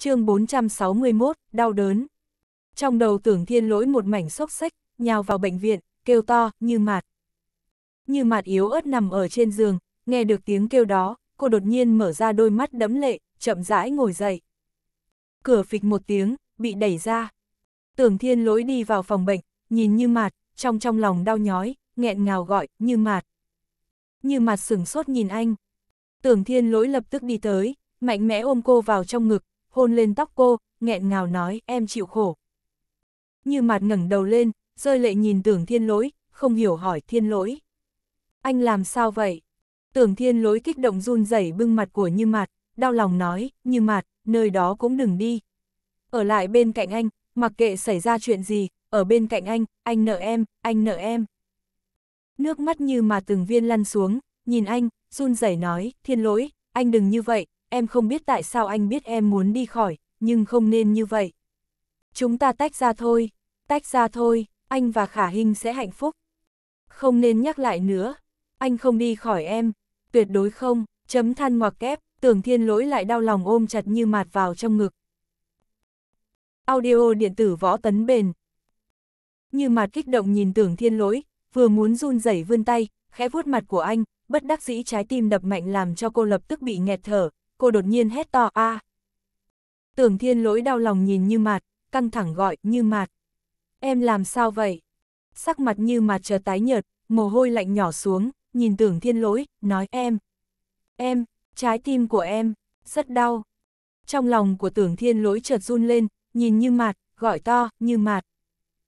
chương 461, đau đớn. Trong đầu tưởng thiên lỗi một mảnh xốc xách, nhào vào bệnh viện, kêu to, như mạt. Như mạt yếu ớt nằm ở trên giường, nghe được tiếng kêu đó, cô đột nhiên mở ra đôi mắt đẫm lệ, chậm rãi ngồi dậy. Cửa phịch một tiếng, bị đẩy ra. Tưởng thiên lỗi đi vào phòng bệnh, nhìn như mạt, trong trong lòng đau nhói, nghẹn ngào gọi, như mạt. Như mạt sửng sốt nhìn anh. Tưởng thiên lỗi lập tức đi tới, mạnh mẽ ôm cô vào trong ngực, hôn lên tóc cô, nghẹn ngào nói em chịu khổ. Như mặt ngẩng đầu lên, rơi lệ nhìn tưởng thiên lỗi, không hiểu hỏi thiên lỗi. Anh làm sao vậy? Tưởng thiên lỗi kích động run rẩy bưng mặt của như mặt, đau lòng nói, như mặt, nơi đó cũng đừng đi. Ở lại bên cạnh anh, mặc kệ xảy ra chuyện gì, ở bên cạnh anh, anh nợ em, anh nợ em. Nước mắt như mà từng viên lăn xuống, nhìn anh, run rẩy nói, thiên lỗi, anh đừng như vậy, em không biết tại sao anh biết em muốn đi khỏi, nhưng không nên như vậy. Chúng ta tách ra thôi, tách ra thôi, anh và Khả Hinh sẽ hạnh phúc. Không nên nhắc lại nữa, anh không đi khỏi em, tuyệt đối không, chấm than ngoặc kép, tưởng thiên lỗi lại đau lòng ôm chặt như mạt vào trong ngực. Audio điện tử võ tấn bền Như mạt kích động nhìn tưởng thiên lỗi, vừa muốn run rẩy vươn tay, khẽ vuốt mặt của anh, bất đắc dĩ trái tim đập mạnh làm cho cô lập tức bị nghẹt thở, cô đột nhiên hét to a. À. Tưởng thiên lỗi đau lòng nhìn như mạt, căng thẳng gọi như mạt. Em làm sao vậy? Sắc mặt như mạt chờ tái nhợt, mồ hôi lạnh nhỏ xuống, nhìn tưởng thiên lỗi, nói em. Em, trái tim của em, rất đau. Trong lòng của tưởng thiên lỗi chợt run lên, nhìn như mạt, gọi to, như mạt.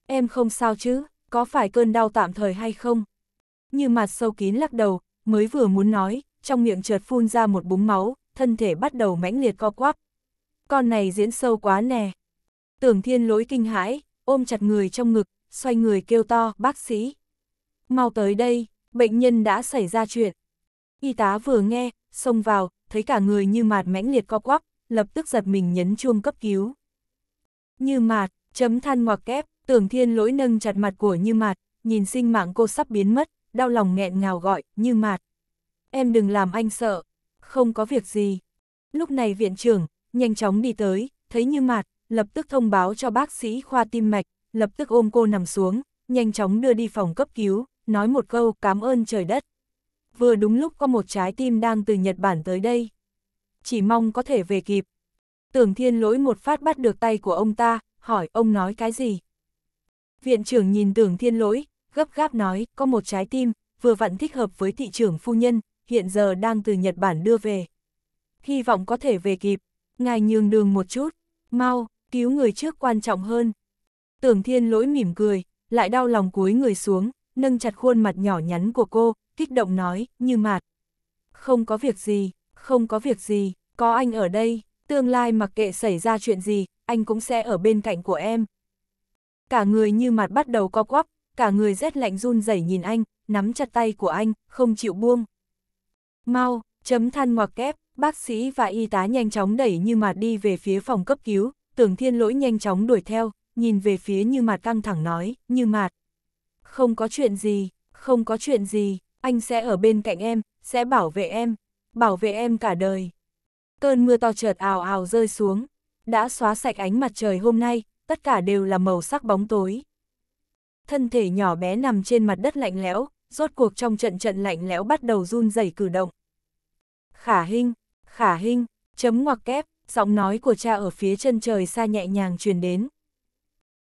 Em không sao chứ, có phải cơn đau tạm thời hay không? Như mạt sâu kín lắc đầu, mới vừa muốn nói, trong miệng chợt phun ra một búng máu, thân thể bắt đầu mãnh liệt co quắp. Con này diễn sâu quá nè. Tưởng thiên lỗi kinh hãi, ôm chặt người trong ngực, xoay người kêu to, bác sĩ. Mau tới đây, bệnh nhân đã xảy ra chuyện. Y tá vừa nghe, xông vào, thấy cả người như mạt mãnh liệt co quắp, lập tức giật mình nhấn chuông cấp cứu. Như mạt, chấm than ngoặc kép, tưởng thiên lỗi nâng chặt mặt của như mạt, nhìn sinh mạng cô sắp biến mất, đau lòng nghẹn ngào gọi, như mạt. Em đừng làm anh sợ, không có việc gì. Lúc này viện trưởng, nhanh chóng đi tới, thấy như mạt, lập tức thông báo cho bác sĩ khoa tim mạch, lập tức ôm cô nằm xuống, nhanh chóng đưa đi phòng cấp cứu, nói một câu cảm ơn trời đất. Vừa đúng lúc có một trái tim đang từ Nhật Bản tới đây. Chỉ mong có thể về kịp. Tưởng thiên lỗi một phát bắt được tay của ông ta, hỏi ông nói cái gì. Viện trưởng nhìn tưởng thiên lỗi, gấp gáp nói, có một trái tim, vừa vặn thích hợp với thị trưởng phu nhân, hiện giờ đang từ Nhật Bản đưa về. Hy vọng có thể về kịp, ngài nhường đường một chút, mau, cứu người trước quan trọng hơn. Tưởng thiên lỗi mỉm cười, lại đau lòng cúi người xuống, nâng chặt khuôn mặt nhỏ nhắn của cô, kích động nói, như mạt. Không có việc gì, không có việc gì, có anh ở đây, tương lai mặc kệ xảy ra chuyện gì, anh cũng sẽ ở bên cạnh của em. Cả người như mặt bắt đầu co quắp, cả người rét lạnh run rẩy nhìn anh, nắm chặt tay của anh, không chịu buông. Mau, chấm than ngoặc kép, bác sĩ và y tá nhanh chóng đẩy Như Mạt đi về phía phòng cấp cứu, tưởng thiên lỗi nhanh chóng đuổi theo, nhìn về phía Như Mạt căng thẳng nói, Như Mạt. Không có chuyện gì, không có chuyện gì, anh sẽ ở bên cạnh em, sẽ bảo vệ em, bảo vệ em cả đời. Cơn mưa to chợt ào ào rơi xuống, đã xóa sạch ánh mặt trời hôm nay, tất cả đều là màu sắc bóng tối. Thân thể nhỏ bé nằm trên mặt đất lạnh lẽo, rốt cuộc trong trận trận lạnh lẽo bắt đầu run rẩy cử động. Khả hình, khả hình, chấm ngoặc kép, giọng nói của cha ở phía chân trời xa nhẹ nhàng truyền đến.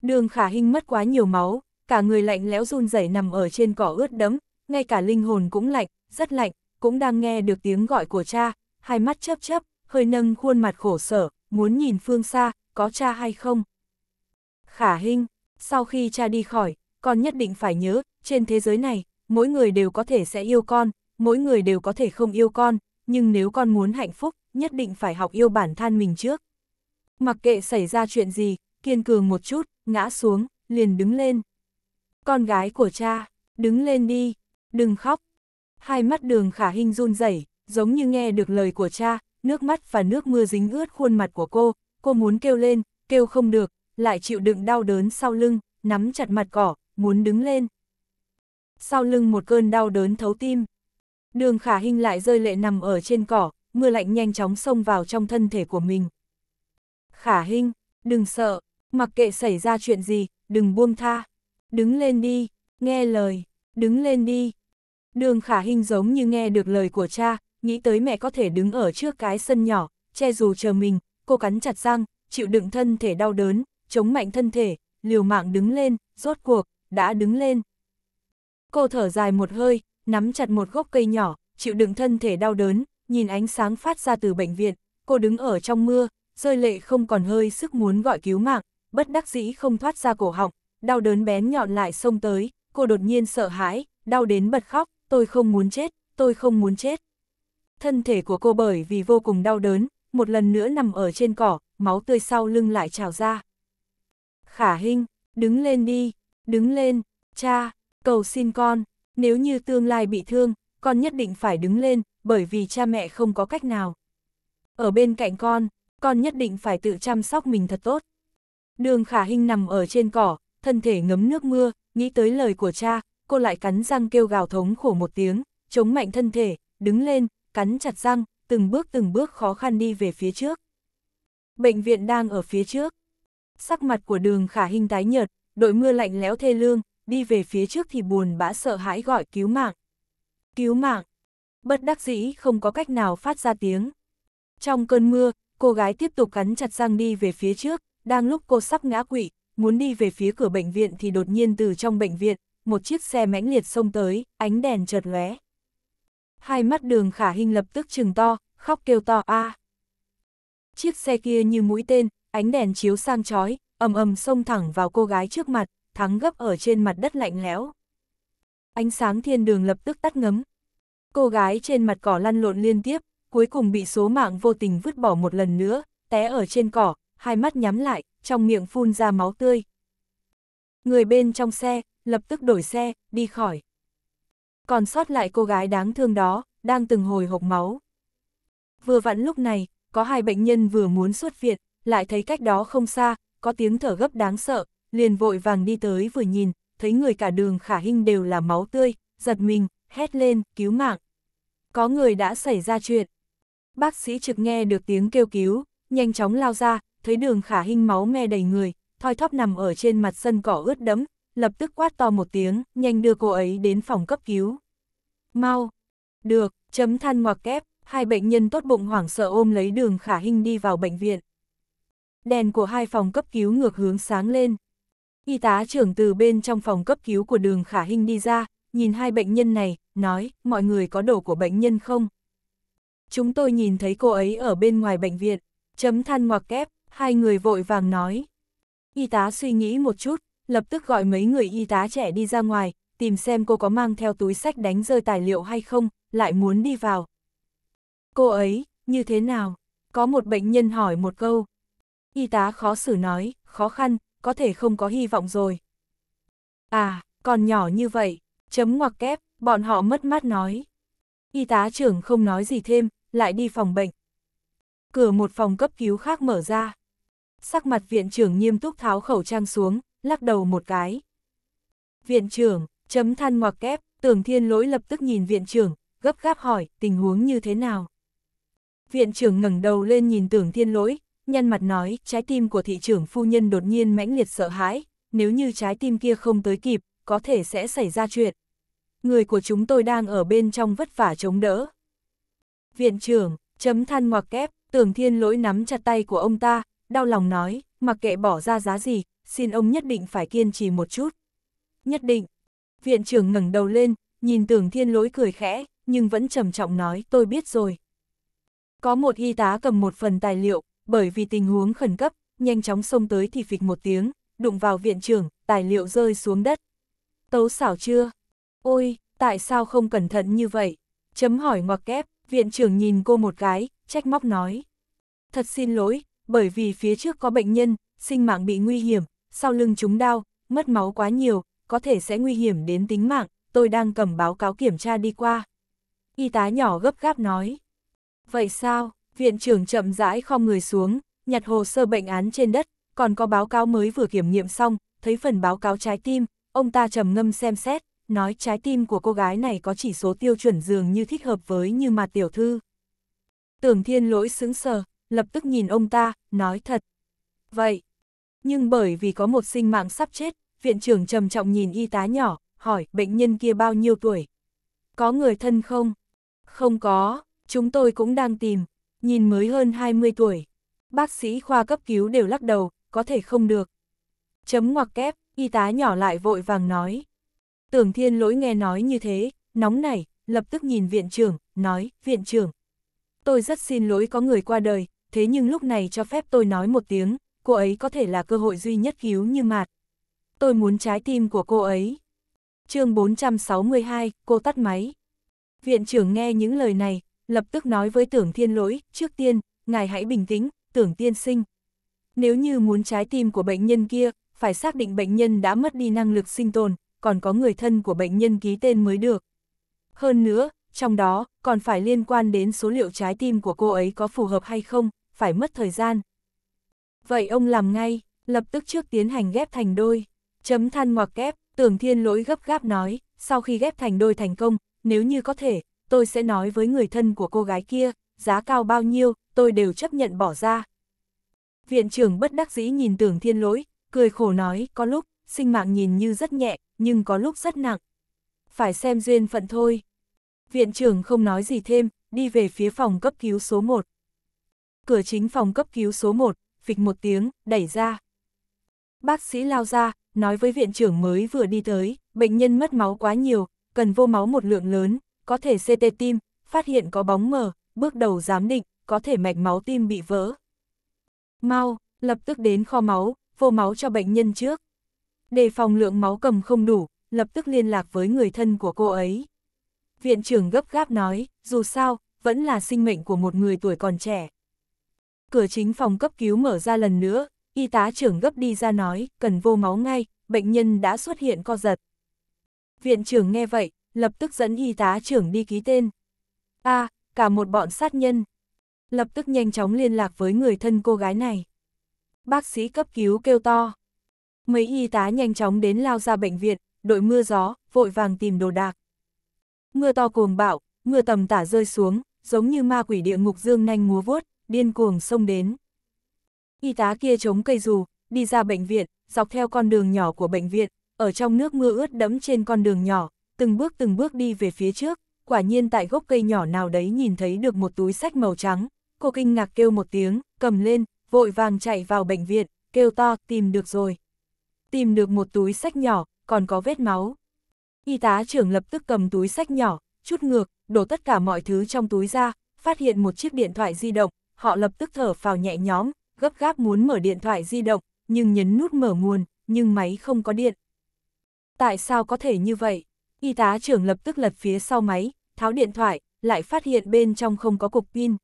Đường khả hình mất quá nhiều máu, cả người lạnh lẽo run rẩy nằm ở trên cỏ ướt đẫm, ngay cả linh hồn cũng lạnh, rất lạnh, cũng đang nghe được tiếng gọi của cha, hai mắt chớp chớp, hơi nâng khuôn mặt khổ sở, muốn nhìn phương xa, có cha hay không. Khả hình, sau khi cha đi khỏi, con nhất định phải nhớ, trên thế giới này, mỗi người đều có thể sẽ yêu con, mỗi người đều có thể không yêu con, nhưng nếu con muốn hạnh phúc, nhất định phải học yêu bản thân mình trước. Mặc kệ xảy ra chuyện gì, kiên cường một chút, ngã xuống, liền đứng lên. Con gái của cha, đứng lên đi, đừng khóc. Hai mắt đường khả hình run rẩy, giống như nghe được lời của cha, nước mắt và nước mưa dính ướt khuôn mặt của cô, cô muốn kêu lên, kêu không được, lại chịu đựng đau đớn sau lưng, nắm chặt mặt cỏ, muốn đứng lên sau lưng một cơn đau đớn thấu tim. Đường khả hình lại rơi lệ nằm ở trên cỏ, mưa lạnh nhanh chóng xông vào trong thân thể của mình. Khả hình, đừng sợ, mặc kệ xảy ra chuyện gì, đừng buông tha. Đứng lên đi, nghe lời, đứng lên đi. Đường khả hình giống như nghe được lời của cha, nghĩ tới mẹ có thể đứng ở trước cái sân nhỏ, che dù chờ mình, cô cắn chặt răng, chịu đựng thân thể đau đớn, chống mạnh thân thể, liều mạng đứng lên, rốt cuộc, đã đứng lên. Cô thở dài một hơi, nắm chặt một gốc cây nhỏ, chịu đựng thân thể đau đớn, nhìn ánh sáng phát ra từ bệnh viện, cô đứng ở trong mưa, rơi lệ không còn hơi sức muốn gọi cứu mạng, bất đắc dĩ không thoát ra cổ họng, đau đớn bén nhọn lại xông tới, cô đột nhiên sợ hãi, đau đến bật khóc, tôi không muốn chết, tôi không muốn chết. Thân thể của cô bởi vì vô cùng đau đớn, một lần nữa nằm ở trên cỏ, máu tươi sau lưng lại trào ra. Khả Hinh, đứng lên đi, đứng lên, cha, Cầu xin con, nếu như tương lai bị thương, con nhất định phải đứng lên, bởi vì cha mẹ không có cách nào. Ở bên cạnh con, con nhất định phải tự chăm sóc mình thật tốt. Đường khả hình nằm ở trên cỏ, thân thể ngấm nước mưa, nghĩ tới lời của cha, cô lại cắn răng kêu gào thống khổ một tiếng, chống mạnh thân thể, đứng lên, cắn chặt răng, từng bước từng bước khó khăn đi về phía trước. Bệnh viện đang ở phía trước. Sắc mặt của đường khả hình tái nhợt, đội mưa lạnh lẽo thê lương, đi về phía trước thì buồn bã sợ hãi gọi cứu mạng. Cứu mạng. Bất đắc dĩ không có cách nào phát ra tiếng. Trong cơn mưa, cô gái tiếp tục cắn chặt răng đi về phía trước, đang lúc cô sắp ngã quỵ, muốn đi về phía cửa bệnh viện thì đột nhiên từ trong bệnh viện, một chiếc xe mãnh liệt xông tới, ánh đèn chợt lóe. Hai mắt đường khả hình lập tức trừng to, khóc kêu to a. À. Chiếc xe kia như mũi tên, ánh đèn chiếu sang chói, ầm ầm xông thẳng vào cô gái trước mặt, thắng gấp ở trên mặt đất lạnh lẽo. Ánh sáng thiên đường lập tức tắt ngấm. Cô gái trên mặt cỏ lăn lộn liên tiếp, cuối cùng bị số mạng vô tình vứt bỏ một lần nữa, té ở trên cỏ, hai mắt nhắm lại, trong miệng phun ra máu tươi. Người bên trong xe, lập tức đổi xe, đi khỏi. Còn sót lại cô gái đáng thương đó, đang từng hồi hộp máu. Vừa vặn lúc này, có hai bệnh nhân vừa muốn xuất viện, lại thấy cách đó không xa, có tiếng thở gấp đáng sợ, liền vội vàng đi tới vừa nhìn, thấy người cả đường khả hinh đều là máu tươi, giật mình, hét lên, cứu mạng. Có người đã xảy ra chuyện. Bác sĩ trực nghe được tiếng kêu cứu, nhanh chóng lao ra, thấy đường khả hinh máu me đầy người, thoi thóp nằm ở trên mặt sân cỏ ướt đẫm, lập tức quát to một tiếng, nhanh đưa cô ấy đến phòng cấp cứu. Mau! Được, chấm than ngoặc kép, hai bệnh nhân tốt bụng hoảng sợ ôm lấy đường khả hinh đi vào bệnh viện. Đèn của hai phòng cấp cứu ngược hướng sáng lên, Y tá trưởng từ bên trong phòng cấp cứu của đường Khả Hinh đi ra, nhìn hai bệnh nhân này, nói, mọi người có đồ của bệnh nhân không? Chúng tôi nhìn thấy cô ấy ở bên ngoài bệnh viện, chấm than ngoặc kép, hai người vội vàng nói. Y tá suy nghĩ một chút, lập tức gọi mấy người y tá trẻ đi ra ngoài, tìm xem cô có mang theo túi sách đánh rơi tài liệu hay không, lại muốn đi vào. Cô ấy, như thế nào? Có một bệnh nhân hỏi một câu. Y tá khó xử nói, khó khăn, có thể không có hy vọng rồi. À, còn nhỏ như vậy, chấm ngoặc kép, bọn họ mất mát nói. Y tá trưởng không nói gì thêm, lại đi phòng bệnh. Cửa một phòng cấp cứu khác mở ra. Sắc mặt viện trưởng nghiêm túc tháo khẩu trang xuống, lắc đầu một cái. Viện trưởng, chấm than ngoặc kép, tưởng thiên lỗi lập tức nhìn viện trưởng, gấp gáp hỏi tình huống như thế nào. Viện trưởng ngẩng đầu lên nhìn tưởng thiên lỗi, nhân mặt nói, trái tim của thị trưởng phu nhân đột nhiên mãnh liệt sợ hãi, nếu như trái tim kia không tới kịp, có thể sẽ xảy ra chuyện. Người của chúng tôi đang ở bên trong vất vả chống đỡ. Viện trưởng, chấm than ngoặc kép, tưởng thiên lỗi nắm chặt tay của ông ta, đau lòng nói, mặc kệ bỏ ra giá gì, xin ông nhất định phải kiên trì một chút. Nhất định. Viện trưởng ngẩng đầu lên, nhìn tưởng thiên lỗi cười khẽ, nhưng vẫn trầm trọng nói, tôi biết rồi. Có một y tá cầm một phần tài liệu, bởi vì tình huống khẩn cấp, nhanh chóng xông tới thì phịch một tiếng, đụng vào viện trưởng, tài liệu rơi xuống đất. Tấu xảo chưa? Ôi, tại sao không cẩn thận như vậy? Chấm hỏi ngoặc kép, viện trưởng nhìn cô một cái, trách móc nói. Thật xin lỗi, bởi vì phía trước có bệnh nhân, sinh mạng bị nguy hiểm, sau lưng chúng đau, mất máu quá nhiều, có thể sẽ nguy hiểm đến tính mạng, tôi đang cầm báo cáo kiểm tra đi qua. Y tá nhỏ gấp gáp nói. Vậy sao? Viện trưởng chậm rãi khom người xuống, nhặt hồ sơ bệnh án trên đất, còn có báo cáo mới vừa kiểm nghiệm xong, thấy phần báo cáo trái tim, ông ta trầm ngâm xem xét, nói trái tim của cô gái này có chỉ số tiêu chuẩn dường như thích hợp với như mà tiểu thư. Tưởng thiên lỗi sững sờ, lập tức nhìn ông ta, nói thật. Vậy, nhưng bởi vì có một sinh mạng sắp chết, viện trưởng trầm trọng nhìn y tá nhỏ, hỏi bệnh nhân kia bao nhiêu tuổi. Có người thân không? Không có, chúng tôi cũng đang tìm, nhìn mới hơn 20 tuổi. Bác sĩ khoa cấp cứu đều lắc đầu, có thể không được. Chấm ngoặc kép, y tá nhỏ lại vội vàng nói. Tưởng thiên lỗi nghe nói như thế, nóng nảy, lập tức nhìn viện trưởng, nói, viện trưởng. Tôi rất xin lỗi có người qua đời, thế nhưng lúc này cho phép tôi nói một tiếng, cô ấy có thể là cơ hội duy nhất cứu như mạt. Tôi muốn trái tim của cô ấy. mươi 462, cô tắt máy. Viện trưởng nghe những lời này, lập tức nói với tưởng thiên lỗi, trước tiên, ngài hãy bình tĩnh, tưởng tiên sinh. Nếu như muốn trái tim của bệnh nhân kia, phải xác định bệnh nhân đã mất đi năng lực sinh tồn, còn có người thân của bệnh nhân ký tên mới được. Hơn nữa, trong đó, còn phải liên quan đến số liệu trái tim của cô ấy có phù hợp hay không, phải mất thời gian. Vậy ông làm ngay, lập tức trước tiến hành ghép thành đôi, chấm than ngoặc kép, tưởng thiên lỗi gấp gáp nói, sau khi ghép thành đôi thành công, nếu như có thể, tôi sẽ nói với người thân của cô gái kia, giá cao bao nhiêu, tôi đều chấp nhận bỏ ra. Viện trưởng bất đắc dĩ nhìn tưởng thiên lỗi, cười khổ nói, có lúc, sinh mạng nhìn như rất nhẹ, nhưng có lúc rất nặng. Phải xem duyên phận thôi. Viện trưởng không nói gì thêm, đi về phía phòng cấp cứu số 1. Cửa chính phòng cấp cứu số 1, phịch một tiếng, đẩy ra. Bác sĩ lao ra, nói với viện trưởng mới vừa đi tới, bệnh nhân mất máu quá nhiều, cần vô máu một lượng lớn, có thể CT tim, phát hiện có bóng mờ, bước đầu giám định, có thể mạch máu tim bị vỡ. Mau, lập tức đến kho máu, vô máu cho bệnh nhân trước. Đề phòng lượng máu cầm không đủ, lập tức liên lạc với người thân của cô ấy. Viện trưởng gấp gáp nói, dù sao, vẫn là sinh mệnh của một người tuổi còn trẻ. Cửa chính phòng cấp cứu mở ra lần nữa, y tá trưởng gấp đi ra nói, cần vô máu ngay, bệnh nhân đã xuất hiện co giật. Viện trưởng nghe vậy, lập tức dẫn y tá trưởng đi ký tên. a à, cả một bọn sát nhân. Lập tức nhanh chóng liên lạc với người thân cô gái này. Bác sĩ cấp cứu kêu to. Mấy y tá nhanh chóng đến lao ra bệnh viện, đội mưa gió, vội vàng tìm đồ đạc. Mưa to cuồng bạo, mưa tầm tả rơi xuống, giống như ma quỷ địa ngục dương nanh múa vuốt, điên cuồng xông đến. Y tá kia chống cây dù, đi ra bệnh viện, dọc theo con đường nhỏ của bệnh viện, ở trong nước mưa ướt đẫm trên con đường nhỏ, từng bước từng bước đi về phía trước, quả nhiên tại gốc cây nhỏ nào đấy nhìn thấy được một túi sách màu trắng, cô kinh ngạc kêu một tiếng, cầm lên, vội vàng chạy vào bệnh viện, kêu to, tìm được rồi. Tìm được một túi sách nhỏ, còn có vết máu. Y tá trưởng lập tức cầm túi sách nhỏ, chút ngược, đổ tất cả mọi thứ trong túi ra, phát hiện một chiếc điện thoại di động, họ lập tức thở phào nhẹ nhõm, gấp gáp muốn mở điện thoại di động, nhưng nhấn nút mở nguồn, nhưng máy không có điện. Tại sao có thể như vậy? Y tá trưởng lập tức lật phía sau máy, tháo điện thoại, lại phát hiện bên trong không có cục pin.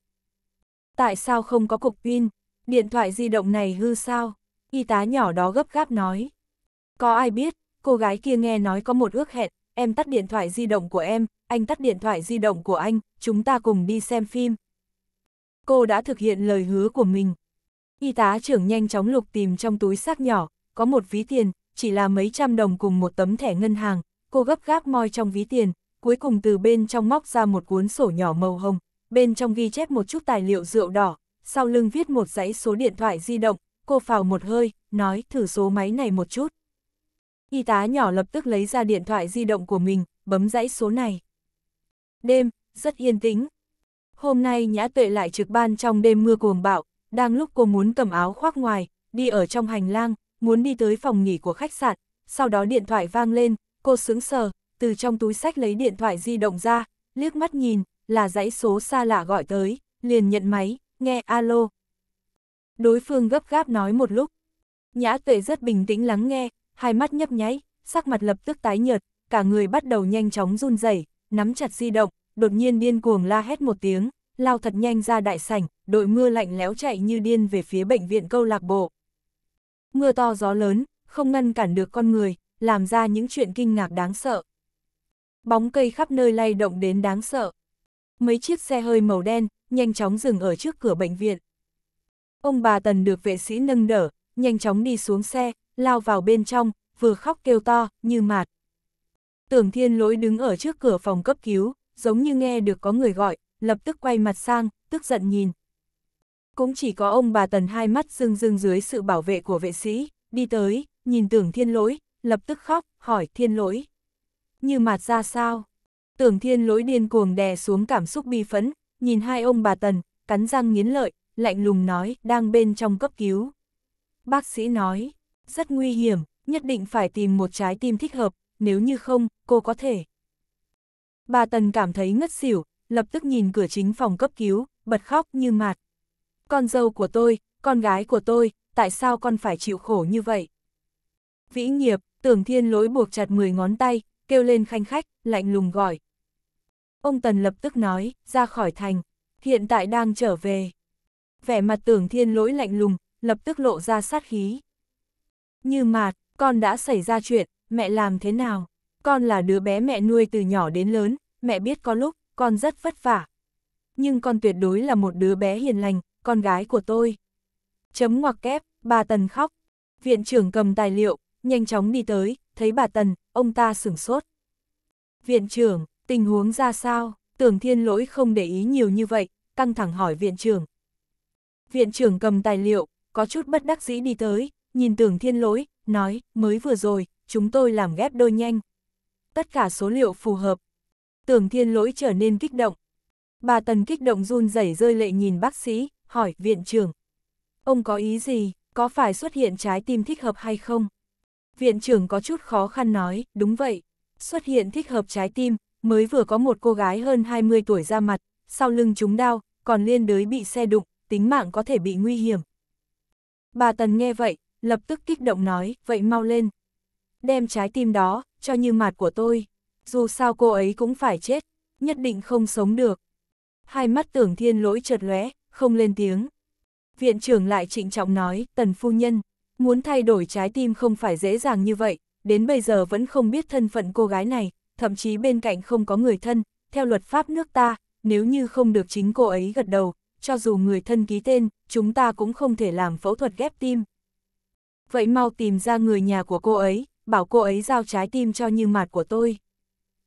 Tại sao không có cục pin? Điện thoại di động này hư sao? Y tá nhỏ đó gấp gáp nói. Có ai biết, cô gái kia nghe nói có một ước hẹn, em tắt điện thoại di động của em, anh tắt điện thoại di động của anh, chúng ta cùng đi xem phim. Cô đã thực hiện lời hứa của mình. Y tá trưởng nhanh chóng lục tìm trong túi xác nhỏ, có một ví tiền, chỉ là mấy trăm đồng cùng một tấm thẻ ngân hàng, cô gấp gáp moi trong ví tiền, cuối cùng từ bên trong móc ra một cuốn sổ nhỏ màu hồng, bên trong ghi chép một chút tài liệu rượu đỏ, sau lưng viết một dãy số điện thoại di động, cô phào một hơi, nói thử số máy này một chút. Y tá nhỏ lập tức lấy ra điện thoại di động của mình, bấm dãy số này. Đêm, rất yên tĩnh. Hôm nay Nhã Tuệ lại trực ban trong đêm mưa cuồng bạo, đang lúc cô muốn cầm áo khoác ngoài, đi ở trong hành lang, muốn đi tới phòng nghỉ của khách sạn, sau đó điện thoại vang lên, cô sướng sờ, từ trong túi sách lấy điện thoại di động ra, liếc mắt nhìn, là dãy số xa lạ gọi tới, liền nhận máy, nghe alo. Đối phương gấp gáp nói một lúc. Nhã tuệ rất bình tĩnh lắng nghe, hai mắt nhấp nháy, sắc mặt lập tức tái nhợt, cả người bắt đầu nhanh chóng run rẩy, nắm chặt di động, đột nhiên điên cuồng la hét một tiếng, lao thật nhanh ra đại sảnh, đội mưa lạnh léo chạy như điên về phía bệnh viện câu lạc bộ. Mưa to gió lớn, không ngăn cản được con người, làm ra những chuyện kinh ngạc đáng sợ. Bóng cây khắp nơi lay động đến đáng sợ. Mấy chiếc xe hơi màu đen, nhanh chóng dừng ở trước cửa bệnh viện. Ông bà Tần được vệ sĩ nâng đỡ, nhanh chóng đi xuống xe, lao vào bên trong, vừa khóc kêu to, như mạt. Tưởng thiên lỗi đứng ở trước cửa phòng cấp cứu, giống như nghe được có người gọi, lập tức quay mặt sang, tức giận nhìn. Cũng chỉ có ông bà Tần hai mắt rưng rưng dưới sự bảo vệ của vệ sĩ, đi tới, nhìn tưởng thiên lỗi, lập tức khóc, hỏi thiên lỗi. Như mặt ra sao? Tưởng thiên lỗi điên cuồng đè xuống cảm xúc bi phấn, nhìn hai ông bà Tần, cắn răng nghiến lợi, lạnh lùng nói, đang bên trong cấp cứu. Bác sĩ nói, rất nguy hiểm, nhất định phải tìm một trái tim thích hợp, nếu như không, cô có thể. Bà Tần cảm thấy ngất xỉu, lập tức nhìn cửa chính phòng cấp cứu, bật khóc như mạt. Con dâu của tôi, con gái của tôi, tại sao con phải chịu khổ như vậy? Vĩ nghiệp, Tưởng thiên lỗi buộc chặt 10 ngón tay, kêu lên khanh khách, lạnh lùng gọi. Ông Tần lập tức nói, ra khỏi thành, hiện tại đang trở về. Vẻ mặt tưởng thiên lỗi lạnh lùng, lập tức lộ ra sát khí. Như mạt, con đã xảy ra chuyện, mẹ làm thế nào? Con là đứa bé mẹ nuôi từ nhỏ đến lớn, mẹ biết có lúc, con rất vất vả. Nhưng con tuyệt đối là một đứa bé hiền lành, con gái của tôi. Chấm ngoặc kép, bà Tần khóc. Viện trưởng cầm tài liệu, nhanh chóng đi tới, thấy bà Tần, ông ta sửng sốt. Viện trưởng, tình huống ra sao? Tưởng thiên lỗi không để ý nhiều như vậy, căng thẳng hỏi viện trưởng. Viện trưởng cầm tài liệu, có chút bất đắc dĩ đi tới, nhìn tưởng thiên lỗi, nói, mới vừa rồi, chúng tôi làm ghép đôi nhanh. Tất cả số liệu phù hợp. Tưởng thiên lỗi trở nên kích động. Bà Tần kích động run rẩy rơi lệ nhìn bác sĩ, hỏi viện trưởng. Ông có ý gì, có phải xuất hiện trái tim thích hợp hay không? Viện trưởng có chút khó khăn nói, đúng vậy. Xuất hiện thích hợp trái tim, mới vừa có một cô gái hơn 20 tuổi ra mặt, sau lưng chúng đau, còn liên đới bị xe đụng, tính mạng có thể bị nguy hiểm. Bà Tần nghe vậy, lập tức kích động nói, vậy mau lên. Đem trái tim đó, cho như mạt của tôi. Dù sao cô ấy cũng phải chết, nhất định không sống được. Hai mắt tưởng thiên lỗi chợt lóe, không lên tiếng. Viện trưởng lại trịnh trọng nói, Tần Phu Nhân, Muốn thay đổi trái tim không phải dễ dàng như vậy, đến bây giờ vẫn không biết thân phận cô gái này, thậm chí bên cạnh không có người thân, theo luật pháp nước ta, nếu như không được chính cô ấy gật đầu, cho dù người thân ký tên, chúng ta cũng không thể làm phẫu thuật ghép tim. Vậy mau tìm ra người nhà của cô ấy, bảo cô ấy giao trái tim cho như mạt của tôi.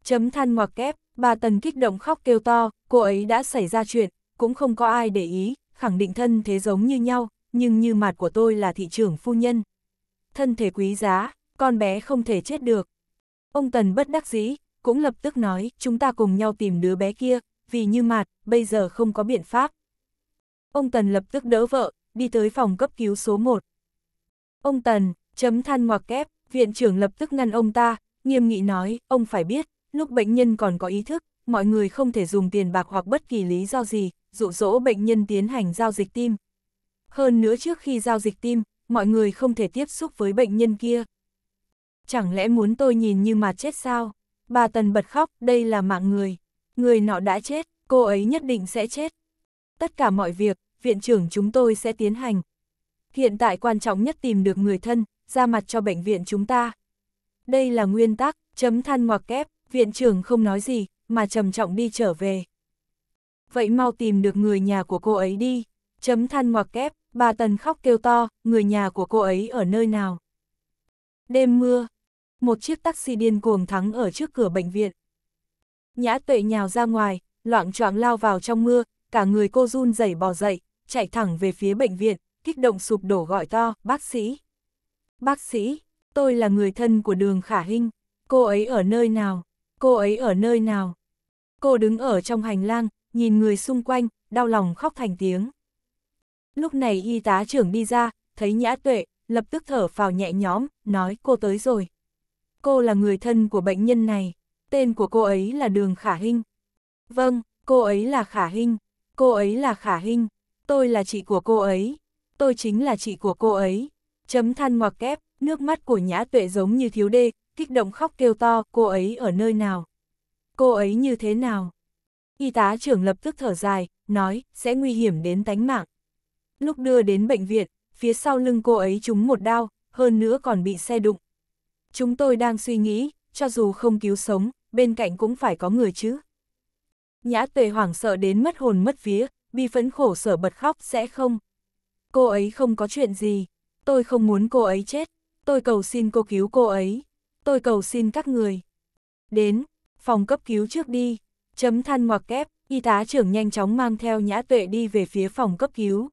Chấm than ngoặc kép, bà Tần kích động khóc kêu to, cô ấy đã xảy ra chuyện, cũng không có ai để ý, khẳng định thân thế giống như nhau, nhưng như mặt của tôi là thị trưởng phu nhân. Thân thể quý giá, con bé không thể chết được. Ông Tần bất đắc dĩ, cũng lập tức nói, chúng ta cùng nhau tìm đứa bé kia, vì như mặt, bây giờ không có biện pháp. Ông Tần lập tức đỡ vợ, đi tới phòng cấp cứu số 1. Ông Tần, chấm than ngoặc kép, viện trưởng lập tức ngăn ông ta, nghiêm nghị nói, ông phải biết, lúc bệnh nhân còn có ý thức, mọi người không thể dùng tiền bạc hoặc bất kỳ lý do gì, dụ dỗ bệnh nhân tiến hành giao dịch tim, hơn nữa trước khi giao dịch tim, mọi người không thể tiếp xúc với bệnh nhân kia. Chẳng lẽ muốn tôi nhìn như mà chết sao? Bà Tần bật khóc, đây là mạng người. Người nọ đã chết, cô ấy nhất định sẽ chết. Tất cả mọi việc, viện trưởng chúng tôi sẽ tiến hành. Hiện tại quan trọng nhất tìm được người thân, ra mặt cho bệnh viện chúng ta. Đây là nguyên tắc, chấm than ngoặc kép, viện trưởng không nói gì, mà trầm trọng đi trở về. Vậy mau tìm được người nhà của cô ấy đi, chấm than ngoặc kép, Bà Tần khóc kêu to, người nhà của cô ấy ở nơi nào. Đêm mưa, một chiếc taxi điên cuồng thắng ở trước cửa bệnh viện. Nhã tuệ nhào ra ngoài, loạn choạng lao vào trong mưa, cả người cô run rẩy bò dậy, chạy thẳng về phía bệnh viện, kích động sụp đổ gọi to, bác sĩ. Bác sĩ, tôi là người thân của đường khả hinh, cô ấy ở nơi nào, cô ấy ở nơi nào. Cô đứng ở trong hành lang, nhìn người xung quanh, đau lòng khóc thành tiếng. Lúc này y tá trưởng đi ra, thấy nhã tuệ, lập tức thở phào nhẹ nhõm, nói cô tới rồi. Cô là người thân của bệnh nhân này, tên của cô ấy là Đường Khả Hinh. Vâng, cô ấy là Khả Hinh, cô ấy là Khả Hinh, tôi là chị của cô ấy, tôi chính là chị của cô ấy. Chấm than ngoặc kép, nước mắt của nhã tuệ giống như thiếu đê, kích động khóc kêu to, cô ấy ở nơi nào? Cô ấy như thế nào? Y tá trưởng lập tức thở dài, nói, sẽ nguy hiểm đến tánh mạng, lúc đưa đến bệnh viện, phía sau lưng cô ấy trúng một đao, hơn nữa còn bị xe đụng. Chúng tôi đang suy nghĩ, cho dù không cứu sống, bên cạnh cũng phải có người chứ. Nhã tuệ hoảng sợ đến mất hồn mất vía, bi phấn khổ sở bật khóc sẽ không. Cô ấy không có chuyện gì, tôi không muốn cô ấy chết, tôi cầu xin cô cứu cô ấy, tôi cầu xin các người. Đến, phòng cấp cứu trước đi, chấm than ngoặc kép, y tá trưởng nhanh chóng mang theo nhã tuệ đi về phía phòng cấp cứu.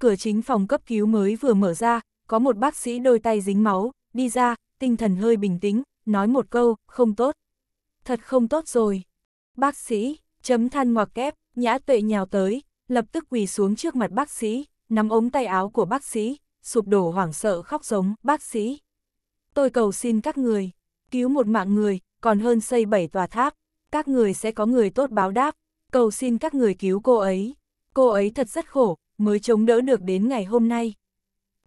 Cửa chính phòng cấp cứu mới vừa mở ra, có một bác sĩ đôi tay dính máu, đi ra, tinh thần hơi bình tĩnh, nói một câu, không tốt. Thật không tốt rồi. Bác sĩ, chấm than ngoặc kép, nhã tuệ nhào tới, lập tức quỳ xuống trước mặt bác sĩ, nắm ống tay áo của bác sĩ, sụp đổ hoảng sợ khóc giống, bác sĩ. Tôi cầu xin các người, cứu một mạng người, còn hơn xây bảy tòa tháp, các người sẽ có người tốt báo đáp, cầu xin các người cứu cô ấy. Cô ấy thật rất khổ, mới chống đỡ được đến ngày hôm nay.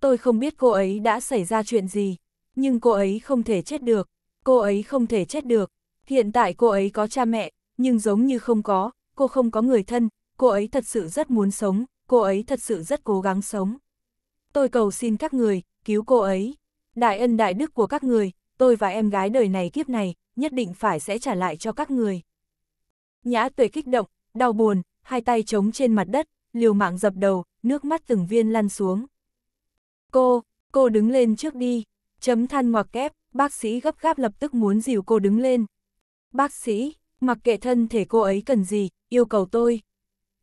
Tôi không biết cô ấy đã xảy ra chuyện gì, nhưng cô ấy không thể chết được, cô ấy không thể chết được. Hiện tại cô ấy có cha mẹ, nhưng giống như không có, cô không có người thân, cô ấy thật sự rất muốn sống, cô ấy thật sự rất cố gắng sống. Tôi cầu xin các người, cứu cô ấy. Đại ân đại đức của các người, tôi và em gái đời này kiếp này, nhất định phải sẽ trả lại cho các người. Nhã tuệ kích động, đau buồn, hai tay trống trên mặt đất, liều mạng dập đầu, nước mắt từng viên lăn xuống. Cô, cô đứng lên trước đi, chấm than ngoặc kép, bác sĩ gấp gáp lập tức muốn dìu cô đứng lên. Bác sĩ, mặc kệ thân thể cô ấy cần gì, yêu cầu tôi.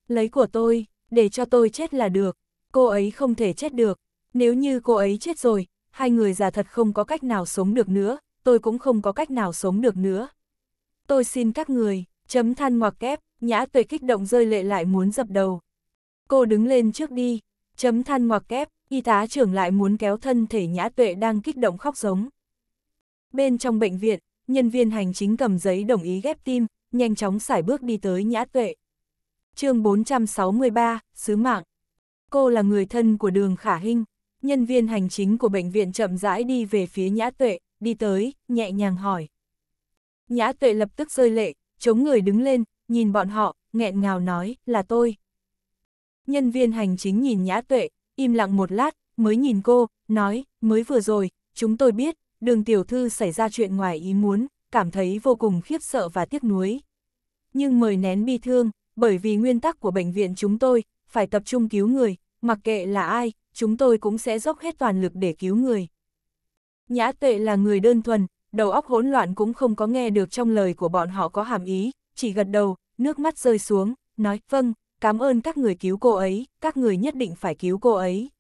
Lấy của tôi, để cho tôi chết là được, cô ấy không thể chết được. Nếu như cô ấy chết rồi, hai người già thật không có cách nào sống được nữa, tôi cũng không có cách nào sống được nữa. Tôi xin các người, chấm than ngoặc kép, nhã tuệ kích động rơi lệ lại muốn dập đầu. Cô đứng lên trước đi, chấm than ngoặc kép, y tá trưởng lại muốn kéo thân thể nhã tuệ đang kích động khóc giống. Bên trong bệnh viện, nhân viên hành chính cầm giấy đồng ý ghép tim, nhanh chóng xải bước đi tới nhã tuệ. chương 463, Sứ Mạng Cô là người thân của đường Khả Hinh, nhân viên hành chính của bệnh viện chậm rãi đi về phía nhã tuệ, đi tới, nhẹ nhàng hỏi. Nhã tuệ lập tức rơi lệ, chống người đứng lên, nhìn bọn họ, nghẹn ngào nói, là tôi nhân viên hành chính nhìn nhã tuệ, im lặng một lát, mới nhìn cô, nói, mới vừa rồi, chúng tôi biết, đường tiểu thư xảy ra chuyện ngoài ý muốn, cảm thấy vô cùng khiếp sợ và tiếc nuối. Nhưng mời nén bi thương, bởi vì nguyên tắc của bệnh viện chúng tôi, phải tập trung cứu người, mặc kệ là ai, chúng tôi cũng sẽ dốc hết toàn lực để cứu người. Nhã tuệ là người đơn thuần, đầu óc hỗn loạn cũng không có nghe được trong lời của bọn họ có hàm ý, chỉ gật đầu, nước mắt rơi xuống, nói, vâng, cảm ơn các người cứu cô ấy, các người nhất định phải cứu cô ấy.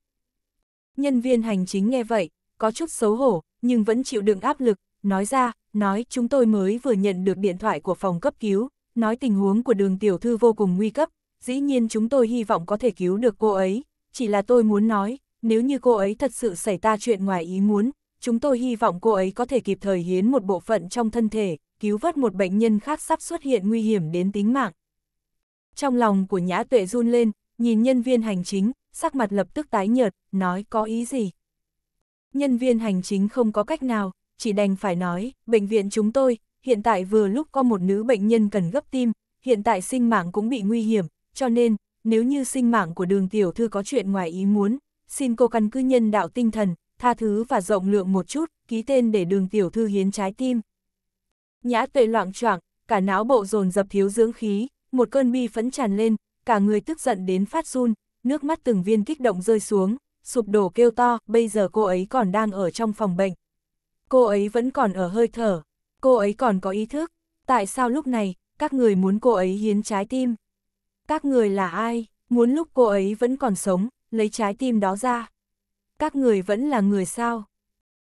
Nhân viên hành chính nghe vậy, có chút xấu hổ, nhưng vẫn chịu đựng áp lực, nói ra, nói chúng tôi mới vừa nhận được điện thoại của phòng cấp cứu, nói tình huống của đường tiểu thư vô cùng nguy cấp, dĩ nhiên chúng tôi hy vọng có thể cứu được cô ấy, chỉ là tôi muốn nói, nếu như cô ấy thật sự xảy ra chuyện ngoài ý muốn, chúng tôi hy vọng cô ấy có thể kịp thời hiến một bộ phận trong thân thể, cứu vớt một bệnh nhân khác sắp xuất hiện nguy hiểm đến tính mạng, trong lòng của Nhã Tuệ run lên, nhìn nhân viên hành chính, sắc mặt lập tức tái nhợt, nói có ý gì. Nhân viên hành chính không có cách nào, chỉ đành phải nói, bệnh viện chúng tôi, hiện tại vừa lúc có một nữ bệnh nhân cần gấp tim, hiện tại sinh mạng cũng bị nguy hiểm, cho nên, nếu như sinh mạng của đường tiểu thư có chuyện ngoài ý muốn, xin cô căn cứ nhân đạo tinh thần, tha thứ và rộng lượng một chút, ký tên để đường tiểu thư hiến trái tim. Nhã tuệ loạn choạng, cả não bộ dồn dập thiếu dưỡng khí, một cơn bi phẫn tràn lên, cả người tức giận đến phát run, nước mắt từng viên kích động rơi xuống, sụp đổ kêu to, bây giờ cô ấy còn đang ở trong phòng bệnh. Cô ấy vẫn còn ở hơi thở, cô ấy còn có ý thức, tại sao lúc này, các người muốn cô ấy hiến trái tim? Các người là ai, muốn lúc cô ấy vẫn còn sống, lấy trái tim đó ra? Các người vẫn là người sao?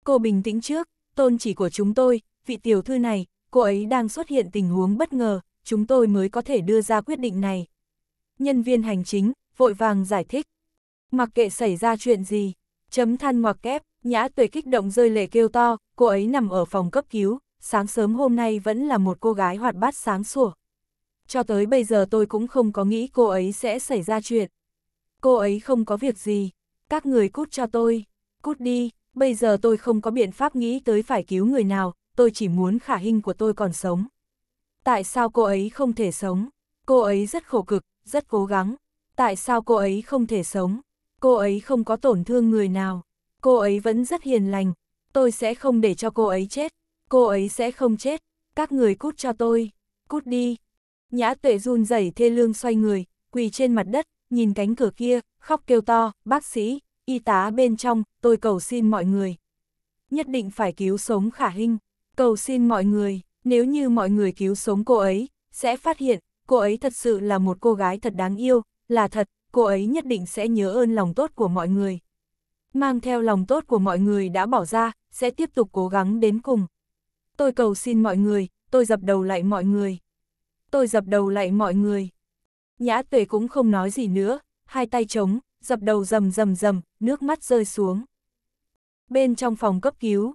Cô bình tĩnh trước, tôn chỉ của chúng tôi, vị tiểu thư này, cô ấy đang xuất hiện tình huống bất ngờ, chúng tôi mới có thể đưa ra quyết định này. Nhân viên hành chính, vội vàng giải thích. Mặc kệ xảy ra chuyện gì, chấm than ngoặc kép, nhã tuệ kích động rơi lệ kêu to, cô ấy nằm ở phòng cấp cứu, sáng sớm hôm nay vẫn là một cô gái hoạt bát sáng sủa. Cho tới bây giờ tôi cũng không có nghĩ cô ấy sẽ xảy ra chuyện. Cô ấy không có việc gì, các người cút cho tôi, cút đi, bây giờ tôi không có biện pháp nghĩ tới phải cứu người nào, tôi chỉ muốn khả hình của tôi còn sống. Tại sao cô ấy không thể sống? Cô ấy rất khổ cực, rất cố gắng. Tại sao cô ấy không thể sống? Cô ấy không có tổn thương người nào. Cô ấy vẫn rất hiền lành. Tôi sẽ không để cho cô ấy chết. Cô ấy sẽ không chết. Các người cút cho tôi. Cút đi. Nhã tuệ run rẩy thê lương xoay người, quỳ trên mặt đất, nhìn cánh cửa kia, khóc kêu to, bác sĩ, y tá bên trong, tôi cầu xin mọi người. Nhất định phải cứu sống khả hình, cầu xin mọi người. Nếu như mọi người cứu sống cô ấy, sẽ phát hiện, cô ấy thật sự là một cô gái thật đáng yêu, là thật, cô ấy nhất định sẽ nhớ ơn lòng tốt của mọi người. Mang theo lòng tốt của mọi người đã bỏ ra, sẽ tiếp tục cố gắng đến cùng. Tôi cầu xin mọi người, tôi dập đầu lại mọi người. Tôi dập đầu lại mọi người. Nhã tuệ cũng không nói gì nữa, hai tay trống, dập đầu rầm rầm rầm, nước mắt rơi xuống. Bên trong phòng cấp cứu,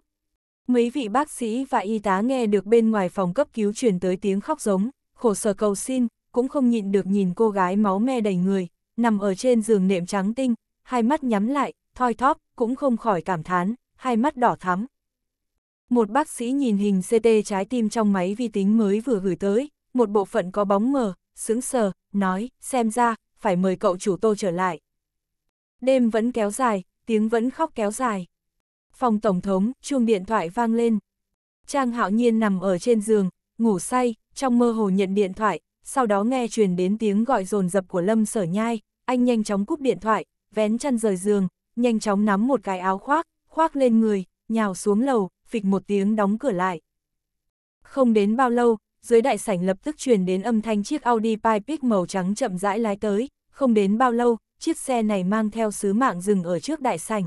Mấy vị bác sĩ và y tá nghe được bên ngoài phòng cấp cứu truyền tới tiếng khóc giống, khổ sở cầu xin, cũng không nhịn được nhìn cô gái máu me đầy người, nằm ở trên giường nệm trắng tinh, hai mắt nhắm lại, thoi thóp, cũng không khỏi cảm thán, hai mắt đỏ thắm. Một bác sĩ nhìn hình CT trái tim trong máy vi tính mới vừa gửi tới, một bộ phận có bóng mờ, sững sờ, nói, xem ra, phải mời cậu chủ tô trở lại. Đêm vẫn kéo dài, tiếng vẫn khóc kéo dài. Phòng Tổng thống, chuông điện thoại vang lên. Trang hạo nhiên nằm ở trên giường, ngủ say, trong mơ hồ nhận điện thoại, sau đó nghe truyền đến tiếng gọi rồn rập của Lâm Sở Nhai, anh nhanh chóng cúp điện thoại, vén chăn rời giường, nhanh chóng nắm một cái áo khoác, khoác lên người, nhào xuống lầu, phịch một tiếng đóng cửa lại. Không đến bao lâu, dưới đại sảnh lập tức truyền đến âm thanh chiếc Audi Pipic màu trắng chậm rãi lái tới, không đến bao lâu, chiếc xe này mang theo sứ mạng dừng ở trước đại sảnh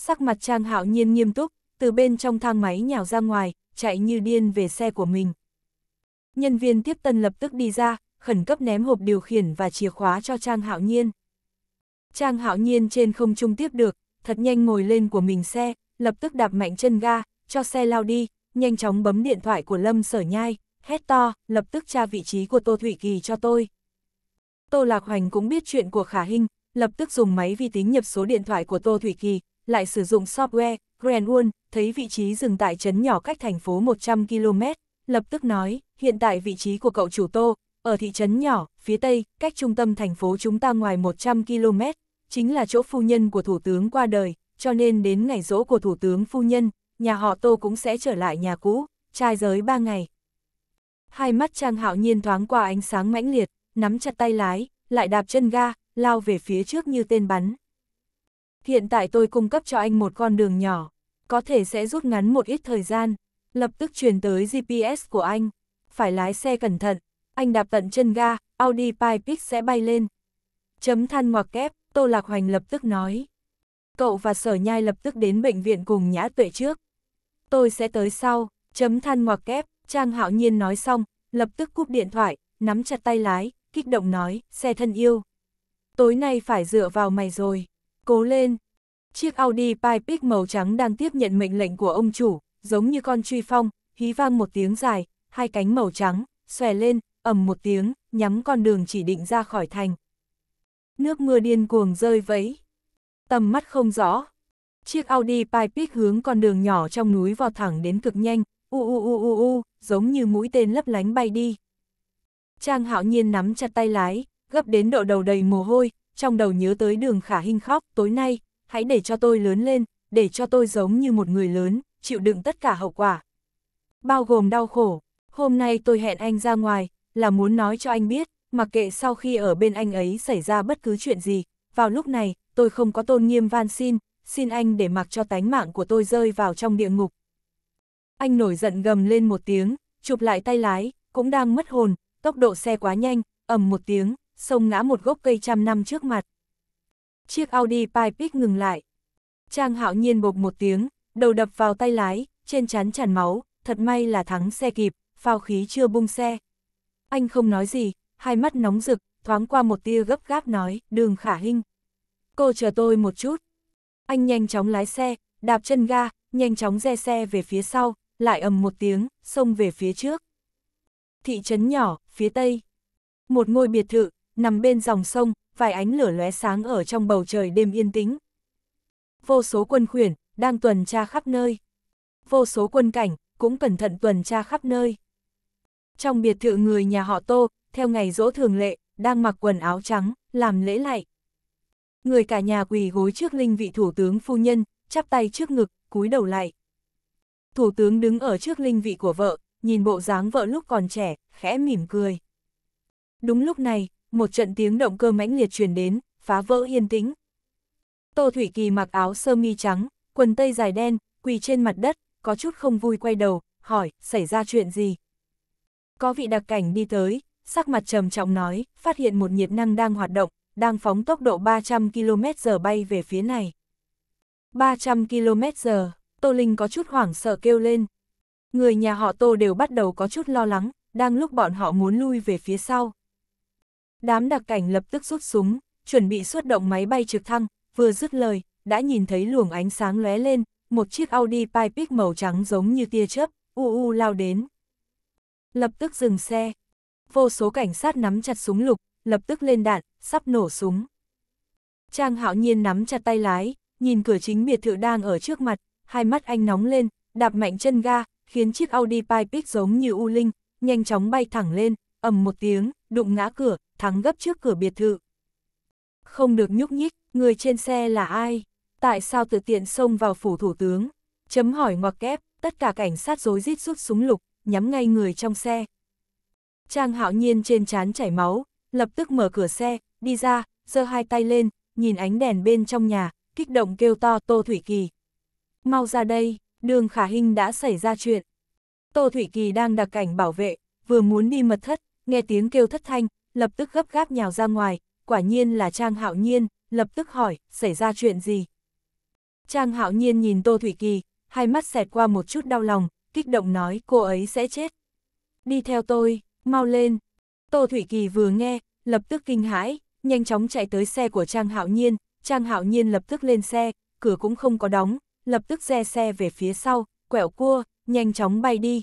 sắc mặt Trang Hạo Nhiên nghiêm túc, từ bên trong thang máy nhào ra ngoài, chạy như điên về xe của mình. Nhân viên tiếp tân lập tức đi ra, khẩn cấp ném hộp điều khiển và chìa khóa cho Trang Hạo Nhiên. Trang Hạo Nhiên trên không trung tiếp được, thật nhanh ngồi lên của mình xe, lập tức đạp mạnh chân ga, cho xe lao đi, nhanh chóng bấm điện thoại của Lâm Sở Nhai, hét to, lập tức tra vị trí của Tô Thủy Kỳ cho tôi. Tô Lạc Hoành cũng biết chuyện của Khả Hinh, lập tức dùng máy vi tính nhập số điện thoại của Tô Thủy Kỳ, lại sử dụng software Grand Grenwall, thấy vị trí dừng tại trấn nhỏ cách thành phố 100 km, lập tức nói, hiện tại vị trí của cậu chủ Tô, ở thị trấn nhỏ, phía tây, cách trung tâm thành phố chúng ta ngoài 100 km, chính là chỗ phu nhân của thủ tướng qua đời, cho nên đến ngày rỗ của thủ tướng phu nhân, nhà họ Tô cũng sẽ trở lại nhà cũ, trai giới 3 ngày. Hai mắt Trang Hạo Nhiên thoáng qua ánh sáng mãnh liệt, nắm chặt tay lái, lại đạp chân ga, lao về phía trước như tên bắn. Hiện tại tôi cung cấp cho anh một con đường nhỏ, có thể sẽ rút ngắn một ít thời gian, lập tức truyền tới GPS của anh. Phải lái xe cẩn thận, anh đạp tận chân ga, Audi Pipex sẽ bay lên. Chấm than ngoặc kép, Tô Lạc Hoành lập tức nói. Cậu và sở nhai lập tức đến bệnh viện cùng nhã tuệ trước. Tôi sẽ tới sau, chấm than ngoặc kép, Trang Hạo Nhiên nói xong, lập tức cúp điện thoại, nắm chặt tay lái, kích động nói, xe thân yêu. Tối nay phải dựa vào mày rồi. Cố lên! Chiếc Audi Pipic màu trắng đang tiếp nhận mệnh lệnh của ông chủ, giống như con truy phong, hí vang một tiếng dài, hai cánh màu trắng, xòe lên, ầm một tiếng, nhắm con đường chỉ định ra khỏi thành. Nước mưa điên cuồng rơi vấy, Tầm mắt không rõ. Chiếc Audi Pipic hướng con đường nhỏ trong núi vào thẳng đến cực nhanh, u u u u u, giống như mũi tên lấp lánh bay đi. Trang hạo nhiên nắm chặt tay lái, gấp đến độ đầu đầy mồ hôi, trong đầu nhớ tới đường khả hinh khóc, tối nay, hãy để cho tôi lớn lên, để cho tôi giống như một người lớn, chịu đựng tất cả hậu quả. Bao gồm đau khổ, hôm nay tôi hẹn anh ra ngoài, là muốn nói cho anh biết, mặc kệ sau khi ở bên anh ấy xảy ra bất cứ chuyện gì, vào lúc này, tôi không có tôn nghiêm van xin, xin anh để mặc cho tánh mạng của tôi rơi vào trong địa ngục. Anh nổi giận gầm lên một tiếng, chụp lại tay lái, cũng đang mất hồn, tốc độ xe quá nhanh, ầm một tiếng, xông ngã một gốc cây trăm năm trước mặt. Chiếc Audi Pipic ngừng lại. Trang hạo nhiên bộc một tiếng, đầu đập vào tay lái, trên chán tràn máu, thật may là thắng xe kịp, phao khí chưa bung xe. Anh không nói gì, hai mắt nóng rực, thoáng qua một tia gấp gáp nói, đường khả hinh. Cô chờ tôi một chút. Anh nhanh chóng lái xe, đạp chân ga, nhanh chóng re xe về phía sau, lại ầm một tiếng, xông về phía trước. Thị trấn nhỏ, phía tây. Một ngôi biệt thự, nằm bên dòng sông, vài ánh lửa lóe sáng ở trong bầu trời đêm yên tĩnh. Vô số quân khuyển, đang tuần tra khắp nơi. Vô số quân cảnh, cũng cẩn thận tuần tra khắp nơi. Trong biệt thự người nhà họ Tô, theo ngày dỗ thường lệ, đang mặc quần áo trắng, làm lễ lạy. Người cả nhà quỳ gối trước linh vị thủ tướng phu nhân, chắp tay trước ngực, cúi đầu lại. Thủ tướng đứng ở trước linh vị của vợ, nhìn bộ dáng vợ lúc còn trẻ, khẽ mỉm cười. Đúng lúc này, một trận tiếng động cơ mãnh liệt truyền đến, phá vỡ yên tĩnh. Tô Thủy Kỳ mặc áo sơ mi trắng, quần tây dài đen, quỳ trên mặt đất, có chút không vui quay đầu, hỏi, xảy ra chuyện gì? Có vị đặc cảnh đi tới, sắc mặt trầm trọng nói, phát hiện một nhiệt năng đang hoạt động, đang phóng tốc độ 300 km h bay về phía này. 300 km h Tô Linh có chút hoảng sợ kêu lên. Người nhà họ Tô đều bắt đầu có chút lo lắng, đang lúc bọn họ muốn lui về phía sau. Đám đặc cảnh lập tức rút súng, chuẩn bị xuất động máy bay trực thăng, vừa dứt lời, đã nhìn thấy luồng ánh sáng lóe lên, một chiếc Audi Pipic màu trắng giống như tia chớp, u u lao đến. Lập tức dừng xe. Vô số cảnh sát nắm chặt súng lục, lập tức lên đạn, sắp nổ súng. Trang hạo nhiên nắm chặt tay lái, nhìn cửa chính biệt thự đang ở trước mặt, hai mắt anh nóng lên, đạp mạnh chân ga, khiến chiếc Audi Pipic giống như u linh, nhanh chóng bay thẳng lên, ầm một tiếng, đụng ngã cửa, thắng gấp trước cửa biệt thự. Không được nhúc nhích, người trên xe là ai? Tại sao tự tiện xông vào phủ thủ tướng? Chấm hỏi ngoặc kép, tất cả cảnh sát dối rít rút súng lục, nhắm ngay người trong xe. Trang hạo nhiên trên trán chảy máu, lập tức mở cửa xe, đi ra, giơ hai tay lên, nhìn ánh đèn bên trong nhà, kích động kêu to Tô Thủy Kỳ. Mau ra đây, đường khả hình đã xảy ra chuyện. Tô Thủy Kỳ đang đặc cảnh bảo vệ, vừa muốn đi mật thất, nghe tiếng kêu thất thanh, lập tức gấp gáp nhào ra ngoài, quả nhiên là Trang Hạo Nhiên, lập tức hỏi, xảy ra chuyện gì? Trang Hạo Nhiên nhìn Tô Thủy Kỳ, hai mắt xẹt qua một chút đau lòng, kích động nói cô ấy sẽ chết. Đi theo tôi, mau lên. Tô Thủy Kỳ vừa nghe, lập tức kinh hãi, nhanh chóng chạy tới xe của Trang Hạo Nhiên, Trang Hạo Nhiên lập tức lên xe, cửa cũng không có đóng, lập tức re xe về phía sau, quẹo cua, nhanh chóng bay đi.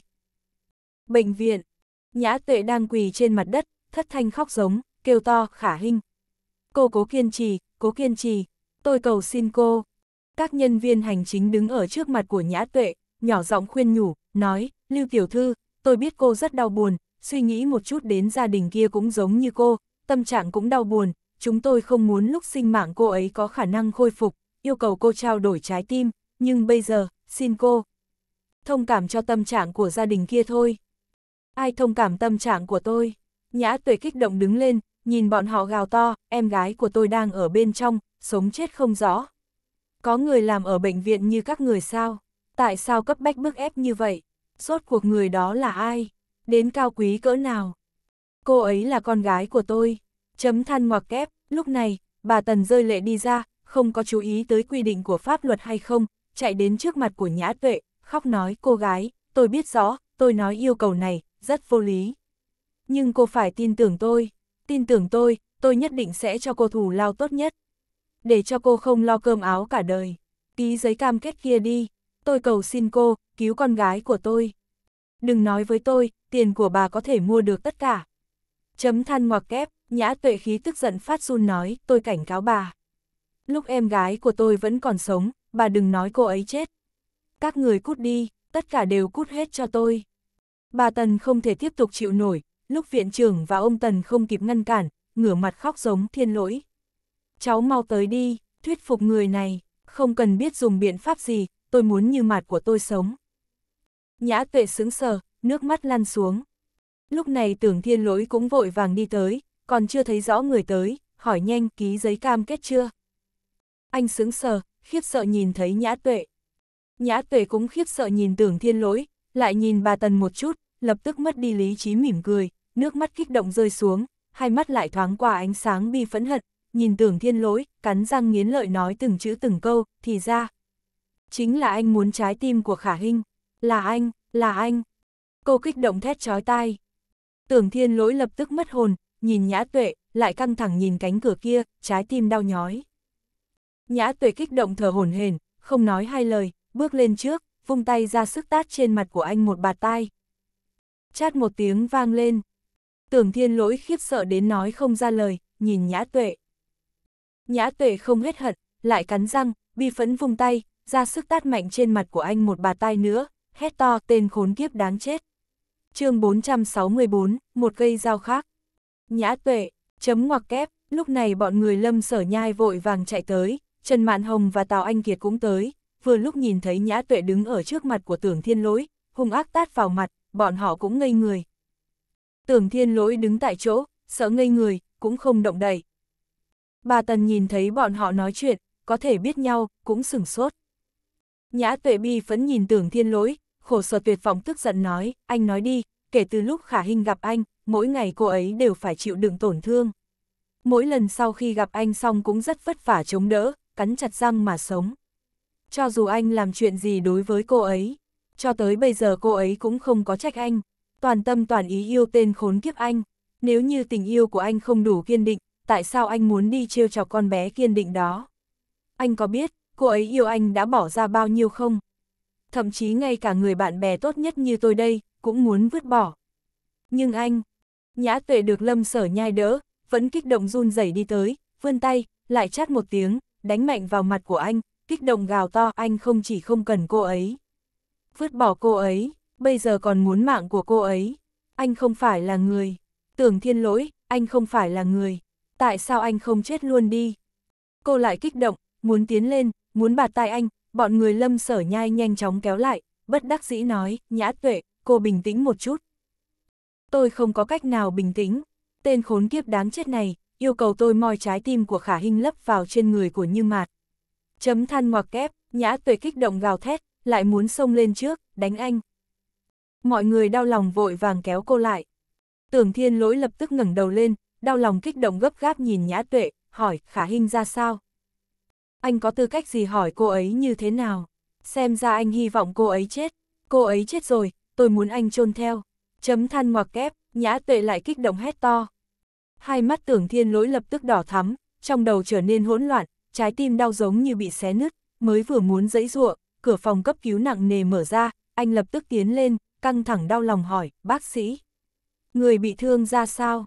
Bệnh viện, Nhã Tuệ đang quỳ trên mặt đất, thất thanh khóc giống, kêu to, khả hình. Cô cố kiên trì, cố kiên trì, tôi cầu xin cô. Các nhân viên hành chính đứng ở trước mặt của Nhã Tuệ, nhỏ giọng khuyên nhủ, nói, Lưu Tiểu Thư, tôi biết cô rất đau buồn, suy nghĩ một chút đến gia đình kia cũng giống như cô, tâm trạng cũng đau buồn, chúng tôi không muốn lúc sinh mạng cô ấy có khả năng khôi phục, yêu cầu cô trao đổi trái tim, nhưng bây giờ, xin cô. Thông cảm cho tâm trạng của gia đình kia thôi. Ai thông cảm tâm trạng của tôi? Nhã tuệ kích động đứng lên, nhìn bọn họ gào to, em gái của tôi đang ở bên trong, sống chết không rõ. Có người làm ở bệnh viện như các người sao? Tại sao cấp bách bức ép như vậy? Rốt cuộc người đó là ai? Đến cao quý cỡ nào? Cô ấy là con gái của tôi. Chấm than ngoặc kép, lúc này, bà Tần rơi lệ đi ra, không có chú ý tới quy định của pháp luật hay không, chạy đến trước mặt của Nhã Tuệ, khóc nói cô gái, tôi biết rõ, tôi nói yêu cầu này, rất vô lý nhưng cô phải tin tưởng tôi, tin tưởng tôi, tôi nhất định sẽ cho cô thù lao tốt nhất. Để cho cô không lo cơm áo cả đời, ký giấy cam kết kia đi, tôi cầu xin cô, cứu con gái của tôi. Đừng nói với tôi, tiền của bà có thể mua được tất cả. Chấm than ngoặc kép, nhã tuệ khí tức giận phát run nói, tôi cảnh cáo bà. Lúc em gái của tôi vẫn còn sống, bà đừng nói cô ấy chết. Các người cút đi, tất cả đều cút hết cho tôi. Bà Tần không thể tiếp tục chịu nổi, lúc viện trưởng và ông Tần không kịp ngăn cản, ngửa mặt khóc giống thiên lỗi. Cháu mau tới đi, thuyết phục người này, không cần biết dùng biện pháp gì, tôi muốn như mặt của tôi sống. Nhã tuệ sững sờ, nước mắt lăn xuống. Lúc này tưởng thiên lỗi cũng vội vàng đi tới, còn chưa thấy rõ người tới, hỏi nhanh ký giấy cam kết chưa. Anh sững sờ, khiếp sợ nhìn thấy nhã tuệ. Nhã tuệ cũng khiếp sợ nhìn tưởng thiên lỗi, lại nhìn bà Tần một chút, lập tức mất đi lý trí mỉm cười, nước mắt kích động rơi xuống, hai mắt lại thoáng qua ánh sáng bi phẫn hận, nhìn tưởng thiên lỗi, cắn răng nghiến lợi nói từng chữ từng câu, thì ra. Chính là anh muốn trái tim của khả hình, là anh, là anh. Cô kích động thét chói tai. Tưởng thiên lỗi lập tức mất hồn, nhìn nhã tuệ, lại căng thẳng nhìn cánh cửa kia, trái tim đau nhói. Nhã tuệ kích động thở hổn hển, không nói hai lời, bước lên trước, vung tay ra sức tát trên mặt của anh một bà tai chát một tiếng vang lên. Tưởng thiên lỗi khiếp sợ đến nói không ra lời, nhìn nhã tuệ. Nhã tuệ không hết hận, lại cắn răng, bi phẫn vung tay, ra sức tát mạnh trên mặt của anh một bà tay nữa, hét to tên khốn kiếp đáng chết. chương 464, một cây dao khác. Nhã tuệ, chấm ngoặc kép, lúc này bọn người lâm sở nhai vội vàng chạy tới, Trần Mạn Hồng và Tào Anh Kiệt cũng tới, vừa lúc nhìn thấy nhã tuệ đứng ở trước mặt của tưởng thiên lỗi, hung ác tát vào mặt, bọn họ cũng ngây người. Tưởng thiên lỗi đứng tại chỗ, sợ ngây người, cũng không động đậy. Bà Tần nhìn thấy bọn họ nói chuyện, có thể biết nhau, cũng sửng sốt. Nhã tuệ bi phấn nhìn tưởng thiên lỗi, khổ sở tuyệt vọng tức giận nói, anh nói đi, kể từ lúc khả hình gặp anh, mỗi ngày cô ấy đều phải chịu đựng tổn thương. Mỗi lần sau khi gặp anh xong cũng rất vất vả chống đỡ, cắn chặt răng mà sống. Cho dù anh làm chuyện gì đối với cô ấy, cho tới bây giờ cô ấy cũng không có trách anh, toàn tâm toàn ý yêu tên khốn kiếp anh, nếu như tình yêu của anh không đủ kiên định, tại sao anh muốn đi trêu chọc con bé kiên định đó? Anh có biết, cô ấy yêu anh đã bỏ ra bao nhiêu không? Thậm chí ngay cả người bạn bè tốt nhất như tôi đây, cũng muốn vứt bỏ. Nhưng anh, nhã tuệ được lâm sở nhai đỡ, vẫn kích động run rẩy đi tới, vươn tay, lại chát một tiếng, đánh mạnh vào mặt của anh, kích động gào to anh không chỉ không cần cô ấy vứt bỏ cô ấy, bây giờ còn muốn mạng của cô ấy. Anh không phải là người. Tưởng thiên lỗi, anh không phải là người. Tại sao anh không chết luôn đi? Cô lại kích động, muốn tiến lên, muốn bạt tay anh, bọn người lâm sở nhai nhanh chóng kéo lại, bất đắc dĩ nói, nhã tuệ, cô bình tĩnh một chút. Tôi không có cách nào bình tĩnh, tên khốn kiếp đáng chết này, yêu cầu tôi moi trái tim của khả hình lấp vào trên người của Như Mạt. Chấm than ngoặc kép, nhã tuệ kích động gào thét, lại muốn xông lên trước, đánh anh. Mọi người đau lòng vội vàng kéo cô lại. Tưởng thiên lỗi lập tức ngẩng đầu lên, đau lòng kích động gấp gáp nhìn nhã tuệ, hỏi khả hình ra sao. Anh có tư cách gì hỏi cô ấy như thế nào? Xem ra anh hy vọng cô ấy chết. Cô ấy chết rồi, tôi muốn anh chôn theo. Chấm than ngoặc kép, nhã tuệ lại kích động hét to. Hai mắt tưởng thiên lỗi lập tức đỏ thắm, trong đầu trở nên hỗn loạn, trái tim đau giống như bị xé nứt, mới vừa muốn dẫy ruộng, cửa phòng cấp cứu nặng nề mở ra, anh lập tức tiến lên, căng thẳng đau lòng hỏi, bác sĩ. Người bị thương ra sao?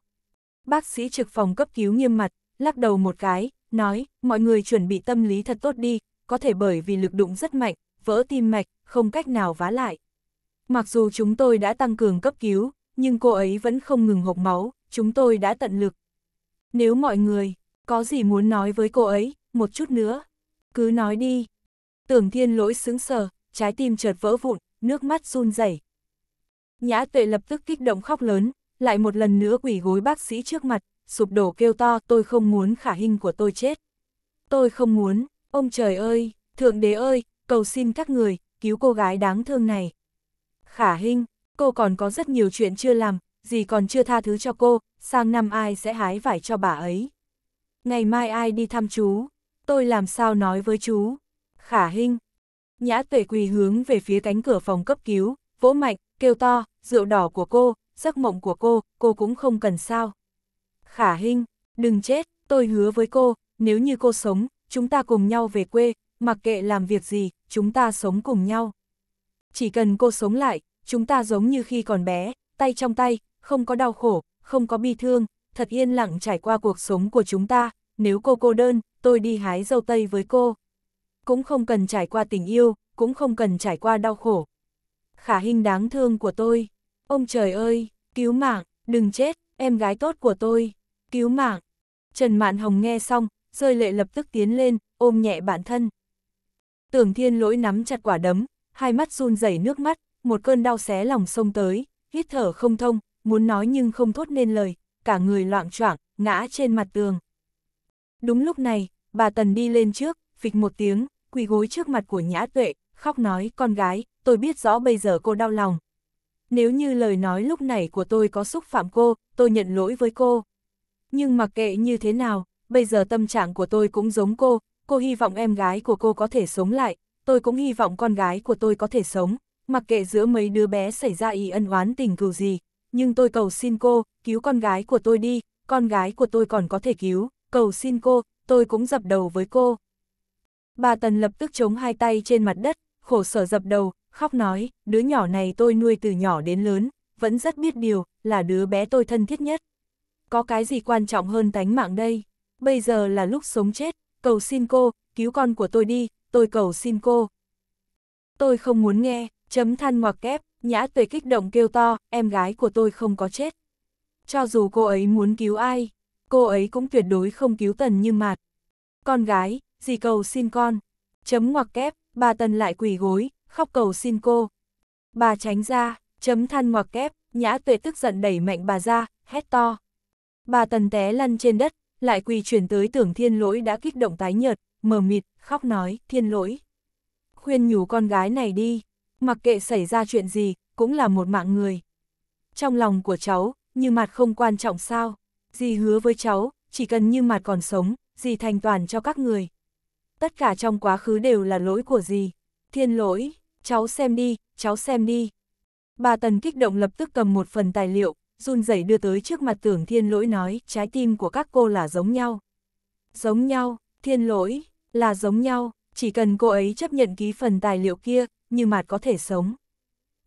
Bác sĩ trực phòng cấp cứu nghiêm mặt, lắc đầu một cái, nói, mọi người chuẩn bị tâm lý thật tốt đi, có thể bởi vì lực đụng rất mạnh, vỡ tim mạch, không cách nào vá lại. Mặc dù chúng tôi đã tăng cường cấp cứu, nhưng cô ấy vẫn không ngừng hộc máu, chúng tôi đã tận lực. Nếu mọi người có gì muốn nói với cô ấy, một chút nữa, cứ nói đi, Tưởng thiên lỗi sững sờ, trái tim chợt vỡ vụn, nước mắt run rẩy. Nhã tuệ lập tức kích động khóc lớn, lại một lần nữa quỷ gối bác sĩ trước mặt, sụp đổ kêu to tôi không muốn khả hình của tôi chết. Tôi không muốn, ông trời ơi, thượng đế ơi, cầu xin các người, cứu cô gái đáng thương này. Khả hình, cô còn có rất nhiều chuyện chưa làm, gì còn chưa tha thứ cho cô, sang năm ai sẽ hái vải cho bà ấy. Ngày mai ai đi thăm chú, tôi làm sao nói với chú, khả hình. Nhã tuệ quỳ hướng về phía cánh cửa phòng cấp cứu, vỗ mạnh, kêu to, rượu đỏ của cô, giấc mộng của cô, cô cũng không cần sao. Khả hình, đừng chết, tôi hứa với cô, nếu như cô sống, chúng ta cùng nhau về quê, mặc kệ làm việc gì, chúng ta sống cùng nhau. Chỉ cần cô sống lại, chúng ta giống như khi còn bé, tay trong tay, không có đau khổ, không có bi thương, thật yên lặng trải qua cuộc sống của chúng ta, nếu cô cô đơn, tôi đi hái dâu tây với cô cũng không cần trải qua tình yêu, cũng không cần trải qua đau khổ. Khả hình đáng thương của tôi, ông trời ơi, cứu mạng, đừng chết, em gái tốt của tôi, cứu mạng. Trần Mạn Hồng nghe xong, rơi lệ lập tức tiến lên, ôm nhẹ bản thân. Tưởng thiên lỗi nắm chặt quả đấm, hai mắt run rẩy nước mắt, một cơn đau xé lòng sông tới, hít thở không thông, muốn nói nhưng không thốt nên lời, cả người loạn choạng ngã trên mặt tường. Đúng lúc này, bà Tần đi lên trước, phịch một tiếng, quỳ gối trước mặt của nhã tuệ, khóc nói, con gái, tôi biết rõ bây giờ cô đau lòng. Nếu như lời nói lúc này của tôi có xúc phạm cô, tôi nhận lỗi với cô. Nhưng mặc kệ như thế nào, bây giờ tâm trạng của tôi cũng giống cô, cô hy vọng em gái của cô có thể sống lại, tôi cũng hy vọng con gái của tôi có thể sống, mặc kệ giữa mấy đứa bé xảy ra ý ân oán tình cừu gì, nhưng tôi cầu xin cô, cứu con gái của tôi đi, con gái của tôi còn có thể cứu, cầu xin cô, tôi cũng dập đầu với cô. Bà Tần lập tức chống hai tay trên mặt đất, khổ sở dập đầu, khóc nói, đứa nhỏ này tôi nuôi từ nhỏ đến lớn, vẫn rất biết điều, là đứa bé tôi thân thiết nhất. Có cái gì quan trọng hơn tánh mạng đây? Bây giờ là lúc sống chết, cầu xin cô, cứu con của tôi đi, tôi cầu xin cô. Tôi không muốn nghe, chấm than ngoặc kép, nhã tuệ kích động kêu to, em gái của tôi không có chết. Cho dù cô ấy muốn cứu ai, cô ấy cũng tuyệt đối không cứu tần như mạt. Con gái, dì cầu xin con. Chấm ngoặc kép, bà Tần lại quỳ gối, khóc cầu xin cô. Bà tránh ra, chấm than ngoặc kép, nhã tuệ tức giận đẩy mạnh bà ra, hét to. Bà Tần té lăn trên đất, lại quỳ chuyển tới tưởng thiên lỗi đã kích động tái nhợt, mờ mịt, khóc nói, thiên lỗi. Khuyên nhủ con gái này đi, mặc kệ xảy ra chuyện gì, cũng là một mạng người. Trong lòng của cháu, như mặt không quan trọng sao, dì hứa với cháu, chỉ cần như mặt còn sống, dì thành toàn cho các người tất cả trong quá khứ đều là lỗi của gì. Thiên lỗi, cháu xem đi, cháu xem đi. Bà Tần kích động lập tức cầm một phần tài liệu, run rẩy đưa tới trước mặt tưởng thiên lỗi nói, trái tim của các cô là giống nhau. Giống nhau, thiên lỗi, là giống nhau, chỉ cần cô ấy chấp nhận ký phần tài liệu kia, như mạt có thể sống.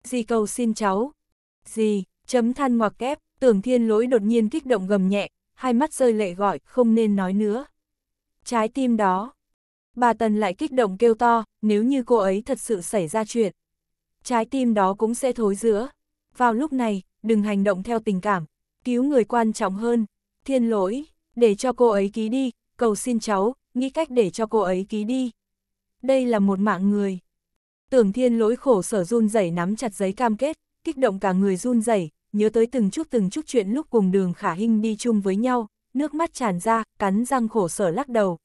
Dì cầu xin cháu. Dì, chấm than ngoặc kép, tưởng thiên lỗi đột nhiên kích động gầm nhẹ, hai mắt rơi lệ gọi, không nên nói nữa. Trái tim đó, Bà Tần lại kích động kêu to, nếu như cô ấy thật sự xảy ra chuyện. Trái tim đó cũng sẽ thối giữa. Vào lúc này, đừng hành động theo tình cảm, cứu người quan trọng hơn. Thiên lỗi, để cho cô ấy ký đi, cầu xin cháu, nghĩ cách để cho cô ấy ký đi. Đây là một mạng người. Tưởng thiên lỗi khổ sở run rẩy nắm chặt giấy cam kết, kích động cả người run rẩy nhớ tới từng chút từng chút chuyện lúc cùng đường khả hình đi chung với nhau, nước mắt tràn ra, cắn răng khổ sở lắc đầu,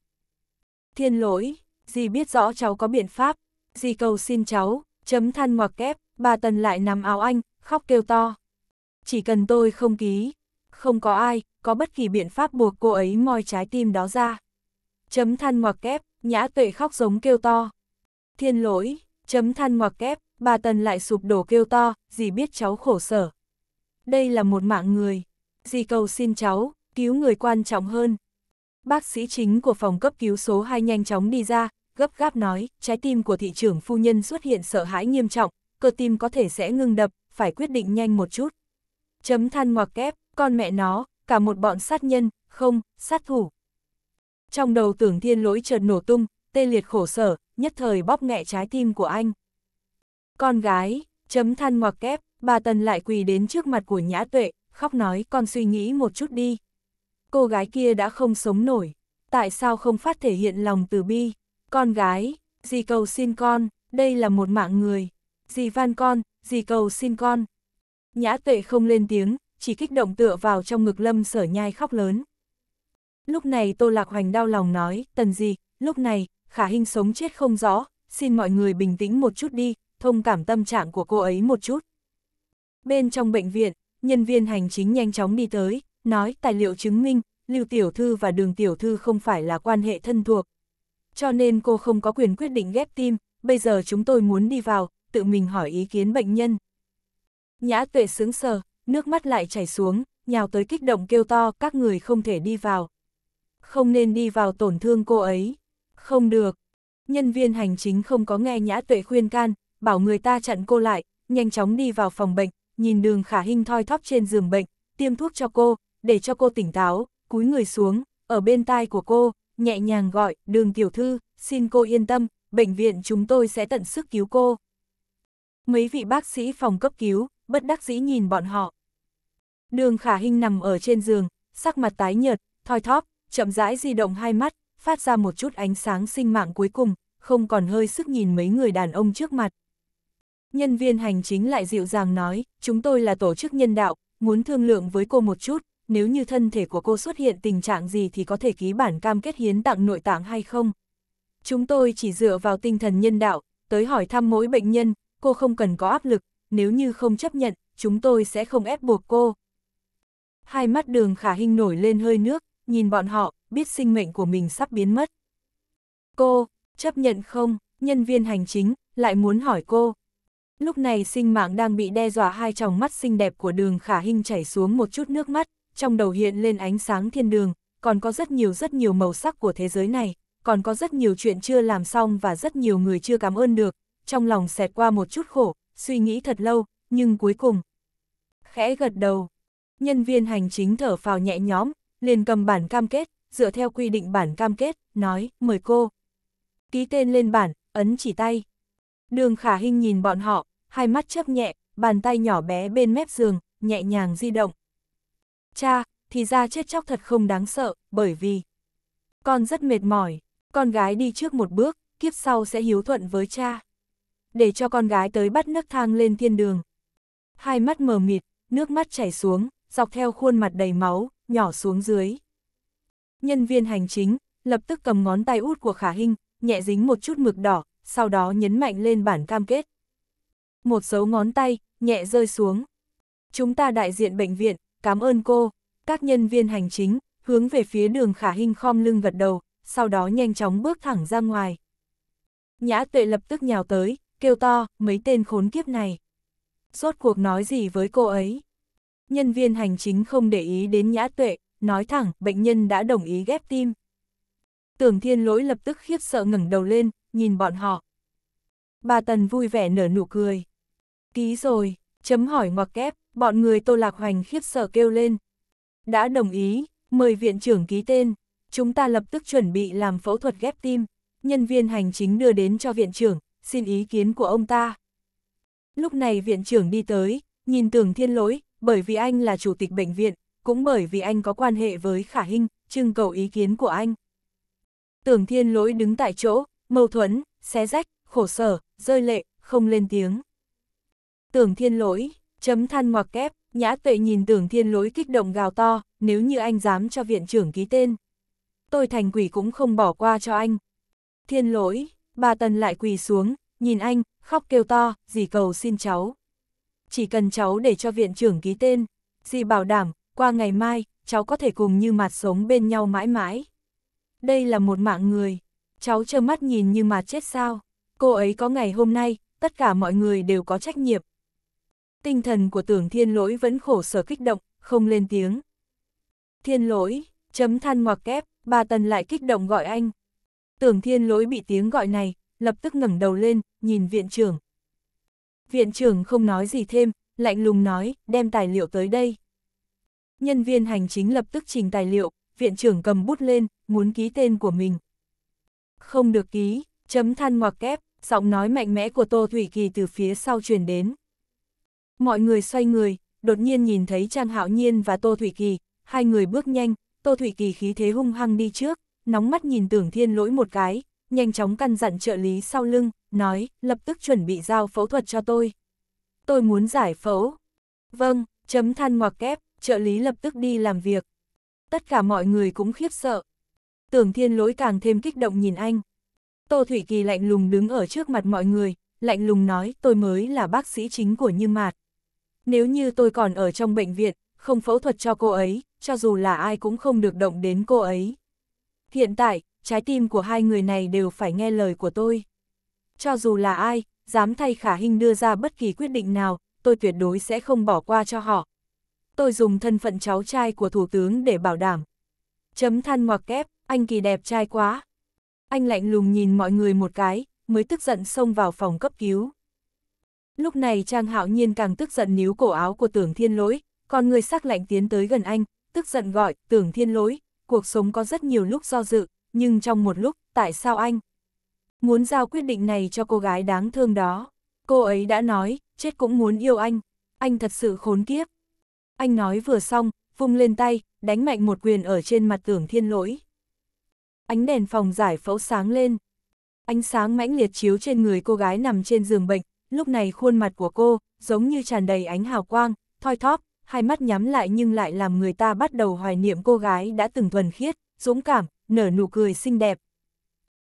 Thiên lỗi, dì biết rõ cháu có biện pháp, dì cầu xin cháu, chấm than ngoặc kép, bà Tần lại nằm áo anh, khóc kêu to. Chỉ cần tôi không ký, không có ai, có bất kỳ biện pháp buộc cô ấy moi trái tim đó ra. Chấm than ngoặc kép, nhã tuệ khóc giống kêu to. Thiên lỗi, chấm than ngoặc kép, bà Tần lại sụp đổ kêu to, dì biết cháu khổ sở. Đây là một mạng người, dì cầu xin cháu, cứu người quan trọng hơn, Bác sĩ chính của phòng cấp cứu số 2 nhanh chóng đi ra, gấp gáp nói, trái tim của thị trưởng phu nhân xuất hiện sợ hãi nghiêm trọng, cơ tim có thể sẽ ngưng đập, phải quyết định nhanh một chút. Chấm than ngoặc kép, con mẹ nó, cả một bọn sát nhân, không, sát thủ. Trong đầu tưởng thiên lỗi chợt nổ tung, tê liệt khổ sở, nhất thời bóp nghẹ trái tim của anh. Con gái, chấm than ngoặc kép, bà Tần lại quỳ đến trước mặt của nhã tuệ, khóc nói con suy nghĩ một chút đi cô gái kia đã không sống nổi, tại sao không phát thể hiện lòng từ bi? Con gái, dì cầu xin con, đây là một mạng người. Dì van con, dì cầu xin con. Nhã tuệ không lên tiếng, chỉ kích động tựa vào trong ngực lâm sở nhai khóc lớn. Lúc này Tô Lạc Hoành đau lòng nói, tần gì, lúc này, khả hình sống chết không rõ, xin mọi người bình tĩnh một chút đi, thông cảm tâm trạng của cô ấy một chút. Bên trong bệnh viện, nhân viên hành chính nhanh chóng đi tới, nói tài liệu chứng minh, Lưu Tiểu Thư và Đường Tiểu Thư không phải là quan hệ thân thuộc. Cho nên cô không có quyền quyết định ghép tim, bây giờ chúng tôi muốn đi vào, tự mình hỏi ý kiến bệnh nhân. Nhã tuệ sướng sờ, nước mắt lại chảy xuống, nhào tới kích động kêu to các người không thể đi vào. Không nên đi vào tổn thương cô ấy. Không được. Nhân viên hành chính không có nghe nhã tuệ khuyên can, bảo người ta chặn cô lại, nhanh chóng đi vào phòng bệnh, nhìn đường khả hình thoi thóp trên giường bệnh, tiêm thuốc cho cô, để cho cô tỉnh táo, cúi người xuống, ở bên tai của cô, nhẹ nhàng gọi, đường tiểu thư, xin cô yên tâm, bệnh viện chúng tôi sẽ tận sức cứu cô. Mấy vị bác sĩ phòng cấp cứu, bất đắc dĩ nhìn bọn họ. Đường khả hình nằm ở trên giường, sắc mặt tái nhợt, thoi thóp, chậm rãi di động hai mắt, phát ra một chút ánh sáng sinh mạng cuối cùng, không còn hơi sức nhìn mấy người đàn ông trước mặt. Nhân viên hành chính lại dịu dàng nói, chúng tôi là tổ chức nhân đạo, muốn thương lượng với cô một chút, nếu như thân thể của cô xuất hiện tình trạng gì thì có thể ký bản cam kết hiến tặng nội tạng hay không. Chúng tôi chỉ dựa vào tinh thần nhân đạo, tới hỏi thăm mỗi bệnh nhân, cô không cần có áp lực, nếu như không chấp nhận, chúng tôi sẽ không ép buộc cô. Hai mắt đường khả hình nổi lên hơi nước, nhìn bọn họ, biết sinh mệnh của mình sắp biến mất. Cô, chấp nhận không, nhân viên hành chính, lại muốn hỏi cô. Lúc này sinh mạng đang bị đe dọa hai tròng mắt xinh đẹp của đường khả hình chảy xuống một chút nước mắt trong đầu hiện lên ánh sáng thiên đường, còn có rất nhiều rất nhiều màu sắc của thế giới này, còn có rất nhiều chuyện chưa làm xong và rất nhiều người chưa cảm ơn được, trong lòng xẹt qua một chút khổ, suy nghĩ thật lâu, nhưng cuối cùng. Khẽ gật đầu, nhân viên hành chính thở phào nhẹ nhõm, liền cầm bản cam kết, dựa theo quy định bản cam kết, nói, mời cô. Ký tên lên bản, ấn chỉ tay. Đường khả hình nhìn bọn họ, hai mắt chấp nhẹ, bàn tay nhỏ bé bên mép giường, nhẹ nhàng di động. Cha, thì ra chết chóc thật không đáng sợ, bởi vì con rất mệt mỏi, con gái đi trước một bước, kiếp sau sẽ hiếu thuận với cha. Để cho con gái tới bắt nước thang lên thiên đường. Hai mắt mờ mịt, nước mắt chảy xuống, dọc theo khuôn mặt đầy máu, nhỏ xuống dưới. Nhân viên hành chính, lập tức cầm ngón tay út của Khả Hinh, nhẹ dính một chút mực đỏ, sau đó nhấn mạnh lên bản cam kết. Một dấu ngón tay, nhẹ rơi xuống. Chúng ta đại diện bệnh viện, cảm ơn cô, các nhân viên hành chính, hướng về phía đường khả hình khom lưng vật đầu, sau đó nhanh chóng bước thẳng ra ngoài. Nhã tuệ lập tức nhào tới, kêu to, mấy tên khốn kiếp này. Rốt cuộc nói gì với cô ấy? Nhân viên hành chính không để ý đến nhã tuệ, nói thẳng, bệnh nhân đã đồng ý ghép tim. Tưởng thiên lỗi lập tức khiếp sợ ngẩng đầu lên, nhìn bọn họ. Bà Tần vui vẻ nở nụ cười. Ký rồi, chấm hỏi ngoặc kép, bọn người Tô Lạc Hoành khiếp sở kêu lên. Đã đồng ý, mời viện trưởng ký tên, chúng ta lập tức chuẩn bị làm phẫu thuật ghép tim, nhân viên hành chính đưa đến cho viện trưởng, xin ý kiến của ông ta. Lúc này viện trưởng đi tới, nhìn tưởng thiên lỗi, bởi vì anh là chủ tịch bệnh viện, cũng bởi vì anh có quan hệ với khả hình, trưng cầu ý kiến của anh. Tưởng thiên lỗi đứng tại chỗ, mâu thuẫn, xé rách, khổ sở, rơi lệ, không lên tiếng. Tưởng thiên lỗi, Chấm than ngoặc kép, nhã tuệ nhìn tưởng thiên lỗi kích động gào to, nếu như anh dám cho viện trưởng ký tên. Tôi thành quỷ cũng không bỏ qua cho anh. Thiên lỗi, bà Tần lại quỳ xuống, nhìn anh, khóc kêu to, dì cầu xin cháu. Chỉ cần cháu để cho viện trưởng ký tên, dì bảo đảm, qua ngày mai, cháu có thể cùng như mặt sống bên nhau mãi mãi. Đây là một mạng người, cháu trơ mắt nhìn như mà chết sao. Cô ấy có ngày hôm nay, tất cả mọi người đều có trách nhiệm, tinh thần của tưởng thiên lỗi vẫn khổ sở kích động, không lên tiếng. Thiên lỗi, chấm than ngoặc kép, ba Tần lại kích động gọi anh. Tưởng thiên lỗi bị tiếng gọi này, lập tức ngẩng đầu lên, nhìn viện trưởng. Viện trưởng không nói gì thêm, lạnh lùng nói, đem tài liệu tới đây. Nhân viên hành chính lập tức trình tài liệu, viện trưởng cầm bút lên, muốn ký tên của mình. Không được ký, chấm than ngoặc kép, giọng nói mạnh mẽ của Tô Thủy Kỳ từ phía sau truyền đến. Mọi người xoay người, đột nhiên nhìn thấy Trang Hạo Nhiên và Tô Thủy Kỳ, hai người bước nhanh, Tô Thủy Kỳ khí thế hung hăng đi trước, nóng mắt nhìn tưởng thiên lỗi một cái, nhanh chóng căn dặn trợ lý sau lưng, nói, lập tức chuẩn bị giao phẫu thuật cho tôi. Tôi muốn giải phẫu. Vâng, chấm than ngoặc kép, trợ lý lập tức đi làm việc. Tất cả mọi người cũng khiếp sợ. Tưởng thiên lỗi càng thêm kích động nhìn anh. Tô Thủy Kỳ lạnh lùng đứng ở trước mặt mọi người, lạnh lùng nói tôi mới là bác sĩ chính của Như Mạt. Nếu như tôi còn ở trong bệnh viện, không phẫu thuật cho cô ấy, cho dù là ai cũng không được động đến cô ấy. Hiện tại, trái tim của hai người này đều phải nghe lời của tôi. Cho dù là ai, dám thay khả hình đưa ra bất kỳ quyết định nào, tôi tuyệt đối sẽ không bỏ qua cho họ. Tôi dùng thân phận cháu trai của Thủ tướng để bảo đảm. Chấm than ngoặc kép, anh kỳ đẹp trai quá. Anh lạnh lùng nhìn mọi người một cái, mới tức giận xông vào phòng cấp cứu. Lúc này Trang Hạo Nhiên càng tức giận níu cổ áo của Tưởng Thiên Lỗi, còn người sắc lạnh tiến tới gần anh, tức giận gọi, Tưởng Thiên Lỗi, cuộc sống có rất nhiều lúc do dự, nhưng trong một lúc, tại sao anh? Muốn giao quyết định này cho cô gái đáng thương đó. Cô ấy đã nói, chết cũng muốn yêu anh. Anh thật sự khốn kiếp. Anh nói vừa xong, vung lên tay, đánh mạnh một quyền ở trên mặt tưởng thiên lỗi. Ánh đèn phòng giải phẫu sáng lên. Ánh sáng mãnh liệt chiếu trên người cô gái nằm trên giường bệnh, lúc này khuôn mặt của cô, giống như tràn đầy ánh hào quang, thoi thóp, hai mắt nhắm lại nhưng lại làm người ta bắt đầu hoài niệm cô gái đã từng thuần khiết, dũng cảm, nở nụ cười xinh đẹp.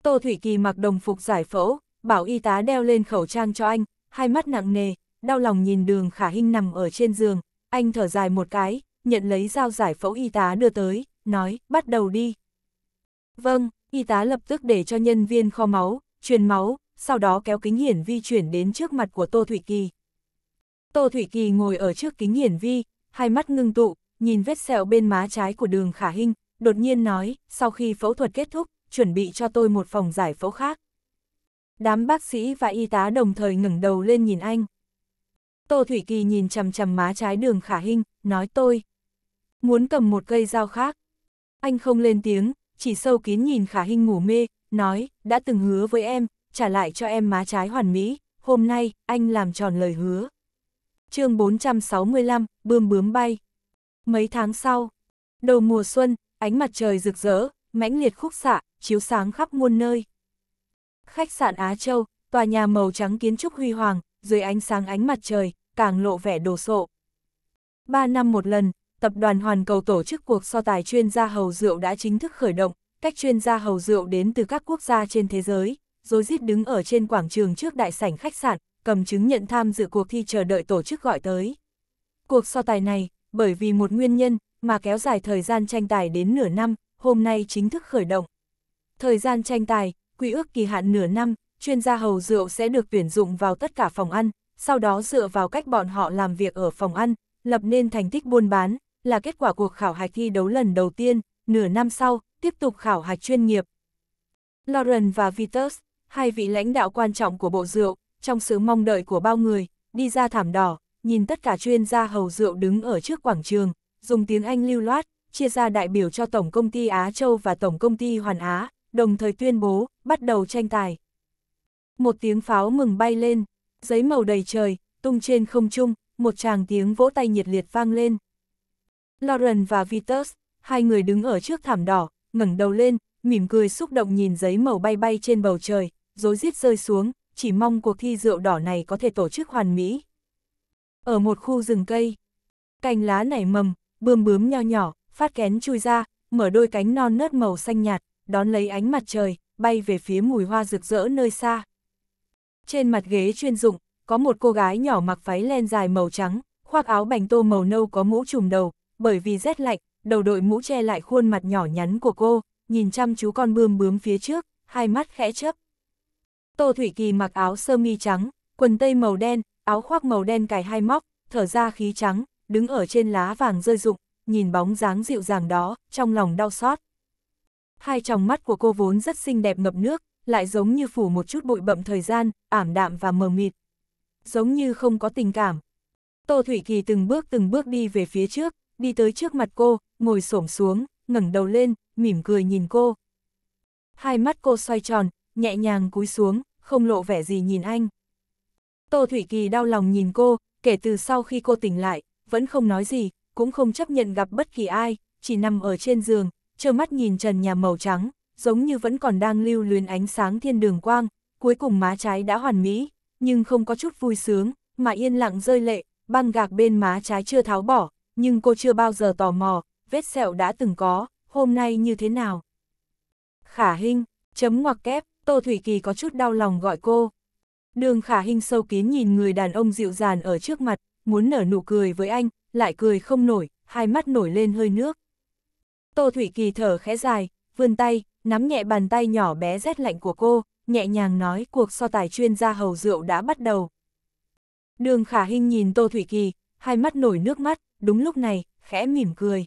Tô Thủy Kỳ mặc đồng phục giải phẫu, bảo y tá đeo lên khẩu trang cho anh, hai mắt nặng nề, đau lòng nhìn đường khả hinh nằm ở trên giường, anh thở dài một cái, nhận lấy dao giải phẫu y tá đưa tới, nói, bắt đầu đi. Vâng, y tá lập tức để cho nhân viên kho máu, truyền máu, sau đó kéo kính hiển vi chuyển đến trước mặt của Tô Thủy Kỳ. Tô Thủy Kỳ ngồi ở trước kính hiển vi, hai mắt ngưng tụ, nhìn vết sẹo bên má trái của đường khả hình, đột nhiên nói, sau khi phẫu thuật kết thúc, chuẩn bị cho tôi một phòng giải phẫu khác. Đám bác sĩ và y tá đồng thời ngẩng đầu lên nhìn anh. Tô Thủy Kỳ nhìn chầm chầm má trái đường khả hình, nói tôi. Muốn cầm một cây dao khác. Anh không lên tiếng, chỉ sâu kín nhìn khả hình ngủ mê, nói, đã từng hứa với em, trả lại cho em má trái hoàn mỹ, hôm nay, anh làm tròn lời hứa. chương 465, bươm bướm bay. Mấy tháng sau, đầu mùa xuân, ánh mặt trời rực rỡ, mãnh liệt khúc xạ, chiếu sáng khắp muôn nơi. Khách sạn Á Châu, tòa nhà màu trắng kiến trúc huy hoàng, dưới ánh sáng ánh mặt trời, càng lộ vẻ đồ sộ. Ba năm một lần, tập đoàn Hoàn Cầu tổ chức cuộc so tài chuyên gia hầu rượu đã chính thức khởi động, cách chuyên gia hầu rượu đến từ các quốc gia trên thế giới, rồi giết đứng ở trên quảng trường trước đại sảnh khách sạn, cầm chứng nhận tham dự cuộc thi chờ đợi tổ chức gọi tới. Cuộc so tài này, bởi vì một nguyên nhân mà kéo dài thời gian tranh tài đến nửa năm, hôm nay chính thức khởi động. Thời gian tranh tài, quy ước kỳ hạn nửa năm, chuyên gia hầu rượu sẽ được tuyển dụng vào tất cả phòng ăn, sau đó dựa vào cách bọn họ làm việc ở phòng ăn, lập nên thành tích buôn bán, là kết quả cuộc khảo hạch thi đấu lần đầu tiên, nửa năm sau, tiếp tục khảo hạch chuyên nghiệp. Lauren và Vitus hai vị lãnh đạo quan trọng của bộ rượu, trong sự mong đợi của bao người, đi ra thảm đỏ, nhìn tất cả chuyên gia hầu rượu đứng ở trước quảng trường, dùng tiếng Anh lưu loát, chia ra đại biểu cho Tổng Công ty Á Châu và Tổng Công ty Hoàn Á, đồng thời tuyên bố, bắt đầu tranh tài. Một tiếng pháo mừng bay lên, giấy màu đầy trời, tung trên không trung, một tràng tiếng vỗ tay nhiệt liệt vang lên. Lauren và Vitus, hai người đứng ở trước thảm đỏ, ngẩng đầu lên, mỉm cười xúc động nhìn giấy màu bay bay trên bầu trời, rối rít rơi xuống, chỉ mong cuộc thi rượu đỏ này có thể tổ chức hoàn mỹ. Ở một khu rừng cây, cành lá nảy mầm, bươm bướm nho nhỏ, phát kén chui ra, mở đôi cánh non nớt màu xanh nhạt, đón lấy ánh mặt trời, bay về phía mùi hoa rực rỡ nơi xa. Trên mặt ghế chuyên dụng, có một cô gái nhỏ mặc váy len dài màu trắng, khoác áo bành tô màu nâu có mũ trùm đầu, bởi vì rét lạnh, đầu đội mũ che lại khuôn mặt nhỏ nhắn của cô, nhìn chăm chú con bươm bướm phía trước, hai mắt khẽ chớp, Tô Thủy Kỳ mặc áo sơ mi trắng, quần tây màu đen, áo khoác màu đen cài hai móc, thở ra khí trắng, đứng ở trên lá vàng rơi rụng, nhìn bóng dáng dịu dàng đó, trong lòng đau xót. Hai tròng mắt của cô vốn rất xinh đẹp ngập nước, lại giống như phủ một chút bụi bậm thời gian, ảm đạm và mờ mịt. Giống như không có tình cảm. Tô Thủy Kỳ từng bước từng bước đi về phía trước, đi tới trước mặt cô, ngồi xổm xuống, ngẩng đầu lên, mỉm cười nhìn cô. Hai mắt cô xoay tròn, nhẹ nhàng cúi xuống, không lộ vẻ gì nhìn anh. Tô Thủy Kỳ đau lòng nhìn cô, kể từ sau khi cô tỉnh lại, vẫn không nói gì, cũng không chấp nhận gặp bất kỳ ai, chỉ nằm ở trên giường, trơ mắt nhìn trần nhà màu trắng, giống như vẫn còn đang lưu luyến ánh sáng thiên đường quang, cuối cùng má trái đã hoàn mỹ, nhưng không có chút vui sướng, mà yên lặng rơi lệ, băng gạc bên má trái chưa tháo bỏ, nhưng cô chưa bao giờ tò mò, vết sẹo đã từng có, hôm nay như thế nào. Khả Hinh, chấm ngoặc kép, Tô Thủy Kỳ có chút đau lòng gọi cô. Đường khả hình sâu kín nhìn người đàn ông dịu dàng ở trước mặt, muốn nở nụ cười với anh, lại cười không nổi, hai mắt nổi lên hơi nước. Tô Thủy Kỳ thở khẽ dài, vươn tay, nắm nhẹ bàn tay nhỏ bé rét lạnh của cô, nhẹ nhàng nói cuộc so tài chuyên gia hầu rượu đã bắt đầu. Đường khả hình nhìn Tô Thủy Kỳ, hai mắt nổi nước mắt, đúng lúc này, khẽ mỉm cười.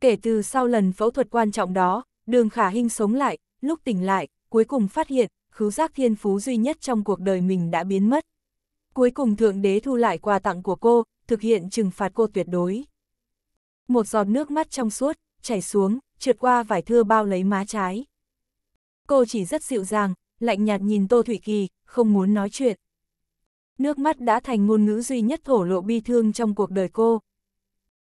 Kể từ sau lần phẫu thuật quan trọng đó, đường khả hình sống lại, lúc tỉnh lại, cuối cùng phát hiện, khứu giác thiên phú duy nhất trong cuộc đời mình đã biến mất. Cuối cùng Thượng Đế thu lại quà tặng của cô, thực hiện trừng phạt cô tuyệt đối. Một giọt nước mắt trong suốt, chảy xuống, trượt qua vải thưa bao lấy má trái. Cô chỉ rất dịu dàng, lạnh nhạt nhìn Tô Thủy Kỳ, không muốn nói chuyện. Nước mắt đã thành ngôn ngữ duy nhất thổ lộ bi thương trong cuộc đời cô.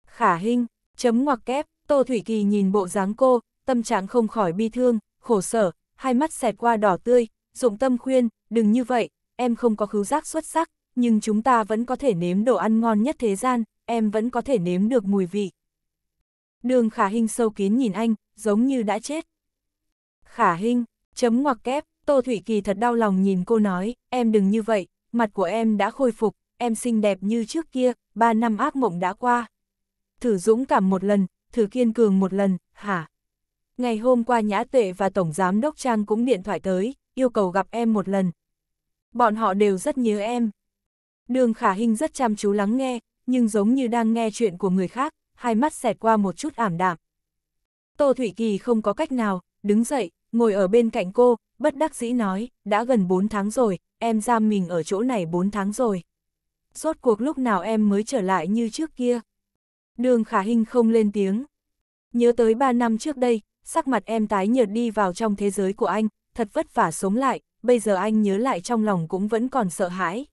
Khả hình, chấm ngoặc kép, Tô Thủy Kỳ nhìn bộ dáng cô, tâm trạng không khỏi bi thương, khổ sở, hai mắt xẹt qua đỏ tươi, dụng tâm khuyên, đừng như vậy, em không có khứu giác xuất sắc, nhưng chúng ta vẫn có thể nếm đồ ăn ngon nhất thế gian, em vẫn có thể nếm được mùi vị. Đường khả hình sâu kín nhìn anh, giống như đã chết. Khả hình, chấm ngoặc kép, Tô Thủy Kỳ thật đau lòng nhìn cô nói, em đừng như vậy, mặt của em đã khôi phục, em xinh đẹp như trước kia, ba năm ác mộng đã qua. Thử dũng cảm một lần, thử kiên cường một lần, hả? ngày hôm qua Nhã Tệ và Tổng Giám Đốc Trang cũng điện thoại tới, yêu cầu gặp em một lần. Bọn họ đều rất nhớ em. Đường Khả Hinh rất chăm chú lắng nghe, nhưng giống như đang nghe chuyện của người khác, hai mắt xẹt qua một chút ảm đạm. Tô Thủy Kỳ không có cách nào, đứng dậy, ngồi ở bên cạnh cô, bất đắc dĩ nói, đã gần 4 tháng rồi, em giam mình ở chỗ này 4 tháng rồi. Rốt cuộc lúc nào em mới trở lại như trước kia? Đường Khả Hinh không lên tiếng. Nhớ tới 3 năm trước đây, sắc mặt em tái nhợt đi vào trong thế giới của anh, thật vất vả sống lại, bây giờ anh nhớ lại trong lòng cũng vẫn còn sợ hãi.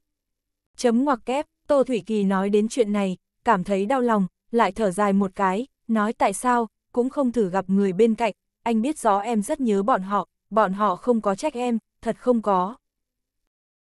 Chấm ngoặc kép, Tô Thủy Kỳ nói đến chuyện này, cảm thấy đau lòng, lại thở dài một cái, nói tại sao, cũng không thử gặp người bên cạnh, anh biết rõ em rất nhớ bọn họ, bọn họ không có trách em, thật không có.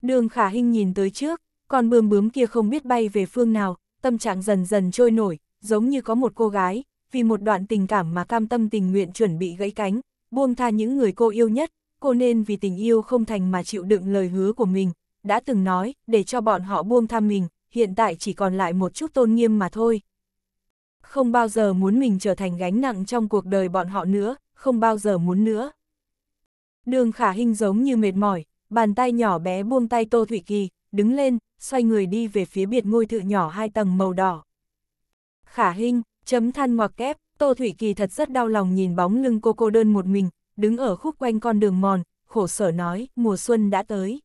Đường khả hình nhìn tới trước, còn bươm bướm kia không biết bay về phương nào, tâm trạng dần dần trôi nổi, giống như có một cô gái, vì một đoạn tình cảm mà cam tâm tình nguyện chuẩn bị gãy cánh, buông tha những người cô yêu nhất, cô nên vì tình yêu không thành mà chịu đựng lời hứa của mình, đã từng nói, để cho bọn họ buông tha mình, hiện tại chỉ còn lại một chút tôn nghiêm mà thôi. Không bao giờ muốn mình trở thành gánh nặng trong cuộc đời bọn họ nữa, không bao giờ muốn nữa. Đường khả hình giống như mệt mỏi, bàn tay nhỏ bé buông tay Tô thủy Kỳ, đứng lên, xoay người đi về phía biệt ngôi thự nhỏ hai tầng màu đỏ. Khả hình, Chấm than ngoặc kép, Tô Thủy Kỳ thật rất đau lòng nhìn bóng lưng cô cô đơn một mình, đứng ở khúc quanh con đường mòn, khổ sở nói, mùa xuân đã tới.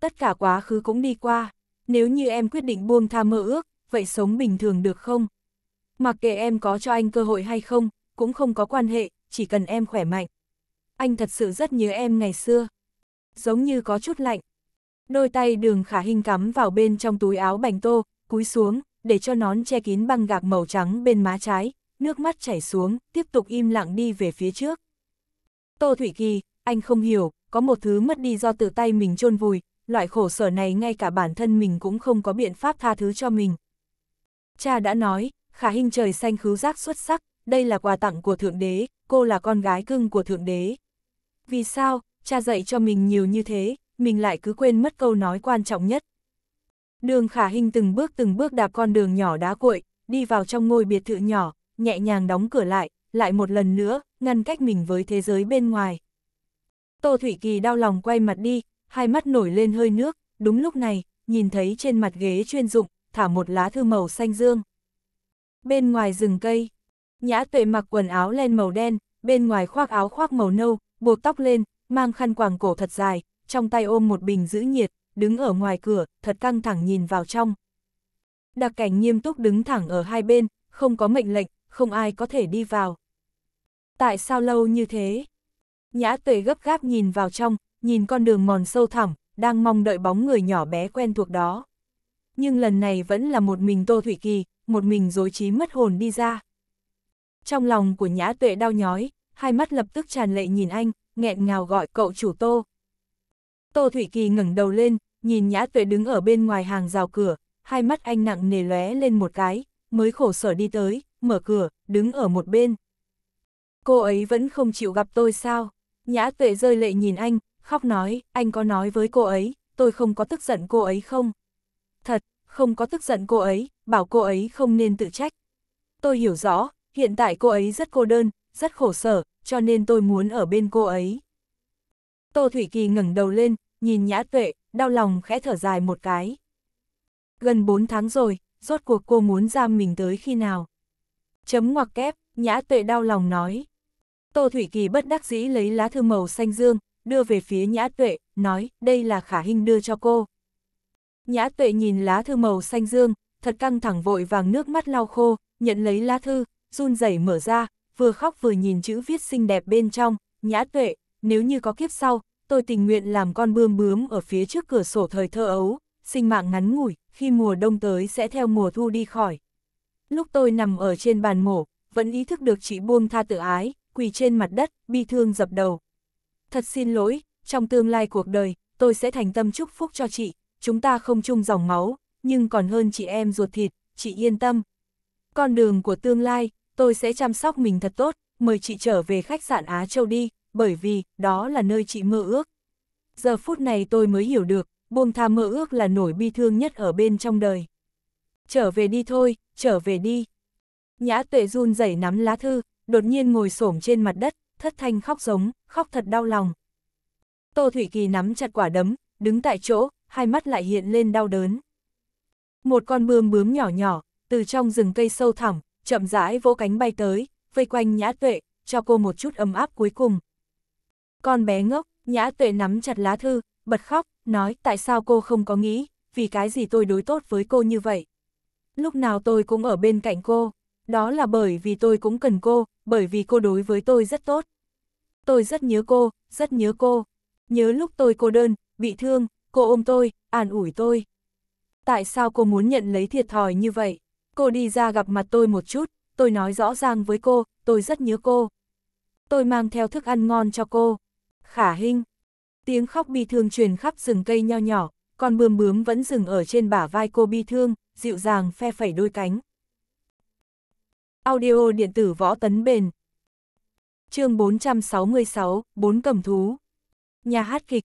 Tất cả quá khứ cũng đi qua, nếu như em quyết định buông tha mơ ước, vậy sống bình thường được không? Mặc kệ em có cho anh cơ hội hay không, cũng không có quan hệ, chỉ cần em khỏe mạnh. Anh thật sự rất nhớ em ngày xưa. Giống như có chút lạnh. Đôi tay đường khả hình cắm vào bên trong túi áo bành tô, cúi xuống, để cho nón che kín băng gạc màu trắng bên má trái, nước mắt chảy xuống, tiếp tục im lặng đi về phía trước. Tô Thủy Kỳ, anh không hiểu, có một thứ mất đi do tự tay mình chôn vùi, loại khổ sở này ngay cả bản thân mình cũng không có biện pháp tha thứ cho mình. Cha đã nói, khả hình trời xanh khứu giác xuất sắc, đây là quà tặng của Thượng Đế, cô là con gái cưng của Thượng Đế. Vì sao, cha dạy cho mình nhiều như thế, mình lại cứ quên mất câu nói quan trọng nhất. Đường khả hình từng bước từng bước đạp con đường nhỏ đá cuội, đi vào trong ngôi biệt thự nhỏ, nhẹ nhàng đóng cửa lại, lại một lần nữa, ngăn cách mình với thế giới bên ngoài. Tô Thủy Kỳ đau lòng quay mặt đi, hai mắt nổi lên hơi nước, đúng lúc này, nhìn thấy trên mặt ghế chuyên dụng, thả một lá thư màu xanh dương. Bên ngoài rừng cây, nhã tuệ mặc quần áo len màu đen, bên ngoài khoác áo khoác màu nâu, buộc tóc lên, mang khăn quàng cổ thật dài, trong tay ôm một bình giữ nhiệt, đứng ở ngoài cửa, thật căng thẳng nhìn vào trong. Đặc cảnh nghiêm túc đứng thẳng ở hai bên, không có mệnh lệnh, không ai có thể đi vào. Tại sao lâu như thế? Nhã tuệ gấp gáp nhìn vào trong, nhìn con đường mòn sâu thẳm, đang mong đợi bóng người nhỏ bé quen thuộc đó. Nhưng lần này vẫn là một mình Tô Thủy Kỳ, một mình dối trí mất hồn đi ra. Trong lòng của Nhã Tuệ đau nhói, hai mắt lập tức tràn lệ nhìn anh, nghẹn ngào gọi cậu chủ Tô. Tô Thủy Kỳ ngẩng đầu lên, nhìn Nhã Tuệ đứng ở bên ngoài hàng rào cửa, hai mắt anh nặng nề lóe lên một cái, mới khổ sở đi tới, mở cửa, đứng ở một bên. Cô ấy vẫn không chịu gặp tôi sao? Nhã Tuệ rơi lệ nhìn anh, khóc nói, anh có nói với cô ấy, tôi không có tức giận cô ấy không? Thật, không có tức giận cô ấy, bảo cô ấy không nên tự trách. Tôi hiểu rõ, hiện tại cô ấy rất cô đơn, rất khổ sở, cho nên tôi muốn ở bên cô ấy. Tô Thủy Kỳ ngẩng đầu lên, nhìn nhã tuệ, đau lòng khẽ thở dài một cái. Gần 4 tháng rồi, rốt cuộc cô muốn giam mình tới khi nào? Chấm ngoặc kép, nhã tuệ đau lòng nói. Tô Thủy Kỳ bất đắc dĩ lấy lá thư màu xanh dương, đưa về phía nhã tuệ, nói đây là khả hình đưa cho cô. Nhã tuệ nhìn lá thư màu xanh dương, thật căng thẳng vội vàng nước mắt lau khô, nhận lấy lá thư, run rẩy mở ra, vừa khóc vừa nhìn chữ viết xinh đẹp bên trong, nhã tuệ, nếu như có kiếp sau, tôi tình nguyện làm con bươm bướm ở phía trước cửa sổ thời thơ ấu, sinh mạng ngắn ngủi, khi mùa đông tới sẽ theo mùa thu đi khỏi. Lúc tôi nằm ở trên bàn mổ, vẫn ý thức được chị buông tha tự ái, quỳ trên mặt đất, bi thương dập đầu. Thật xin lỗi, trong tương lai cuộc đời, tôi sẽ thành tâm chúc phúc cho chị, chúng ta không chung dòng máu, nhưng còn hơn chị em ruột thịt, chị yên tâm. Con đường của tương lai, tôi sẽ chăm sóc mình thật tốt, mời chị trở về khách sạn Á Châu đi, bởi vì đó là nơi chị mơ ước. Giờ phút này tôi mới hiểu được, buông tha mơ ước là nỗi bi thương nhất ở bên trong đời. Trở về đi thôi, trở về đi. Nhã tuệ run rẩy nắm lá thư, đột nhiên ngồi xổm trên mặt đất, thất thanh khóc giống, khóc thật đau lòng. Tô Thủy Kỳ nắm chặt quả đấm, đứng tại chỗ, hai mắt lại hiện lên đau đớn. Một con bươm bướm nhỏ nhỏ, từ trong rừng cây sâu thẳm, chậm rãi vỗ cánh bay tới, vây quanh nhã tuệ, cho cô một chút ấm áp cuối cùng. Con bé ngốc, nhã tuệ nắm chặt lá thư, bật khóc, nói tại sao cô không có nghĩ, vì cái gì tôi đối tốt với cô như vậy. Lúc nào tôi cũng ở bên cạnh cô, đó là bởi vì tôi cũng cần cô, bởi vì cô đối với tôi rất tốt. Tôi rất nhớ cô, rất nhớ cô. Nhớ lúc tôi cô đơn, bị thương, cô ôm tôi, an ủi tôi. Tại sao cô muốn nhận lấy thiệt thòi như vậy? Cô đi ra gặp mặt tôi một chút, tôi nói rõ ràng với cô, tôi rất nhớ cô. Tôi mang theo thức ăn ngon cho cô. Khả hình. Tiếng khóc bi thương truyền khắp rừng cây nho nhỏ, còn bươm bướm vẫn dừng ở trên bả vai cô bi thương, dịu dàng phe phẩy đôi cánh. Audio điện tử võ tấn bền. Chương 466, bốn cầm thú. Nhà hát kịch.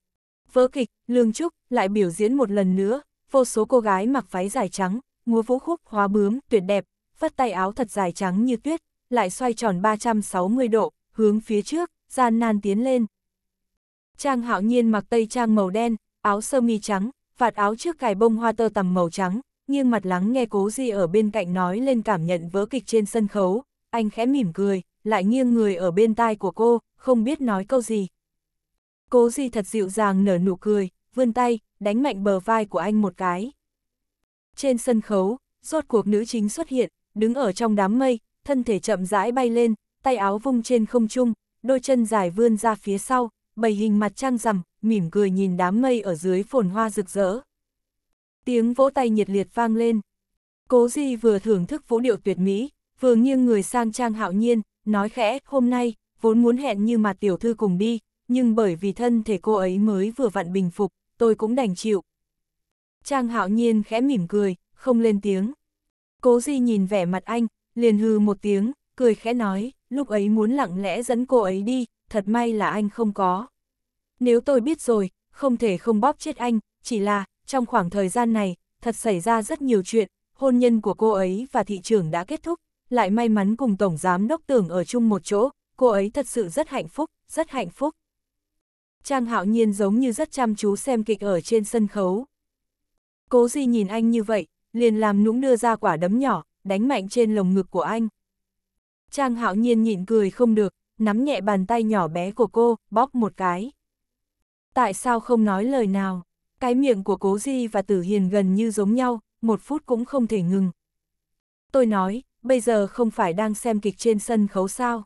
Vỡ kịch, Lương Trúc lại biểu diễn một lần nữa, vô số cô gái mặc váy dài trắng, múa vũ khúc hóa bướm tuyệt đẹp, phất tay áo thật dài trắng như tuyết, lại xoay tròn 360 độ, hướng phía trước, gian nan tiến lên, Trang hạo nhiên mặc tây trang màu đen, áo sơ mi trắng, vạt áo trước cài bông hoa tơ tằm màu trắng, nghiêng mặt lắng nghe cố di ở bên cạnh nói lên cảm nhận vỡ kịch trên sân khấu, anh khẽ mỉm cười, lại nghiêng người ở bên tai của cô, không biết nói câu gì. Cố di thật dịu dàng nở nụ cười, vươn tay, đánh mạnh bờ vai của anh một cái. Trên sân khấu, rốt cuộc nữ chính xuất hiện, đứng ở trong đám mây, thân thể chậm rãi bay lên, tay áo vung trên không trung, đôi chân dài vươn ra phía sau, bầy hình mặt trăng rằm, mỉm cười nhìn đám mây ở dưới phồn hoa rực rỡ. Tiếng vỗ tay nhiệt liệt vang lên. Cố Di vừa thưởng thức vũ điệu tuyệt mỹ, vừa nghiêng người sang Trang Hạo Nhiên, nói khẽ, hôm nay, vốn muốn hẹn như mặt tiểu thư cùng đi, nhưng bởi vì thân thể cô ấy mới vừa vặn bình phục, tôi cũng đành chịu. Trang Hạo Nhiên khẽ mỉm cười, không lên tiếng. Cố Di nhìn vẻ mặt anh, liền hư một tiếng, cười khẽ nói, lúc ấy muốn lặng lẽ dẫn cô ấy đi, thật may là anh không có. Nếu tôi biết rồi, không thể không bóp chết anh, chỉ là, trong khoảng thời gian này, thật xảy ra rất nhiều chuyện, hôn nhân của cô ấy và thị trưởng đã kết thúc, lại may mắn cùng Tổng Giám Đốc Tưởng ở chung một chỗ, cô ấy thật sự rất hạnh phúc, rất hạnh phúc. Trang Hạo Nhiên giống như rất chăm chú xem kịch ở trên sân khấu. Cố Di nhìn anh như vậy, liền làm nũng đưa ra quả đấm nhỏ, đánh mạnh trên lồng ngực của anh. Trang Hạo Nhiên nhịn cười không được, nắm nhẹ bàn tay nhỏ bé của cô, bóp một cái. Tại sao không nói lời nào? Cái miệng của Cố Di và Tử Hiền gần như giống nhau, một phút cũng không thể ngừng. Tôi nói, bây giờ không phải đang xem kịch trên sân khấu sao.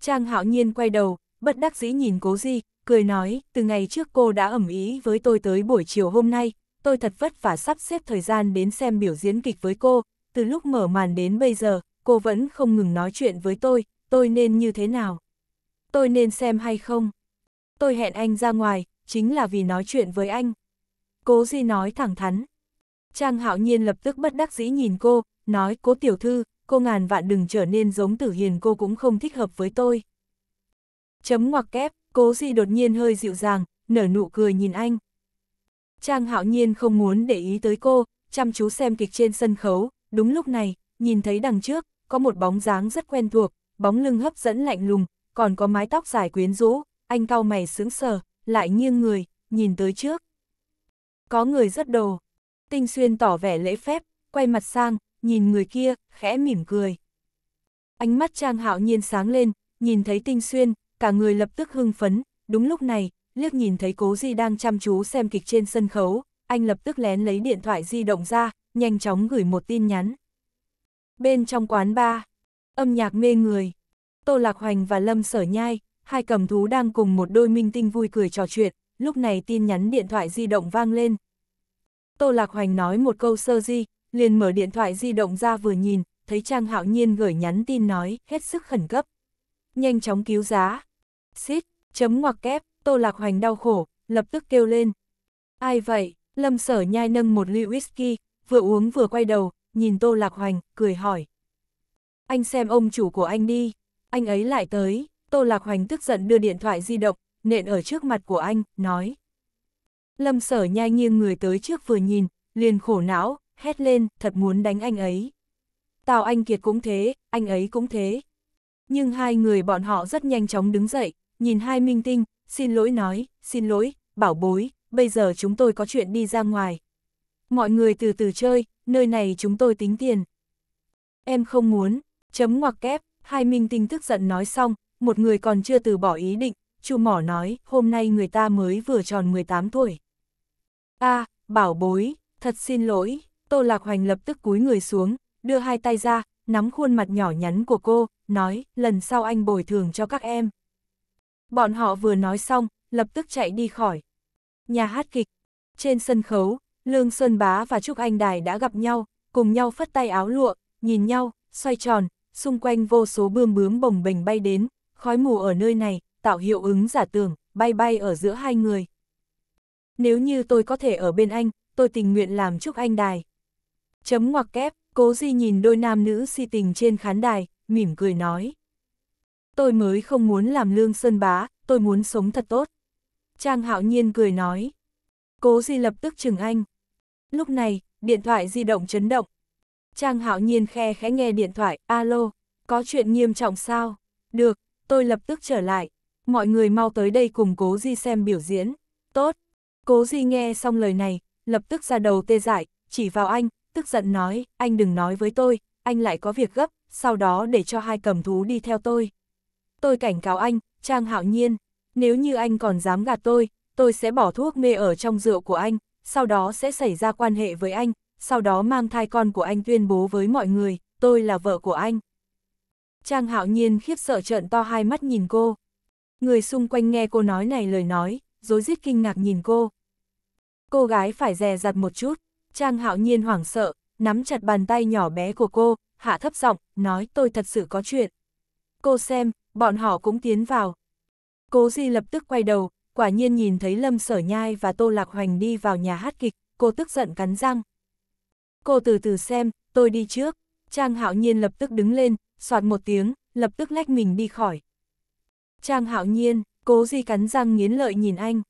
Trang hạo nhiên quay đầu, bất đắc dĩ nhìn Cố Di, cười nói, từ ngày trước cô đã ẩm ý với tôi tới buổi chiều hôm nay, tôi thật vất vả sắp xếp thời gian đến xem biểu diễn kịch với cô, từ lúc mở màn đến bây giờ, cô vẫn không ngừng nói chuyện với tôi, tôi nên như thế nào? Tôi nên xem hay không? Tôi hẹn anh ra ngoài, chính là vì nói chuyện với anh. Cố Di nói thẳng thắn. Trang hạo nhiên lập tức bất đắc dĩ nhìn cô, nói cố tiểu thư, cô ngàn vạn đừng trở nên giống tử hiền cô cũng không thích hợp với tôi. Chấm ngoặc kép, cố Di đột nhiên hơi dịu dàng, nở nụ cười nhìn anh. Trang hạo nhiên không muốn để ý tới cô, chăm chú xem kịch trên sân khấu, đúng lúc này, nhìn thấy đằng trước, có một bóng dáng rất quen thuộc, bóng lưng hấp dẫn lạnh lùng, còn có mái tóc dài quyến rũ, anh cau mày sướng sờ, lại nghiêng người, nhìn tới trước. Có người rất đồ. Tinh xuyên tỏ vẻ lễ phép, quay mặt sang, nhìn người kia, khẽ mỉm cười. Ánh mắt Trang Hạo nhiên sáng lên, nhìn thấy Tinh xuyên, cả người lập tức hưng phấn, đúng lúc này, liếc nhìn thấy Cố Di đang chăm chú xem kịch trên sân khấu, anh lập tức lén lấy điện thoại di động ra, nhanh chóng gửi một tin nhắn. Bên trong quán bar Âm nhạc mê người. Tô Lạc Hoành và Lâm Sở Nhai, hai cầm thú đang cùng một đôi minh tinh vui cười trò chuyện, lúc này tin nhắn điện thoại di động vang lên. Tô Lạc Hoành nói một câu sơ di, liền mở điện thoại di động ra vừa nhìn, thấy Trang Hạo Nhiên gửi nhắn tin nói, hết sức khẩn cấp. Nhanh chóng cứu giá. Xít, chấm ngoặc kép, Tô Lạc Hoành đau khổ, lập tức kêu lên. Ai vậy? Lâm Sở Nhai nâng một ly whisky, vừa uống vừa quay đầu, nhìn Tô Lạc Hoành, cười hỏi, anh xem ông chủ của anh đi, anh ấy lại tới, Tô Lạc Hoành tức giận đưa điện thoại di động, nện ở trước mặt của anh, nói. Lâm sở nhai nghiêng người tới trước vừa nhìn, liền khổ não, hét lên, thật muốn đánh anh ấy. Tào Anh Kiệt cũng thế, anh ấy cũng thế. Nhưng hai người bọn họ rất nhanh chóng đứng dậy, nhìn hai minh tinh, xin lỗi nói, xin lỗi, bảo bối, bây giờ chúng tôi có chuyện đi ra ngoài. Mọi người từ từ chơi, nơi này chúng tôi tính tiền. Em không muốn, Chấm ngoặc kép, hai minh tinh tức giận nói xong, một người còn chưa từ bỏ ý định, chu mỏ nói, hôm nay người ta mới vừa tròn 18 tuổi. a bảo bối, thật xin lỗi, Tô Lạc Hoành lập tức cúi người xuống, đưa hai tay ra, nắm khuôn mặt nhỏ nhắn của cô, nói, lần sau anh bồi thường cho các em. Bọn họ vừa nói xong, lập tức chạy đi khỏi. Nhà hát kịch, trên sân khấu, Lương Xuân Bá và Trúc Anh Đài đã gặp nhau, cùng nhau phất tay áo lụa, nhìn nhau, xoay tròn, xung quanh vô số bươm bướm bồng bềnh bay đến, khói mù ở nơi này, tạo hiệu ứng giả tưởng, bay bay ở giữa hai người. Nếu như tôi có thể ở bên anh, tôi tình nguyện làm chúc anh đài. Chấm ngoặc kép, cố di nhìn đôi nam nữ si tình trên khán đài, mỉm cười nói. Tôi mới không muốn làm lương sơn bá, tôi muốn sống thật tốt. Trang hạo nhiên cười nói. Cố di lập tức chừng anh. Lúc này, điện thoại di động chấn động, Trang hạo nhiên khe khẽ nghe điện thoại, alo, có chuyện nghiêm trọng sao? Được, tôi lập tức trở lại. Mọi người mau tới đây cùng cố di xem biểu diễn. Tốt. Cố di nghe xong lời này, lập tức ra đầu tê dại, chỉ vào anh, tức giận nói, anh đừng nói với tôi, anh lại có việc gấp, sau đó để cho hai cầm thú đi theo tôi. Tôi cảnh cáo anh, Trang hạo nhiên, nếu như anh còn dám gạt tôi, tôi sẽ bỏ thuốc mê ở trong rượu của anh, sau đó sẽ xảy ra quan hệ với anh, sau đó mang thai con của anh tuyên bố với mọi người, tôi là vợ của anh. Trang hạo nhiên khiếp sợ trợn to hai mắt nhìn cô. Người xung quanh nghe cô nói này lời nói, dối rít kinh ngạc nhìn cô. Cô gái phải dè dặt một chút, Trang hạo nhiên hoảng sợ, nắm chặt bàn tay nhỏ bé của cô, hạ thấp giọng, nói tôi thật sự có chuyện. Cô xem, bọn họ cũng tiến vào. Cố Di lập tức quay đầu, quả nhiên nhìn thấy Lâm Sở Nhai và Tô Lạc Hoành đi vào nhà hát kịch, cô tức giận cắn răng. Cô từ từ xem, tôi đi trước. Trang Hạo Nhiên lập tức đứng lên, soạt một tiếng, lập tức lách mình đi khỏi. Trang Hạo Nhiên, cố di cắn răng nghiến lợi nhìn anh.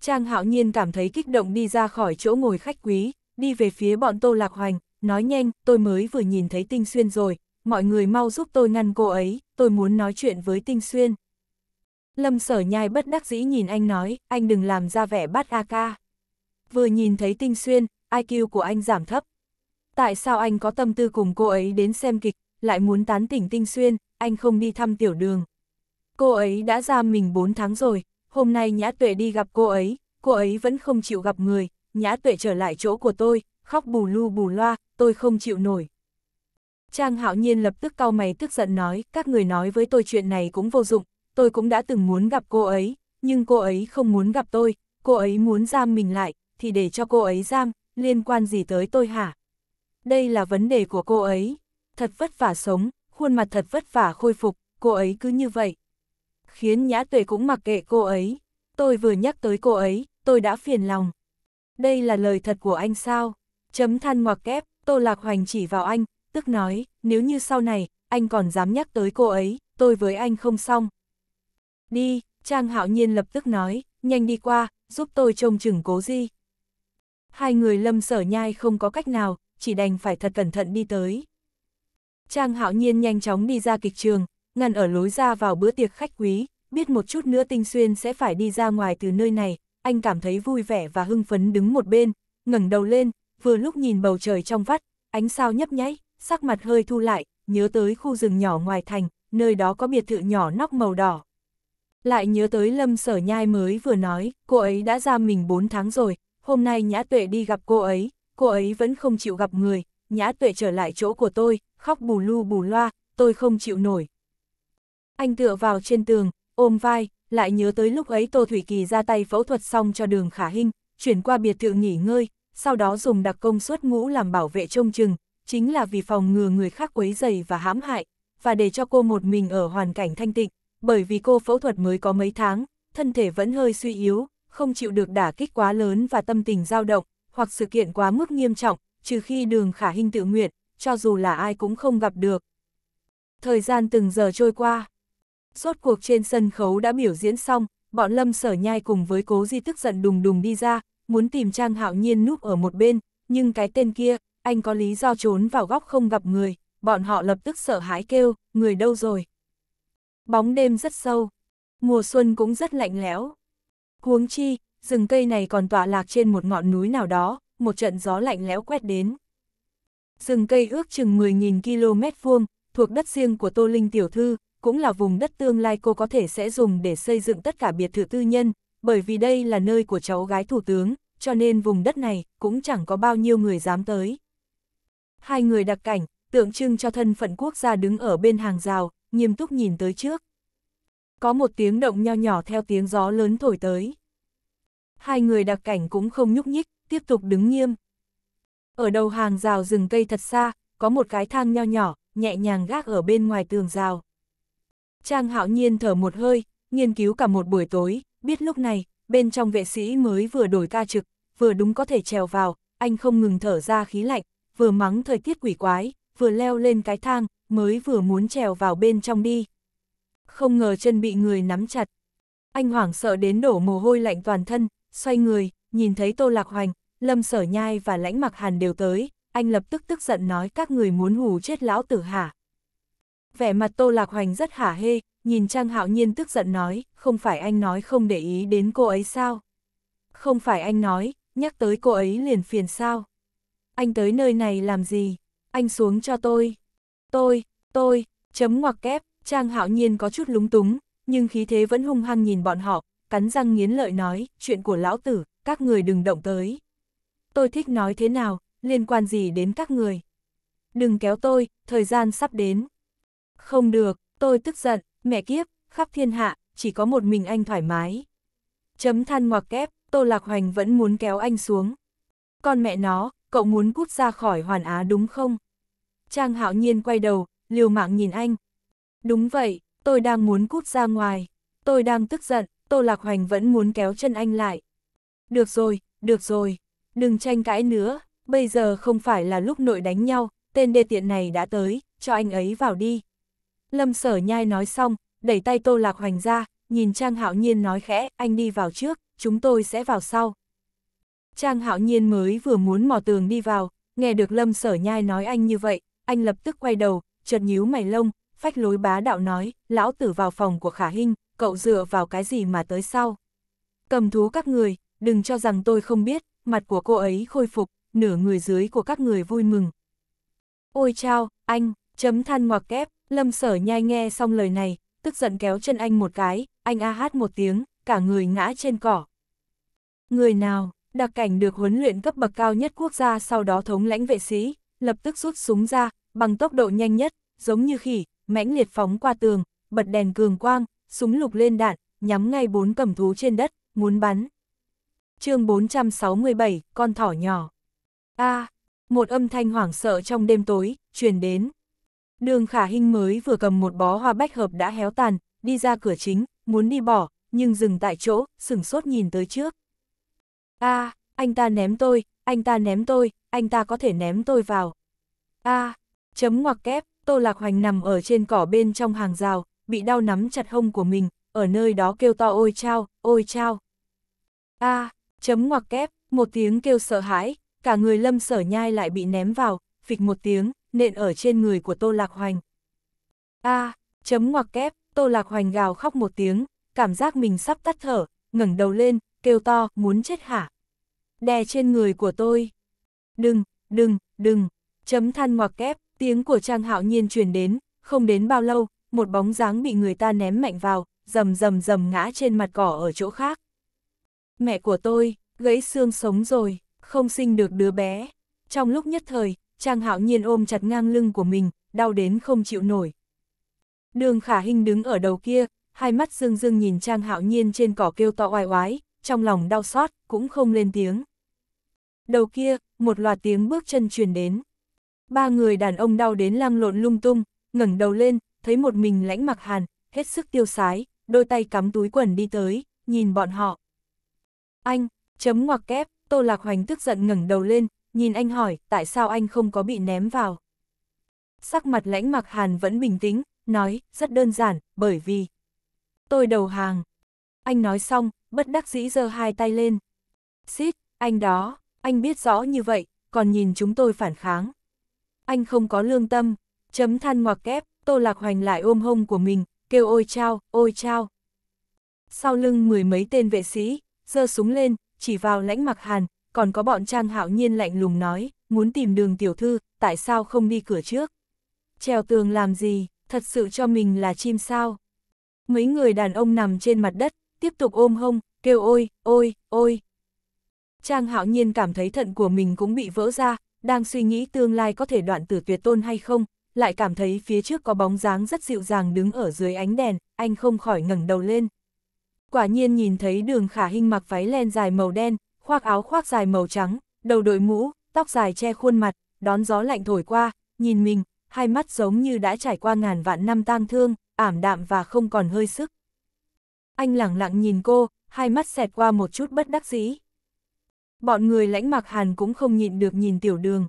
Trang Hạo Nhiên cảm thấy kích động đi ra khỏi chỗ ngồi khách quý, đi về phía bọn Tô Lạc Hoành, nói nhanh, tôi mới vừa nhìn thấy Tinh Xuyên rồi, mọi người mau giúp tôi ngăn cô ấy, tôi muốn nói chuyện với Tinh Xuyên. Lâm sở nhai bất đắc dĩ nhìn anh nói, anh đừng làm ra vẻ bắt A ca. Vừa nhìn thấy Tinh Xuyên, IQ của anh giảm thấp tại sao anh có tâm tư cùng cô ấy đến xem kịch, lại muốn tán tỉnh tinh xuyên, anh không đi thăm tiểu đường. Cô ấy đã giam mình 4 tháng rồi, hôm nay Nhã Tuệ đi gặp cô ấy, cô ấy vẫn không chịu gặp người, Nhã Tuệ trở lại chỗ của tôi, khóc bù lu bù loa, tôi không chịu nổi. Trang Hạo Nhiên lập tức cau mày tức giận nói, các người nói với tôi chuyện này cũng vô dụng, tôi cũng đã từng muốn gặp cô ấy, nhưng cô ấy không muốn gặp tôi, cô ấy muốn giam mình lại, thì để cho cô ấy giam, liên quan gì tới tôi hả? đây là vấn đề của cô ấy. Thật vất vả sống, khuôn mặt thật vất vả khôi phục, cô ấy cứ như vậy. Khiến nhã tuệ cũng mặc kệ cô ấy. Tôi vừa nhắc tới cô ấy, tôi đã phiền lòng. Đây là lời thật của anh sao? Chấm than ngoặc kép, Tô Lạc Hoành chỉ vào anh, tức nói, nếu như sau này, anh còn dám nhắc tới cô ấy, tôi với anh không xong. Đi, Trang Hạo Nhiên lập tức nói, nhanh đi qua, giúp tôi trông chừng cố di. Hai người lâm sở nhai không có cách nào, chỉ đành phải thật cẩn thận đi tới. Trang hạo nhiên nhanh chóng đi ra kịch trường, ngăn ở lối ra vào bữa tiệc khách quý, biết một chút nữa Tinh Xuyên sẽ phải đi ra ngoài từ nơi này, anh cảm thấy vui vẻ và hưng phấn đứng một bên, ngẩng đầu lên, vừa lúc nhìn bầu trời trong vắt, ánh sao nhấp nháy, sắc mặt hơi thu lại, nhớ tới khu rừng nhỏ ngoài thành, nơi đó có biệt thự nhỏ nóc màu đỏ. Lại nhớ tới Lâm Sở Nhai mới vừa nói, cô ấy đã ra mình 4 tháng rồi, hôm nay Nhã Tuệ đi gặp cô ấy, cô ấy vẫn không chịu gặp người, nhã tuệ trở lại chỗ của tôi, khóc bù lu bù loa, tôi không chịu nổi. Anh tựa vào trên tường, ôm vai, lại nhớ tới lúc ấy Tô Thủy Kỳ ra tay phẫu thuật xong cho đường khả hình, chuyển qua biệt thự nghỉ ngơi, sau đó dùng đặc công suất ngũ làm bảo vệ trông chừng, chính là vì phòng ngừa người khác quấy dày và hãm hại, và để cho cô một mình ở hoàn cảnh thanh tịnh, bởi vì cô phẫu thuật mới có mấy tháng, thân thể vẫn hơi suy yếu, không chịu được đả kích quá lớn và tâm tình dao động, hoặc sự kiện quá mức nghiêm trọng, trừ khi đường khả hình tự nguyện, cho dù là ai cũng không gặp được. Thời gian từng giờ trôi qua. Rốt cuộc trên sân khấu đã biểu diễn xong, bọn lâm sở nhai cùng với cố di tức giận đùng đùng đi ra, muốn tìm Trang Hạo Nhiên núp ở một bên, nhưng cái tên kia, anh có lý do trốn vào góc không gặp người, bọn họ lập tức sợ hãi kêu, người đâu rồi. Bóng đêm rất sâu, mùa xuân cũng rất lạnh lẽo. Huống chi, rừng cây này còn tọa lạc trên một ngọn núi nào đó, một trận gió lạnh lẽo quét đến. Rừng cây ước chừng 10.000 km vuông, thuộc đất riêng của Tô Linh Tiểu Thư, cũng là vùng đất tương lai cô có thể sẽ dùng để xây dựng tất cả biệt thự tư nhân, bởi vì đây là nơi của cháu gái thủ tướng, cho nên vùng đất này cũng chẳng có bao nhiêu người dám tới. Hai người đặc cảnh, tượng trưng cho thân phận quốc gia đứng ở bên hàng rào, nghiêm túc nhìn tới trước. Có một tiếng động nho nhỏ theo tiếng gió lớn thổi tới hai người đặc cảnh cũng không nhúc nhích, tiếp tục đứng nghiêm. Ở đầu hàng rào rừng cây thật xa, có một cái thang nho nhỏ, nhẹ nhàng gác ở bên ngoài tường rào. Trang hạo nhiên thở một hơi, nghiên cứu cả một buổi tối, biết lúc này, bên trong vệ sĩ mới vừa đổi ca trực, vừa đúng có thể trèo vào, anh không ngừng thở ra khí lạnh, vừa mắng thời tiết quỷ quái, vừa leo lên cái thang, mới vừa muốn trèo vào bên trong đi. Không ngờ chân bị người nắm chặt. Anh hoảng sợ đến đổ mồ hôi lạnh toàn thân, xoay người, nhìn thấy Tô Lạc Hoành, Lâm Sở Nhai và Lãnh Mặc Hàn đều tới, anh lập tức tức giận nói các người muốn hù chết lão tử hả. Vẻ mặt Tô Lạc Hoành rất hả hê, nhìn Trang Hạo Nhiên tức giận nói, không phải anh nói không để ý đến cô ấy sao? Không phải anh nói, nhắc tới cô ấy liền phiền sao? Anh tới nơi này làm gì? Anh xuống cho tôi. Tôi, tôi, chấm ngoặc kép, Trang Hạo Nhiên có chút lúng túng, nhưng khí thế vẫn hung hăng nhìn bọn họ, cắn răng nghiến lợi nói, chuyện của lão tử, các người đừng động tới. Tôi thích nói thế nào, liên quan gì đến các người. Đừng kéo tôi, thời gian sắp đến. Không được, tôi tức giận, mẹ kiếp, khắp thiên hạ, chỉ có một mình anh thoải mái. Chấm than ngoặc kép, Tô Lạc Hoành vẫn muốn kéo anh xuống. Con mẹ nó, cậu muốn cút ra khỏi hoàn á đúng không? Trang hạo nhiên quay đầu, liều mạng nhìn anh. Đúng vậy, tôi đang muốn cút ra ngoài, tôi đang tức giận, Tô Lạc Hoành vẫn muốn kéo chân anh lại. Được rồi, được rồi, đừng tranh cãi nữa, bây giờ không phải là lúc nội đánh nhau, tên đê tiện này đã tới, cho anh ấy vào đi. Lâm sở nhai nói xong, đẩy tay Tô Lạc Hoành ra, nhìn Trang Hạo Nhiên nói khẽ, anh đi vào trước, chúng tôi sẽ vào sau. Trang Hạo Nhiên mới vừa muốn mò tường đi vào, nghe được Lâm sở nhai nói anh như vậy, anh lập tức quay đầu, chợt nhíu mày lông, phách lối bá đạo nói, lão tử vào phòng của Khả Hinh, cậu dựa vào cái gì mà tới sau. Cầm thú các người, đừng cho rằng tôi không biết, mặt của cô ấy khôi phục, nửa người dưới của các người vui mừng. Ôi chao, anh, chấm than ngoặc kép, lâm sở nhai nghe xong lời này, tức giận kéo chân anh một cái, anh a hát một tiếng, cả người ngã trên cỏ. Người nào, đặc cảnh được huấn luyện cấp bậc cao nhất quốc gia sau đó thống lãnh vệ sĩ, lập tức rút súng ra, bằng tốc độ nhanh nhất, giống như khỉ, mãnh liệt phóng qua tường, bật đèn cường quang, súng lục lên đạn, nhắm ngay bốn cầm thú trên đất, muốn bắn. chương 467, con thỏ nhỏ. a à, một âm thanh hoảng sợ trong đêm tối, truyền đến. Đường khả hình mới vừa cầm một bó hoa bách hợp đã héo tàn, đi ra cửa chính, muốn đi bỏ, nhưng dừng tại chỗ, sửng sốt nhìn tới trước. a à, anh ta ném tôi, anh ta ném tôi, anh ta có thể ném tôi vào. a à, chấm ngoặc kép, Tô Lạc Hoành nằm ở trên cỏ bên trong hàng rào, bị đau nắm chặt hông của mình, ở nơi đó kêu to ôi chao, ôi chao. A, à, chấm ngoặc kép, một tiếng kêu sợ hãi, cả người lâm sở nhai lại bị ném vào, phịch một tiếng, nện ở trên người của Tô Lạc Hoành. A, à, chấm ngoặc kép, Tô Lạc Hoành gào khóc một tiếng, cảm giác mình sắp tắt thở, ngẩng đầu lên, kêu to, muốn chết hả? Đè trên người của tôi. Đừng, đừng, đừng, chấm than ngoặc kép, tiếng của Trang Hạo Nhiên truyền đến, không đến bao lâu, một bóng dáng bị người ta ném mạnh vào, rầm rầm rầm ngã trên mặt cỏ ở chỗ khác. Mẹ của tôi, gãy xương sống rồi, không sinh được đứa bé. Trong lúc nhất thời, Trang Hạo Nhiên ôm chặt ngang lưng của mình, đau đến không chịu nổi. Đường Khả Hinh đứng ở đầu kia, hai mắt dương dương nhìn Trang Hạo Nhiên trên cỏ kêu to oai oái, trong lòng đau xót, cũng không lên tiếng. Đầu kia, một loạt tiếng bước chân truyền đến. Ba người đàn ông đau đến lăng lộn lung tung, ngẩng đầu lên, thấy một mình lãnh mặc hàn, hết sức tiêu sái, đôi tay cắm túi quần đi tới, nhìn bọn họ. Anh, chấm ngoặc kép, Tô Lạc Hoành tức giận ngẩng đầu lên, nhìn anh hỏi tại sao anh không có bị ném vào. Sắc mặt lãnh mặc hàn vẫn bình tĩnh, nói, rất đơn giản, bởi vì tôi đầu hàng. Anh nói xong, bất đắc dĩ giơ hai tay lên. Xít, anh đó, anh biết rõ như vậy, còn nhìn chúng tôi phản kháng. Anh không có lương tâm, chấm than ngoặc kép, Tô Lạc Hoành lại ôm hông của mình, kêu ôi chao, ôi chao. Sau lưng mười mấy tên vệ sĩ, giơ súng lên, chỉ vào lãnh mặc hàn, còn có bọn Trang Hạo Nhiên lạnh lùng nói, muốn tìm đường tiểu thư, tại sao không đi cửa trước? Trèo tường làm gì, thật sự cho mình là chim sao? Mấy người đàn ông nằm trên mặt đất, tiếp tục ôm hông, kêu ôi, ôi, ôi. Trang Hạo Nhiên cảm thấy thận của mình cũng bị vỡ ra, đang suy nghĩ tương lai có thể đoạn tử tuyệt tôn hay không, lại cảm thấy phía trước có bóng dáng rất dịu dàng đứng ở dưới ánh đèn, anh không khỏi ngẩng đầu lên. Quả nhiên nhìn thấy đường khả hình mặc váy len dài màu đen, khoác áo khoác dài màu trắng, đầu đội mũ, tóc dài che khuôn mặt, đón gió lạnh thổi qua, nhìn mình, hai mắt giống như đã trải qua ngàn vạn năm tang thương, ảm đạm và không còn hơi sức. Anh lặng lặng nhìn cô, hai mắt xẹt qua một chút bất đắc dĩ. Bọn người lãnh mặc hàn cũng không nhịn được nhìn tiểu đường.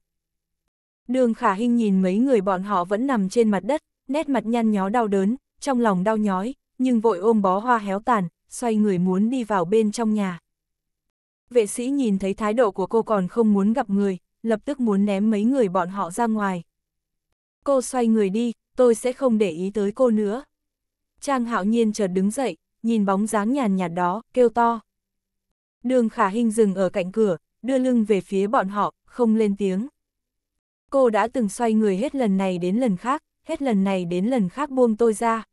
Đường khả hình nhìn mấy người bọn họ vẫn nằm trên mặt đất, nét mặt nhăn nhó đau đớn, trong lòng đau nhói, nhưng vội ôm bó hoa héo tàn, xoay người muốn đi vào bên trong nhà. Vệ sĩ nhìn thấy thái độ của cô còn không muốn gặp người, lập tức muốn ném mấy người bọn họ ra ngoài. Cô xoay người đi, tôi sẽ không để ý tới cô nữa. Trang hạo nhiên chợt đứng dậy, nhìn bóng dáng nhàn nhạt đó, kêu to. Đường khả hình dừng ở cạnh cửa, đưa lưng về phía bọn họ, không lên tiếng cô đã từng xoay người hết lần này đến lần khác, hết lần này đến lần khác buông tôi ra.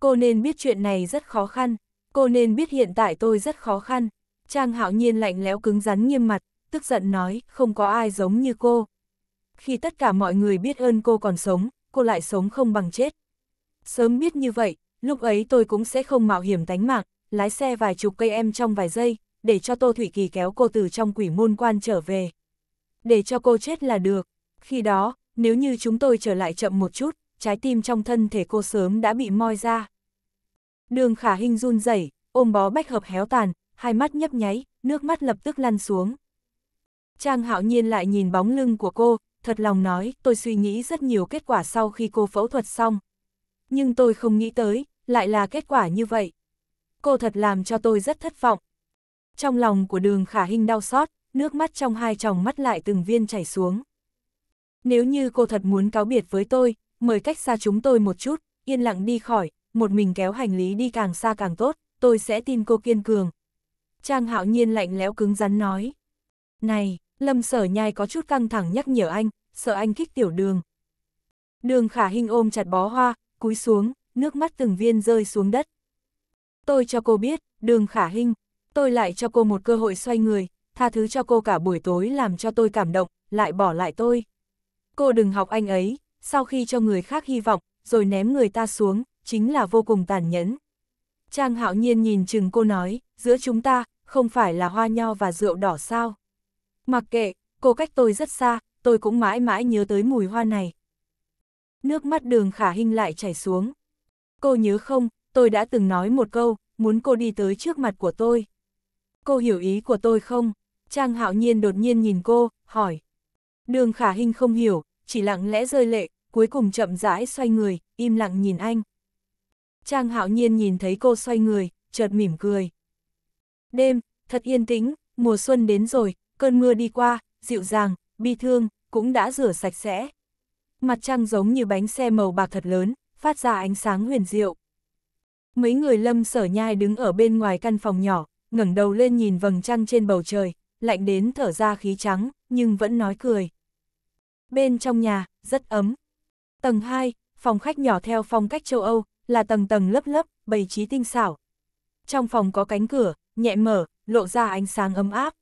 Cô nên biết chuyện này rất khó khăn, cô nên biết hiện tại tôi rất khó khăn. Trang hạo nhiên lạnh lẽo cứng rắn nghiêm mặt, tức giận nói, không có ai giống như cô. Khi tất cả mọi người biết ơn cô còn sống, cô lại sống không bằng chết. Sớm biết như vậy, lúc ấy tôi cũng sẽ không mạo hiểm tánh mạng, lái xe vài chục cây em trong vài giây, để cho Tô Thủy Kỳ kéo cô từ trong quỷ môn quan trở về. Để cho cô chết là được, khi đó, nếu như chúng tôi trở lại chậm một chút, trái tim trong thân thể cô sớm đã bị moi ra. Đường khả hình run rẩy, ôm bó bách hợp héo tàn, hai mắt nhấp nháy, nước mắt lập tức lăn xuống. Trang hạo nhiên lại nhìn bóng lưng của cô, thật lòng nói, tôi suy nghĩ rất nhiều kết quả sau khi cô phẫu thuật xong. Nhưng tôi không nghĩ tới, lại là kết quả như vậy. Cô thật làm cho tôi rất thất vọng. Trong lòng của đường khả hình đau xót, nước mắt trong hai tròng mắt lại từng viên chảy xuống. Nếu như cô thật muốn cáo biệt với tôi, mời cách xa chúng tôi một chút, yên lặng đi khỏi, một mình kéo hành lý đi càng xa càng tốt, tôi sẽ tin cô kiên cường. Trang hạo nhiên lạnh lẽo cứng rắn nói. Này, lâm sở nhai có chút căng thẳng nhắc nhở anh, sợ anh kích tiểu đường. Đường khả hình ôm chặt bó hoa, cúi xuống, nước mắt từng viên rơi xuống đất. Tôi cho cô biết, đường khả hình, tôi lại cho cô một cơ hội xoay người, tha thứ cho cô cả buổi tối làm cho tôi cảm động, lại bỏ lại tôi. Cô đừng học anh ấy, sau khi cho người khác hy vọng, rồi ném người ta xuống, chính là vô cùng tàn nhẫn. Trang hạo nhiên nhìn chừng cô nói, giữa chúng ta, không phải là hoa nho và rượu đỏ sao. Mặc kệ, cô cách tôi rất xa, tôi cũng mãi mãi nhớ tới mùi hoa này. Nước mắt đường khả hình lại chảy xuống. Cô nhớ không, tôi đã từng nói một câu, muốn cô đi tới trước mặt của tôi. Cô hiểu ý của tôi không? Trang hạo nhiên đột nhiên nhìn cô, hỏi. Đường khả hình không hiểu, chỉ lặng lẽ rơi lệ, cuối cùng chậm rãi xoay người, im lặng nhìn anh. Trang hạo nhiên nhìn thấy cô xoay người, chợt mỉm cười. Đêm, thật yên tĩnh, mùa xuân đến rồi, cơn mưa đi qua, dịu dàng, bi thương, cũng đã rửa sạch sẽ. Mặt trăng giống như bánh xe màu bạc thật lớn, phát ra ánh sáng huyền diệu. Mấy người lâm sở nhai đứng ở bên ngoài căn phòng nhỏ, ngẩng đầu lên nhìn vầng trăng trên bầu trời, lạnh đến thở ra khí trắng, nhưng vẫn nói cười. Bên trong nhà, rất ấm. Tầng 2, phòng khách nhỏ theo phong cách châu Âu, là tầng tầng lớp lớp, bày trí tinh xảo. Trong phòng có cánh cửa, nhẹ mở, lộ ra ánh sáng ấm áp.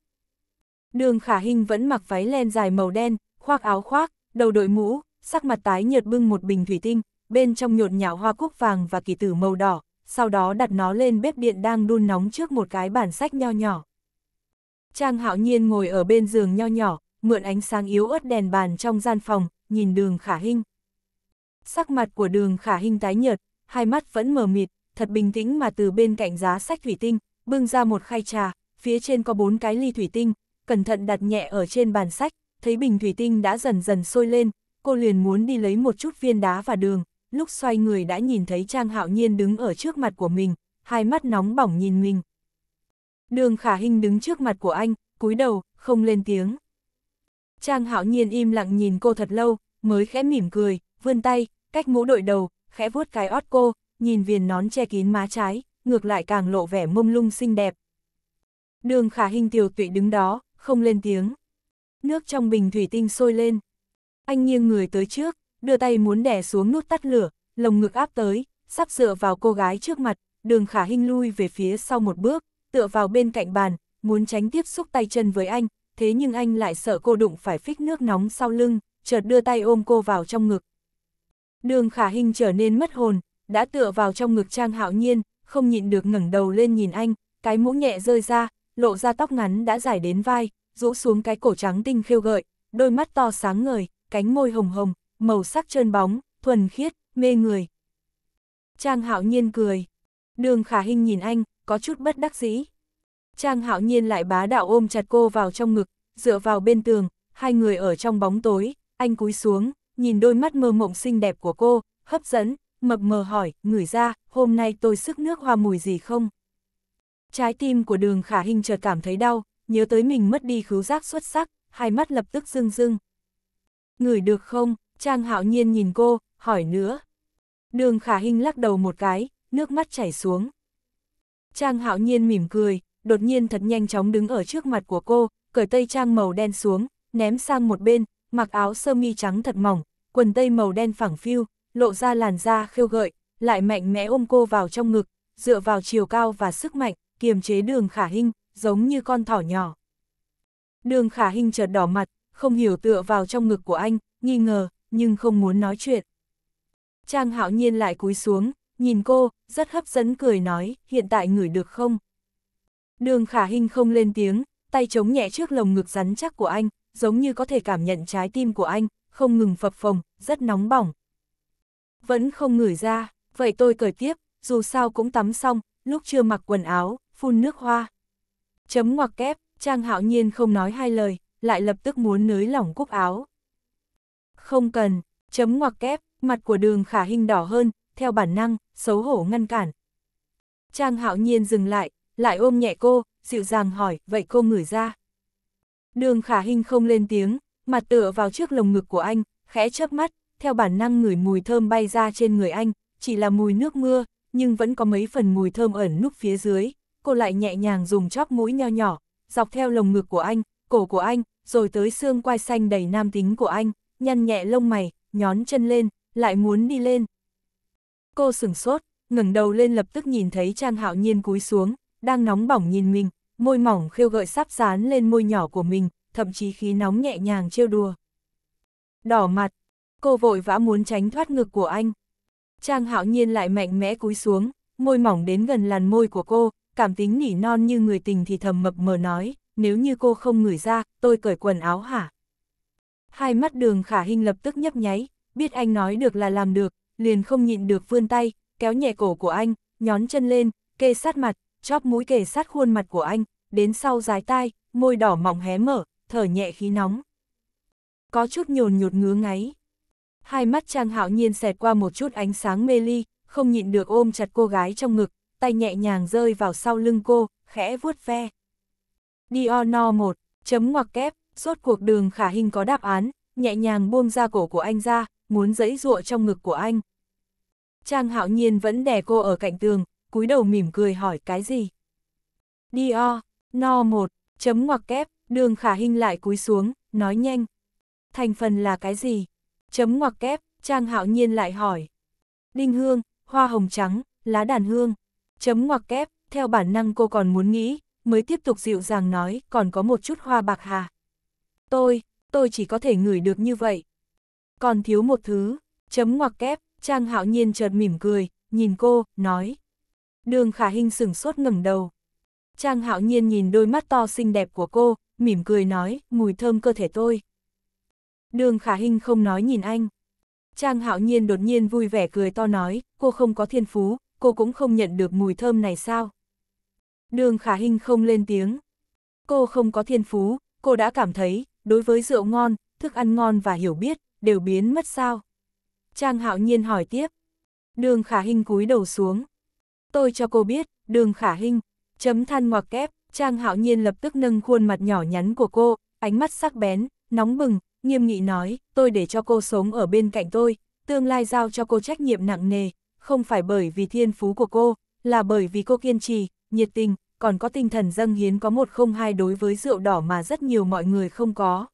Đường khả hình vẫn mặc váy len dài màu đen, khoác áo khoác, đầu đội mũ, sắc mặt tái nhợt bưng một bình thủy tinh, bên trong nhộn nhạo hoa cúc vàng và kỳ tử màu đỏ, sau đó đặt nó lên bếp điện đang đun nóng trước một cái bản sách nho nhỏ. Trang hạo nhiên ngồi ở bên giường nho nhỏ, mượn ánh sáng yếu ớt đèn bàn trong gian phòng, nhìn đường khả hinh. Sắc mặt của đường khả hinh tái nhợt, hai mắt vẫn mờ mịt, thật bình tĩnh mà từ bên cạnh giá sách thủy tinh, bưng ra một khay trà, phía trên có bốn cái ly thủy tinh, cẩn thận đặt nhẹ ở trên bàn sách, thấy bình thủy tinh đã dần dần sôi lên, cô liền muốn đi lấy một chút viên đá và đường, lúc xoay người đã nhìn thấy Trang Hạo Nhiên đứng ở trước mặt của mình, hai mắt nóng bỏng nhìn mình. Đường Khả Hinh đứng trước mặt của anh, cúi đầu, không lên tiếng. Trang hạo nhiên im lặng nhìn cô thật lâu, mới khẽ mỉm cười, vươn tay, cách mũ đội đầu, khẽ vuốt cái ót cô, nhìn viền nón che kín má trái, ngược lại càng lộ vẻ mông lung xinh đẹp. Đường khả Hinh tiểu tụy đứng đó, không lên tiếng. Nước trong bình thủy tinh sôi lên. Anh nghiêng người tới trước, đưa tay muốn đè xuống nút tắt lửa, lồng ngực áp tới, sắp dựa vào cô gái trước mặt, đường khả hình lui về phía sau một bước, tựa vào bên cạnh bàn, muốn tránh tiếp xúc tay chân với anh, thế nhưng anh lại sợ cô đụng phải phích nước nóng sau lưng, chợt đưa tay ôm cô vào trong ngực. Đường khả hình trở nên mất hồn, đã tựa vào trong ngực Trang Hạo Nhiên, không nhịn được ngẩng đầu lên nhìn anh, cái mũ nhẹ rơi ra, lộ ra tóc ngắn đã dài đến vai, rũ xuống cái cổ trắng tinh khêu gợi, đôi mắt to sáng ngời, cánh môi hồng hồng, màu sắc trơn bóng, thuần khiết, mê người. Trang Hạo Nhiên cười. Đường Khả Hinh nhìn anh, có chút bất đắc dĩ. Trang hạo nhiên lại bá đạo ôm chặt cô vào trong ngực, dựa vào bên tường, hai người ở trong bóng tối, anh cúi xuống, nhìn đôi mắt mơ mộng xinh đẹp của cô, hấp dẫn, mập mờ hỏi, ngửi ra, hôm nay tôi sức nước hoa mùi gì không? Trái tim của đường khả hình chợt cảm thấy đau, nhớ tới mình mất đi khứu giác xuất sắc, hai mắt lập tức rưng rưng. Ngửi được không? Trang hạo nhiên nhìn cô, hỏi nữa. Đường khả hình lắc đầu một cái, nước mắt chảy xuống. Trang hạo nhiên mỉm cười, đột nhiên thật nhanh chóng đứng ở trước mặt của cô, cởi tây trang màu đen xuống, ném sang một bên, mặc áo sơ mi trắng thật mỏng, quần tây màu đen phẳng phiu, lộ ra làn da khêu gợi, lại mạnh mẽ ôm cô vào trong ngực, dựa vào chiều cao và sức mạnh, kiềm chế đường khả hình, giống như con thỏ nhỏ. Đường khả hình chợt đỏ mặt, không hiểu tựa vào trong ngực của anh, nghi ngờ, nhưng không muốn nói chuyện. Trang hạo nhiên lại cúi xuống, nhìn cô, rất hấp dẫn cười nói, hiện tại ngửi được không? Đường khả hình không lên tiếng, tay chống nhẹ trước lồng ngực rắn chắc của anh, giống như có thể cảm nhận trái tim của anh, không ngừng phập phồng, rất nóng bỏng. Vẫn không ngửi ra, vậy tôi cởi tiếp, dù sao cũng tắm xong, lúc chưa mặc quần áo, phun nước hoa. Chấm ngoặc kép, Trang hạo nhiên không nói hai lời, lại lập tức muốn nới lỏng cúc áo. Không cần, chấm ngoặc kép, mặt của đường khả hình đỏ hơn, theo bản năng, xấu hổ ngăn cản. Trang hạo nhiên dừng lại, lại ôm nhẹ cô, dịu dàng hỏi, vậy cô ngửi ra. Đường khả hình không lên tiếng, mặt tựa vào trước lồng ngực của anh, khẽ chớp mắt, theo bản năng ngửi mùi thơm bay ra trên người anh, chỉ là mùi nước mưa, nhưng vẫn có mấy phần mùi thơm ẩn núp phía dưới, cô lại nhẹ nhàng dùng chóp mũi nho nhỏ, dọc theo lồng ngực của anh, cổ của anh, rồi tới xương quai xanh đầy nam tính của anh, nhăn nhẹ lông mày, nhón chân lên, lại muốn đi lên. Cô sửng sốt, ngẩng đầu lên lập tức nhìn thấy Trang Hạo Nhiên cúi xuống, đang nóng bỏng nhìn mình, môi mỏng khêu gợi sắp dán lên môi nhỏ của mình, thậm chí khí nóng nhẹ nhàng trêu đùa. Đỏ mặt, cô vội vã muốn tránh thoát ngực của anh. Trang hạo nhiên lại mạnh mẽ cúi xuống, môi mỏng đến gần làn môi của cô, cảm tính nỉ non như người tình thì thầm mập mờ nói, nếu như cô không ngửi ra, tôi cởi quần áo hả? Hai mắt đường khả hình lập tức nhấp nháy, biết anh nói được là làm được, liền không nhịn được vươn tay, kéo nhẹ cổ của anh, nhón chân lên, kê sát mặt, chóp mũi kề sát khuôn mặt của anh, đến sau dài tai, môi đỏ mỏng hé mở, thở nhẹ khí nóng. Có chút nhồn nhột ngứa ngáy. Hai mắt Trang Hạo Nhiên xẹt qua một chút ánh sáng mê ly, không nhịn được ôm chặt cô gái trong ngực, tay nhẹ nhàng rơi vào sau lưng cô, khẽ vuốt ve. No một chấm ngoặc kép, rốt cuộc đường khả hình có đáp án, nhẹ nhàng buông ra cổ của anh ra, muốn dẫy dụa trong ngực của anh. Trang Hạo Nhiên vẫn đè cô ở cạnh tường, cúi đầu mỉm cười hỏi cái gì. Dio, no một, chấm ngoặc kép, đường khả hình lại cúi xuống, nói nhanh. Thành phần là cái gì? Chấm ngoặc kép, Trang Hạo Nhiên lại hỏi. Đinh hương, hoa hồng trắng, lá đàn hương. Chấm ngoặc kép, theo bản năng cô còn muốn nghĩ, mới tiếp tục dịu dàng nói còn có một chút hoa bạc hà. Tôi, tôi chỉ có thể ngửi được như vậy. Còn thiếu một thứ, chấm ngoặc kép, Trang Hạo Nhiên chợt mỉm cười, nhìn cô, nói. Đường khả hình sửng sốt ngẩng đầu. Trang hạo nhiên nhìn đôi mắt to xinh đẹp của cô, mỉm cười nói, mùi thơm cơ thể tôi. Đường khả hình không nói nhìn anh. Trang hạo nhiên đột nhiên vui vẻ cười to nói, cô không có thiên phú, cô cũng không nhận được mùi thơm này sao. Đường khả hình không lên tiếng. Cô không có thiên phú, cô đã cảm thấy, đối với rượu ngon, thức ăn ngon và hiểu biết, đều biến mất sao. Trang hạo nhiên hỏi tiếp. Đường khả hình cúi đầu xuống. Tôi cho cô biết, đường khả hình, chấm than ngoặc kép, Trang Hạo Nhiên lập tức nâng khuôn mặt nhỏ nhắn của cô, ánh mắt sắc bén, nóng bừng, nghiêm nghị nói, tôi để cho cô sống ở bên cạnh tôi, tương lai giao cho cô trách nhiệm nặng nề, không phải bởi vì thiên phú của cô, là bởi vì cô kiên trì, nhiệt tình, còn có tinh thần dâng hiến có một không hai đối với rượu đỏ mà rất nhiều mọi người không có.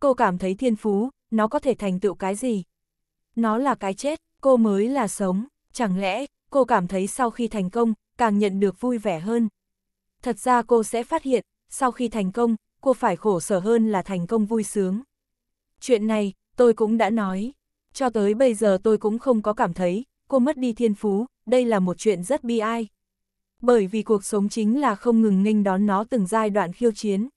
Cô cảm thấy thiên phú, nó có thể thành tựu cái gì? Nó là cái chết, cô mới là sống, chẳng lẽ cô cảm thấy sau khi thành công, càng nhận được vui vẻ hơn. Thật ra cô sẽ phát hiện, sau khi thành công, cô phải khổ sở hơn là thành công vui sướng. Chuyện này, tôi cũng đã nói. Cho tới bây giờ tôi cũng không có cảm thấy, cô mất đi thiên phú, đây là một chuyện rất bi ai. Bởi vì cuộc sống chính là không ngừng nghênh đón nó từng giai đoạn khiêu chiến.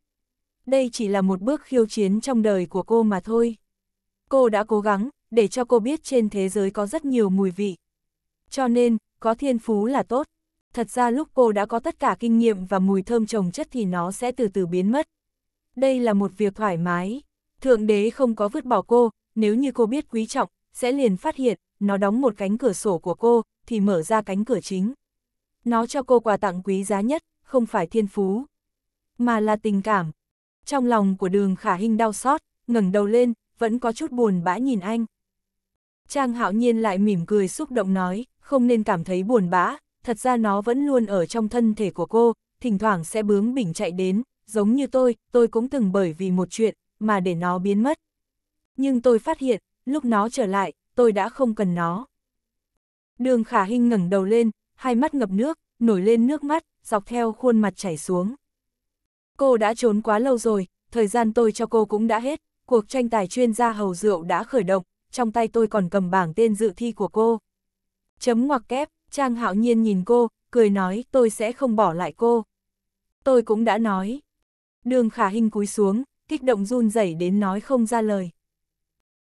Đây chỉ là một bước khiêu chiến trong đời của cô mà thôi. Cô đã cố gắng, để cho cô biết trên thế giới có rất nhiều mùi vị. Cho nên, có thiên phú là tốt. Thật ra lúc cô đã có tất cả kinh nghiệm và mùi thơm trồng chất thì nó sẽ từ từ biến mất. Đây là một việc thoải mái. Thượng đế không có vứt bỏ cô, nếu như cô biết quý trọng, sẽ liền phát hiện, nó đóng một cánh cửa sổ của cô, thì mở ra cánh cửa chính. Nó cho cô quà tặng quý giá nhất, không phải thiên phú, mà là tình cảm. Trong lòng của đường khả hình đau xót, ngẩng đầu lên, vẫn có chút buồn bã nhìn anh. Trang hạo nhiên lại mỉm cười xúc động nói, không nên cảm thấy buồn bã, thật ra nó vẫn luôn ở trong thân thể của cô, thỉnh thoảng sẽ bướng bỉnh chạy đến, giống như tôi, tôi cũng từng bởi vì một chuyện, mà để nó biến mất. Nhưng tôi phát hiện, lúc nó trở lại, tôi đã không cần nó. Đường khả Hinh ngẩng đầu lên, hai mắt ngập nước, nổi lên nước mắt, dọc theo khuôn mặt chảy xuống. Cô đã trốn quá lâu rồi, thời gian tôi cho cô cũng đã hết, cuộc tranh tài chuyên gia hầu rượu đã khởi động, trong tay tôi còn cầm bảng tên dự thi của cô. Chấm ngoặc kép, Trang Hạo Nhiên nhìn cô, cười nói tôi sẽ không bỏ lại cô. Tôi cũng đã nói. Đường khả hình cúi xuống, kích động run rẩy đến nói không ra lời.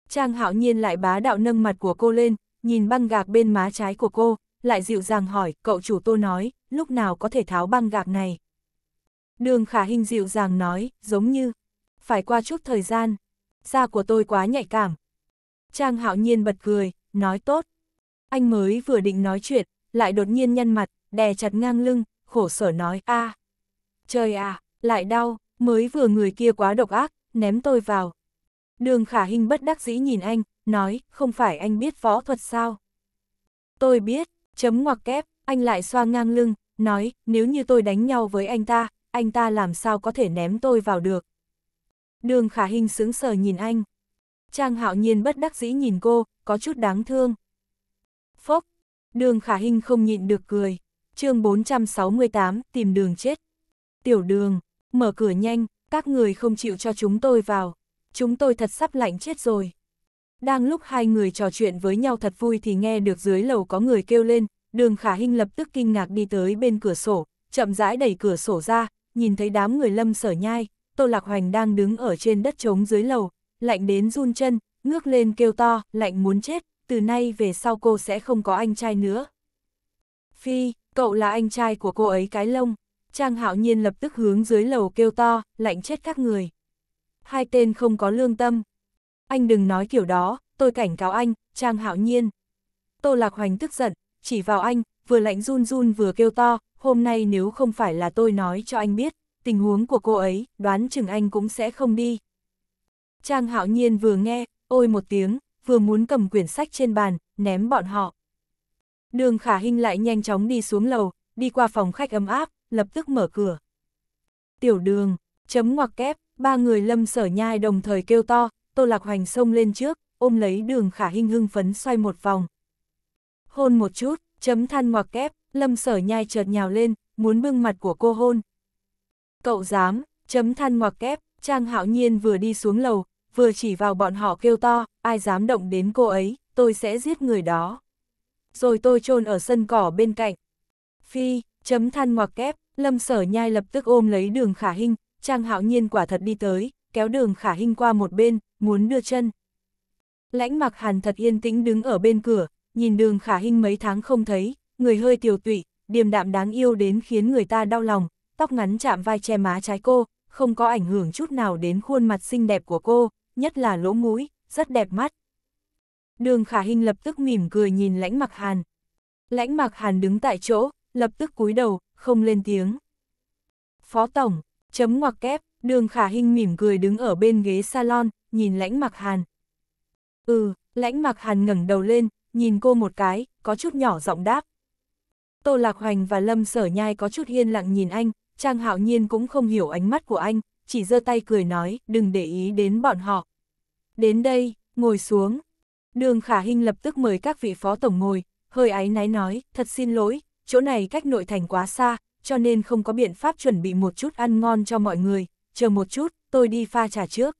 Trang Hạo Nhiên lại bá đạo nâng mặt của cô lên, nhìn băng gạc bên má trái của cô, lại dịu dàng hỏi, cậu chủ tôi nói, lúc nào có thể tháo băng gạc này. Đường khả hình dịu dàng nói, giống như, phải qua chút thời gian, da của tôi quá nhạy cảm, Trang hạo nhiên bật cười, nói tốt. Anh mới vừa định nói chuyện, lại đột nhiên nhăn mặt, đè chặt ngang lưng, khổ sở nói, a à, Trời à, lại đau, mới vừa người kia quá độc ác, ném tôi vào. Đường khả Hinh bất đắc dĩ nhìn anh, nói, không phải anh biết võ thuật sao? Tôi biết, chấm ngoặc kép, anh lại xoa ngang lưng, nói, nếu như tôi đánh nhau với anh ta, anh ta làm sao có thể ném tôi vào được. Đường khả Hinh sững sờ nhìn anh. Trang hạo nhiên bất đắc dĩ nhìn cô, có chút đáng thương. Phốc, đường khả hình không nhịn được cười. chương 468, tìm đường chết. Tiểu đường, mở cửa nhanh, các người không chịu cho chúng tôi vào. Chúng tôi thật sắp lạnh chết rồi. Đang lúc hai người trò chuyện với nhau thật vui thì nghe được dưới lầu có người kêu lên, đường khả hình lập tức kinh ngạc đi tới bên cửa sổ, chậm rãi đẩy cửa sổ ra, nhìn thấy đám người lâm sở nhai, Tô Lạc Hoành đang đứng ở trên đất trống dưới lầu, lạnh đến run chân, ngước lên kêu to, lạnh muốn chết, từ nay về sau cô sẽ không có anh trai nữa. Phi, cậu là anh trai của cô ấy cái lông. Trang hạo nhiên lập tức hướng dưới lầu kêu to, lạnh chết các người. Hai tên không có lương tâm. Anh đừng nói kiểu đó, tôi cảnh cáo anh, Trang hạo nhiên. Tô Lạc Hoành tức giận, chỉ vào anh, vừa lạnh run run vừa kêu to, hôm nay nếu không phải là tôi nói cho anh biết, tình huống của cô ấy, đoán chừng anh cũng sẽ không đi, Trang hạo nhiên vừa nghe, ôi một tiếng, vừa muốn cầm quyển sách trên bàn, ném bọn họ. Đường khả hình lại nhanh chóng đi xuống lầu, đi qua phòng khách ấm áp, lập tức mở cửa. Tiểu đường, chấm ngoặc kép, ba người lâm sở nhai đồng thời kêu to, tô lạc hoành sông lên trước, ôm lấy đường khả hình hưng phấn xoay một vòng. Hôn một chút, chấm than ngoặc kép, lâm sở nhai chợt nhào lên, muốn bưng mặt của cô hôn. Cậu dám, chấm than ngoặc kép, Trang Hạo Nhiên vừa đi xuống lầu, vừa chỉ vào bọn họ kêu to, ai dám động đến cô ấy, tôi sẽ giết người đó. Rồi tôi chôn ở sân cỏ bên cạnh. Phi, chấm than ngoặc kép, lâm sở nhai lập tức ôm lấy đường khả hình, Trang hạo nhiên quả thật đi tới, kéo đường khả hình qua một bên, muốn đưa chân. Lãnh mặc hàn thật yên tĩnh đứng ở bên cửa, nhìn đường khả hình mấy tháng không thấy, người hơi tiểu tụy, điềm đạm đáng yêu đến khiến người ta đau lòng, tóc ngắn chạm vai che má trái cô, không có ảnh hưởng chút nào đến khuôn mặt xinh đẹp của cô, nhất là lỗ mũi, rất đẹp mắt. Đường khả hình lập tức mỉm cười nhìn lãnh mặc hàn. Lãnh mặc hàn đứng tại chỗ, lập tức cúi đầu, không lên tiếng. Phó Tổng, chấm ngoặc kép, đường khả hình mỉm cười đứng ở bên ghế salon, nhìn lãnh mặc hàn. Ừ, lãnh mặc hàn ngẩng đầu lên, nhìn cô một cái, có chút nhỏ giọng đáp. Tô Lạc Hoành và Lâm Sở Nhai có chút hiên lặng nhìn anh, Trang Hạo Nhiên cũng không hiểu ánh mắt của anh, chỉ giơ tay cười nói, đừng để ý đến bọn họ. Đến đây, ngồi xuống. Đường Khả Hinh lập tức mời các vị phó tổng ngồi, hơi áy náy nói, thật xin lỗi, chỗ này cách nội thành quá xa, cho nên không có biện pháp chuẩn bị một chút ăn ngon cho mọi người, chờ một chút, tôi đi pha trà trước.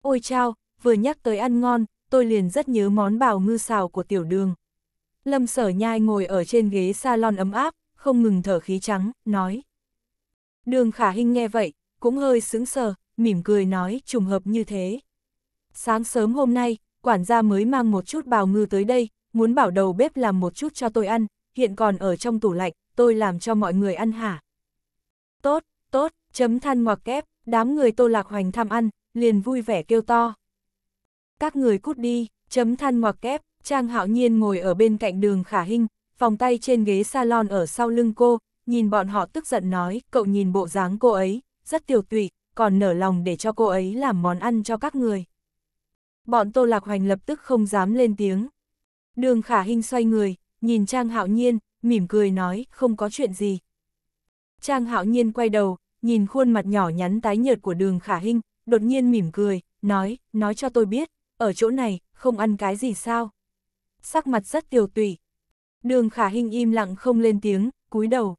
Ôi chao, vừa nhắc tới ăn ngon, tôi liền rất nhớ món bào ngư xào của tiểu đường. Lâm sở nhai ngồi ở trên ghế salon ấm áp, không ngừng thở khí trắng, nói. Đường khả hình nghe vậy, cũng hơi sướng sờ, mỉm cười nói trùng hợp như thế. Sáng sớm hôm nay, quản gia mới mang một chút bào ngư tới đây, muốn bảo đầu bếp làm một chút cho tôi ăn, hiện còn ở trong tủ lạnh, tôi làm cho mọi người ăn hả? Tốt, tốt, chấm than ngoặc kép, đám người tô lạc hoành tham ăn, liền vui vẻ kêu to. Các người cút đi, chấm than ngoặc kép, Trang hạo nhiên ngồi ở bên cạnh đường khả hình, vòng tay trên ghế salon ở sau lưng cô, nhìn bọn họ tức giận nói, cậu nhìn bộ dáng cô ấy, rất tiểu tụy, còn nở lòng để cho cô ấy làm món ăn cho các người. Bọn Tô Lạc Hoành lập tức không dám lên tiếng. Đường Khả Hinh xoay người, nhìn Trang Hạo Nhiên, mỉm cười nói, không có chuyện gì. Trang Hạo Nhiên quay đầu, nhìn khuôn mặt nhỏ nhắn tái nhợt của Đường Khả Hinh, đột nhiên mỉm cười, nói, nói cho tôi biết, ở chỗ này, không ăn cái gì sao. Sắc mặt rất tiều tụy. Đường Khả Hinh im lặng không lên tiếng, cúi đầu.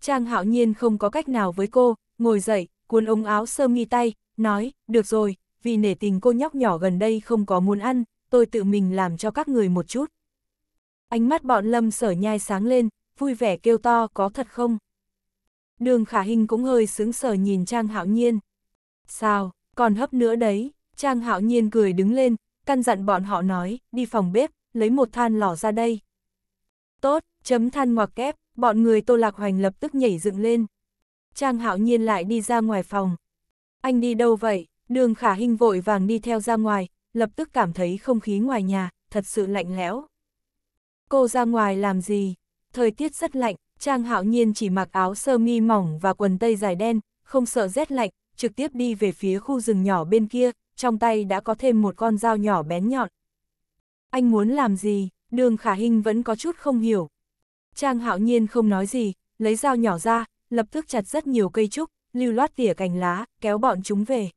Trang Hạo Nhiên không có cách nào với cô, ngồi dậy, cuốn ống áo sơ mi tay, nói, được rồi, vì nể tình cô nhóc nhỏ gần đây không có muốn ăn, tôi tự mình làm cho các người một chút. Ánh mắt bọn lâm sở nhai sáng lên, vui vẻ kêu to có thật không? Đường khả hình cũng hơi sướng sở nhìn Trang Hạo Nhiên. Sao, còn hấp nữa đấy, Trang Hạo Nhiên cười đứng lên, căn dặn bọn họ nói, đi phòng bếp, lấy một than lò ra đây. Tốt, chấm than ngoặc kép, bọn người tô lạc hoành lập tức nhảy dựng lên. Trang hạo nhiên lại đi ra ngoài phòng. Anh đi đâu vậy? Đường khả Hinh vội vàng đi theo ra ngoài, lập tức cảm thấy không khí ngoài nhà, thật sự lạnh lẽo. Cô ra ngoài làm gì? Thời tiết rất lạnh, Trang hạo nhiên chỉ mặc áo sơ mi mỏng và quần tây dài đen, không sợ rét lạnh, trực tiếp đi về phía khu rừng nhỏ bên kia, trong tay đã có thêm một con dao nhỏ bén nhọn. Anh muốn làm gì? Đường khả Hinh vẫn có chút không hiểu. Trang hạo nhiên không nói gì, lấy dao nhỏ ra, lập tức chặt rất nhiều cây trúc, lưu loát tỉa cành lá, kéo bọn chúng về.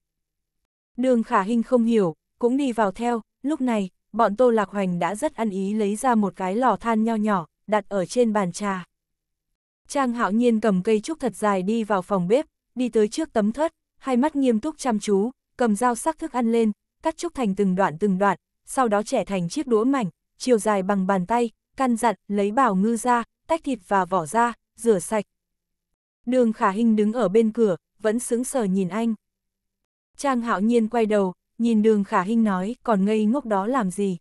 Đường khả hình không hiểu, cũng đi vào theo, lúc này, bọn Tô Lạc Hoành đã rất ăn ý lấy ra một cái lò than nho nhỏ, đặt ở trên bàn trà. Trang hạo nhiên cầm cây trúc thật dài đi vào phòng bếp, đi tới trước tấm thất, hai mắt nghiêm túc chăm chú, cầm dao sắc thức ăn lên, cắt trúc thành từng đoạn từng đoạn, sau đó trẻ thành chiếc đũa mảnh, chiều dài bằng bàn tay, căn dặn, lấy bào ngư ra, tách thịt và vỏ ra, rửa sạch, Đường khả hình đứng ở bên cửa, vẫn sững sờ nhìn anh. Trang hạo nhiên quay đầu, nhìn đường khả hình nói còn ngây ngốc đó làm gì.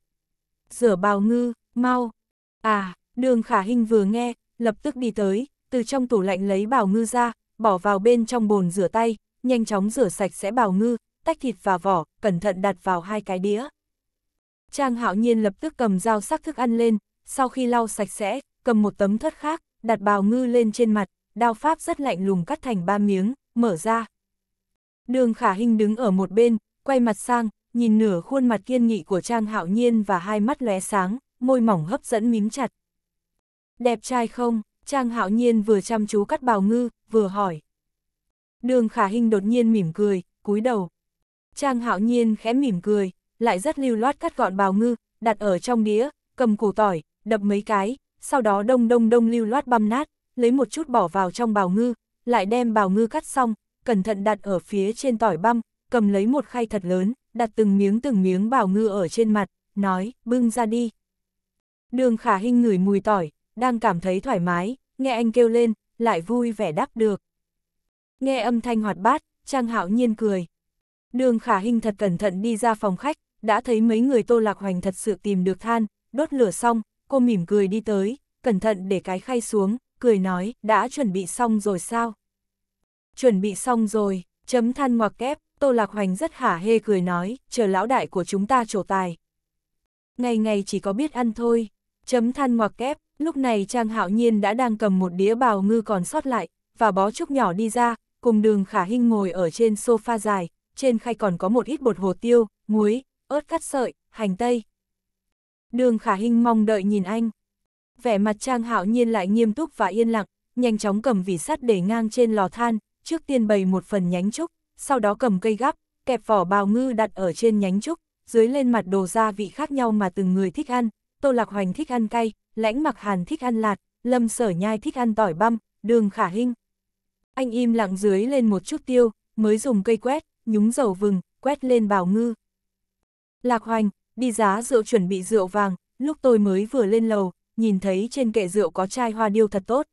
Rửa bào ngư, mau. À, đường khả hình vừa nghe, lập tức đi tới, từ trong tủ lạnh lấy bào ngư ra, bỏ vào bên trong bồn rửa tay, nhanh chóng rửa sạch sẽ bào ngư, tách thịt và vỏ, cẩn thận đặt vào hai cái đĩa. Trang hạo nhiên lập tức cầm dao sắc thức ăn lên, sau khi lau sạch sẽ, cầm một tấm thất khác, đặt bào ngư lên trên mặt, đao pháp rất lạnh lùng cắt thành ba miếng, mở ra. Đường khả hình đứng ở một bên, quay mặt sang, nhìn nửa khuôn mặt kiên nghị của Trang Hạo Nhiên và hai mắt lóe sáng, môi mỏng hấp dẫn mím chặt. Đẹp trai không? Trang Hạo Nhiên vừa chăm chú cắt bào ngư, vừa hỏi. Đường khả hình đột nhiên mỉm cười, cúi đầu. Trang Hạo Nhiên khẽ mỉm cười, lại rất lưu loát cắt gọn bào ngư, đặt ở trong đĩa, cầm củ tỏi, đập mấy cái, sau đó đông đông đông lưu loát băm nát, lấy một chút bỏ vào trong bào ngư, lại đem bào ngư cắt xong, cẩn thận đặt ở phía trên tỏi băm, cầm lấy một khay thật lớn, đặt từng miếng từng miếng bào ngư ở trên mặt, nói, bưng ra đi. Đường khả hình ngửi mùi tỏi, đang cảm thấy thoải mái, nghe anh kêu lên, lại vui vẻ đáp được. Nghe âm thanh hoạt bát, Trang Hạo nhiên cười. Đường khả hình thật cẩn thận đi ra phòng khách, đã thấy mấy người tô lạc hoành thật sự tìm được than, đốt lửa xong, cô mỉm cười đi tới, cẩn thận để cái khay xuống, cười nói, đã chuẩn bị xong rồi sao? Chuẩn bị xong rồi, chấm than ngoặc kép, Tô Lạc Hoành rất hả hê cười nói, chờ lão đại của chúng ta trổ tài. Ngày ngày chỉ có biết ăn thôi, chấm than ngoặc kép, lúc này Trang Hạo Nhiên đã đang cầm một đĩa bào ngư còn sót lại, và bó trúc nhỏ đi ra, cùng đường khả hinh ngồi ở trên sofa dài, trên khay còn có một ít bột hồ tiêu, muối, ớt cắt sợi, hành tây. Đường khả hình mong đợi nhìn anh vẻ mặt Trang Hạo Nhiên lại nghiêm túc và yên lặng, nhanh chóng cầm vỉ sắt để ngang trên lò than, trước tiên bày một phần nhánh trúc, sau đó cầm cây gắp, kẹp vỏ bào ngư đặt ở trên nhánh trúc, dưới lên mặt đồ gia vị khác nhau mà từng người thích ăn, Tô Lạc Hoành thích ăn cay, Lãnh Mặc Hàn thích ăn lạt, Lâm Sở Nhai thích ăn tỏi băm, Đường Khả Hinh. Anh im lặng dưới lên một chút tiêu, mới dùng cây quét, nhúng dầu vừng, quét lên bào ngư. Lạc Hoành, đi giá rượu chuẩn bị rượu vàng, lúc tôi mới vừa lên lầu, nhìn thấy trên kệ rượu có chai hoa điêu thật tốt.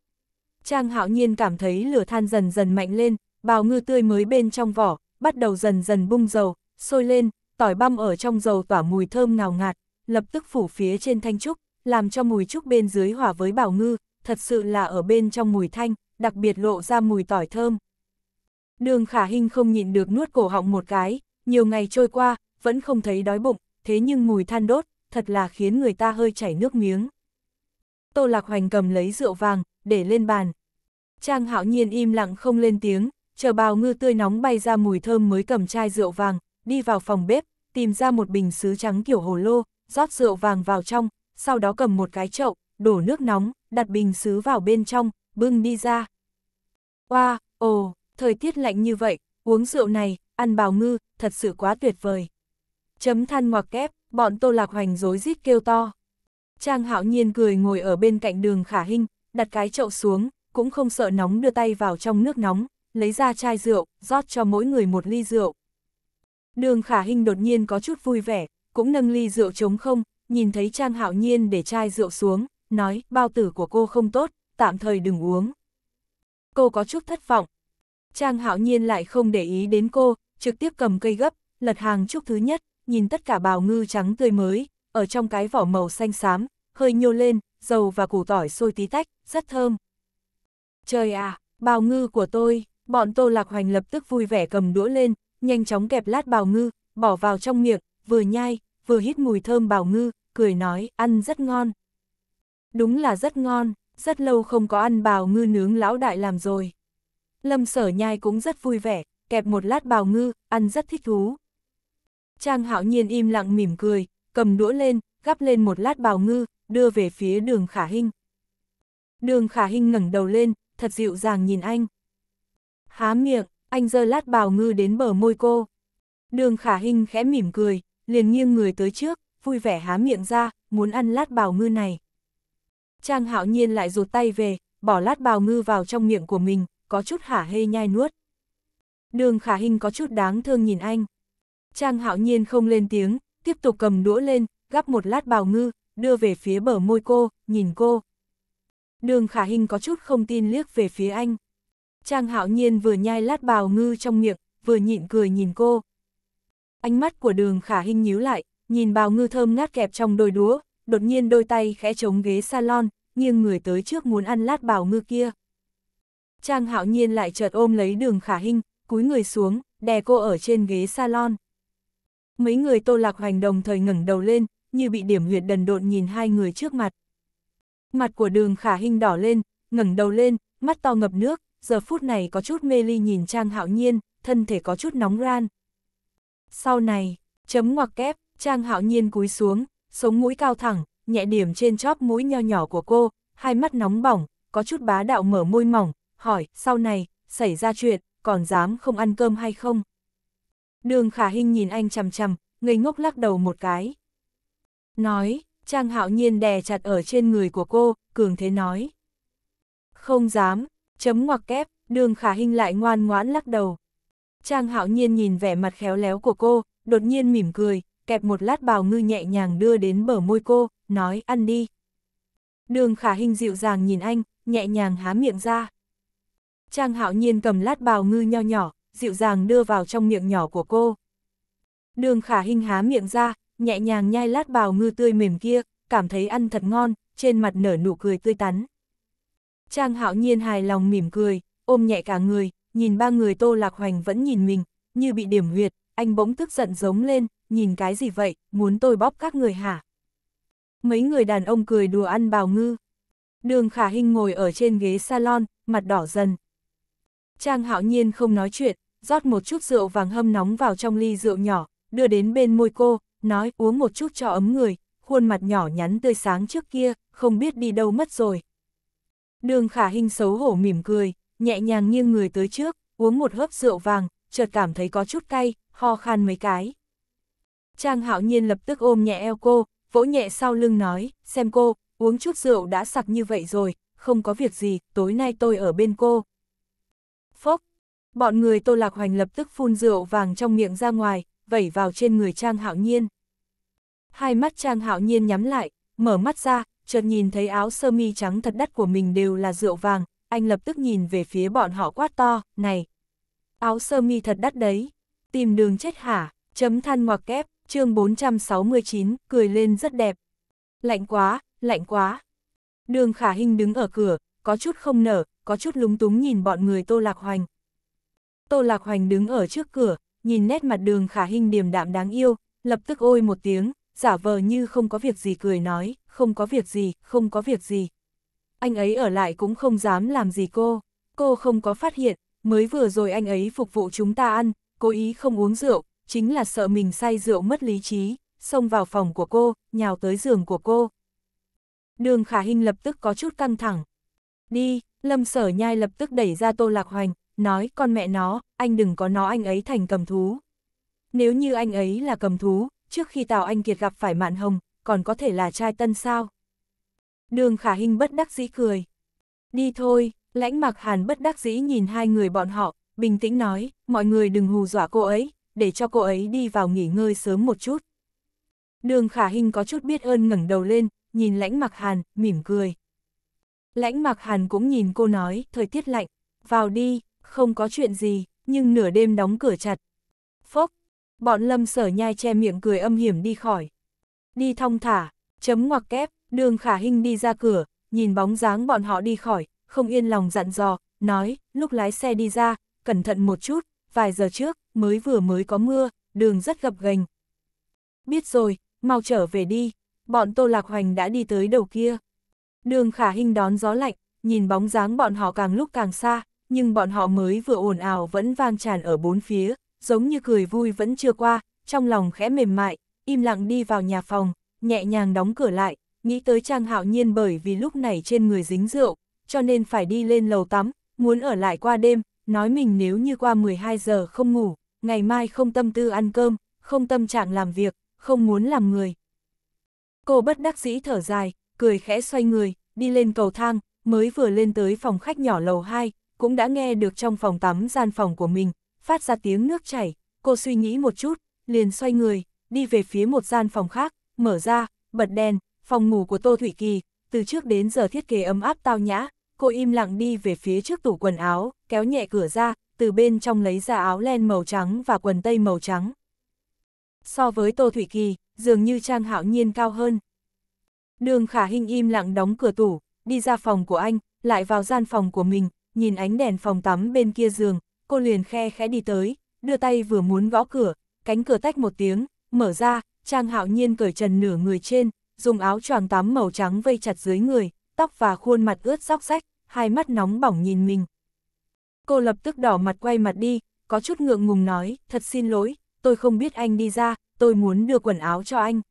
Trang hạo nhiên cảm thấy lửa than dần dần mạnh lên, bào ngư tươi mới bên trong vỏ, bắt đầu dần dần bung dầu, sôi lên, tỏi băm ở trong dầu tỏa mùi thơm ngào ngạt, lập tức phủ phía trên thanh trúc, làm cho mùi trúc bên dưới hòa với bào ngư, thật sự là ở bên trong mùi thanh, đặc biệt lộ ra mùi tỏi thơm. Đường khả hình không nhịn được nuốt cổ họng một cái, nhiều ngày trôi qua, vẫn không thấy đói bụng, thế nhưng mùi than đốt, thật là khiến người ta hơi chảy nước miếng. Tô Lạc Hoành cầm lấy rượu vàng, để lên bàn. Trang hạo nhiên im lặng không lên tiếng, chờ bào ngư tươi nóng bay ra mùi thơm mới cầm chai rượu vàng, đi vào phòng bếp, tìm ra một bình sứ trắng kiểu hồ lô, rót rượu vàng vào trong, sau đó cầm một cái chậu, đổ nước nóng, đặt bình sứ vào bên trong, bưng đi ra. Oa, ồ, thời tiết lạnh như vậy, uống rượu này, ăn bào ngư, thật sự quá tuyệt vời. Chấm than ngoặc kép, bọn Tô Lạc Hoành dối rít kêu to. Trang hạo nhiên cười ngồi ở bên cạnh đường khả hinh, đặt cái chậu xuống, cũng không sợ nóng đưa tay vào trong nước nóng, lấy ra chai rượu, rót cho mỗi người một ly rượu. Đường khả hinh đột nhiên có chút vui vẻ, cũng nâng ly rượu trống không, nhìn thấy Trang hạo nhiên để chai rượu xuống, nói bao tử của cô không tốt, tạm thời đừng uống. Cô có chút thất vọng. Trang hạo nhiên lại không để ý đến cô, trực tiếp cầm cây gấp, lật hàng chúc thứ nhất, nhìn tất cả bào ngư trắng tươi mới, ở trong cái vỏ màu xanh xám, hơi nhô lên, dầu và củ tỏi sôi tí tách, rất thơm. Trời à, bào ngư của tôi, bọn Tô Lạc Hoành lập tức vui vẻ cầm đũa lên, nhanh chóng kẹp lát bào ngư, bỏ vào trong miệng, vừa nhai, vừa hít mùi thơm bào ngư, cười nói, ăn rất ngon. Đúng là rất ngon, rất lâu không có ăn bào ngư nướng lão đại làm rồi. Lâm sở nhai cũng rất vui vẻ, kẹp một lát bào ngư, ăn rất thích thú. Trang hạo nhiên im lặng mỉm cười, cầm đũa lên, gắp lên một lát bào ngư, đưa về phía đường khả hinh. Đường khả hinh ngẩng đầu lên, thật dịu dàng nhìn anh. Há miệng, anh giơ lát bào ngư đến bờ môi cô. Đường khả hinh khẽ mỉm cười, liền nghiêng người tới trước, vui vẻ há miệng ra, muốn ăn lát bào ngư này. Trang hạo nhiên lại rụt tay về, bỏ lát bào ngư vào trong miệng của mình, có chút hả hê nhai nuốt. Đường khả hinh có chút đáng thương nhìn anh. Trang hạo nhiên không lên tiếng, tiếp tục cầm đũa lên, gắp một lát bào ngư, đưa về phía bờ môi cô, nhìn cô. Đường khả hình có chút không tin liếc về phía anh. Trang hạo nhiên vừa nhai lát bào ngư trong miệng, vừa nhịn cười nhìn cô. Ánh mắt của đường khả hình nhíu lại, nhìn bào ngư thơm ngát kẹp trong đôi đũa, đột nhiên đôi tay khẽ chống ghế salon, nghiêng người tới trước muốn ăn lát bào ngư kia. Trang hạo nhiên lại chợt ôm lấy đường khả hình, cúi người xuống, đè cô ở trên ghế salon mấy người tô lạc hoành đồng thời ngẩng đầu lên, như bị điểm huyệt đần độn nhìn hai người trước mặt. Mặt của đường khả hình đỏ lên, ngẩng đầu lên, mắt to ngập nước, giờ phút này có chút mê ly nhìn Trang Hạo Nhiên, thân thể có chút nóng ran. Sau này, chấm ngoặc kép, Trang Hạo Nhiên cúi xuống, sống mũi cao thẳng, nhẹ điểm trên chóp mũi nho nhỏ của cô, hai mắt nóng bỏng, có chút bá đạo mở môi mỏng, hỏi, sau này, xảy ra chuyện, còn dám không ăn cơm hay không? Đường khả hình nhìn anh chằm chằm, ngây ngốc lắc đầu một cái. Nói, Trang hạo nhiên đè chặt ở trên người của cô, cường thế nói. Không dám, chấm ngoặc kép, đường khả hình lại ngoan ngoãn lắc đầu. Trang hạo nhiên nhìn vẻ mặt khéo léo của cô, đột nhiên mỉm cười, kẹp một lát bào ngư nhẹ nhàng đưa đến bờ môi cô, nói ăn đi. Đường khả hình dịu dàng nhìn anh, nhẹ nhàng há miệng ra. Trang hạo nhiên cầm lát bào ngư nho nhỏ, dịu dàng đưa vào trong miệng nhỏ của cô. Đường khả hình há miệng ra, nhẹ nhàng nhai lát bào ngư tươi mềm kia, cảm thấy ăn thật ngon, trên mặt nở nụ cười tươi tắn. Trang hạo nhiên hài lòng mỉm cười, ôm nhẹ cả người, nhìn ba người tô lạc hoành vẫn nhìn mình, như bị điểm huyệt, anh bỗng tức giận giống lên, nhìn cái gì vậy, muốn tôi bóp các người hả? Mấy người đàn ông cười đùa ăn bào ngư. Đường khả hình ngồi ở trên ghế salon, mặt đỏ dần. Trang hạo nhiên không nói chuyện, rót một chút rượu vàng hâm nóng vào trong ly rượu nhỏ, đưa đến bên môi cô, nói uống một chút cho ấm người, khuôn mặt nhỏ nhắn tươi sáng trước kia, không biết đi đâu mất rồi. Đường khả hình xấu hổ mỉm cười, nhẹ nhàng nghiêng người tới trước, uống một hớp rượu vàng, chợt cảm thấy có chút cay, ho khan mấy cái. Trang hạo nhiên lập tức ôm nhẹ eo cô, vỗ nhẹ sau lưng nói, xem cô, uống chút rượu đã sặc như vậy rồi, không có việc gì, tối nay tôi ở bên cô. Bọn người Tô Lạc Hoành lập tức phun rượu vàng trong miệng ra ngoài, vẩy vào trên người Trang Hạo Nhiên. Hai mắt Trang Hạo Nhiên nhắm lại, mở mắt ra, chợt nhìn thấy áo sơ mi trắng thật đắt của mình đều là rượu vàng, anh lập tức nhìn về phía bọn họ quát to, này. Áo sơ mi thật đắt đấy, tìm đường chết hả, chấm than ngoặc kép, chương 469, cười lên rất đẹp. Lạnh quá, lạnh quá. Đường khả hình đứng ở cửa, có chút không nở, có chút lúng túng nhìn bọn người Tô Lạc Hoành. Tô Lạc Hoành đứng ở trước cửa, nhìn nét mặt đường khả hình điềm đạm đáng yêu, lập tức ôi một tiếng, giả vờ như không có việc gì cười nói, không có việc gì, không có việc gì. Anh ấy ở lại cũng không dám làm gì cô, cô không có phát hiện, mới vừa rồi anh ấy phục vụ chúng ta ăn, cố ý không uống rượu, chính là sợ mình say rượu mất lý trí, xông vào phòng của cô, nhào tới giường của cô. Đường khả hình lập tức có chút căng thẳng. Đi, lâm sở nhai lập tức đẩy ra tô lạc hoành, nói con mẹ nó, anh đừng có nó anh ấy thành cầm thú. Nếu như anh ấy là cầm thú, trước khi Tào Anh Kiệt gặp phải Mạn Hồng, còn có thể là trai tân sao? Đường khả Hinh bất đắc dĩ cười. Đi thôi, lãnh mặc hàn bất đắc dĩ nhìn hai người bọn họ, bình tĩnh nói, mọi người đừng hù dọa cô ấy, để cho cô ấy đi vào nghỉ ngơi sớm một chút. Đường khả Hinh có chút biết ơn ngẩng đầu lên, nhìn lãnh mặc hàn, mỉm cười. Lãnh mặc hàn cũng nhìn cô nói, thời tiết lạnh, vào đi, không có chuyện gì, nhưng nửa đêm đóng cửa chặt. Phốc, bọn lâm sở nhai che miệng cười âm hiểm đi khỏi. Đi thong thả, chấm ngoặc kép, đường khả hình đi ra cửa, nhìn bóng dáng bọn họ đi khỏi, không yên lòng dặn dò, nói, lúc lái xe đi ra, cẩn thận một chút, vài giờ trước, mới vừa mới có mưa, đường rất gập gành. Biết rồi, mau trở về đi, bọn Tô Lạc Hoành đã đi tới đầu kia. Đường khả hình đón gió lạnh, nhìn bóng dáng bọn họ càng lúc càng xa, nhưng bọn họ mới vừa ồn ào vẫn vang tràn ở bốn phía, giống như cười vui vẫn chưa qua, trong lòng khẽ mềm mại, im lặng đi vào nhà phòng, nhẹ nhàng đóng cửa lại, nghĩ tới Trang Hạo Nhiên bởi vì lúc này trên người dính rượu, cho nên phải đi lên lầu tắm, muốn ở lại qua đêm, nói mình nếu như qua 12 giờ không ngủ, ngày mai không tâm tư ăn cơm, không tâm trạng làm việc, không muốn làm người. Cô bất đắc dĩ thở dài, cười khẽ xoay người, đi lên cầu thang, mới vừa lên tới phòng khách nhỏ lầu 2, cũng đã nghe được trong phòng tắm gian phòng của mình, phát ra tiếng nước chảy, cô suy nghĩ một chút, liền xoay người, đi về phía một gian phòng khác, mở ra, bật đèn, phòng ngủ của Tô Thủy Kỳ, từ trước đến giờ thiết kế ấm áp tao nhã, cô im lặng đi về phía trước tủ quần áo, kéo nhẹ cửa ra, từ bên trong lấy ra áo len màu trắng và quần tây màu trắng. So với Tô Thủy Kỳ, dường như Trang Hạo Nhiên cao hơn. Đường Khả Hinh im lặng đóng cửa tủ, đi ra phòng của anh, lại vào gian phòng của mình, nhìn ánh đèn phòng tắm bên kia giường, cô liền khe khẽ đi tới, đưa tay vừa muốn gõ cửa, cánh cửa tách một tiếng, mở ra, Trang Hạo Nhiên cởi trần nửa người trên, dùng áo choàng tắm màu trắng vây chặt dưới người, tóc và khuôn mặt ướt róc rách, hai mắt nóng bỏng nhìn mình. Cô lập tức đỏ mặt quay mặt đi, có chút ngượng ngùng nói, thật xin lỗi, tôi không biết anh đi ra, tôi muốn đưa quần áo cho anh.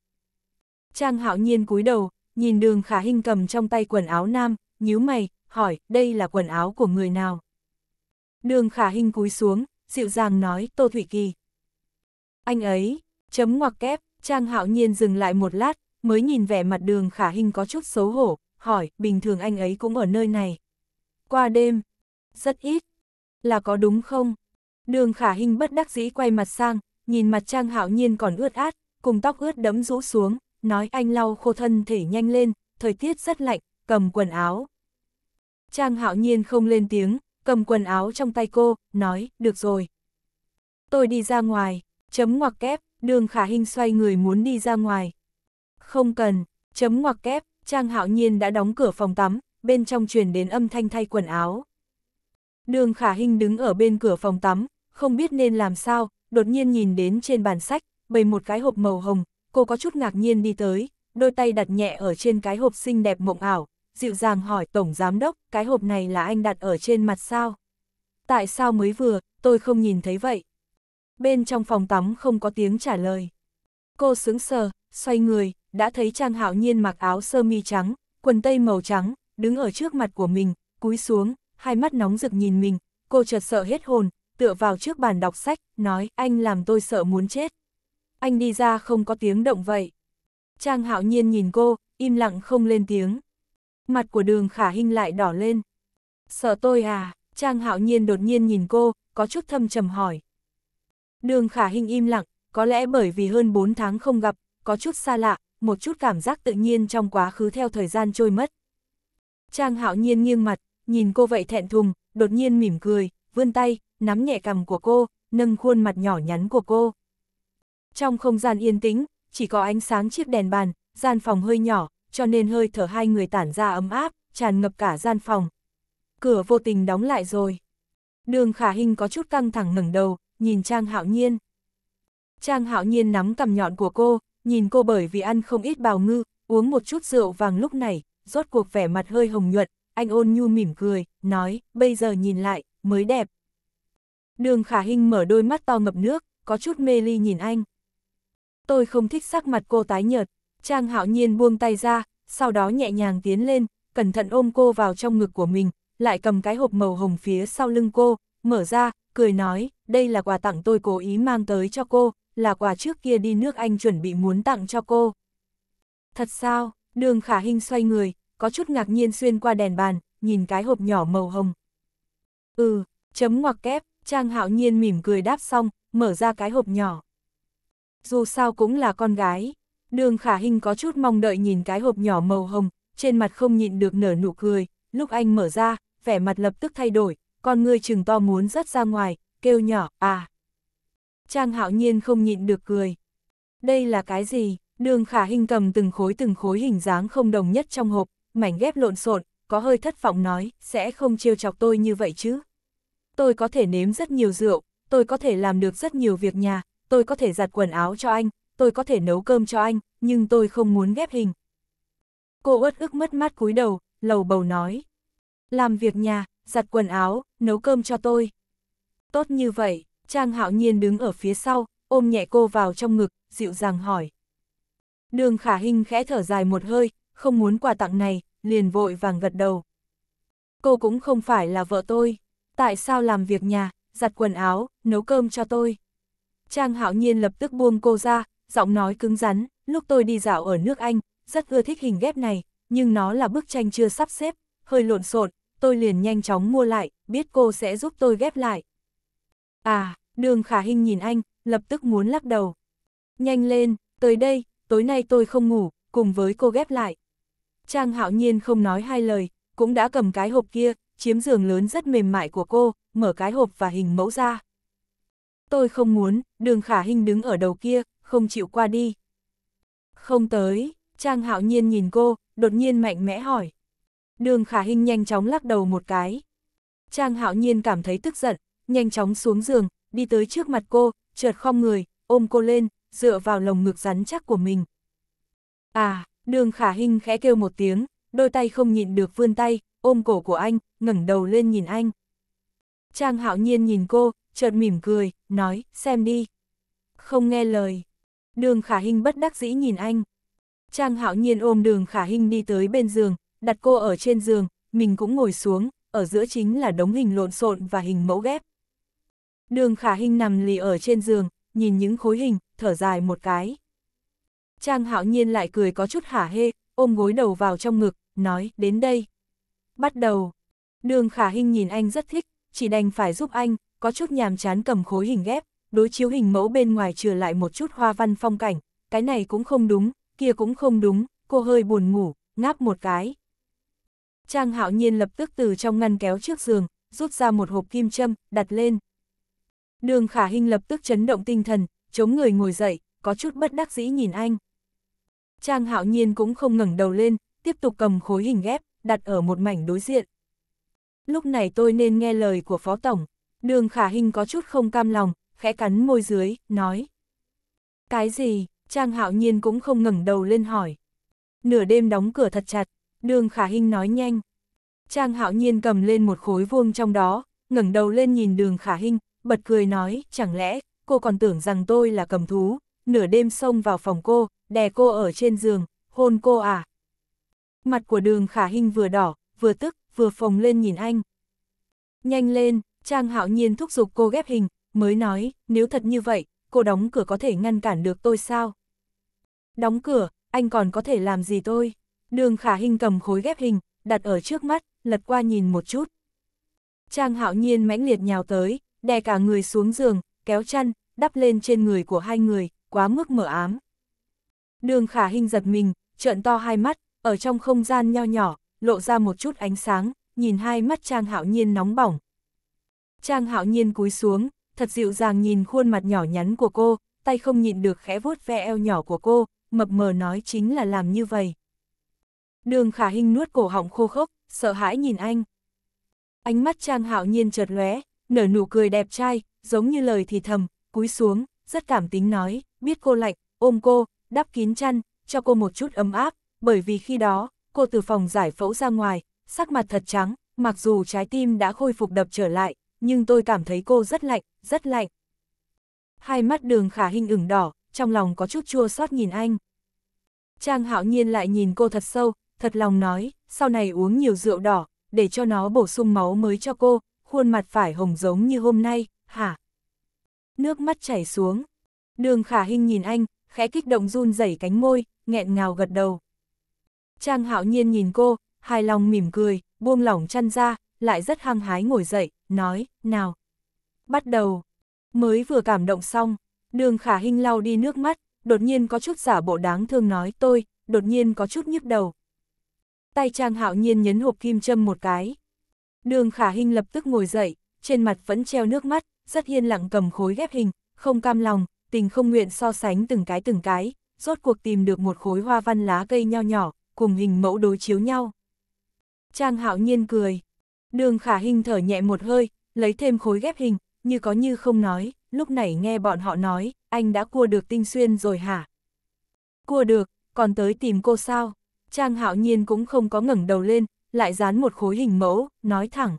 Trang Hạo Nhiên cúi đầu, nhìn đường khả hình cầm trong tay quần áo nam, nhíu mày, hỏi, đây là quần áo của người nào? Đường khả hình cúi xuống, dịu dàng nói, Tô Thủy Kỳ. Anh ấy, chấm ngoặc kép, Trang hạo nhiên dừng lại một lát, mới nhìn vẻ mặt đường khả hình có chút xấu hổ, hỏi, bình thường anh ấy cũng ở nơi này. Qua đêm, rất ít, là có đúng không? Đường khả hình bất đắc dĩ quay mặt sang, nhìn mặt Trang hạo nhiên còn ướt át, cùng tóc ướt đẫm rũ xuống, nói anh lau khô thân thể nhanh lên, thời tiết rất lạnh, cầm quần áo, Trang hạo nhiên không lên tiếng, cầm quần áo trong tay cô, nói, được rồi. Tôi đi ra ngoài, chấm ngoặc kép, đường khả hình xoay người muốn đi ra ngoài. Không cần, chấm ngoặc kép, Trang hạo nhiên đã đóng cửa phòng tắm, bên trong truyền đến âm thanh thay quần áo. Đường khả hình đứng ở bên cửa phòng tắm, không biết nên làm sao, đột nhiên nhìn đến trên bàn sách, bày một cái hộp màu hồng, cô có chút ngạc nhiên đi tới, đôi tay đặt nhẹ ở trên cái hộp xinh đẹp mộng ảo, dịu dàng hỏi Tổng Giám Đốc, cái hộp này là anh đặt ở trên mặt sao? Tại sao mới vừa, tôi không nhìn thấy vậy? Bên trong phòng tắm không có tiếng trả lời. Cô sững sờ, xoay người, đã thấy Trang Hạo Nhiên mặc áo sơ mi trắng, quần tây màu trắng, đứng ở trước mặt của mình, cúi xuống, hai mắt nóng rực nhìn mình, cô chợt sợ hết hồn, tựa vào trước bàn đọc sách, nói anh làm tôi sợ muốn chết. Anh đi ra không có tiếng động vậy. Trang Hạo Nhiên nhìn cô, im lặng không lên tiếng mặt của đường khả hình lại đỏ lên. Sợ tôi à, Trang hạo nhiên đột nhiên nhìn cô, có chút thâm trầm hỏi. Đường khả hình im lặng, có lẽ bởi vì hơn 4 tháng không gặp, có chút xa lạ, một chút cảm giác tự nhiên trong quá khứ theo thời gian trôi mất. Trang hạo nhiên nghiêng mặt, nhìn cô vậy thẹn thùng, đột nhiên mỉm cười, vươn tay, nắm nhẹ cầm của cô, nâng khuôn mặt nhỏ nhắn của cô. Trong không gian yên tĩnh, chỉ có ánh sáng chiếc đèn bàn, gian phòng hơi nhỏ, cho nên hơi thở hai người tản ra ấm áp, tràn ngập cả gian phòng. Cửa vô tình đóng lại rồi. Đường khả hình có chút căng thẳng ngẩng đầu, nhìn Trang Hạo Nhiên. Trang Hạo Nhiên nắm cầm nhọn của cô, nhìn cô bởi vì ăn không ít bào ngư, uống một chút rượu vàng lúc này, rốt cuộc vẻ mặt hơi hồng nhuận, anh ôn nhu mỉm cười, nói, bây giờ nhìn lại, mới đẹp. Đường khả hình mở đôi mắt to ngập nước, có chút mê ly nhìn anh. Tôi không thích sắc mặt cô tái nhợt. Trang hạo nhiên buông tay ra, sau đó nhẹ nhàng tiến lên, cẩn thận ôm cô vào trong ngực của mình, lại cầm cái hộp màu hồng phía sau lưng cô, mở ra, cười nói, đây là quà tặng tôi cố ý mang tới cho cô, là quà trước kia đi nước Anh chuẩn bị muốn tặng cho cô. Thật sao, đường khả hình xoay người, có chút ngạc nhiên xuyên qua đèn bàn, nhìn cái hộp nhỏ màu hồng. Ừ, chấm ngoặc kép, Trang hạo nhiên mỉm cười đáp xong, mở ra cái hộp nhỏ. Dù sao cũng là con gái, Đường khả hình có chút mong đợi nhìn cái hộp nhỏ màu hồng, trên mặt không nhịn được nở nụ cười, lúc anh mở ra, vẻ mặt lập tức thay đổi, con người chừng to muốn rắt ra ngoài, kêu nhỏ, à. Trang hạo nhiên không nhịn được cười. Đây là cái gì? Đường khả hình cầm từng khối từng khối hình dáng không đồng nhất trong hộp, mảnh ghép lộn xộn, có hơi thất vọng nói, sẽ không trêu chọc tôi như vậy chứ. Tôi có thể nếm rất nhiều rượu, tôi có thể làm được rất nhiều việc nhà, tôi có thể giặt quần áo cho anh, tôi có thể nấu cơm cho anh, nhưng tôi không muốn ghép hình. Cô uất ức mất mát cúi đầu, lầu bầu nói. Làm việc nhà, giặt quần áo, nấu cơm cho tôi. Tốt như vậy, Trang hạo nhiên đứng ở phía sau, ôm nhẹ cô vào trong ngực, dịu dàng hỏi. Đường khả hình khẽ thở dài một hơi, không muốn quà tặng này, liền vội vàng gật đầu. Cô cũng không phải là vợ tôi, tại sao làm việc nhà, giặt quần áo, nấu cơm cho tôi. Trang hạo nhiên lập tức buông cô ra, giọng nói cứng rắn, lúc tôi đi dạo ở nước Anh, rất ưa thích hình ghép này, nhưng nó là bức tranh chưa sắp xếp, hơi lộn xộn, tôi liền nhanh chóng mua lại, biết cô sẽ giúp tôi ghép lại. À, đường khả hình nhìn anh, lập tức muốn lắc đầu. Nhanh lên, tới đây, tối nay tôi không ngủ, cùng với cô ghép lại. Trang hạo nhiên không nói hai lời, cũng đã cầm cái hộp kia, chiếm giường lớn rất mềm mại của cô, mở cái hộp và hình mẫu ra. Tôi không muốn, đường khả hình đứng ở đầu kia, không chịu qua đi. Không tới, Trang Hạo Nhiên nhìn cô, đột nhiên mạnh mẽ hỏi. Đường Khả Hinh nhanh chóng lắc đầu một cái. Trang Hạo Nhiên cảm thấy tức giận, nhanh chóng xuống giường, đi tới trước mặt cô, chợt khom người, ôm cô lên, dựa vào lồng ngực rắn chắc của mình. À, đường khả hinh khẽ kêu một tiếng, đôi tay không nhịn được vươn tay, ôm cổ của anh, ngẩng đầu lên nhìn anh. Trang hạo nhiên nhìn cô, chợt mỉm cười, nói, xem đi. Không nghe lời, Đường khả hình bất đắc dĩ nhìn anh. Trang hạo nhiên ôm đường khả hình đi tới bên giường, đặt cô ở trên giường, mình cũng ngồi xuống, ở giữa chính là đống hình lộn xộn và hình mẫu ghép. Đường khả hình nằm lì ở trên giường, nhìn những khối hình, thở dài một cái. Trang hạo nhiên lại cười có chút hả hê, ôm gối đầu vào trong ngực, nói, đến đây. Bắt đầu. Đường khả hình nhìn anh rất thích, chỉ đành phải giúp anh, có chút nhàm chán cầm khối hình ghép, đối chiếu hình mẫu bên ngoài trừ lại một chút hoa văn phong cảnh, cái này cũng không đúng, kia cũng không đúng, cô hơi buồn ngủ, ngáp một cái. Trang hạo nhiên lập tức từ trong ngăn kéo trước giường, rút ra một hộp kim châm, đặt lên. Đường khả hình lập tức chấn động tinh thần, chống người ngồi dậy, có chút bất đắc dĩ nhìn anh. Trang hạo nhiên cũng không ngẩng đầu lên, tiếp tục cầm khối hình ghép, đặt ở một mảnh đối diện. Lúc này tôi nên nghe lời của Phó Tổng, đường khả hình có chút không cam lòng, khẽ cắn môi dưới, nói. Cái gì, Trang Hạo Nhiên cũng không ngẩng đầu lên hỏi. Nửa đêm đóng cửa thật chặt, đường khả hình nói nhanh. Trang Hạo Nhiên cầm lên một khối vuông trong đó, ngẩng đầu lên nhìn đường khả hình bật cười nói, chẳng lẽ, cô còn tưởng rằng tôi là cầm thú, nửa đêm xông vào phòng cô, đè cô ở trên giường, hôn cô à. Mặt của đường khả hình vừa đỏ, vừa tức, vừa phồng lên nhìn anh. Nhanh lên, Trang Hạo Nhiên thúc giục cô ghép hình, mới nói, nếu thật như vậy, cô đóng cửa có thể ngăn cản được tôi sao? Đóng cửa, anh còn có thể làm gì tôi? Đường khả hình cầm khối ghép hình, đặt ở trước mắt, lật qua nhìn một chút. Trang hạo nhiên mãnh liệt nhào tới, đè cả người xuống giường, kéo chăn, đắp lên trên người của hai người, quá mức mở ám. Đường khả hình giật mình, trợn to hai mắt, ở trong không gian nho nhỏ, lộ ra một chút ánh sáng, nhìn hai mắt Trang hạo nhiên nóng bỏng. Trang hạo nhiên cúi xuống, thật dịu dàng nhìn khuôn mặt nhỏ nhắn của cô, tay không nhịn được khẽ vuốt ve eo nhỏ của cô, mập mờ nói chính là làm như vậy. Đường khả hình nuốt cổ họng khô khốc, sợ hãi nhìn anh. Ánh mắt Trang hạo nhiên chợt lóe, nở nụ cười đẹp trai, giống như lời thì thầm, cúi xuống, rất cảm tính nói, biết cô lạnh, ôm cô, đắp kín chăn, cho cô một chút ấm áp, bởi vì khi đó, cô từ phòng giải phẫu ra ngoài, sắc mặt thật trắng, mặc dù trái tim đã khôi phục đập trở lại, nhưng tôi cảm thấy cô rất lạnh, rất lạnh. Hai mắt đường khả hình ửng đỏ, trong lòng có chút chua xót nhìn anh. Trang hạo nhiên lại nhìn cô thật sâu, thật lòng nói, sau này uống nhiều rượu đỏ, để cho nó bổ sung máu mới cho cô, khuôn mặt phải hồng giống như hôm nay, hả? Nước mắt chảy xuống. Đường khả hình nhìn anh, khẽ kích động run rẩy cánh môi, nghẹn ngào gật đầu. Trang hạo nhiên nhìn cô, hài lòng mỉm cười, buông lỏng chăn ra, lại rất hăng hái ngồi dậy, nói, nào. Bắt đầu. Mới vừa cảm động xong, đường khả hình lau đi nước mắt, đột nhiên có chút giả bộ đáng thương nói tôi, đột nhiên có chút nhức đầu. Tay Trang Hạo Nhiên nhấn hộp kim châm một cái. Đường Khả hình lập tức ngồi dậy, trên mặt vẫn treo nước mắt, rất hiên lặng cầm khối ghép hình, không cam lòng, tình không nguyện so sánh từng cái từng cái, rốt cuộc tìm được một khối hoa văn lá cây nho nhỏ, cùng hình mẫu đối chiếu nhau. Trang Hạo Nhiên cười, Đường khả hình thở nhẹ một hơi, lấy thêm khối ghép hình, như có như không nói, lúc nãy nghe bọn họ nói, anh đã cua được tinh xuyên rồi hả? Cua được, còn tới tìm cô sao? Trang hạo nhiên cũng không có ngẩng đầu lên, lại dán một khối hình mẫu, nói thẳng.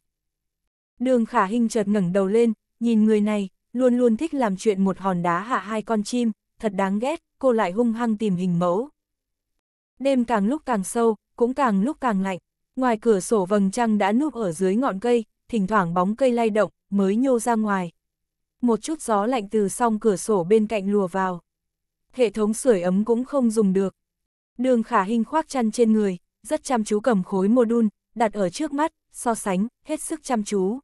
Đường khả hình chợt ngẩng đầu lên, nhìn người này, luôn luôn thích làm chuyện một hòn đá hạ hai con chim, thật đáng ghét, cô lại hung hăng tìm hình mẫu. Đêm càng lúc càng sâu, cũng càng lúc càng lạnh. Ngoài cửa sổ vầng trăng đã núp ở dưới ngọn cây, thỉnh thoảng bóng cây lay động, mới nhô ra ngoài. Một chút gió lạnh từ song cửa sổ bên cạnh lùa vào. Hệ thống sưởi ấm cũng không dùng được. Đường khả hình khoác chăn trên người, rất chăm chú cầm khối mô đun, đặt ở trước mắt, so sánh, hết sức chăm chú.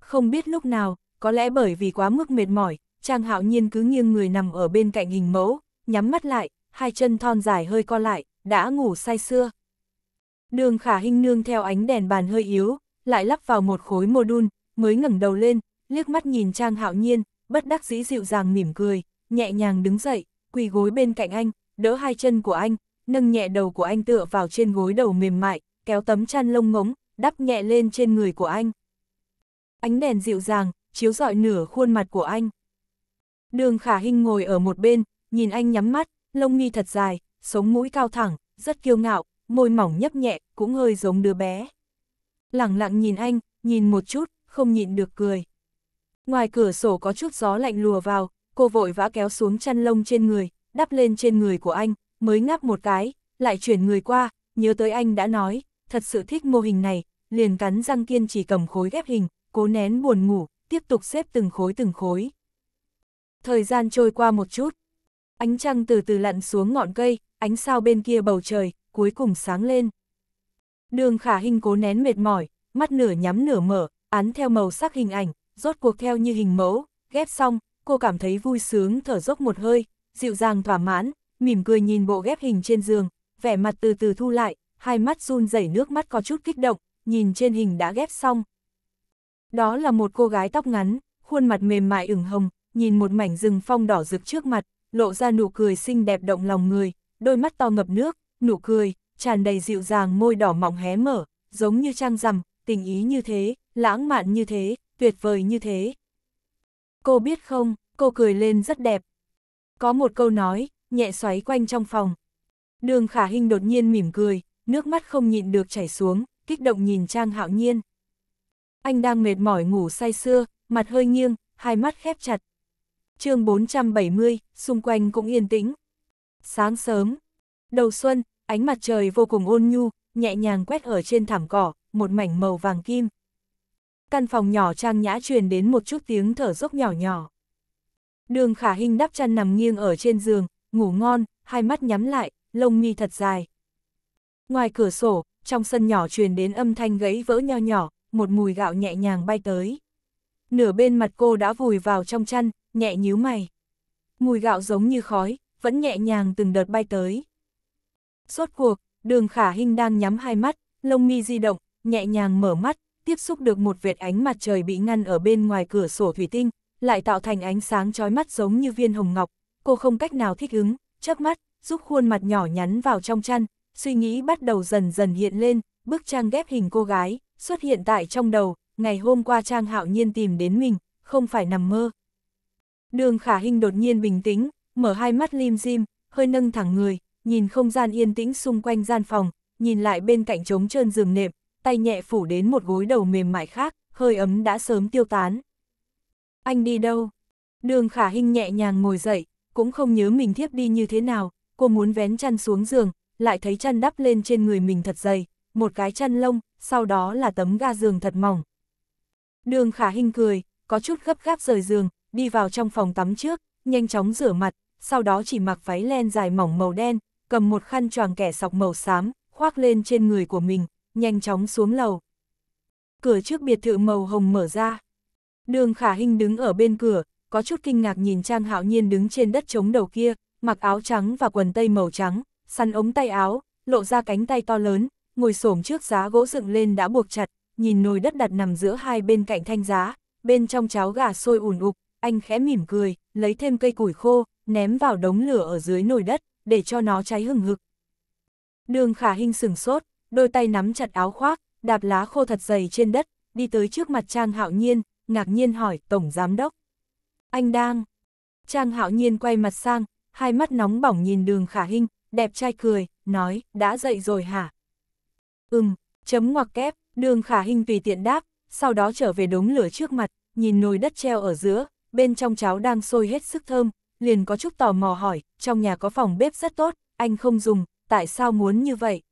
Không biết lúc nào, có lẽ bởi vì quá mức mệt mỏi, Trang Hạo Nhiên cứ nghiêng người nằm ở bên cạnh hình mẫu, nhắm mắt lại, hai chân thon dài hơi co lại, đã ngủ say xưa. Đường khả hình nương theo ánh đèn bàn hơi yếu, lại lắp vào một khối mô đun, mới ngẩng đầu lên, liếc mắt nhìn Trang Hạo Nhiên, bất đắc dĩ dịu dàng mỉm cười, nhẹ nhàng đứng dậy, quỳ gối bên cạnh anh, đỡ hai chân của anh, nâng nhẹ đầu của anh tựa vào trên gối đầu mềm mại, kéo tấm chăn lông ngỗng, đắp nhẹ lên trên người của anh. Ánh đèn dịu dàng, chiếu rọi nửa khuôn mặt của anh. Đường khả hình ngồi ở một bên, nhìn anh nhắm mắt, lông mi thật dài, sống mũi cao thẳng, rất kiêu ngạo, môi mỏng nhấp nhẹ, cũng hơi giống đứa bé. Lặng lặng nhìn anh, nhìn một chút, không nhịn được cười. Ngoài cửa sổ có chút gió lạnh lùa vào, cô vội vã kéo xuống chăn lông trên người, đắp lên trên người của anh, mới ngáp một cái, lại chuyển người qua, nhớ tới anh đã nói, thật sự thích mô hình này, liền cắn răng kiên trì cầm khối ghép hình, cố nén buồn ngủ, tiếp tục xếp từng khối từng khối. Thời gian trôi qua một chút, ánh trăng từ từ lặn xuống ngọn cây, ánh sao bên kia bầu trời, cuối cùng sáng lên. Đường khả hình cố nén mệt mỏi, mắt nửa nhắm nửa mở, án theo màu sắc hình ảnh, rốt cuộc theo như hình mẫu, ghép xong, cô cảm thấy vui sướng thở dốc một hơi, dịu dàng thỏa mãn, mỉm cười nhìn bộ ghép hình trên giường, vẻ mặt từ từ thu lại, hai mắt run rẩy nước mắt có chút kích động, nhìn trên hình đã ghép xong. Đó là một cô gái tóc ngắn, khuôn mặt mềm mại ửng hồng, nhìn một mảnh rừng phong đỏ rực trước mặt, lộ ra nụ cười xinh đẹp động lòng người, đôi mắt to ngập nước, nụ cười, tràn đầy dịu dàng môi đỏ mỏng hé mở, giống như trăng rằm, tình ý như thế, lãng mạn như thế, tuyệt vời như thế. Cô biết không, cô cười lên rất đẹp. Có một câu nói, nhẹ xoáy quanh trong phòng. Đường khả hình đột nhiên mỉm cười, nước mắt không nhịn được chảy xuống, kích động nhìn Trang hạo nhiên. Anh đang mệt mỏi ngủ say sưa, mặt hơi nghiêng, hai mắt khép chặt. chương 470, xung quanh cũng yên tĩnh. Sáng sớm, Đầu xuân, ánh mặt trời vô cùng ôn nhu, nhẹ nhàng quét ở trên thảm cỏ, một mảnh màu vàng kim. Căn phòng nhỏ trang nhã truyền đến một chút tiếng thở dốc nhỏ nhỏ. Đường khả hình đắp chăn nằm nghiêng ở trên giường, ngủ ngon, hai mắt nhắm lại, lông mi thật dài. Ngoài cửa sổ, trong sân nhỏ truyền đến âm thanh gãy vỡ nho nhỏ, một mùi gạo nhẹ nhàng bay tới. Nửa bên mặt cô đã vùi vào trong chăn, nhẹ nhíu mày. Mùi gạo giống như khói, vẫn nhẹ nhàng từng đợt bay tới suốt cuộc, đường khả hình đang nhắm hai mắt, lông mi di động, nhẹ nhàng mở mắt, tiếp xúc được một vệt ánh mặt trời bị ngăn ở bên ngoài cửa sổ thủy tinh, lại tạo thành ánh sáng chói mắt giống như viên hồng ngọc, cô không cách nào thích ứng, chớp mắt, giúp khuôn mặt nhỏ nhắn vào trong chăn, suy nghĩ bắt đầu dần dần hiện lên, bức trang ghép hình cô gái, xuất hiện tại trong đầu, ngày hôm qua Trang Hạo Nhiên tìm đến mình, không phải nằm mơ. Đường Khả hình đột nhiên bình tĩnh, mở hai mắt lim dim, hơi nâng thẳng người, nhìn không gian yên tĩnh xung quanh gian phòng, nhìn lại bên cạnh trống trơn giường nệm, tay nhẹ phủ đến một gối đầu mềm mại khác, hơi ấm đã sớm tiêu tán. Anh đi đâu? Đường khả hình nhẹ nhàng ngồi dậy, cũng không nhớ mình thiếp đi như thế nào, cô muốn vén chăn xuống giường, lại thấy chăn đắp lên trên người mình thật dày, một cái chăn lông, sau đó là tấm ga giường thật mỏng. Đường khả hình cười, có chút gấp gáp rời giường, đi vào trong phòng tắm trước, nhanh chóng rửa mặt, sau đó chỉ mặc váy len dài mỏng màu đen, cầm một khăn choàng kẻ sọc màu xám, khoác lên trên người của mình, nhanh chóng xuống lầu. Cửa trước biệt thự màu hồng mở ra. Đường Khả Hinh đứng ở bên cửa, có chút kinh ngạc nhìn Trang Hạo Nhiên đứng trên đất chống đầu kia, mặc áo trắng và quần tây màu trắng, săn ống tay áo, lộ ra cánh tay to lớn, ngồi xổm trước giá gỗ dựng lên đã buộc chặt, nhìn nồi đất đặt nằm giữa hai bên cạnh thanh giá, bên trong cháo gà sôi ùn ục, anh khẽ mỉm cười, lấy thêm cây củi khô, ném vào đống lửa ở dưới nồi đất để cho nó cháy hừng hực. Đường khả hình sửng sốt, đôi tay nắm chặt áo khoác, đạp lá khô thật dày trên đất, đi tới trước mặt Trang Hạo Nhiên, ngạc nhiên hỏi Tổng Giám Đốc. Anh đang. Trang Hạo Nhiên quay mặt sang, hai mắt nóng bỏng nhìn đường khả hình, đẹp trai cười, nói, đã dậy rồi hả? Ừm, chấm ngoặc kép, đường khả hình tùy tiện đáp, sau đó trở về đống lửa trước mặt, nhìn nồi đất treo ở giữa, bên trong cháo đang sôi hết sức thơm, liền có chút tò mò hỏi, trong nhà có phòng bếp rất tốt, anh không dùng, tại sao muốn như vậy?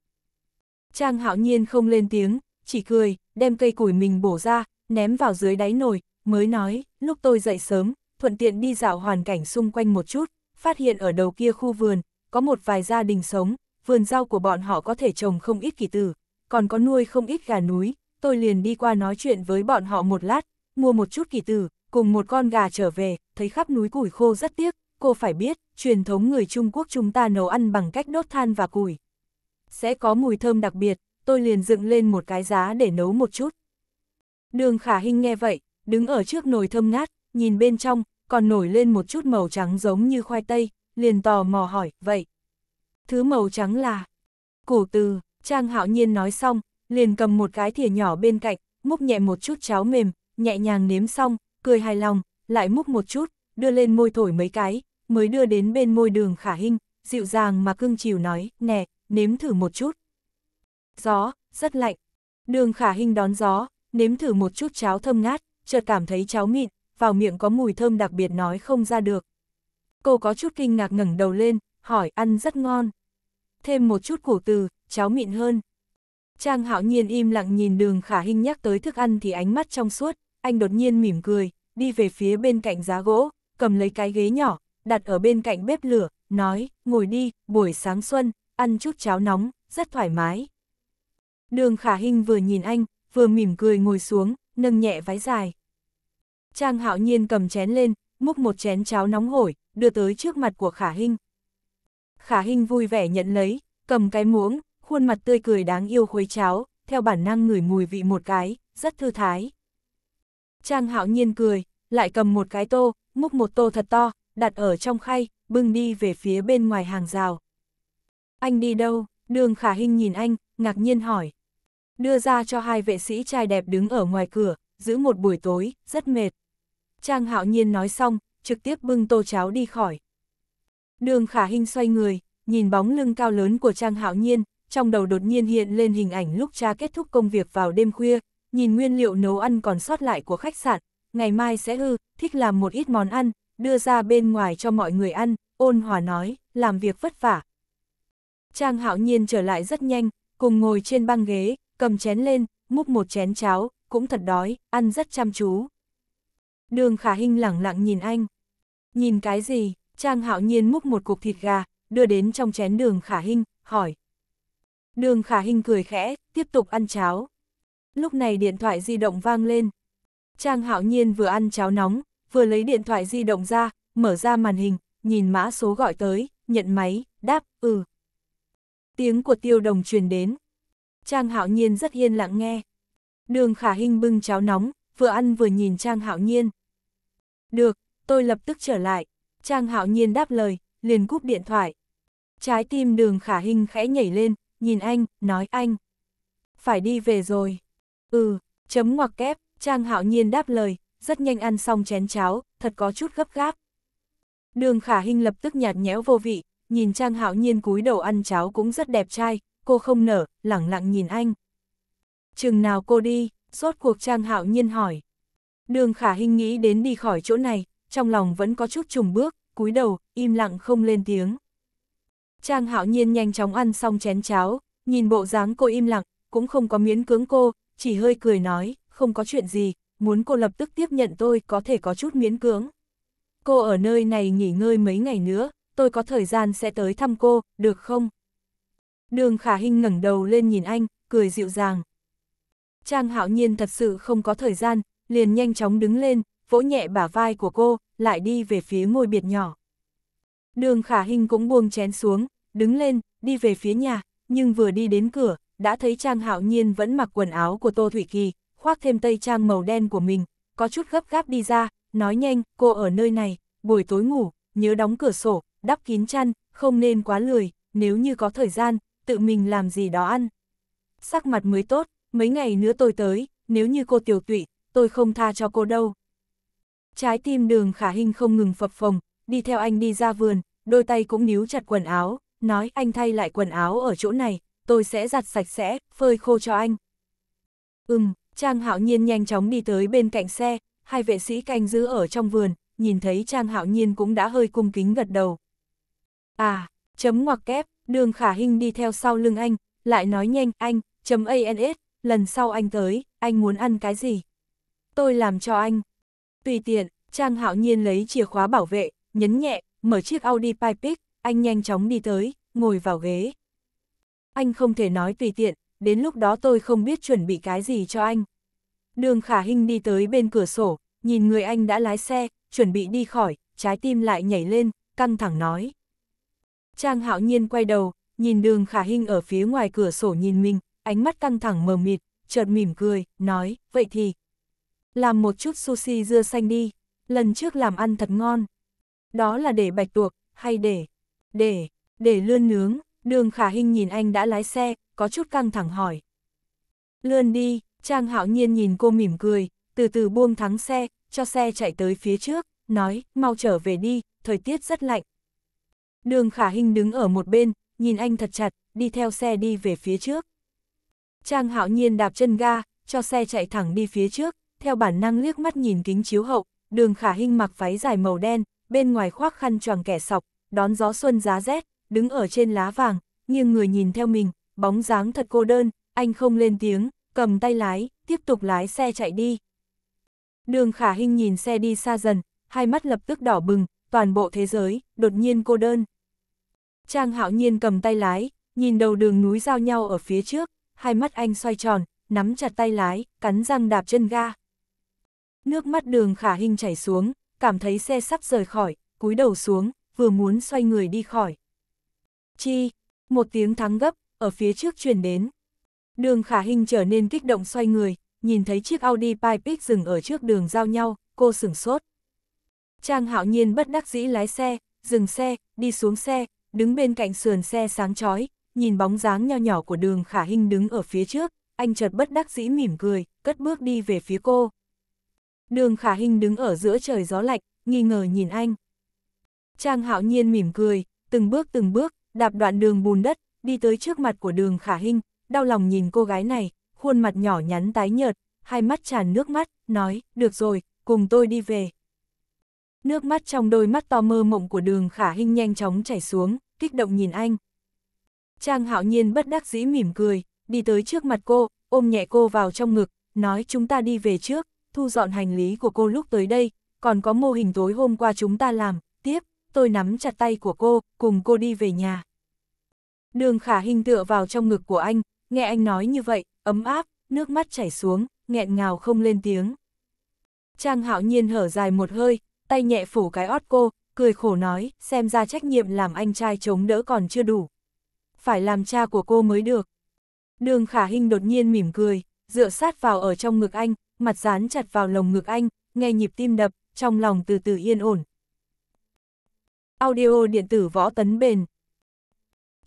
Trang hạo nhiên không lên tiếng, chỉ cười, đem cây củi mình bổ ra, ném vào dưới đáy nồi, mới nói, lúc tôi dậy sớm, thuận tiện đi dạo hoàn cảnh xung quanh một chút, phát hiện ở đầu kia khu vườn, có một vài gia đình sống, vườn rau của bọn họ có thể trồng không ít kỳ tử, còn có nuôi không ít gà núi, tôi liền đi qua nói chuyện với bọn họ một lát, mua một chút kỳ tử, cùng một con gà trở về, thấy khắp núi củi khô rất tiếc, cô phải biết, truyền thống người Trung Quốc chúng ta nấu ăn bằng cách đốt than và củi. Sẽ có mùi thơm đặc biệt, tôi liền dựng lên một cái giá để nấu một chút. Đường khả hình nghe vậy, đứng ở trước nồi thơm ngát, nhìn bên trong, còn nổi lên một chút màu trắng giống như khoai tây, liền tò mò hỏi, vậy. Thứ màu trắng là... Củ từ, Trang hạo nhiên nói xong, liền cầm một cái thìa nhỏ bên cạnh, múc nhẹ một chút cháo mềm, nhẹ nhàng nếm xong, cười hài lòng, lại múc một chút, đưa lên môi thổi mấy cái, mới đưa đến bên môi đường khả hình, dịu dàng mà cưng chiều nói, nè, nếm thử một chút. Gió, rất lạnh. Đường khả hình đón gió, nếm thử một chút cháo thơm ngát, chợt cảm thấy cháo mịn, vào miệng có mùi thơm đặc biệt nói không ra được. Cô có chút kinh ngạc ngẩng đầu lên, hỏi ăn rất ngon. Thêm một chút củ từ, cháo mịn hơn. Trang hạo nhiên im lặng nhìn đường khả hình nhắc tới thức ăn thì ánh mắt trong suốt, anh đột nhiên mỉm cười, đi về phía bên cạnh giá gỗ, cầm lấy cái ghế nhỏ, đặt ở bên cạnh bếp lửa, nói, ngồi đi, buổi sáng xuân, ăn chút cháo nóng, rất thoải mái. Đường khả hình vừa nhìn anh, vừa mỉm cười ngồi xuống, nâng nhẹ váy dài. Trang hạo nhiên cầm chén lên, múc một chén cháo nóng hổi, đưa tới trước mặt của khả hình. Khả hình vui vẻ nhận lấy, cầm cái muỗng, khuôn mặt tươi cười đáng yêu khuấy cháo, theo bản năng ngửi mùi vị một cái, rất thư thái. Trang hạo nhiên cười, lại cầm một cái tô, múc một tô thật to, đặt ở trong khay, bưng đi về phía bên ngoài hàng rào. Anh đi đâu? Đường khả hình nhìn anh, ngạc nhiên hỏi. Đưa ra cho hai vệ sĩ trai đẹp đứng ở ngoài cửa, giữ một buổi tối, rất mệt. Trang hạo nhiên nói xong, trực tiếp bưng tô cháo đi khỏi. Đường khả hình xoay người, nhìn bóng lưng cao lớn của Trang hạo nhiên, trong đầu đột nhiên hiện lên hình ảnh lúc cha kết thúc công việc vào đêm khuya, nhìn nguyên liệu nấu ăn còn sót lại của khách sạn, ngày mai sẽ hư thích làm một ít món ăn, đưa ra bên ngoài cho mọi người ăn, ôn hòa nói, làm việc vất vả. Trang hạo nhiên trở lại rất nhanh, cùng ngồi trên băng ghế, cầm chén lên, múc một chén cháo, cũng thật đói, ăn rất chăm chú. Đường khả hình lẳng lặng nhìn anh. Nhìn cái gì, Trang hạo nhiên múc một cục thịt gà, đưa đến trong chén đường khả hình hỏi. Đường khả hình cười khẽ, tiếp tục ăn cháo. Lúc này điện thoại di động vang lên. Trang hạo nhiên vừa ăn cháo nóng, vừa lấy điện thoại di động ra, mở ra màn hình, nhìn mã số gọi tới, nhận máy, đáp, ừ. Tiếng của tiêu đồng truyền đến. Trang hạo nhiên rất yên lặng nghe. Đường khả hình bưng cháo nóng, vừa ăn vừa nhìn Trang hạo nhiên. Được, tôi lập tức trở lại. Trang hạo nhiên đáp lời, liền cúp điện thoại. Trái tim đường khả hình khẽ nhảy lên, nhìn anh, nói anh. Phải đi về rồi. Ừ, chấm ngoặc kép, Trang Hạo Nhiên đáp lời, rất nhanh ăn xong chén cháo, thật có chút gấp gáp. Đường Khả Hinh lập tức nhạt nhẽo vô vị, nhìn Trang Hạo Nhiên cúi đầu ăn cháo cũng rất đẹp trai, cô không nở, lẳng lặng nhìn anh. Chừng nào cô đi, rốt cuộc Trang Hạo Nhiên hỏi. Đường Khả Hinh nghĩ đến đi khỏi chỗ này, trong lòng vẫn có chút trùng bước, cúi đầu, im lặng không lên tiếng. Trang Hạo Nhiên nhanh chóng ăn xong chén cháo, nhìn bộ dáng cô im lặng, cũng không có miễn cưỡng cô, chỉ hơi cười nói, không có chuyện gì, muốn cô lập tức tiếp nhận tôi có thể có chút miễn cưỡng. Cô ở nơi này nghỉ ngơi mấy ngày nữa, tôi có thời gian sẽ tới thăm cô, được không? Đường Khả Hinh ngẩng đầu lên nhìn anh, cười dịu dàng. Trang Hạo Nhiên thật sự không có thời gian, liền nhanh chóng đứng lên, vỗ nhẹ bả vai của cô, lại đi về phía ngôi biệt nhỏ. Đường Khả Hinh cũng buông chén xuống, đứng lên, đi về phía nhà, nhưng vừa đi đến cửa, đã thấy Trang Hạo Nhiên vẫn mặc quần áo của Tô Thủy Kỳ, khoác thêm tây trang màu đen của mình, có chút gấp gáp đi ra, nói nhanh, cô ở nơi này, buổi tối ngủ, nhớ đóng cửa sổ, đắp kín chăn, không nên quá lười, nếu như có thời gian, tự mình làm gì đó ăn. Sắc mặt mới tốt, mấy ngày nữa tôi tới, nếu như cô tiểu tụy, tôi không tha cho cô đâu. Trái tim đường khả hình không ngừng phập phồng, đi theo anh đi ra vườn, đôi tay cũng níu chặt quần áo, nói anh thay lại quần áo ở chỗ này, tôi sẽ giặt sạch sẽ, phơi khô cho anh. Ừm, Trang Hạo Nhiên nhanh chóng đi tới bên cạnh xe, hai vệ sĩ canh giữ ở trong vườn, nhìn thấy Trang Hạo Nhiên cũng đã hơi cung kính gật đầu. À, chấm ngoặc kép, đường khả hình đi theo sau lưng anh, lại nói nhanh, anh, chấm ANS, lần sau anh tới, anh muốn ăn cái gì? Tôi làm cho anh. Tùy tiện, Trang Hạo Nhiên lấy chìa khóa bảo vệ, nhấn nhẹ, mở chiếc Audi Pipic, anh nhanh chóng đi tới, ngồi vào ghế anh không thể nói tùy tiện, đến lúc đó tôi không biết chuẩn bị cái gì cho anh. Đường khả hình đi tới bên cửa sổ, nhìn người anh đã lái xe, chuẩn bị đi khỏi, trái tim lại nhảy lên, căng thẳng nói. Trang hạo nhiên quay đầu, nhìn đường khả hình ở phía ngoài cửa sổ nhìn mình, ánh mắt căng thẳng mờ mịt, chợt mỉm cười, nói, vậy thì, làm một chút sushi dưa xanh đi, lần trước làm ăn thật ngon. Đó là để bạch tuộc, hay để, để, để lươn nướng, Đường khả hình nhìn anh đã lái xe, có chút căng thẳng hỏi. Lươn đi, Trang hạo nhiên nhìn cô mỉm cười, từ từ buông thắng xe, cho xe chạy tới phía trước, nói, mau trở về đi, thời tiết rất lạnh. Đường khả hình đứng ở một bên, nhìn anh thật chặt, đi theo xe đi về phía trước. Trang hạo nhiên đạp chân ga, cho xe chạy thẳng đi phía trước, theo bản năng liếc mắt nhìn kính chiếu hậu, đường khả hình mặc váy dài màu đen, bên ngoài khoác khăn choàng kẻ sọc, đón gió xuân giá rét, đứng ở trên lá vàng, nghiêng người nhìn theo mình, bóng dáng thật cô đơn, anh không lên tiếng, cầm tay lái, tiếp tục lái xe chạy đi. Đường khả hình nhìn xe đi xa dần, hai mắt lập tức đỏ bừng, toàn bộ thế giới, đột nhiên cô đơn. Trang hạo nhiên cầm tay lái, nhìn đầu đường núi giao nhau ở phía trước, hai mắt anh xoay tròn, nắm chặt tay lái, cắn răng đạp chân ga. Nước mắt đường khả hình chảy xuống, cảm thấy xe sắp rời khỏi, cúi đầu xuống, vừa muốn xoay người đi khỏi. Chi, một tiếng thắng gấp, ở phía trước truyền đến. Đường khả hình trở nên kích động xoay người, nhìn thấy chiếc Audi Pipex dừng ở trước đường giao nhau, cô sửng sốt. Trang hạo nhiên bất đắc dĩ lái xe, dừng xe, đi xuống xe, đứng bên cạnh sườn xe sáng chói nhìn bóng dáng nho nhỏ của đường khả hình đứng ở phía trước, anh chợt bất đắc dĩ mỉm cười, cất bước đi về phía cô. Đường khả hình đứng ở giữa trời gió lạnh, nghi ngờ nhìn anh. Trang hạo nhiên mỉm cười, từng bước từng bước, đạp đoạn đường bùn đất, đi tới trước mặt của đường khả hinh, đau lòng nhìn cô gái này, khuôn mặt nhỏ nhắn tái nhợt, hai mắt tràn nước mắt, nói, được rồi, cùng tôi đi về. Nước mắt trong đôi mắt to mơ mộng của đường khả hinh nhanh chóng chảy xuống, kích động nhìn anh. Trang hạo nhiên bất đắc dĩ mỉm cười, đi tới trước mặt cô, ôm nhẹ cô vào trong ngực, nói chúng ta đi về trước, thu dọn hành lý của cô lúc tới đây, còn có mô hình tối hôm qua chúng ta làm, tiếp, tôi nắm chặt tay của cô, cùng cô đi về nhà. Đường khả hình tựa vào trong ngực của anh, nghe anh nói như vậy, ấm áp, nước mắt chảy xuống, nghẹn ngào không lên tiếng. Trang hạo nhiên hở dài một hơi, tay nhẹ phủ cái ót cô, cười khổ nói, xem ra trách nhiệm làm anh trai chống đỡ còn chưa đủ. Phải làm cha của cô mới được. Đường khả hình đột nhiên mỉm cười, dựa sát vào ở trong ngực anh, mặt dán chặt vào lồng ngực anh, nghe nhịp tim đập, trong lòng từ từ yên ổn. Audio điện tử võ tấn bền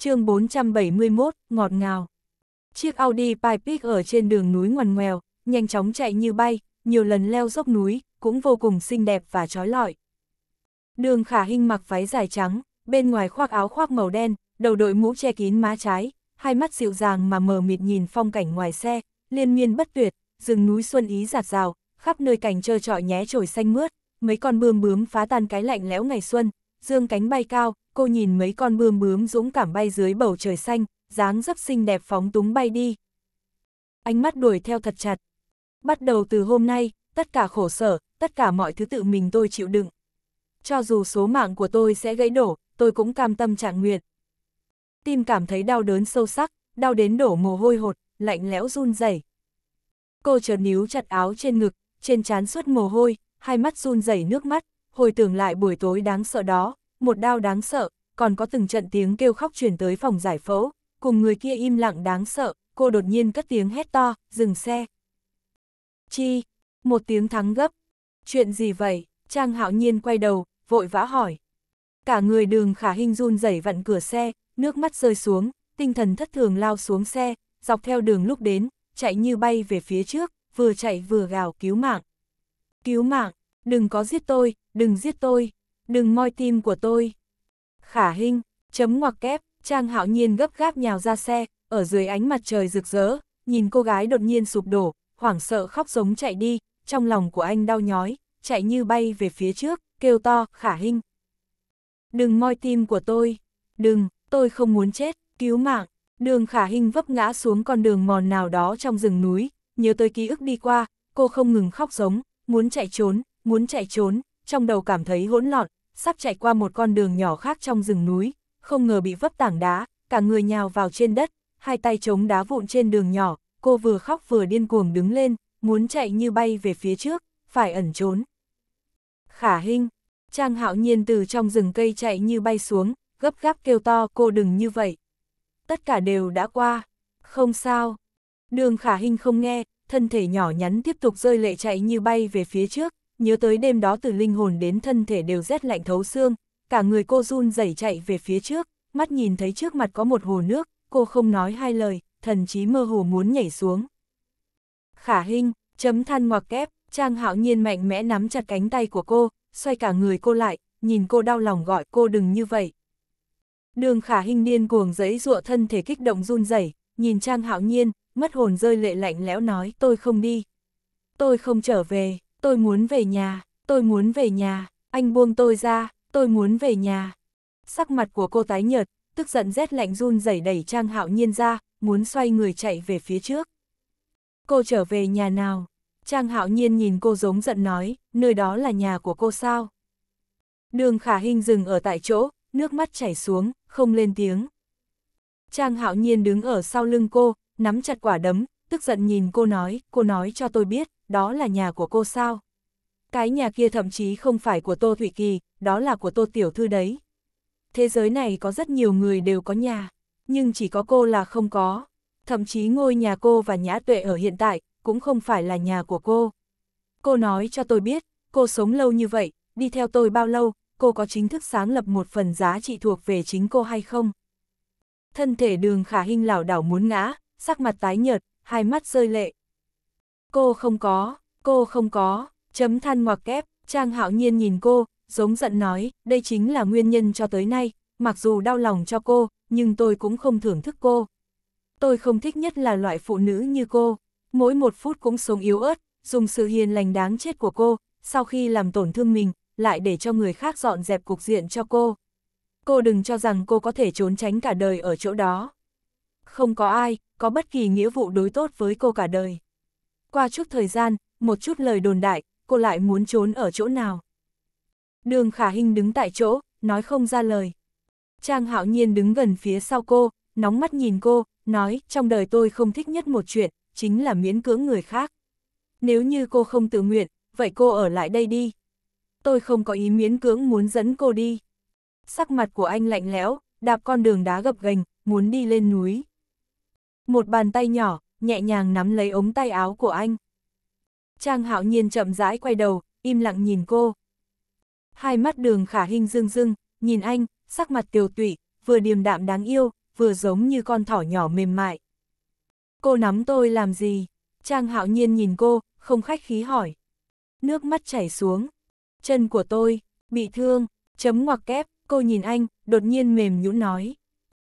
chương 471, ngọt ngào. Chiếc Audi Pipic ở trên đường núi ngoằn ngoèo, nhanh chóng chạy như bay, nhiều lần leo dốc núi, cũng vô cùng xinh đẹp và trói lọi. Đường khả hình mặc váy dài trắng, bên ngoài khoác áo khoác màu đen, đầu đội mũ che kín má trái, hai mắt dịu dàng mà mờ mịt nhìn phong cảnh ngoài xe, liên miên bất tuyệt, rừng núi xuân ý giạt rào, khắp nơi cảnh trơ trọi nhé trồi xanh mướt, mấy con bươm bướm phá tan cái lạnh lẽo ngày xuân, dương cánh bay cao, cô nhìn mấy con bươm bướm dũng cảm bay dưới bầu trời xanh, dáng dấp xinh đẹp phóng túng bay đi. Ánh mắt đuổi theo thật chặt. Bắt đầu từ hôm nay, tất cả khổ sở, tất cả mọi thứ tự mình tôi chịu đựng. Cho dù số mạng của tôi sẽ gãy đổ, tôi cũng cam tâm trạng nguyện. Tim cảm thấy đau đớn sâu sắc, đau đến đổ mồ hôi hột, lạnh lẽo run rẩy. Cô chợt níu chặt áo trên ngực, trên trán suốt mồ hôi, hai mắt run rẩy nước mắt, hồi tưởng lại buổi tối đáng sợ đó, một đau đáng sợ, còn có từng trận tiếng kêu khóc truyền tới phòng giải phẫu, cùng người kia im lặng đáng sợ, cô đột nhiên cất tiếng hét to, dừng xe. Chi, một tiếng thắng gấp. Chuyện gì vậy? Trang hạo nhiên quay đầu, vội vã hỏi. Cả người đường khả hình run rẩy vặn cửa xe, nước mắt rơi xuống, tinh thần thất thường lao xuống xe, dọc theo đường lúc đến, chạy như bay về phía trước, vừa chạy vừa gào cứu mạng. Cứu mạng, đừng có giết tôi, đừng giết tôi, đừng moi tim của tôi. Khả hình, chấm ngoặc kép, Trang hạo nhiên gấp gáp nhào ra xe, ở dưới ánh mặt trời rực rỡ, nhìn cô gái đột nhiên sụp đổ, hoảng sợ khóc giống chạy đi, trong lòng của anh đau nhói, chạy như bay về phía trước, kêu to, khả hình. Đừng moi tim của tôi, đừng, tôi không muốn chết, cứu mạng. Đường khả hình vấp ngã xuống con đường mòn nào đó trong rừng núi, nhớ tới ký ức đi qua, cô không ngừng khóc giống, muốn chạy trốn, muốn chạy trốn, trong đầu cảm thấy hỗn loạn, sắp chạy qua một con đường nhỏ khác trong rừng núi, không ngờ bị vấp tảng đá, cả người nhào vào trên đất, hai tay chống đá vụn trên đường nhỏ, cô vừa khóc vừa điên cuồng đứng lên, muốn chạy như bay về phía trước, phải ẩn trốn. Khả Hinh, Trang Hạo Nhiên từ trong rừng cây chạy như bay xuống, gấp gáp kêu to cô đừng như vậy. Tất cả đều đã qua, không sao. Đường Khả Hinh không nghe, thân thể nhỏ nhắn tiếp tục rơi lệ chạy như bay về phía trước, nhớ tới đêm đó từ linh hồn đến thân thể đều rét lạnh thấu xương, cả người cô run rẩy chạy về phía trước, mắt nhìn thấy trước mặt có một hồ nước, cô không nói hai lời, thần chí mơ hồ muốn nhảy xuống. Khả hình, chấm than ngoặc kép, Trang hạo nhiên mạnh mẽ nắm chặt cánh tay của cô, xoay cả người cô lại, nhìn cô đau lòng gọi cô đừng như vậy. Đường khả hình điên cuồng giấy rụa thân thể kích động run rẩy nhìn Trang hạo nhiên, mất hồn rơi lệ lạnh lẽo nói tôi không đi. Tôi không trở về tôi muốn về nhà, tôi muốn về nhà, anh buông tôi ra, tôi muốn về nhà. Sắc mặt của cô tái nhợt, tức giận rét lạnh run rẩy đẩy Trang Hạo Nhiên ra, muốn xoay người chạy về phía trước. Cô trở về nhà nào? Trang Hạo Nhiên nhìn cô giống giận nói, nơi đó là nhà của cô sao? Đường Khả Hinh dừng ở tại chỗ, nước mắt chảy xuống, không lên tiếng. Trang Hạo Nhiên đứng ở sau lưng cô, nắm chặt quả đấm, tức giận nhìn cô nói, cô nói cho tôi biết, đó là nhà của cô sao? Cái nhà kia thậm chí không phải của Tô Thủy Kỳ, đó là của Tô Tiểu Thư đấy. Thế giới này có rất nhiều người đều có nhà, nhưng chỉ có cô là không có. Thậm chí ngôi nhà cô và Nhã Tuệ ở hiện tại cũng không phải là nhà của cô. Cô nói cho tôi biết, cô sống lâu như vậy, đi theo tôi bao lâu, cô có chính thức sáng lập một phần giá trị thuộc về chính cô hay không? Thân thể đường khả hình lảo đảo muốn ngã, sắc mặt tái nhợt, hai mắt rơi lệ, Cô không có, cô không có, chấm than ngoặc kép, Trang Hạo Nhiên nhìn cô, giống giận nói, đây chính là nguyên nhân cho tới nay, mặc dù đau lòng cho cô, nhưng tôi cũng không thưởng thức cô. Tôi không thích nhất là loại phụ nữ như cô, mỗi một phút cũng sống yếu ớt, dùng sự hiền lành đáng chết của cô, sau khi làm tổn thương mình, lại để cho người khác dọn dẹp cục diện cho cô. Cô đừng cho rằng cô có thể trốn tránh cả đời ở chỗ đó. Không có ai, có bất kỳ nghĩa vụ đối tốt với cô cả đời qua chút thời gian, một chút lời đồn đại, cô lại muốn trốn ở chỗ nào. Đường khả hình đứng tại chỗ, nói không ra lời. Trang hạo nhiên đứng gần phía sau cô, nóng mắt nhìn cô, nói, trong đời tôi không thích nhất một chuyện, chính là miễn cưỡng người khác. Nếu như cô không tự nguyện, vậy cô ở lại đây đi. Tôi không có ý miễn cưỡng muốn dẫn cô đi. Sắc mặt của anh lạnh lẽo, đạp con đường đá gập ghềnh, muốn đi lên núi. Một bàn tay nhỏ, nhẹ nhàng nắm lấy ống tay áo của anh. Trang hạo nhiên chậm rãi quay đầu, im lặng nhìn cô. Hai mắt đường khả hình rưng rưng, nhìn anh, sắc mặt tiều tụy, vừa điềm đạm đáng yêu, vừa giống như con thỏ nhỏ mềm mại. Cô nắm tôi làm gì? Trang hạo nhiên nhìn cô, không khách khí hỏi. Nước mắt chảy xuống. Chân của tôi, bị thương, chấm ngoặc kép, cô nhìn anh, đột nhiên mềm nhũn nói.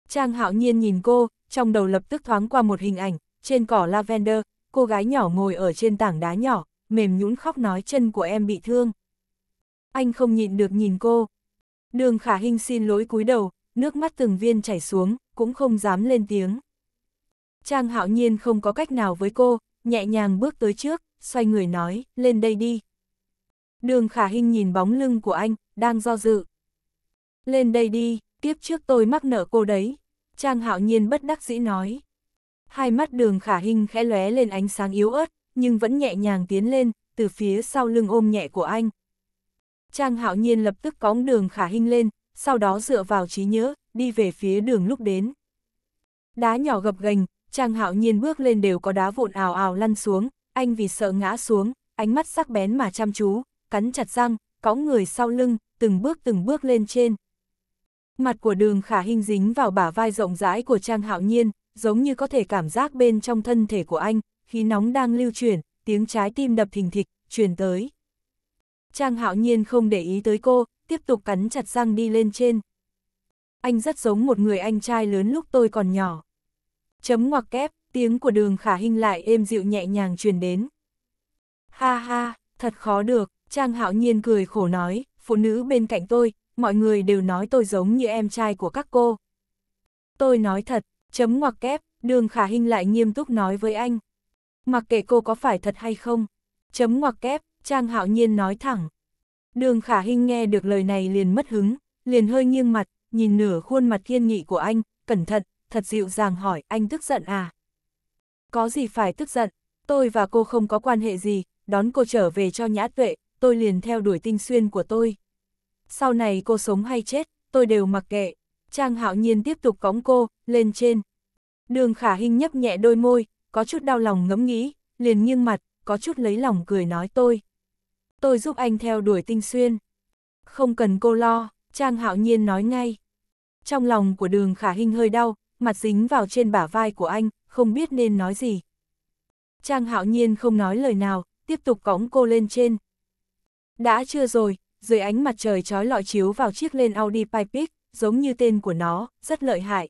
Trang hạo nhiên nhìn cô, trong đầu lập tức thoáng qua một hình ảnh, trên cỏ lavender, cô gái nhỏ ngồi ở trên tảng đá nhỏ, mềm nhũn khóc nói chân của em bị thương. Anh không nhịn được nhìn cô. Đường khả hình xin lỗi cúi đầu, nước mắt từng viên chảy xuống, cũng không dám lên tiếng. Trang hạo nhiên không có cách nào với cô, nhẹ nhàng bước tới trước, xoay người nói, lên đây đi. Đường khả hình nhìn bóng lưng của anh, đang do dự. Lên đây đi, kiếp trước tôi mắc nợ cô đấy. Trang hạo nhiên bất đắc dĩ nói. Hai mắt đường khả hình khẽ lóe lên ánh sáng yếu ớt, nhưng vẫn nhẹ nhàng tiến lên, từ phía sau lưng ôm nhẹ của anh. Trang hạo nhiên lập tức cóng đường khả hình lên, sau đó dựa vào trí nhớ, đi về phía đường lúc đến. Đá nhỏ gập gành, Trang hạo nhiên bước lên đều có đá vụn ào ào lăn xuống, anh vì sợ ngã xuống, ánh mắt sắc bén mà chăm chú, cắn chặt răng, cõng người sau lưng, từng bước từng bước lên trên. Mặt của đường khả hình dính vào bả vai rộng rãi của Trang hạo nhiên, giống như có thể cảm giác bên trong thân thể của anh, khí nóng đang lưu chuyển, tiếng trái tim đập thình thịch, truyền tới. Trang hạo nhiên không để ý tới cô, tiếp tục cắn chặt răng đi lên trên. Anh rất giống một người anh trai lớn lúc tôi còn nhỏ. Chấm ngoặc kép, tiếng của đường khả hình lại êm dịu nhẹ nhàng truyền đến. Ha ha, thật khó được, Trang hạo nhiên cười khổ nói, phụ nữ bên cạnh tôi, mọi người đều nói tôi giống như em trai của các cô. Tôi nói thật, Chấm ngoặc kép, đường khả hình lại nghiêm túc nói với anh. Mặc kệ cô có phải thật hay không. Chấm ngoặc kép, Trang Hạo Nhiên nói thẳng. Đường khả hình nghe được lời này liền mất hứng, liền hơi nghiêng mặt, nhìn nửa khuôn mặt kiên nghị của anh, cẩn thận, thật dịu dàng hỏi anh tức giận à. Có gì phải tức giận, tôi và cô không có quan hệ gì, đón cô trở về cho nhã tuệ, tôi liền theo đuổi tinh xuyên của tôi. Sau này cô sống hay chết, tôi đều mặc kệ. Trang hạo nhiên tiếp tục cõng cô, lên trên. Đường khả Hinh nhấp nhẹ đôi môi, có chút đau lòng ngẫm nghĩ, liền nghiêng mặt, có chút lấy lòng cười nói tôi. Tôi giúp anh theo đuổi tinh xuyên. Không cần cô lo, Trang hạo nhiên nói ngay. Trong lòng của đường khả Hinh hơi đau, mặt dính vào trên bả vai của anh, không biết nên nói gì. Trang hạo nhiên không nói lời nào, tiếp tục cõng cô lên trên. Đã chưa rồi, dưới ánh mặt trời chói lọi chiếu vào chiếc lên Audi Pipic, giống như tên của nó, rất lợi hại.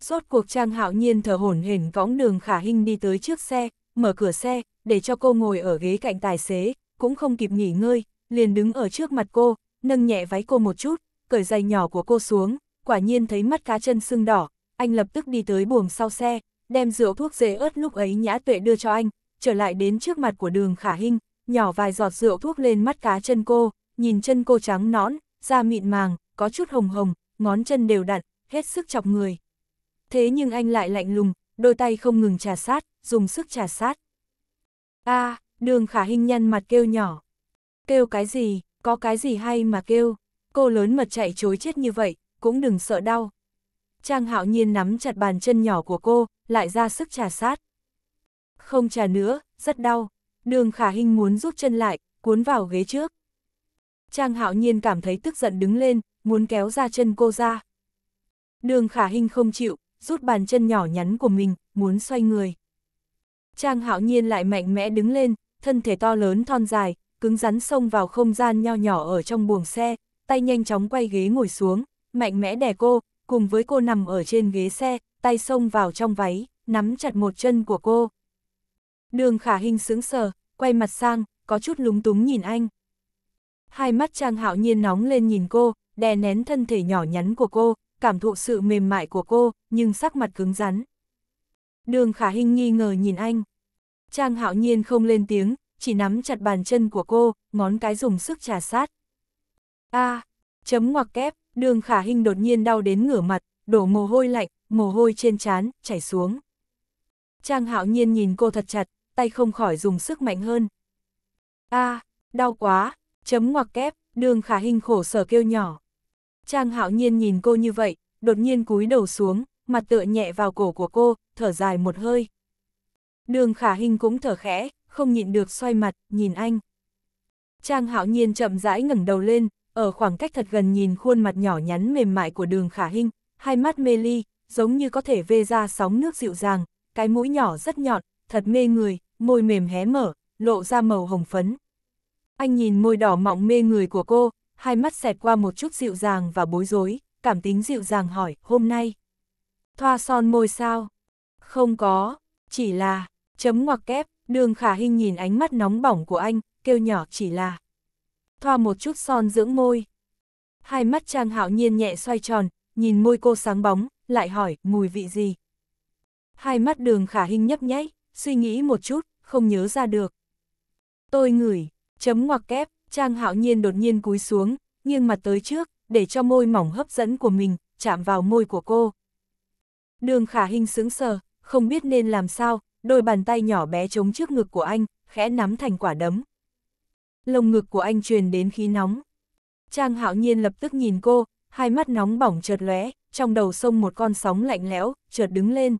Rốt cuộc Trang Hạo Nhiên thở hổn hển cõng đường khả hinh đi tới trước xe, mở cửa xe, để cho cô ngồi ở ghế cạnh tài xế, cũng không kịp nghỉ ngơi, liền đứng ở trước mặt cô, nâng nhẹ váy cô một chút, cởi giày nhỏ của cô xuống, quả nhiên thấy mắt cá chân sưng đỏ, anh lập tức đi tới buồng sau xe, đem rượu thuốc dế ớt lúc ấy nhã tuệ đưa cho anh, trở lại đến trước mặt của đường khả hinh, nhỏ vài giọt rượu thuốc lên mắt cá chân cô, nhìn chân cô trắng nõn, da mịn màng, có chút hồng hồng, ngón chân đều đặn, hết sức chọc người. Thế nhưng anh lại lạnh lùng, đôi tay không ngừng trà sát, dùng sức trà sát. a à, đường khả hình nhăn mặt kêu nhỏ. Kêu cái gì, có cái gì hay mà kêu, cô lớn mật chạy chối chết như vậy, cũng đừng sợ đau. Trang hạo nhiên nắm chặt bàn chân nhỏ của cô, lại ra sức trà sát. Không trà nữa, rất đau. Đường khả hình muốn rút chân lại, cuốn vào ghế trước. Trang hạo nhiên cảm thấy tức giận đứng lên, muốn kéo ra chân cô ra. Đường khả hình không chịu, rút bàn chân nhỏ nhắn của mình, muốn xoay người. Trang hạo nhiên lại mạnh mẽ đứng lên, thân thể to lớn thon dài, cứng rắn xông vào không gian nho nhỏ ở trong buồng xe, tay nhanh chóng quay ghế ngồi xuống, mạnh mẽ đè cô, cùng với cô nằm ở trên ghế xe, tay xông vào trong váy, nắm chặt một chân của cô. Đường khả hình sững sờ, quay mặt sang, có chút lúng túng nhìn anh. Hai mắt Trang hạo nhiên nóng lên nhìn cô, đè nén thân thể nhỏ nhắn của cô, cảm thụ sự mềm mại của cô, nhưng sắc mặt cứng rắn. Đường Khả Hinh nghi ngờ nhìn anh. Trang hạo nhiên không lên tiếng, chỉ nắm chặt bàn chân của cô, ngón cái dùng sức trà sát. A, à, chấm ngoặc kép, đường Khả Hinh đột nhiên đau đến ngửa mặt, đổ mồ hôi lạnh, mồ hôi trên trán chảy xuống. Trang hạo nhiên nhìn cô thật chặt, tay không khỏi dùng sức mạnh hơn. A, à, đau quá, chấm ngoặc kép, đường Khả Hinh khổ sở kêu nhỏ. Trang hạo nhiên nhìn cô như vậy, đột nhiên cúi đầu xuống, mặt tựa nhẹ vào cổ của cô, thở dài một hơi. Đường khả hình cũng thở khẽ, không nhịn được xoay mặt, nhìn anh. Trang hạo nhiên chậm rãi ngẩng đầu lên, ở khoảng cách thật gần nhìn khuôn mặt nhỏ nhắn mềm mại của đường khả hình, hai mắt mê ly, giống như có thể vê ra sóng nước dịu dàng, cái mũi nhỏ rất nhọn, thật mê người, môi mềm hé mở, lộ ra màu hồng phấn. Anh nhìn môi đỏ mọng mê người của cô, hai mắt xẹt qua một chút dịu dàng và bối rối, cảm tính dịu dàng hỏi, hôm nay. Thoa son môi sao? Không có, chỉ là, chấm ngoặc kép, đường khả hình nhìn ánh mắt nóng bỏng của anh, kêu nhỏ chỉ là. Thoa một chút son dưỡng môi. Hai mắt Trang Hạo Nhiên nhẹ xoay tròn, nhìn môi cô sáng bóng, lại hỏi, mùi vị gì? Hai mắt đường khả hình nhấp nháy, suy nghĩ một chút, không nhớ ra được. Tôi ngửi, chấm ngoặc kép, Trang hạo nhiên đột nhiên cúi xuống, nghiêng mặt tới trước, để cho môi mỏng hấp dẫn của mình, chạm vào môi của cô. Đường khả hình sững sờ, không biết nên làm sao, đôi bàn tay nhỏ bé chống trước ngực của anh, khẽ nắm thành quả đấm. Lồng ngực của anh truyền đến khí nóng. Trang hạo nhiên lập tức nhìn cô, hai mắt nóng bỏng chợt lóe, trong đầu sông một con sóng lạnh lẽo, chợt đứng lên.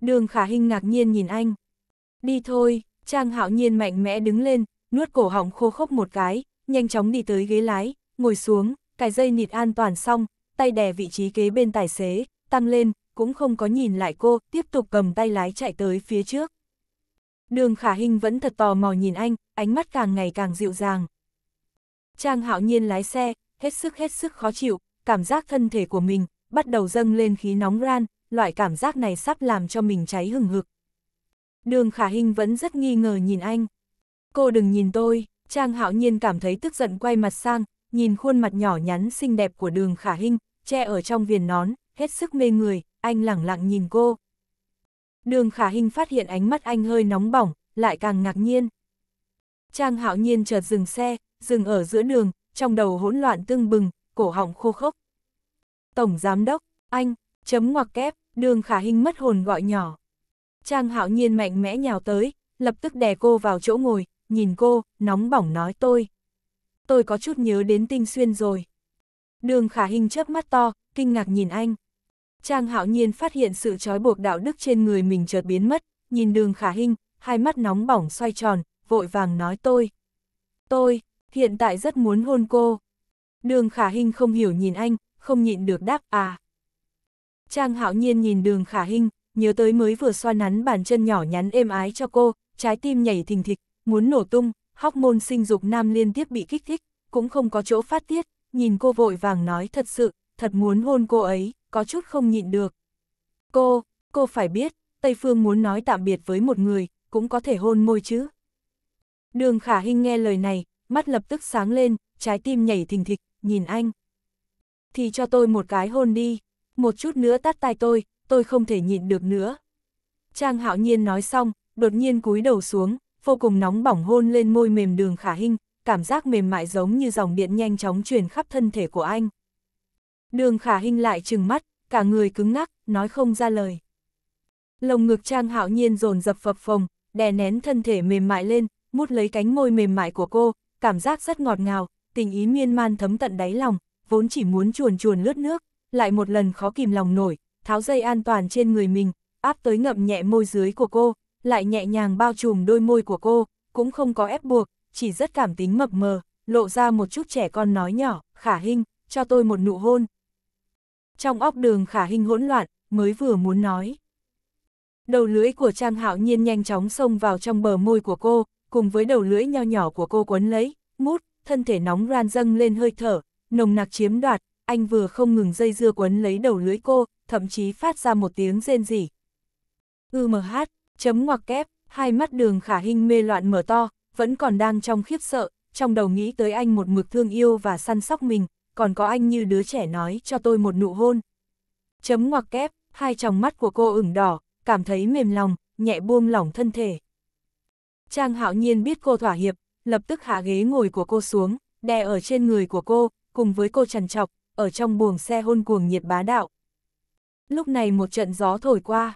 Đường khả hình ngạc nhiên nhìn anh. Đi thôi, Trang hạo nhiên mạnh mẽ đứng lên, nuốt cổ họng khô khốc một cái, nhanh chóng đi tới ghế lái, ngồi xuống, cài dây nịt an toàn xong, tay đè vị trí kế bên tài xế, tăng lên, cũng không có nhìn lại cô, tiếp tục cầm tay lái chạy tới phía trước. Đường khả hình vẫn thật tò mò nhìn anh, ánh mắt càng ngày càng dịu dàng. Trang hạo nhiên lái xe, hết sức hết sức khó chịu, cảm giác thân thể của mình, bắt đầu dâng lên khí nóng ran, loại cảm giác này sắp làm cho mình cháy hừng hực. Đường khả hình vẫn rất nghi ngờ nhìn anh cô đừng nhìn tôi, Trang hạo nhiên cảm thấy tức giận quay mặt sang, nhìn khuôn mặt nhỏ nhắn xinh đẹp của đường khả hình che ở trong viền nón, hết sức mê người, anh lẳng lặng nhìn cô. Đường khả hình phát hiện ánh mắt anh hơi nóng bỏng, lại càng ngạc nhiên. Trang hạo nhiên chợt dừng xe, dừng ở giữa đường, trong đầu hỗn loạn tương bừng, cổ họng khô khốc. Tổng giám đốc, anh, chấm ngoặc kép, đường khả hình mất hồn gọi nhỏ. Trang hạo nhiên mạnh mẽ nhào tới, lập tức đè cô vào chỗ ngồi, nhìn cô, nóng bỏng nói tôi. Tôi có chút nhớ đến tinh xuyên rồi. Đường khả hình chớp mắt to, kinh ngạc nhìn anh. Trang hạo nhiên phát hiện sự trói buộc đạo đức trên người mình chợt biến mất, nhìn đường khả hình, hai mắt nóng bỏng xoay tròn, vội vàng nói tôi. Tôi, hiện tại rất muốn hôn cô. Đường khả hình không hiểu nhìn anh, không nhịn được đáp à. Trang hạo nhiên nhìn đường khả hình, nhớ tới mới vừa xoa nắn bàn chân nhỏ nhắn êm ái cho cô, trái tim nhảy thình thịch, muốn nổ tung, hormone sinh dục nam liên tiếp bị kích thích, cũng không có chỗ phát tiết, nhìn cô vội vàng nói thật sự, thật muốn hôn cô ấy, có chút không nhịn được. Cô, cô phải biết, Tây Phương muốn nói tạm biệt với một người, cũng có thể hôn môi chứ. Đường Khả Hinh nghe lời này, mắt lập tức sáng lên, trái tim nhảy thình thịch, nhìn anh. Thì cho tôi một cái hôn đi, một chút nữa tắt tay tôi, tôi không thể nhịn được nữa. Trang Hạo Nhiên nói xong, đột nhiên cúi đầu xuống, vô cùng nóng bỏng hôn lên môi mềm đường khả hinh, cảm giác mềm mại giống như dòng điện nhanh chóng truyền khắp thân thể của anh. Đường khả hinh lại trừng mắt, cả người cứng ngắc, nói không ra lời. Lồng ngực trang hạo nhiên dồn dập phập phồng, đè nén thân thể mềm mại lên, mút lấy cánh môi mềm mại của cô, cảm giác rất ngọt ngào, tình ý miên man thấm tận đáy lòng, vốn chỉ muốn chuồn chuồn lướt nước, lại một lần khó kìm lòng nổi, tháo dây an toàn trên người mình, áp tới ngậm nhẹ môi dưới của cô, lại nhẹ nhàng bao trùm đôi môi của cô, cũng không có ép buộc, chỉ rất cảm tính mập mờ, lộ ra một chút trẻ con nói nhỏ, khả hình, cho tôi một nụ hôn. Trong óc đường khả hình hỗn loạn, mới vừa muốn nói. Đầu lưỡi của Trang Hạo Nhiên nhanh chóng xông vào trong bờ môi của cô, cùng với đầu lưỡi nho nhỏ của cô quấn lấy, mút, thân thể nóng ran dâng lên hơi thở, nồng nặc chiếm đoạt, anh vừa không ngừng dây dưa quấn lấy đầu lưỡi cô, thậm chí phát ra một tiếng rên rỉ. Ư mờ hát, Chấm ngoặc kép, hai mắt đường khả hình mê loạn mở to, vẫn còn đang trong khiếp sợ, trong đầu nghĩ tới anh một mực thương yêu và săn sóc mình, còn có anh như đứa trẻ nói cho tôi một nụ hôn. Chấm ngoặc kép, hai tròng mắt của cô ửng đỏ, cảm thấy mềm lòng, nhẹ buông lỏng thân thể. Trang hạo nhiên biết cô thỏa hiệp, lập tức hạ ghế ngồi của cô xuống, đè ở trên người của cô, cùng với cô trần trọc, ở trong buồng xe hôn cuồng nhiệt bá đạo. Lúc này một trận gió thổi qua,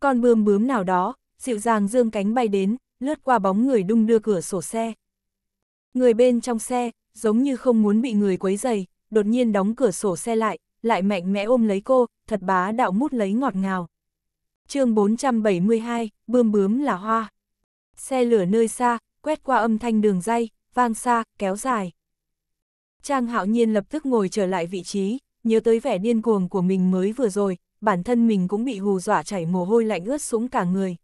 con bươm bướm nào đó, dịu dàng dương cánh bay đến, lướt qua bóng người đung đưa cửa sổ xe. Người bên trong xe, giống như không muốn bị người quấy dày, đột nhiên đóng cửa sổ xe lại, lại mạnh mẽ ôm lấy cô, thật bá đạo mút lấy ngọt ngào. chương 472, bươm bướm là hoa. Xe lửa nơi xa, quét qua âm thanh đường dây, vang xa, kéo dài. Trang hạo nhiên lập tức ngồi trở lại vị trí, nhớ tới vẻ điên cuồng của mình mới vừa rồi, bản thân mình cũng bị hù dọa chảy mồ hôi lạnh ướt sũng cả người.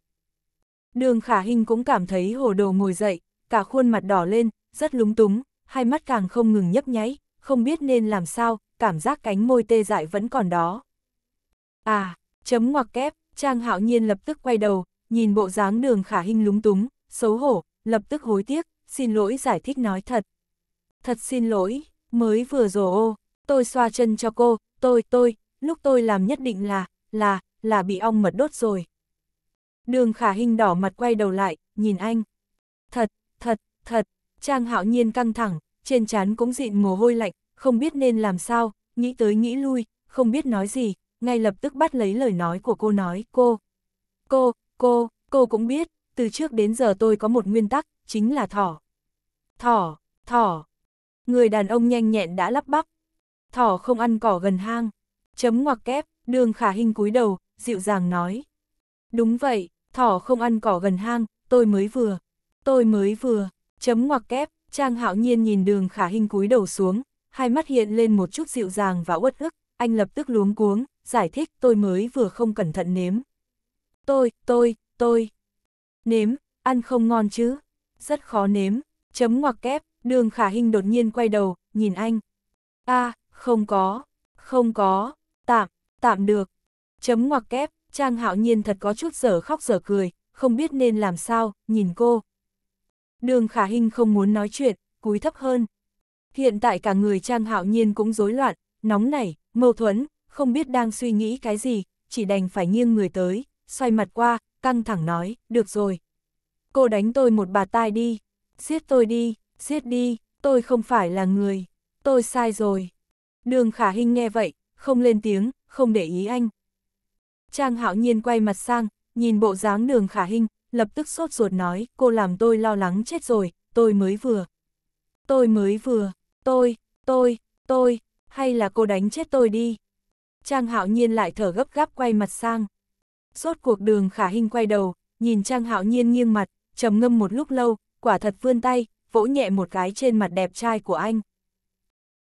Đường khả hình cũng cảm thấy hồ đồ ngồi dậy, cả khuôn mặt đỏ lên, rất lúng túng, hai mắt càng không ngừng nhấp nháy, không biết nên làm sao, cảm giác cánh môi tê dại vẫn còn đó. À, chấm ngoặc kép, Trang hạo nhiên lập tức quay đầu, nhìn bộ dáng đường khả hình lúng túng, xấu hổ, lập tức hối tiếc, xin lỗi giải thích nói thật. Thật xin lỗi, mới vừa rồi ô, tôi xoa chân cho cô, tôi, tôi, lúc tôi làm nhất định là, là, là bị ong mật đốt rồi. Đường khả hình đỏ mặt quay đầu lại, nhìn anh. Thật, thật, thật, Trang hạo nhiên căng thẳng, trên trán cũng dịn mồ hôi lạnh, không biết nên làm sao, nghĩ tới nghĩ lui, không biết nói gì, ngay lập tức bắt lấy lời nói của cô nói, cô. Cô, cô, cô cũng biết, từ trước đến giờ tôi có một nguyên tắc, chính là thỏ. Thỏ, thỏ. Người đàn ông nhanh nhẹn đã lắp bắp. Thỏ không ăn cỏ gần hang. Chấm ngoặc kép, đường khả hình cúi đầu, dịu dàng nói. Đúng vậy, thỏ không ăn cỏ gần hang, tôi mới vừa. Tôi mới vừa, chấm ngoặc kép, Trang hạo nhiên nhìn đường khả hình cúi đầu xuống, hai mắt hiện lên một chút dịu dàng và uất ức, anh lập tức luống cuống, giải thích tôi mới vừa không cẩn thận nếm. Tôi, tôi, tôi. Nếm, ăn không ngon chứ. Rất khó nếm, chấm ngoặc kép, đường khả hình đột nhiên quay đầu, nhìn anh. a à, không có, không có, Tạm, tạm được. Chấm ngoặc kép, Trang Hạo Nhiên thật có chút giở khóc giở cười, không biết nên làm sao, nhìn cô. Đường Khả Hinh không muốn nói chuyện, cúi thấp hơn. Hiện tại cả người Trang Hạo Nhiên cũng rối loạn, nóng nảy, mâu thuẫn, không biết đang suy nghĩ cái gì, chỉ đành phải nghiêng người tới, xoay mặt qua, căng thẳng nói, được rồi. Cô đánh tôi một bà tai đi, giết tôi đi, giết đi, tôi không phải là người, tôi sai rồi. Đường Khả Hinh nghe vậy, không lên tiếng, không để ý anh. Trang hạo nhiên quay mặt sang, nhìn bộ dáng đường khả hình, lập tức sốt ruột nói, cô làm tôi lo lắng chết rồi, tôi mới vừa. Tôi mới vừa, tôi, tôi, tôi, hay là cô đánh chết tôi đi. Trang hạo nhiên lại thở gấp gáp quay mặt sang. Rốt cuộc đường khả hình quay đầu, nhìn Trang hạo nhiên nghiêng mặt, trầm ngâm một lúc lâu, quả thật vươn tay, vỗ nhẹ một cái trên mặt đẹp trai của anh.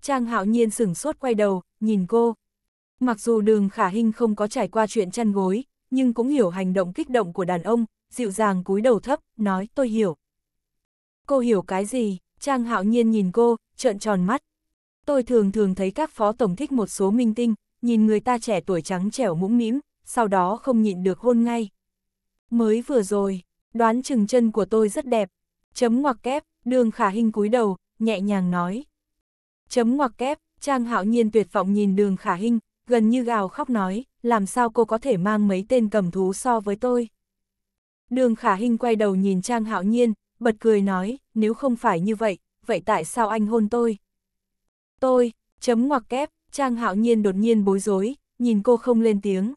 Trang hạo nhiên sửng sốt quay đầu, nhìn cô. Mặc dù đường khả hình không có trải qua chuyện chăn gối, nhưng cũng hiểu hành động kích động của đàn ông, dịu dàng cúi đầu thấp, nói tôi hiểu. Cô hiểu cái gì? Trang hạo nhiên nhìn cô, trợn tròn mắt. Tôi thường thường thấy các phó tổng thích một số minh tinh, nhìn người ta trẻ tuổi trắng trẻo mũm mĩm, sau đó không nhịn được hôn ngay. Mới vừa rồi, đoán chừng chân của tôi rất đẹp. Chấm ngoặc kép, đường khả hình cúi đầu, nhẹ nhàng nói. Chấm ngoặc kép, Trang hạo nhiên tuyệt vọng nhìn đường khả hình, gần như gào khóc nói, làm sao cô có thể mang mấy tên cầm thú so với tôi. Đường khả hình quay đầu nhìn Trang Hạo Nhiên, bật cười nói, nếu không phải như vậy, vậy tại sao anh hôn tôi? Tôi, chấm ngoặc kép, Trang Hạo Nhiên đột nhiên bối rối, nhìn cô không lên tiếng.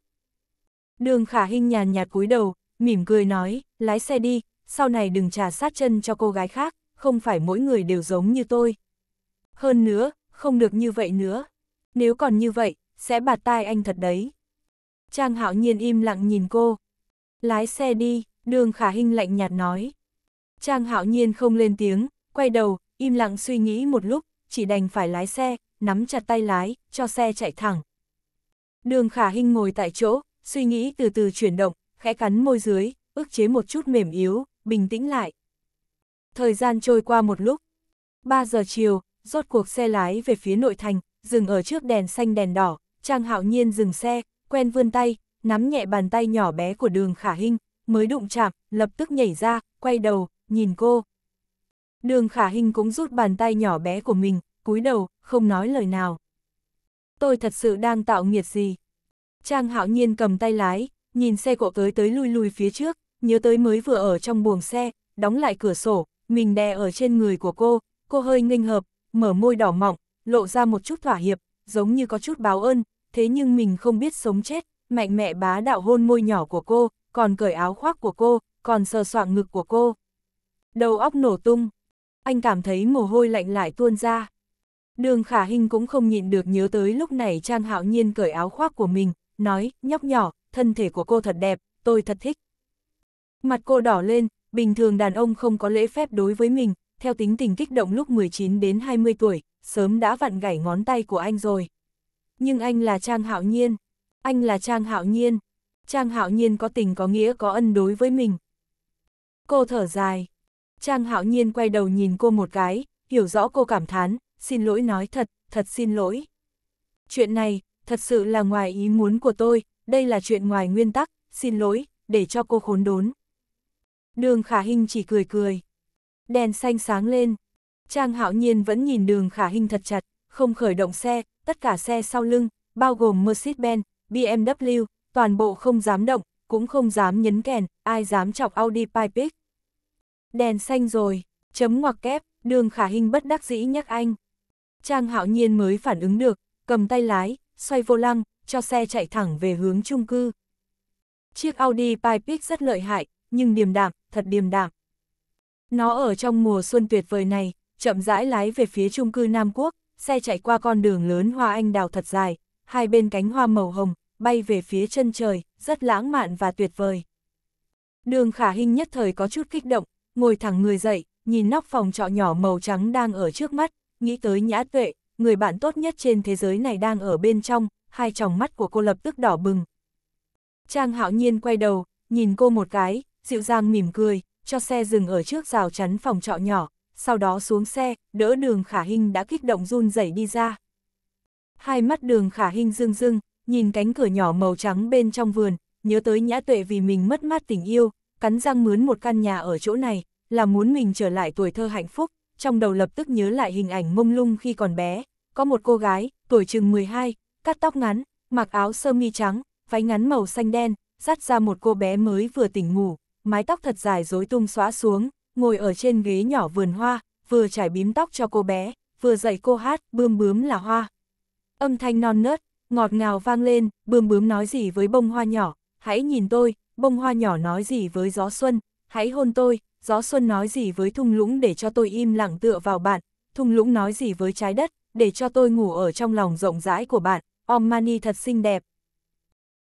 Đường khả hình nhàn nhạt cúi đầu, mỉm cười nói, lái xe đi, sau này đừng trà sát chân cho cô gái khác, không phải mỗi người đều giống như tôi. Hơn nữa, không được như vậy nữa. Nếu còn như vậy, sẽ bạt tai anh thật đấy. Trang hạo nhiên im lặng nhìn cô. Lái xe đi, đường khả hinh lạnh nhạt nói. Trang hạo nhiên không lên tiếng, quay đầu, im lặng suy nghĩ một lúc, chỉ đành phải lái xe, nắm chặt tay lái, cho xe chạy thẳng. Đường khả hinh ngồi tại chỗ, suy nghĩ từ từ chuyển động, khẽ cắn môi dưới, ức chế một chút mềm yếu, bình tĩnh lại. Thời gian trôi qua một lúc. 3 giờ chiều, rốt cuộc xe lái về phía nội thành, dừng ở trước đèn xanh đèn đỏ, Trang hạo nhiên dừng xe, quen vươn tay, nắm nhẹ bàn tay nhỏ bé của đường khả hinh, mới đụng chạm, lập tức nhảy ra, quay đầu, nhìn cô. Đường khả hinh cũng rút bàn tay nhỏ bé của mình, cúi đầu, không nói lời nào. Tôi thật sự đang tạo nghiệt gì? Trang hạo nhiên cầm tay lái, nhìn xe cộ tới tới lui lui phía trước, nhớ tới mới vừa ở trong buồng xe, đóng lại cửa sổ, mình đè ở trên người của cô, cô hơi nghênh hợp, mở môi đỏ mọng, lộ ra một chút thỏa hiệp, giống như có chút báo ơn, thế nhưng mình không biết sống chết, mạnh mẽ bá đạo hôn môi nhỏ của cô, còn cởi áo khoác của cô, còn sờ soạng ngực của cô. Đầu óc nổ tung, anh cảm thấy mồ hôi lạnh lại tuôn ra. Đường khả hình cũng không nhịn được nhớ tới lúc này Trang Hạo Nhiên cởi áo khoác của mình, nói, nhóc nhỏ, thân thể của cô thật đẹp, tôi thật thích. Mặt cô đỏ lên, bình thường đàn ông không có lễ phép đối với mình, theo tính tình kích động lúc 19 đến 20 tuổi, sớm đã vặn gãy ngón tay của anh rồi. Nhưng anh là Trang Hạo Nhiên, anh là Trang Hạo Nhiên, Trang Hạo Nhiên có tình có nghĩa có ân đối với mình. Cô thở dài, Trang Hạo Nhiên quay đầu nhìn cô một cái, hiểu rõ cô cảm thán, xin lỗi nói thật, thật xin lỗi. Chuyện này, thật sự là ngoài ý muốn của tôi, đây là chuyện ngoài nguyên tắc, xin lỗi, để cho cô khốn đốn. Đường Khả Hinh chỉ cười cười. Đèn xanh sáng lên, Trang hạo nhiên vẫn nhìn đường khả hình thật chặt, không khởi động xe, tất cả xe sau lưng, bao gồm Mercedes-Benz, BMW, toàn bộ không dám động, cũng không dám nhấn kèn, ai dám chọc Audi Pipic. Đèn xanh rồi, chấm ngoặc kép, đường khả hình bất đắc dĩ nhắc anh. Trang hạo nhiên mới phản ứng được, cầm tay lái, xoay vô lăng, cho xe chạy thẳng về hướng chung cư. Chiếc Audi Pipic rất lợi hại, nhưng điềm đạm, thật điềm đạm. Nó ở trong mùa xuân tuyệt vời này, chậm rãi lái về phía trung cư Nam Quốc, xe chạy qua con đường lớn hoa anh đào thật dài, hai bên cánh hoa màu hồng, bay về phía chân trời, rất lãng mạn và tuyệt vời. Đường khả hình nhất thời có chút kích động, ngồi thẳng người dậy, nhìn nóc phòng trọ nhỏ màu trắng đang ở trước mắt, nghĩ tới nhã tuệ, người bạn tốt nhất trên thế giới này đang ở bên trong, hai tròng mắt của cô lập tức đỏ bừng. Trang hạo nhiên quay đầu, nhìn cô một cái, dịu dàng mỉm cười, cho xe dừng ở trước rào chắn phòng trọ nhỏ, sau đó xuống xe, đỡ đường khả hình đã kích động run rẩy đi ra. Hai mắt đường khả hình rưng rưng, nhìn cánh cửa nhỏ màu trắng bên trong vườn, nhớ tới nhã tuệ vì mình mất mát tình yêu, cắn răng mướn một căn nhà ở chỗ này, là muốn mình trở lại tuổi thơ hạnh phúc, trong đầu lập tức nhớ lại hình ảnh mông lung khi còn bé, có một cô gái, tuổi chừng 12, cắt tóc ngắn, mặc áo sơ mi trắng, váy ngắn màu xanh đen, dắt ra một cô bé mới vừa tỉnh ngủ, mái tóc thật dài rối tung xóa xuống, ngồi ở trên ghế nhỏ vườn hoa, vừa trải bím tóc cho cô bé, vừa dạy cô hát, bươm bướm là hoa. Âm thanh non nớt, ngọt ngào vang lên, bươm bướm nói gì với bông hoa nhỏ, hãy nhìn tôi, bông hoa nhỏ nói gì với gió xuân, hãy hôn tôi, gió xuân nói gì với thung lũng để cho tôi im lặng tựa vào bạn, thung lũng nói gì với trái đất, để cho tôi ngủ ở trong lòng rộng rãi của bạn, Om Mani thật xinh đẹp.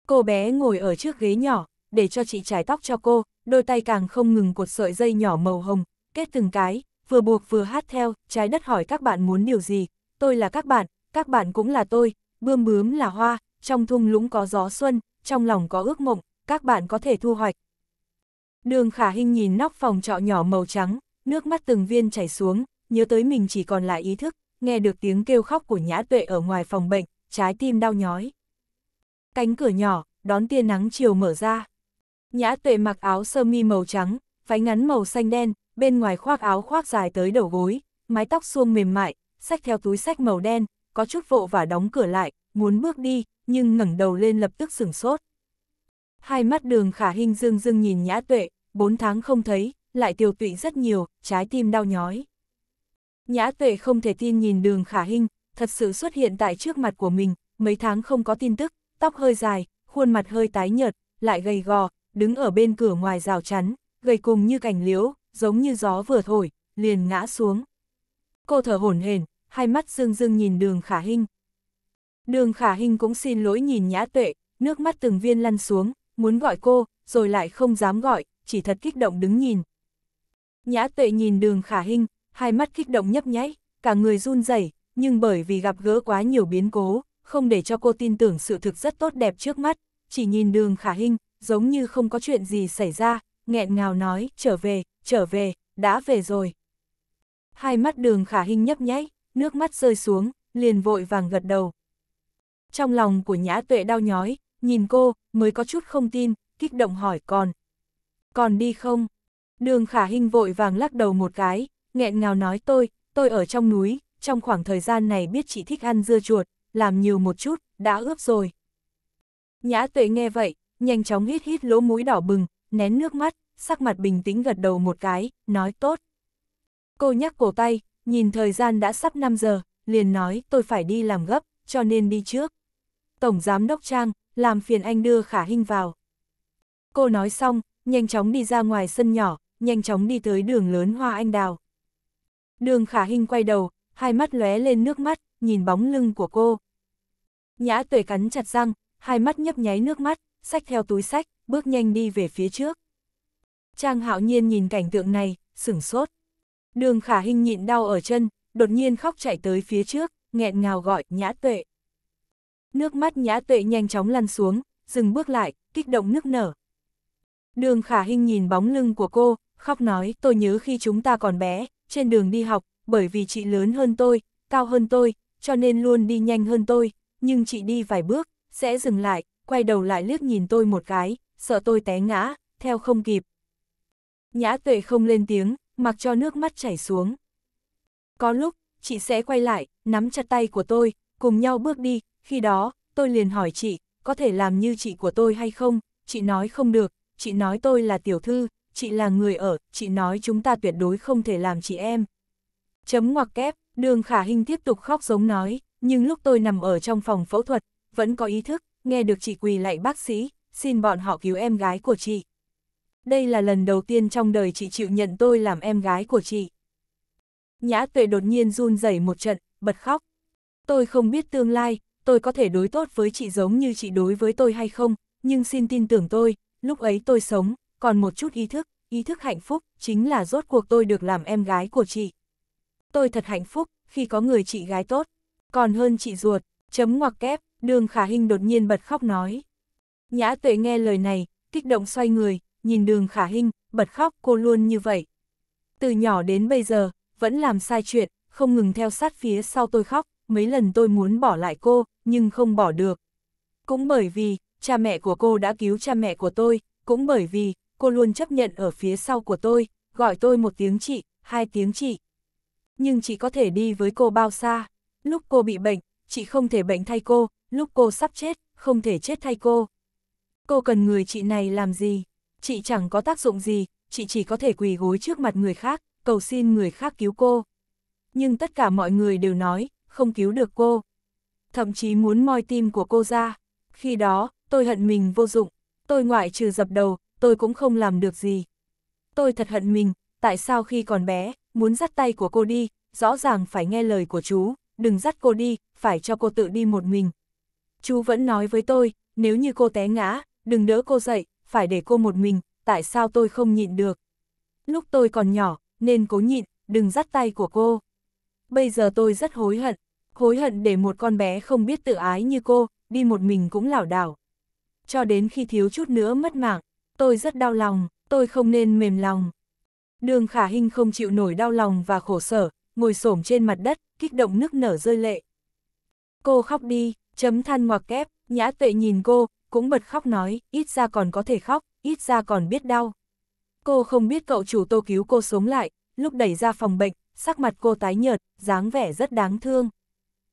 Cô bé ngồi ở trước ghế nhỏ, để cho chị trải tóc cho cô, đôi tay càng không ngừng cột sợi dây nhỏ màu hồng, kết từng cái, vừa buộc vừa hát theo, trái đất hỏi các bạn muốn điều gì, tôi là các bạn, các bạn cũng là tôi, bươm bướm là hoa, trong thung lũng có gió xuân, trong lòng có ước mộng, các bạn có thể thu hoạch. Đường khả hình nhìn nóc phòng trọ nhỏ màu trắng, nước mắt từng viên chảy xuống, nhớ tới mình chỉ còn lại ý thức, nghe được tiếng kêu khóc của nhã tuệ ở ngoài phòng bệnh, trái tim đau nhói. Cánh cửa nhỏ, đón tia nắng chiều mở ra. Nhã tuệ mặc áo sơ mi màu trắng, váy ngắn màu xanh đen, bên ngoài khoác áo khoác dài tới đầu gối, mái tóc suông mềm mại, xách theo túi sách màu đen, có chút vộ và đóng cửa lại, muốn bước đi, nhưng ngẩng đầu lên lập tức sửng sốt. Hai mắt đường khả hình dương dương nhìn nhã tuệ, bốn tháng không thấy, lại tiêu tụy rất nhiều, trái tim đau nhói. Nhã tuệ không thể tin nhìn đường khả hình, thật sự xuất hiện tại trước mặt của mình, mấy tháng không có tin tức, tóc hơi dài, khuôn mặt hơi tái nhợt, lại gầy gò, đứng ở bên cửa ngoài rào chắn, gầy cùng như cành liễu, giống như gió vừa thổi, liền ngã xuống. Cô thở hổn hển, hai mắt rưng rưng nhìn đường khả hình Đường khả hình cũng xin lỗi nhìn nhã tuệ, nước mắt từng viên lăn xuống, muốn gọi cô, rồi lại không dám gọi, chỉ thật kích động đứng nhìn. Nhã tuệ nhìn đường khả hình hai mắt kích động nhấp nháy, cả người run rẩy, nhưng bởi vì gặp gỡ quá nhiều biến cố, không để cho cô tin tưởng sự thực rất tốt đẹp trước mắt, chỉ nhìn đường khả hình giống như không có chuyện gì xảy ra, nghẹn ngào nói, trở về, trở về, đã về rồi. Hai mắt đường khả hình nhấp nháy, nước mắt rơi xuống, liền vội vàng gật đầu. Trong lòng của nhã tuệ đau nhói, nhìn cô, mới có chút không tin, kích động hỏi còn. Còn đi không? Đường khả hình vội vàng lắc đầu một cái, nghẹn ngào nói tôi, tôi ở trong núi, trong khoảng thời gian này biết chị thích ăn dưa chuột, làm nhiều một chút, đã ướp rồi. Nhã tuệ nghe vậy, nhanh chóng hít hít lỗ mũi đỏ bừng, nén nước mắt, sắc mặt bình tĩnh gật đầu một cái, nói tốt. Cô nhắc cổ tay, nhìn thời gian đã sắp 5 giờ, liền nói tôi phải đi làm gấp, cho nên đi trước. Tổng Giám Đốc Trang, làm phiền anh đưa Khả Hinh vào. Cô nói xong, nhanh chóng đi ra ngoài sân nhỏ, nhanh chóng đi tới đường lớn hoa anh đào. Đường Khả Hinh quay đầu, hai mắt lóe lên nước mắt, nhìn bóng lưng của cô. Nhã tuệ cắn chặt răng, hai mắt nhấp nháy nước mắt, sách theo túi sách, bước nhanh đi về phía trước. Trang hạo nhiên nhìn cảnh tượng này, sửng sốt. Đường khả hình nhịn đau ở chân, đột nhiên khóc chạy tới phía trước, nghẹn ngào gọi nhã tuệ. Nước mắt nhã tuệ nhanh chóng lăn xuống, dừng bước lại, kích động nức nở. Đường khả hình nhìn bóng lưng của cô, khóc nói tôi nhớ khi chúng ta còn bé, trên đường đi học, bởi vì chị lớn hơn tôi, cao hơn tôi, cho nên luôn đi nhanh hơn tôi, nhưng chị đi vài bước, sẽ dừng lại, quay đầu lại liếc nhìn tôi một cái, sợ tôi té ngã, theo không kịp. Nhã tuệ không lên tiếng, mặc cho nước mắt chảy xuống. Có lúc, chị sẽ quay lại, nắm chặt tay của tôi, cùng nhau bước đi, khi đó, tôi liền hỏi chị, có thể làm như chị của tôi hay không, chị nói không được, chị nói tôi là tiểu thư, chị là người ở, chị nói chúng ta tuyệt đối không thể làm chị em. Chấm ngoặc kép, đường khả hình tiếp tục khóc giống nói, nhưng lúc tôi nằm ở trong phòng phẫu thuật, vẫn có ý thức, nghe được chị quỳ lạy bác sĩ, xin bọn họ cứu em gái của chị. Đây là lần đầu tiên trong đời chị chịu nhận tôi làm em gái của chị. Nhã tuệ đột nhiên run rẩy một trận, bật khóc. Tôi không biết tương lai, tôi có thể đối tốt với chị giống như chị đối với tôi hay không, nhưng xin tin tưởng tôi, lúc ấy tôi sống, còn một chút ý thức, ý thức hạnh phúc, chính là rốt cuộc tôi được làm em gái của chị. Tôi thật hạnh phúc, khi có người chị gái tốt, còn hơn chị ruột, chấm ngoặc kép, Đường khả Hinh đột nhiên bật khóc nói. Nhã tuệ nghe lời này, kích động xoay người, nhìn đường khả Hinh, bật khóc cô luôn như vậy. Từ nhỏ đến bây giờ, vẫn làm sai chuyện, không ngừng theo sát phía sau tôi khóc, mấy lần tôi muốn bỏ lại cô, nhưng không bỏ được. Cũng bởi vì, cha mẹ của cô đã cứu cha mẹ của tôi, cũng bởi vì, cô luôn chấp nhận ở phía sau của tôi, gọi tôi một tiếng chị, hai tiếng chị. Nhưng chị có thể đi với cô bao xa? Lúc cô bị bệnh, chị không thể bệnh thay cô, lúc cô sắp chết, không thể chết thay cô. Cô cần người chị này làm gì? Chị chẳng có tác dụng gì, chị chỉ có thể quỳ gối trước mặt người khác, cầu xin người khác cứu cô. Nhưng tất cả mọi người đều nói, không cứu được cô. Thậm chí muốn moi tim của cô ra. Khi đó, tôi hận mình vô dụng, tôi ngoại trừ dập đầu, tôi cũng không làm được gì. Tôi thật hận mình, tại sao khi còn bé, muốn dắt tay của cô đi, rõ ràng phải nghe lời của chú, đừng dắt cô đi, phải cho cô tự đi một mình, Chú vẫn nói với tôi, nếu như cô té ngã, đừng đỡ cô dậy, phải để cô một mình, tại sao tôi không nhịn được. Lúc tôi còn nhỏ, nên cố nhịn, đừng dắt tay của cô. Bây giờ tôi rất hối hận, hối hận để một con bé không biết tự ái như cô, đi một mình cũng lảo đảo. Cho đến khi thiếu chút nữa mất mạng, tôi rất đau lòng, tôi không nên mềm lòng. Đường Khả hình không chịu nổi đau lòng và khổ sở, ngồi xổm trên mặt đất, kích động nức nở rơi lệ. Cô khóc đi, chấm than ngoặc kép, nhã tuệ nhìn cô, cũng bật khóc nói, ít ra còn có thể khóc, ít ra còn biết đau. Cô không biết cậu chủ tô cứu cô sống lại, lúc đẩy ra phòng bệnh, sắc mặt cô tái nhợt, dáng vẻ rất đáng thương.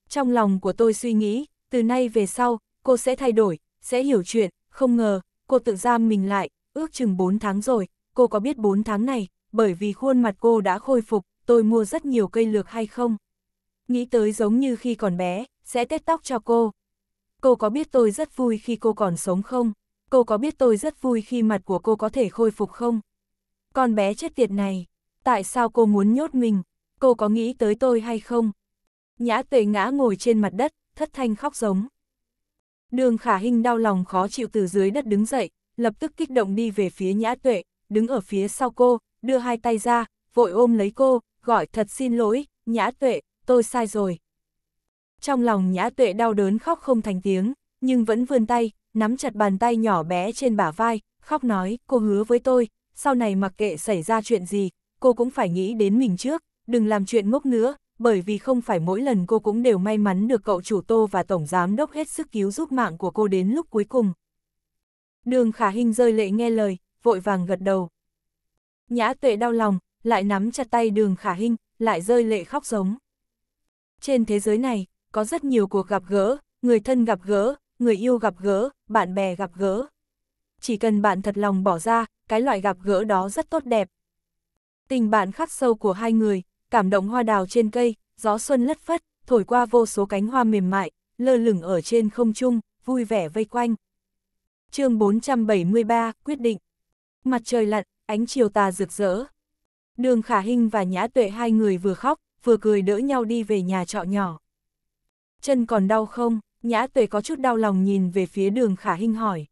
Trong lòng của tôi suy nghĩ, từ nay về sau, cô sẽ thay đổi, sẽ hiểu chuyện, không ngờ, cô tự giam mình lại, ước chừng 4 tháng rồi, cô có biết 4 tháng này, bởi vì khuôn mặt cô đã khôi phục, tôi mua rất nhiều cây lược hay không? Nghĩ tới giống như khi còn bé, sẽ tết tóc cho cô. Cô có biết tôi rất vui khi cô còn sống không? Cô có biết tôi rất vui khi mặt của cô có thể khôi phục không? Con bé chết tiệt này, tại sao cô muốn nhốt mình? Cô có nghĩ tới tôi hay không? Nhã tuệ ngã ngồi trên mặt đất, thất thanh khóc giống. Đường khả hình đau lòng khó chịu từ dưới đất đứng dậy, lập tức kích động đi về phía nhã tuệ, đứng ở phía sau cô, đưa hai tay ra, vội ôm lấy cô, gọi thật xin lỗi, nhã tuệ, tôi sai rồi, trong lòng nhã tuệ đau đớn khóc không thành tiếng, nhưng vẫn vươn tay, nắm chặt bàn tay nhỏ bé trên bả vai, khóc nói, cô hứa với tôi, sau này mặc kệ xảy ra chuyện gì, cô cũng phải nghĩ đến mình trước, đừng làm chuyện ngốc nữa, bởi vì không phải mỗi lần cô cũng đều may mắn được cậu chủ tô và tổng giám đốc hết sức cứu giúp mạng của cô đến lúc cuối cùng. Đường khả hình rơi lệ nghe lời, vội vàng gật đầu. Nhã tuệ đau lòng, lại nắm chặt tay đường khả hình, lại rơi lệ khóc giống. Trên thế giới này, có rất nhiều cuộc gặp gỡ, người thân gặp gỡ, người yêu gặp gỡ, bạn bè gặp gỡ. Chỉ cần bạn thật lòng bỏ ra, cái loại gặp gỡ đó rất tốt đẹp. Tình bạn khắc sâu của hai người, cảm động hoa đào trên cây, gió xuân lất phất, thổi qua vô số cánh hoa mềm mại, lơ lửng ở trên không trung, vui vẻ vây quanh. chương 473, quyết định. Mặt trời lặn, ánh chiều tà rực rỡ. Đường Khả Hinh và Nhã Tuệ hai người vừa khóc, vừa cười đỡ nhau đi về nhà trọ nhỏ. Chân còn đau không? Nhã tuệ có chút đau lòng nhìn về phía đường khả hinh hỏi.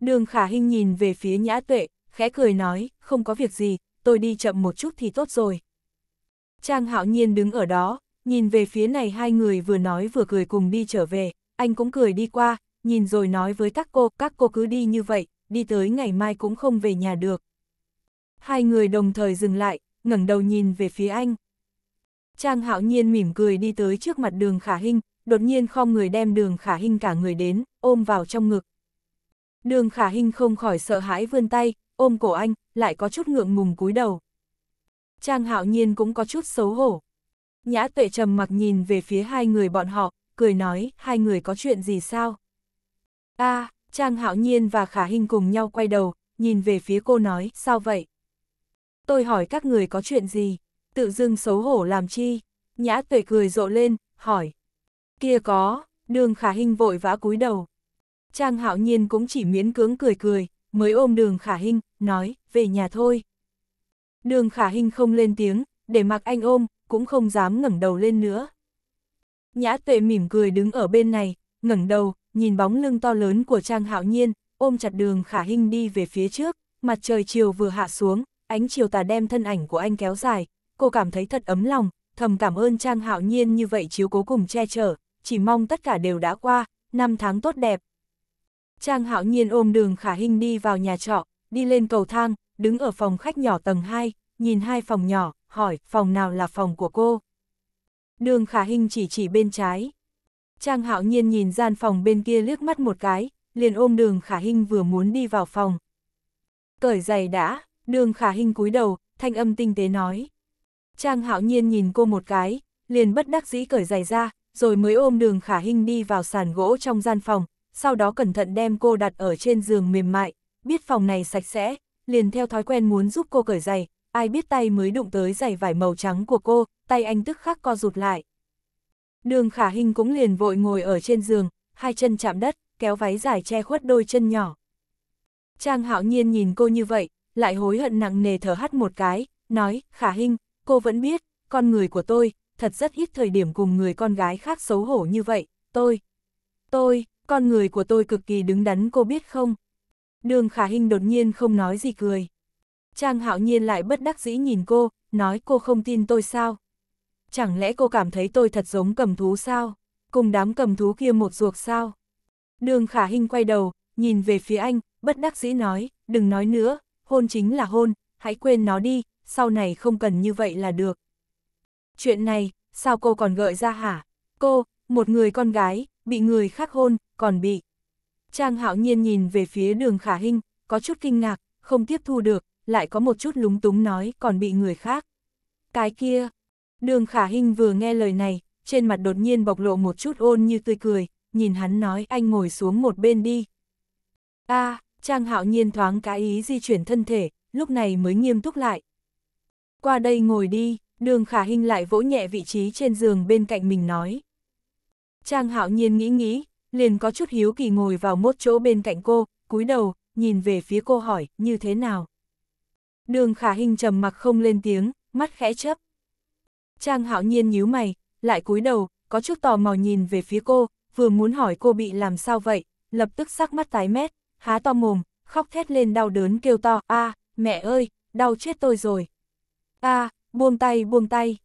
Đường khả hinh nhìn về phía nhã tuệ, khẽ cười nói, không có việc gì, tôi đi chậm một chút thì tốt rồi. Trang hạo nhiên đứng ở đó, nhìn về phía này hai người vừa nói vừa cười cùng đi trở về, anh cũng cười đi qua, nhìn rồi nói với các cô, các cô cứ đi như vậy, đi tới ngày mai cũng không về nhà được. Hai người đồng thời dừng lại, ngẩng đầu nhìn về phía anh. Trang hạo nhiên mỉm cười đi tới trước mặt đường khả Hinh, đột nhiên khom người đem đường khả Hinh cả người đến, ôm vào trong ngực. Đường khả Hinh không khỏi sợ hãi vươn tay, ôm cổ anh, lại có chút ngượng ngùng cúi đầu. Trang hạo nhiên cũng có chút xấu hổ. Nhã tuệ trầm mặc nhìn về phía hai người bọn họ, cười nói, hai người có chuyện gì sao? a à, Trang hạo nhiên và khả Hinh cùng nhau quay đầu, nhìn về phía cô nói, sao vậy? Tôi hỏi các người có chuyện gì? tự dưng xấu hổ làm chi, nhã tuệ cười rộ lên, hỏi. Kia có, đường khả hình vội vã cúi đầu. Trang hạo nhiên cũng chỉ miễn cưỡng cười cười, mới ôm đường khả hình, nói, về nhà thôi. Đường khả hình không lên tiếng, để mặc anh ôm, cũng không dám ngẩng đầu lên nữa. Nhã tuệ mỉm cười đứng ở bên này, ngẩng đầu, nhìn bóng lưng to lớn của Trang Hạo Nhiên, ôm chặt đường khả hình đi về phía trước, mặt trời chiều vừa hạ xuống, ánh chiều tà đem thân ảnh của anh kéo dài, cô cảm thấy thật ấm lòng, thầm cảm ơn Trang Hạo Nhiên như vậy chiếu cố cùng che chở, chỉ mong tất cả đều đã qua, năm tháng tốt đẹp. Trang Hạo Nhiên ôm đường Khả hình đi vào nhà trọ, đi lên cầu thang, đứng ở phòng khách nhỏ tầng 2, nhìn hai phòng nhỏ, hỏi phòng nào là phòng của cô. Đường Khả hình chỉ chỉ bên trái. Trang Hạo Nhiên nhìn gian phòng bên kia liếc mắt một cái, liền ôm đường Khả hình vừa muốn đi vào phòng. Cởi giày đã, đường Khả hình cúi đầu, thanh âm tinh tế nói. Trang hạo nhiên nhìn cô một cái, liền bất đắc dĩ cởi giày ra, rồi mới ôm đường khả hình đi vào sàn gỗ trong gian phòng, sau đó cẩn thận đem cô đặt ở trên giường mềm mại, biết phòng này sạch sẽ, liền theo thói quen muốn giúp cô cởi giày, ai biết tay mới đụng tới giày vải màu trắng của cô, tay anh tức khắc co rụt lại. Đường khả hình cũng liền vội ngồi ở trên giường, hai chân chạm đất, kéo váy dài che khuất đôi chân nhỏ. Trang hạo nhiên nhìn cô như vậy, lại hối hận nặng nề thở hắt một cái, nói, khả hình, cô vẫn biết, con người của tôi, thật rất ít thời điểm cùng người con gái khác xấu hổ như vậy, tôi, tôi, con người của tôi cực kỳ đứng đắn cô biết không? Đường khả hình đột nhiên không nói gì cười. Trang hạo nhiên lại bất đắc dĩ nhìn cô, nói cô không tin tôi sao? Chẳng lẽ cô cảm thấy tôi thật giống cầm thú sao? Cùng đám cầm thú kia một ruột sao? Đường khả hình quay đầu, nhìn về phía anh, bất đắc dĩ nói, đừng nói nữa, hôn chính là hôn, hãy quên nó đi, sau này không cần như vậy là được. Chuyện này, sao cô còn gợi ra hả? Cô, một người con gái, bị người khác hôn, còn bị. Trang hạo nhiên nhìn về phía đường khả hình, có chút kinh ngạc, không tiếp thu được, lại có một chút lúng túng nói còn bị người khác. Cái kia, đường khả hình vừa nghe lời này, trên mặt đột nhiên bộc lộ một chút ôn như tươi cười, nhìn hắn nói anh ngồi xuống một bên đi. a Trang hạo nhiên thoáng cái ý di chuyển thân thể, lúc này mới nghiêm túc lại, qua đây ngồi đi, đường khả hình lại vỗ nhẹ vị trí trên giường bên cạnh mình nói. Trang hạo nhiên nghĩ nghĩ, liền có chút hiếu kỳ ngồi vào một chỗ bên cạnh cô, cúi đầu, nhìn về phía cô hỏi, như thế nào? Đường khả hình trầm mặc không lên tiếng, mắt khẽ chấp. Trang hạo nhiên nhíu mày, lại cúi đầu, có chút tò mò nhìn về phía cô, vừa muốn hỏi cô bị làm sao vậy, lập tức sắc mắt tái mét, há to mồm, khóc thét lên đau đớn kêu to, a mẹ ơi, đau chết tôi rồi a à, buông tay buông tay.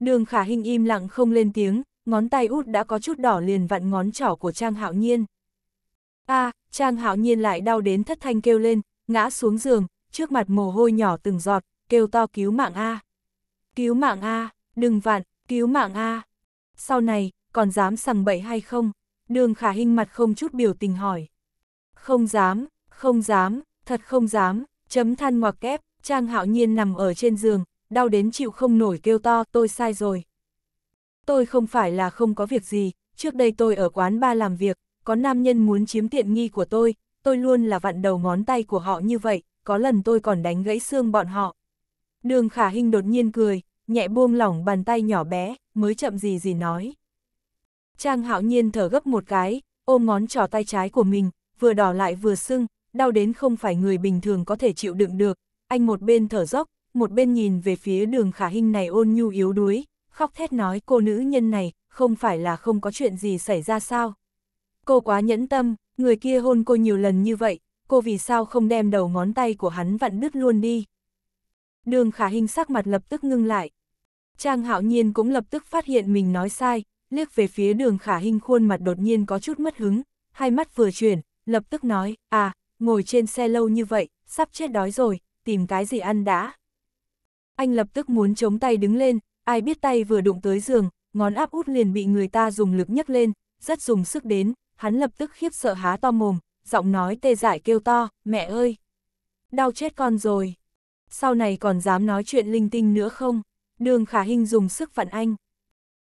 Đường khả hình im lặng không lên tiếng, ngón tay út đã có chút đỏ liền vặn ngón trỏ của Trang Hạo Nhiên. a à, Trang Hạo Nhiên lại đau đến thất thanh kêu lên, ngã xuống giường, trước mặt mồ hôi nhỏ từng giọt, kêu to cứu mạng A. Cứu mạng A, đừng vặn, cứu mạng A. Sau này, còn dám sằng bậy hay không? Đường khả hình mặt không chút biểu tình hỏi. Không dám, không dám, thật không dám, chấm than ngoặc kép, Trang hạo nhiên nằm ở trên giường, đau đến chịu không nổi kêu to, tôi sai rồi. Tôi không phải là không có việc gì, trước đây tôi ở quán ba làm việc, có nam nhân muốn chiếm tiện nghi của tôi, tôi luôn là vặn đầu ngón tay của họ như vậy, có lần tôi còn đánh gãy xương bọn họ. Đường khả Hinh đột nhiên cười, nhẹ buông lỏng bàn tay nhỏ bé, mới chậm gì gì nói. Trang hạo nhiên thở gấp một cái, ôm ngón trỏ tay trái của mình, vừa đỏ lại vừa sưng, đau đến không phải người bình thường có thể chịu đựng được, anh một bên thở dốc, một bên nhìn về phía đường khả hình này ôn nhu yếu đuối, khóc thét nói cô nữ nhân này, không phải là không có chuyện gì xảy ra sao. Cô quá nhẫn tâm, người kia hôn cô nhiều lần như vậy, cô vì sao không đem đầu ngón tay của hắn vặn đứt luôn đi. Đường khả hình sắc mặt lập tức ngưng lại. Trang hạo nhiên cũng lập tức phát hiện mình nói sai, liếc về phía đường khả hình khuôn mặt đột nhiên có chút mất hứng, hai mắt vừa chuyển, lập tức nói, à, ngồi trên xe lâu như vậy, sắp chết đói rồi, tìm cái gì ăn đã. Anh lập tức muốn chống tay đứng lên, ai biết tay vừa đụng tới giường, ngón áp út liền bị người ta dùng lực nhấc lên, rất dùng sức đến, hắn lập tức khiếp sợ há to mồm, giọng nói tê dại kêu to, mẹ ơi! Đau chết con rồi! Sau này còn dám nói chuyện linh tinh nữa không? Đường khả hình dùng sức vặn anh.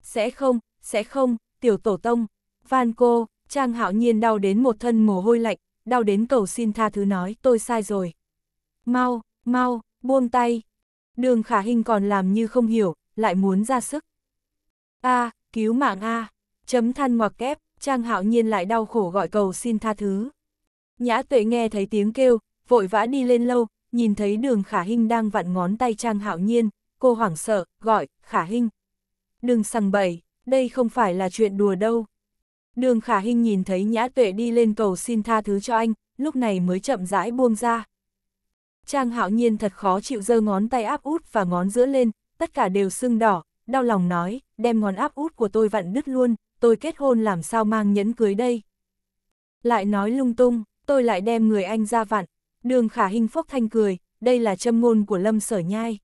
Sẽ không, sẽ không, tiểu tổ tông, van cô, Trang hạo nhiên đau đến một thân mồ hôi lạnh, đau đến cầu xin tha thứ nói tôi sai rồi. Mau, mau, buông tay. Đường khả hình còn làm như không hiểu, lại muốn ra sức. a à, cứu mạng a à. chấm than ngoặc kép, Trang Hạo Nhiên lại đau khổ gọi cầu xin tha thứ. Nhã tuệ nghe thấy tiếng kêu, vội vã đi lên lâu, nhìn thấy đường khả hình đang vặn ngón tay Trang Hạo Nhiên, cô hoảng sợ, gọi, khả hình. Đừng sằng bậy, đây không phải là chuyện đùa đâu. Đường khả hình nhìn thấy nhã tuệ đi lên cầu xin tha thứ cho anh, lúc này mới chậm rãi buông ra. Trang hạo nhiên thật khó chịu giơ ngón tay áp út và ngón giữa lên, tất cả đều sưng đỏ, đau lòng nói, đem ngón áp út của tôi vặn đứt luôn, tôi kết hôn làm sao mang nhẫn cưới đây. Lại nói lung tung, tôi lại đem người anh ra vặn, đường khả Hinh phúc thanh cười, đây là châm ngôn của lâm sở nhai.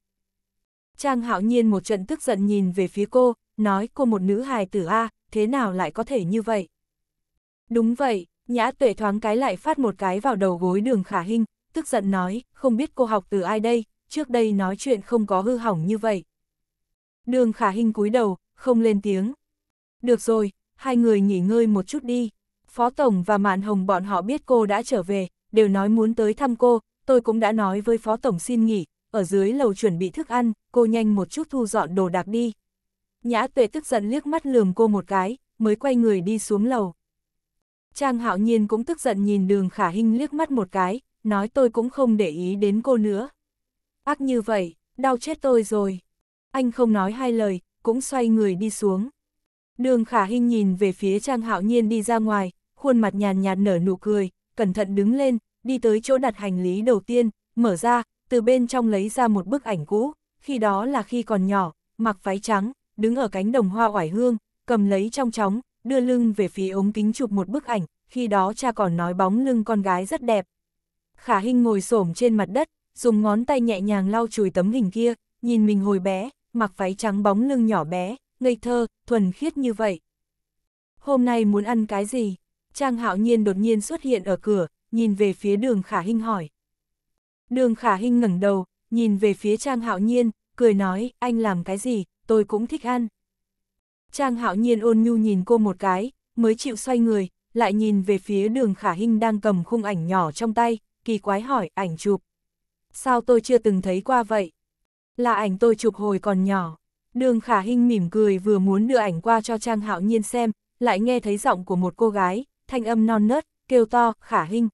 Trang hạo nhiên một trận tức giận nhìn về phía cô, nói cô một nữ hài tử A, thế nào lại có thể như vậy? Đúng vậy, nhã tuệ thoáng cái lại phát một cái vào đầu gối đường khả Hinh tức giận nói, không biết cô học từ ai đây, trước đây nói chuyện không có hư hỏng như vậy. Đường khả hình cúi đầu, không lên tiếng. Được rồi, hai người nghỉ ngơi một chút đi. Phó Tổng và Mạn Hồng bọn họ biết cô đã trở về, đều nói muốn tới thăm cô, tôi cũng đã nói với Phó Tổng xin nghỉ, ở dưới lầu chuẩn bị thức ăn, cô nhanh một chút thu dọn đồ đạc đi. Nhã tuệ tức giận liếc mắt lườm cô một cái, mới quay người đi xuống lầu. Trang hạo nhiên cũng tức giận nhìn đường khả hình liếc mắt một cái, nói tôi cũng không để ý đến cô nữa. Ác như vậy, đau chết tôi rồi. Anh không nói hai lời, cũng xoay người đi xuống. Đường khả hình nhìn về phía Trang Hạo Nhiên đi ra ngoài, khuôn mặt nhàn nhạt nở nụ cười, cẩn thận đứng lên, đi tới chỗ đặt hành lý đầu tiên, mở ra, từ bên trong lấy ra một bức ảnh cũ, khi đó là khi còn nhỏ, mặc váy trắng, đứng ở cánh đồng hoa oải hương, cầm lấy trong chóng, đưa lưng về phía ống kính chụp một bức ảnh, khi đó cha còn nói bóng lưng con gái rất đẹp, Khả Hinh ngồi xổm trên mặt đất, dùng ngón tay nhẹ nhàng lau chùi tấm hình kia, nhìn mình hồi bé, mặc váy trắng bóng lưng nhỏ bé, ngây thơ, thuần khiết như vậy. Hôm nay muốn ăn cái gì? Trang Hạo Nhiên đột nhiên xuất hiện ở cửa, nhìn về phía đường Khả Hinh hỏi. Đường Khả Hinh ngẩng đầu, nhìn về phía Trang Hạo Nhiên, cười nói, anh làm cái gì, tôi cũng thích ăn. Trang Hạo Nhiên ôn nhu nhìn cô một cái, mới chịu xoay người, lại nhìn về phía đường Khả Hinh đang cầm khung ảnh nhỏ trong tay, kỳ quái hỏi, ảnh chụp. Sao tôi chưa từng thấy qua vậy? Là ảnh tôi chụp hồi còn nhỏ. Đường khả hình mỉm cười vừa muốn đưa ảnh qua cho Trang Hạo Nhiên xem, lại nghe thấy giọng của một cô gái, thanh âm non nớt, kêu to, khả hình.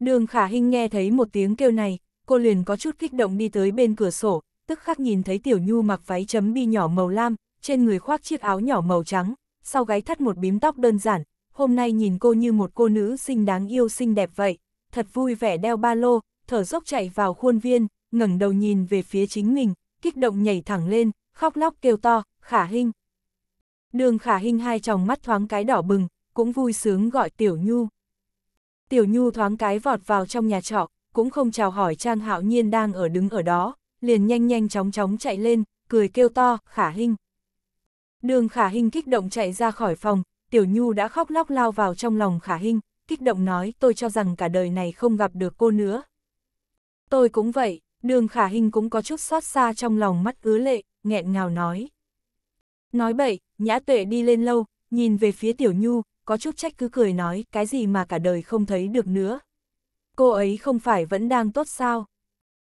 Đường khả hình nghe thấy một tiếng kêu này, cô liền có chút kích động đi tới bên cửa sổ, tức khắc nhìn thấy tiểu nhu mặc váy chấm bi nhỏ màu lam, trên người khoác chiếc áo nhỏ màu trắng, sau gáy thắt một bím tóc đơn giản, hôm nay nhìn cô như một cô nữ xinh đáng yêu xinh đẹp vậy, thật vui vẻ đeo ba lô, thở dốc chạy vào khuôn viên, ngẩng đầu nhìn về phía chính mình, kích động nhảy thẳng lên, khóc lóc kêu to, khả hình. Đường khả hình hai tròng mắt thoáng cái đỏ bừng, cũng vui sướng gọi Tiểu Nhu. Tiểu Nhu thoáng cái vọt vào trong nhà trọ, cũng không chào hỏi Trang Hạo Nhiên đang ở đứng ở đó, liền nhanh nhanh chóng chóng chạy lên, cười kêu to, khả hình. Đường khả hình kích động chạy ra khỏi phòng, Tiểu Nhu đã khóc lóc lao vào trong lòng khả hình, kích động nói tôi cho rằng cả đời này không gặp được cô nữa. Tôi cũng vậy, đường khả hình cũng có chút xót xa trong lòng mắt ứa lệ, nghẹn ngào nói. Nói bậy, nhã tuệ đi lên lâu, nhìn về phía tiểu nhu, có chút trách cứ cười nói cái gì mà cả đời không thấy được nữa. Cô ấy không phải vẫn đang tốt sao?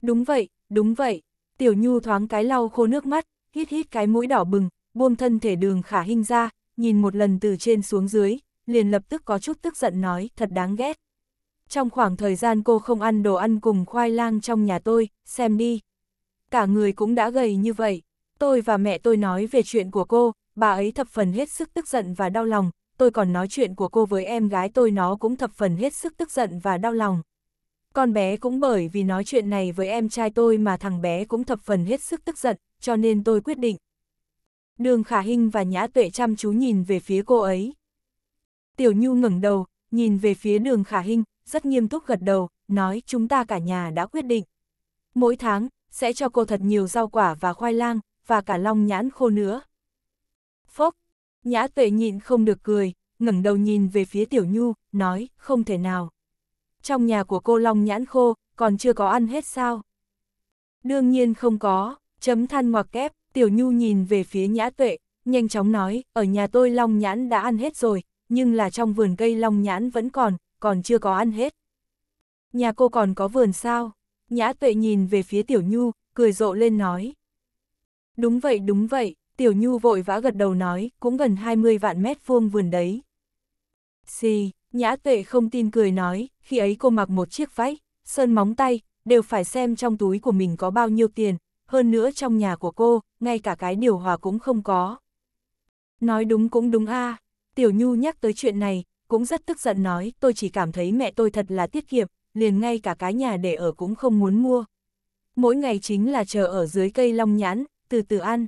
Đúng vậy, đúng vậy, tiểu nhu thoáng cái lau khô nước mắt, hít hít cái mũi đỏ bừng, buông thân thể đường khả hình ra, nhìn một lần từ trên xuống dưới, liền lập tức có chút tức giận nói, thật đáng ghét. Trong khoảng thời gian cô không ăn đồ ăn cùng khoai lang trong nhà tôi, xem đi. Cả người cũng đã gầy như vậy. Tôi và mẹ tôi nói về chuyện của cô, bà ấy thập phần hết sức tức giận và đau lòng. Tôi còn nói chuyện của cô với em gái tôi nó cũng thập phần hết sức tức giận và đau lòng. Con bé cũng bởi vì nói chuyện này với em trai tôi mà thằng bé cũng thập phần hết sức tức giận, cho nên tôi quyết định. Đường Khả Hinh và Nhã Tuệ chăm chú nhìn về phía cô ấy, Tiểu Nhu ngẩng đầu, nhìn về phía đường khả hình, rất nghiêm túc gật đầu, nói chúng ta cả nhà đã quyết định. Mỗi tháng, sẽ cho cô thật nhiều rau quả và khoai lang, và cả long nhãn khô nữa. Phốc, nhã tuệ nhịn không được cười, ngẩng đầu nhìn về phía Tiểu Nhu, nói, không thể nào. Trong nhà của cô long nhãn khô, còn chưa có ăn hết sao? Đương nhiên không có, chấm than ngoặc kép, Tiểu Nhu nhìn về phía nhã tuệ, nhanh chóng nói, ở nhà tôi long nhãn đã ăn hết rồi, nhưng là trong vườn cây long nhãn vẫn còn, còn chưa có ăn hết. Nhà cô còn có vườn sao? Nhã tuệ nhìn về phía Tiểu Nhu, cười rộ lên nói. Đúng vậy, đúng vậy, Tiểu Nhu vội vã gật đầu nói, cũng gần 20 vạn mét vuông vườn đấy. Xì, Nhã tuệ không tin cười nói, khi ấy cô mặc một chiếc váy, sơn móng tay, đều phải xem trong túi của mình có bao nhiêu tiền, hơn nữa trong nhà của cô, ngay cả cái điều hòa cũng không có. Nói đúng cũng đúng a à. Tiểu Nhu nhắc tới chuyện này, cũng rất tức giận nói, tôi chỉ cảm thấy mẹ tôi thật là tiết kiệm, liền ngay cả cái nhà để ở cũng không muốn mua. Mỗi ngày chính là chờ ở dưới cây long nhãn, từ từ ăn.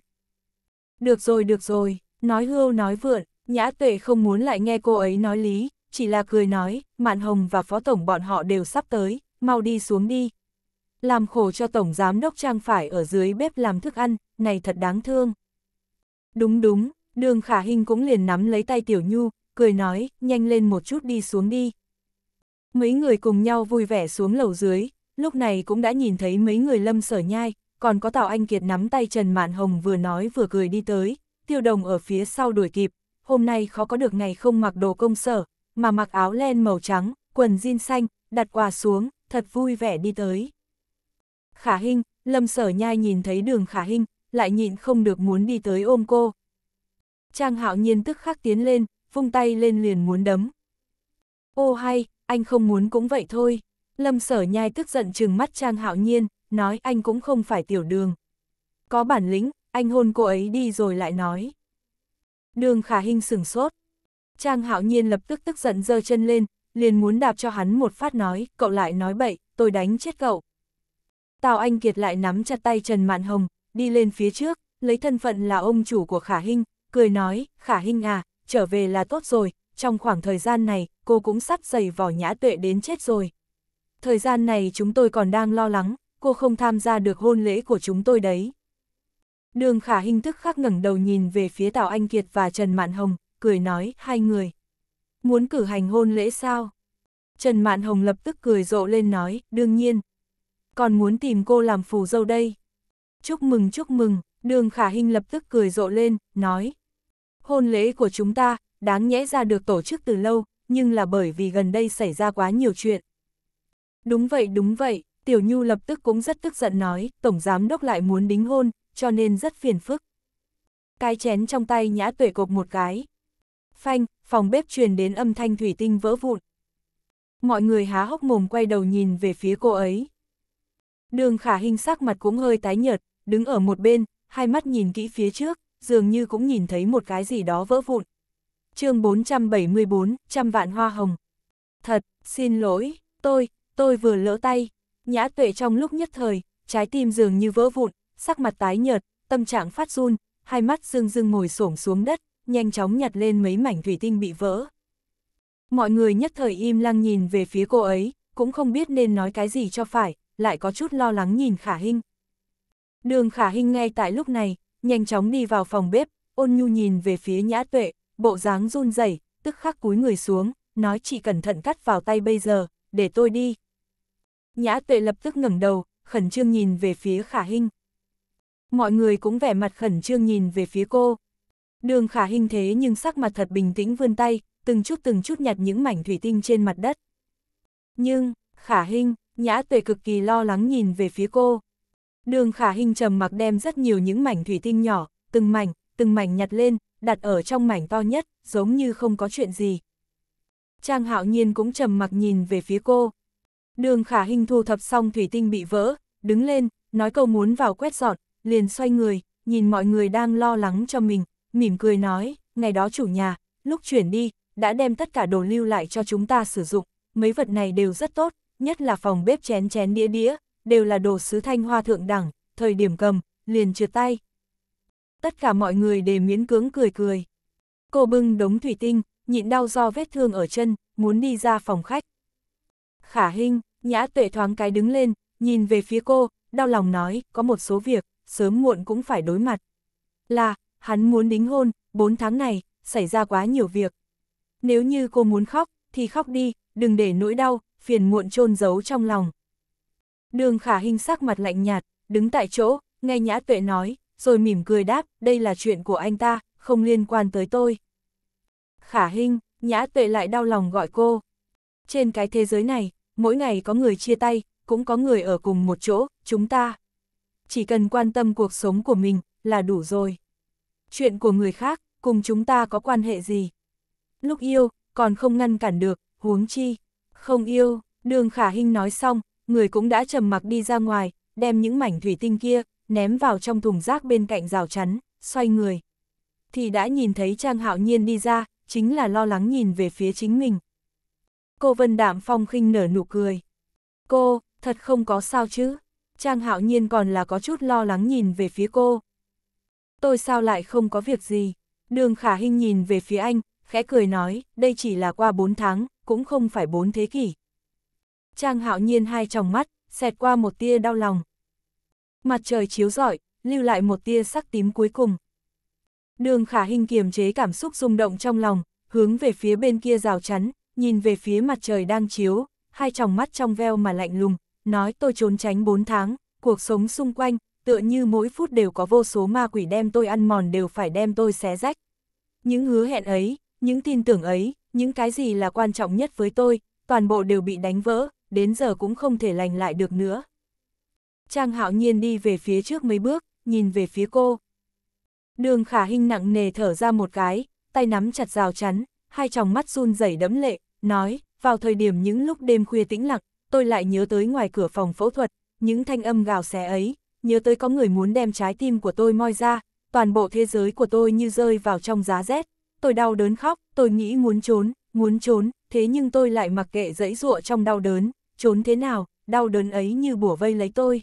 Được rồi, được rồi, nói hưu nói vượn, nhã tuệ không muốn lại nghe cô ấy nói lý, chỉ là cười nói, Mạn Hồng và Phó Tổng bọn họ đều sắp tới, mau đi xuống đi. Làm khổ cho Tổng Giám Đốc Trang phải ở dưới bếp làm thức ăn, này thật đáng thương. Đúng đúng, Đường khả hình cũng liền nắm lấy tay Tiểu Nhu, cười nói, nhanh lên một chút đi xuống đi. Mấy người cùng nhau vui vẻ xuống lầu dưới, lúc này cũng đã nhìn thấy mấy người lâm sở nhai, còn có Tào Anh Kiệt nắm tay Trần Mạn Hồng vừa nói vừa cười đi tới, tiêu đồng ở phía sau đuổi kịp, hôm nay khó có được ngày không mặc đồ công sở, mà mặc áo len màu trắng, quần jean xanh, đặt quà xuống, thật vui vẻ đi tới. Khả hình Lâm Sở Nhai nhìn thấy đường Khả hình lại nhịn không được muốn đi tới ôm cô. Trang hạo nhiên tức khắc tiến lên, vung tay lên liền muốn đấm. Ô hay, anh không muốn cũng vậy thôi. Lâm sở nhai tức giận trừng mắt Trang hạo nhiên, nói anh cũng không phải tiểu đường. Có bản lĩnh, anh hôn cô ấy đi rồi lại nói. Đường khả hình sửng sốt. Trang hạo nhiên lập tức tức giận giơ chân lên, liền muốn đạp cho hắn một phát nói, cậu lại nói bậy, tôi đánh chết cậu. Tào Anh Kiệt lại nắm chặt tay Trần Mạn Hồng, đi lên phía trước, lấy thân phận là ông chủ của Khả Hinh, cười nói, khả hình à, trở về là tốt rồi, trong khoảng thời gian này, cô cũng sắp giày vỏ nhã tuệ đến chết rồi. Thời gian này chúng tôi còn đang lo lắng, cô không tham gia được hôn lễ của chúng tôi đấy. Đường khả hình thức khắc ngẩng đầu nhìn về phía Tào Anh Kiệt và Trần Mạn Hồng, cười nói, hai người. Muốn cử hành hôn lễ sao? Trần Mạn Hồng lập tức cười rộ lên nói, đương nhiên. Còn muốn tìm cô làm phù dâu đây. Chúc mừng chúc mừng, đường khả hình lập tức cười rộ lên, nói, Hôn lễ của chúng ta, đáng nhẽ ra được tổ chức từ lâu, nhưng là bởi vì gần đây xảy ra quá nhiều chuyện. Đúng vậy, đúng vậy, Tiểu Nhu lập tức cũng rất tức giận nói, Tổng Giám Đốc lại muốn đính hôn, cho nên rất phiền phức. Cái chén trong tay nhã tuệ cộp một cái. Phanh, phòng bếp truyền đến âm thanh thủy tinh vỡ vụn. Mọi người há hốc mồm quay đầu nhìn về phía cô ấy. Đường khả hình sắc mặt cũng hơi tái nhợt, đứng ở một bên, hai mắt nhìn kỹ phía trước, dường như cũng nhìn thấy một cái gì đó vỡ vụn. chương 474, trăm vạn hoa hồng. Thật, xin lỗi, tôi, tôi vừa lỡ tay. Nhã tuệ trong lúc nhất thời, trái tim dường như vỡ vụn, sắc mặt tái nhợt, tâm trạng phát run, hai mắt dưng dưng ngồi xổm xuống đất, nhanh chóng nhặt lên mấy mảnh thủy tinh bị vỡ. Mọi người nhất thời im lặng nhìn về phía cô ấy, cũng không biết nên nói cái gì cho phải, lại có chút lo lắng nhìn Khả hình Đường Khả hình ngay tại lúc này, nhanh chóng đi vào phòng bếp, ôn nhu nhìn về phía nhã tuệ, bộ dáng run rẩy, tức khắc cúi người xuống, nói chị cẩn thận cắt vào tay bây giờ, để tôi đi. Nhã tuệ lập tức ngẩng đầu, khẩn trương nhìn về phía khả hình. Mọi người cũng vẻ mặt khẩn trương nhìn về phía cô. Đường khả hình thế nhưng sắc mặt thật bình tĩnh vươn tay, từng chút từng chút nhặt những mảnh thủy tinh trên mặt đất. Nhưng, khả hình, nhã tuệ cực kỳ lo lắng nhìn về phía cô. Đường khả hình trầm mặc đem rất nhiều những mảnh thủy tinh nhỏ, từng mảnh, từng mảnh nhặt lên, đặt ở trong mảnh to nhất, giống như không có chuyện gì. Trang hạo nhiên cũng trầm mặc nhìn về phía cô. Đường khả hình thu thập xong thủy tinh bị vỡ, đứng lên, nói câu muốn vào quét dọn, liền xoay người, nhìn mọi người đang lo lắng cho mình, mỉm cười nói, ngày đó chủ nhà, lúc chuyển đi, đã đem tất cả đồ lưu lại cho chúng ta sử dụng, mấy vật này đều rất tốt, nhất là phòng bếp chén chén đĩa đĩa, đều là đồ sứ thanh hoa thượng đẳng, thời điểm cầm, liền trượt tay. Tất cả mọi người đều miễn cưỡng cười cười. Cô bưng đống thủy tinh, nhịn đau do vết thương ở chân, muốn đi ra phòng khách. Khả hình Nhã Tuệ thoáng cái đứng lên, nhìn về phía cô, đau lòng nói, có một số việc, sớm muộn cũng phải đối mặt. Là, hắn muốn đính hôn, 4 tháng này, xảy ra quá nhiều việc. Nếu như cô muốn khóc, thì khóc đi, đừng để nỗi đau, phiền muộn chôn giấu trong lòng. Đường khả hình sắc mặt lạnh nhạt, đứng tại chỗ, nghe nhã tuệ nói, rồi mỉm cười đáp, đây là chuyện của anh ta, không liên quan tới tôi. Khả hình, nhã tuệ lại đau lòng gọi cô. Trên cái thế giới này, mỗi ngày có người chia tay, cũng có người ở cùng một chỗ, chúng ta. Chỉ cần quan tâm cuộc sống của mình, là đủ rồi. Chuyện của người khác, cùng chúng ta có quan hệ gì? Lúc yêu, còn không ngăn cản được, huống chi. Không yêu, đường khả hình nói xong, người cũng đã trầm mặc đi ra ngoài, đem những mảnh thủy tinh kia, ném vào trong thùng rác bên cạnh rào chắn, xoay người. Thì đã nhìn thấy Trang Hạo Nhiên đi ra, chính là lo lắng nhìn về phía chính mình. Cô Vân Đạm Phong khinh nở nụ cười. Cô, thật không có sao chứ. Trang Hạo Nhiên còn là có chút lo lắng nhìn về phía cô. Tôi sao lại không có việc gì. Đường Khả Hinh nhìn về phía anh, khẽ cười nói, đây chỉ là qua 4 tháng, cũng không phải 4 thế kỷ. Trang hạo nhiên hai tròng mắt, xẹt qua một tia đau lòng. Mặt trời chiếu rọi, lưu lại một tia sắc tím cuối cùng. Đường khả hình kiềm chế cảm xúc rung động trong lòng, hướng về phía bên kia rào chắn, nhìn về phía mặt trời đang chiếu, hai tròng mắt trong veo mà lạnh lùng, nói tôi trốn tránh bốn tháng, cuộc sống xung quanh, tựa như mỗi phút đều có vô số ma quỷ đem tôi ăn mòn đều phải đem tôi xé rách. Những hứa hẹn ấy, những tin tưởng ấy, những cái gì là quan trọng nhất với tôi, toàn bộ đều bị đánh vỡ, đến giờ cũng không thể lành lại được nữa. Trang hạo nhiên đi về phía trước mấy bước, nhìn về phía cô. Đường khả Hinh nặng nề thở ra một cái, tay nắm chặt rào chắn, hai tròng mắt run rẩy đẫm lệ, nói, vào thời điểm những lúc đêm khuya tĩnh lặng, tôi lại nhớ tới ngoài cửa phòng phẫu thuật, những thanh âm gào xé ấy, nhớ tới có người muốn đem trái tim của tôi moi ra, toàn bộ thế giới của tôi như rơi vào trong giá rét, tôi đau đớn khóc, tôi nghĩ muốn trốn, muốn trốn, thế nhưng tôi lại mặc kệ dẫy dụa trong đau đớn, trốn thế nào, đau đớn ấy như bủa vây lấy tôi.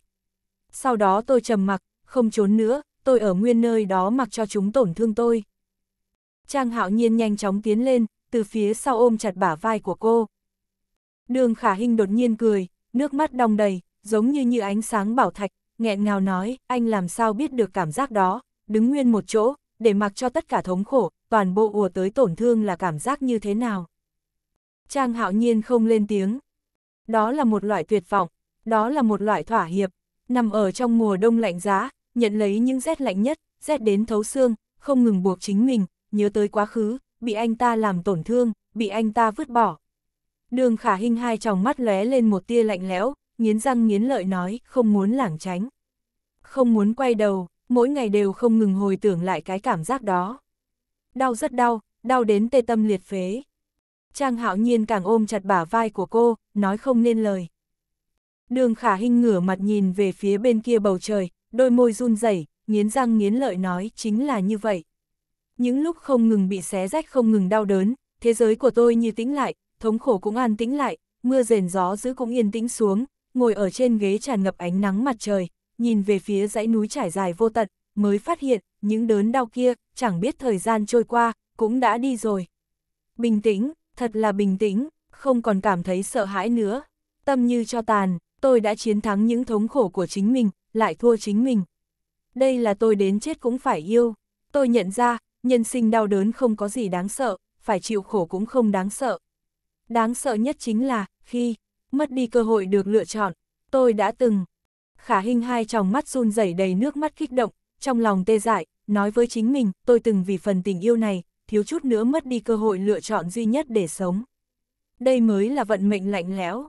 Sau đó tôi trầm mặc, không trốn nữa, tôi ở nguyên nơi đó mặc cho chúng tổn thương tôi. Trang hạo nhiên nhanh chóng tiến lên, từ phía sau ôm chặt bả vai của cô. Đường khả hình đột nhiên cười, nước mắt đong đầy, giống như như ánh sáng bảo thạch, nghẹn ngào nói, anh làm sao biết được cảm giác đó, đứng nguyên một chỗ, để mặc cho tất cả thống khổ, toàn bộ ùa tới tổn thương là cảm giác như thế nào. Trang hạo nhiên không lên tiếng, đó là một loại tuyệt vọng, đó là một loại thỏa hiệp, nằm ở trong mùa đông lạnh giá, nhận lấy những rét lạnh nhất, rét đến thấu xương, không ngừng buộc chính mình, nhớ tới quá khứ, bị anh ta làm tổn thương, bị anh ta vứt bỏ. Đường khả hình hai tròng mắt lóe lên một tia lạnh lẽo, nghiến răng nghiến lợi nói, không muốn lảng tránh. Không muốn quay đầu, mỗi ngày đều không ngừng hồi tưởng lại cái cảm giác đó. Đau rất đau, đau đến tê tâm liệt phế. Trang hạo nhiên càng ôm chặt bả vai của cô, nói không nên lời. Đường khả Hinh ngửa mặt nhìn về phía bên kia bầu trời, đôi môi run rẩy, nghiến răng nghiến lợi nói chính là như vậy. Những lúc không ngừng bị xé rách không ngừng đau đớn, thế giới của tôi như tĩnh lại, thống khổ cũng an tĩnh lại, mưa rền gió giữ cũng yên tĩnh xuống, ngồi ở trên ghế tràn ngập ánh nắng mặt trời, nhìn về phía dãy núi trải dài vô tận, mới phát hiện, những đớn đau kia, chẳng biết thời gian trôi qua, cũng đã đi rồi. Bình tĩnh, thật là bình tĩnh, không còn cảm thấy sợ hãi nữa. Tâm như cho tàn, tôi đã chiến thắng những thống khổ của chính mình, lại thua chính mình. Đây là tôi đến chết cũng phải yêu. Tôi nhận ra, nhân sinh đau đớn không có gì đáng sợ, phải chịu khổ cũng không đáng sợ. Đáng sợ nhất chính là, khi mất đi cơ hội được lựa chọn, tôi đã từng. Khả hình hai tròng mắt run rẩy đầy nước mắt kích động, trong lòng tê dại, nói với chính mình, tôi từng vì phần tình yêu này, thiếu chút nữa mất đi cơ hội lựa chọn duy nhất để sống. Đây mới là vận mệnh lạnh lẽo.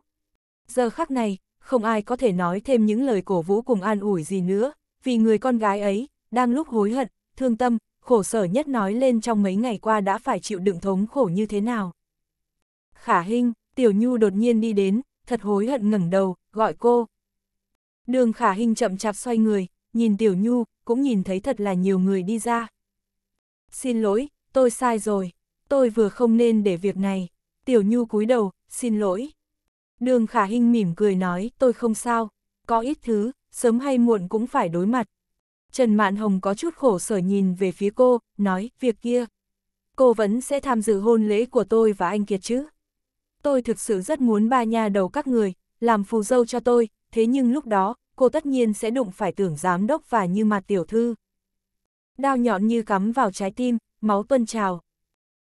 Giờ khắc này, không ai có thể nói thêm những lời cổ vũ cùng an ủi gì nữa, vì người con gái ấy, đang lúc hối hận, thương tâm, khổ sở nhất nói lên trong mấy ngày qua đã phải chịu đựng thống khổ như thế nào. Khả Hinh, Tiểu Nhu đột nhiên đi đến, thật hối hận ngẩng đầu, gọi cô. Đường Khả Hinh chậm chạp xoay người, nhìn Tiểu Nhu, cũng nhìn thấy thật là nhiều người đi ra. Xin lỗi, tôi sai rồi, tôi vừa không nên để việc này. Tiểu Nhu cúi đầu, xin lỗi. Đường Khả Hinh mỉm cười nói, tôi không sao, có ít thứ, sớm hay muộn cũng phải đối mặt. Trần Mạn Hồng có chút khổ sở nhìn về phía cô, nói, việc kia. Cô vẫn sẽ tham dự hôn lễ của tôi và anh Kiệt chứ. Tôi thực sự rất muốn ba nhà đầu các người, làm phù dâu cho tôi, thế nhưng lúc đó, cô tất nhiên sẽ đụng phải tưởng giám đốc và như mặt tiểu thư. Đao nhọn như cắm vào trái tim, máu tuân trào.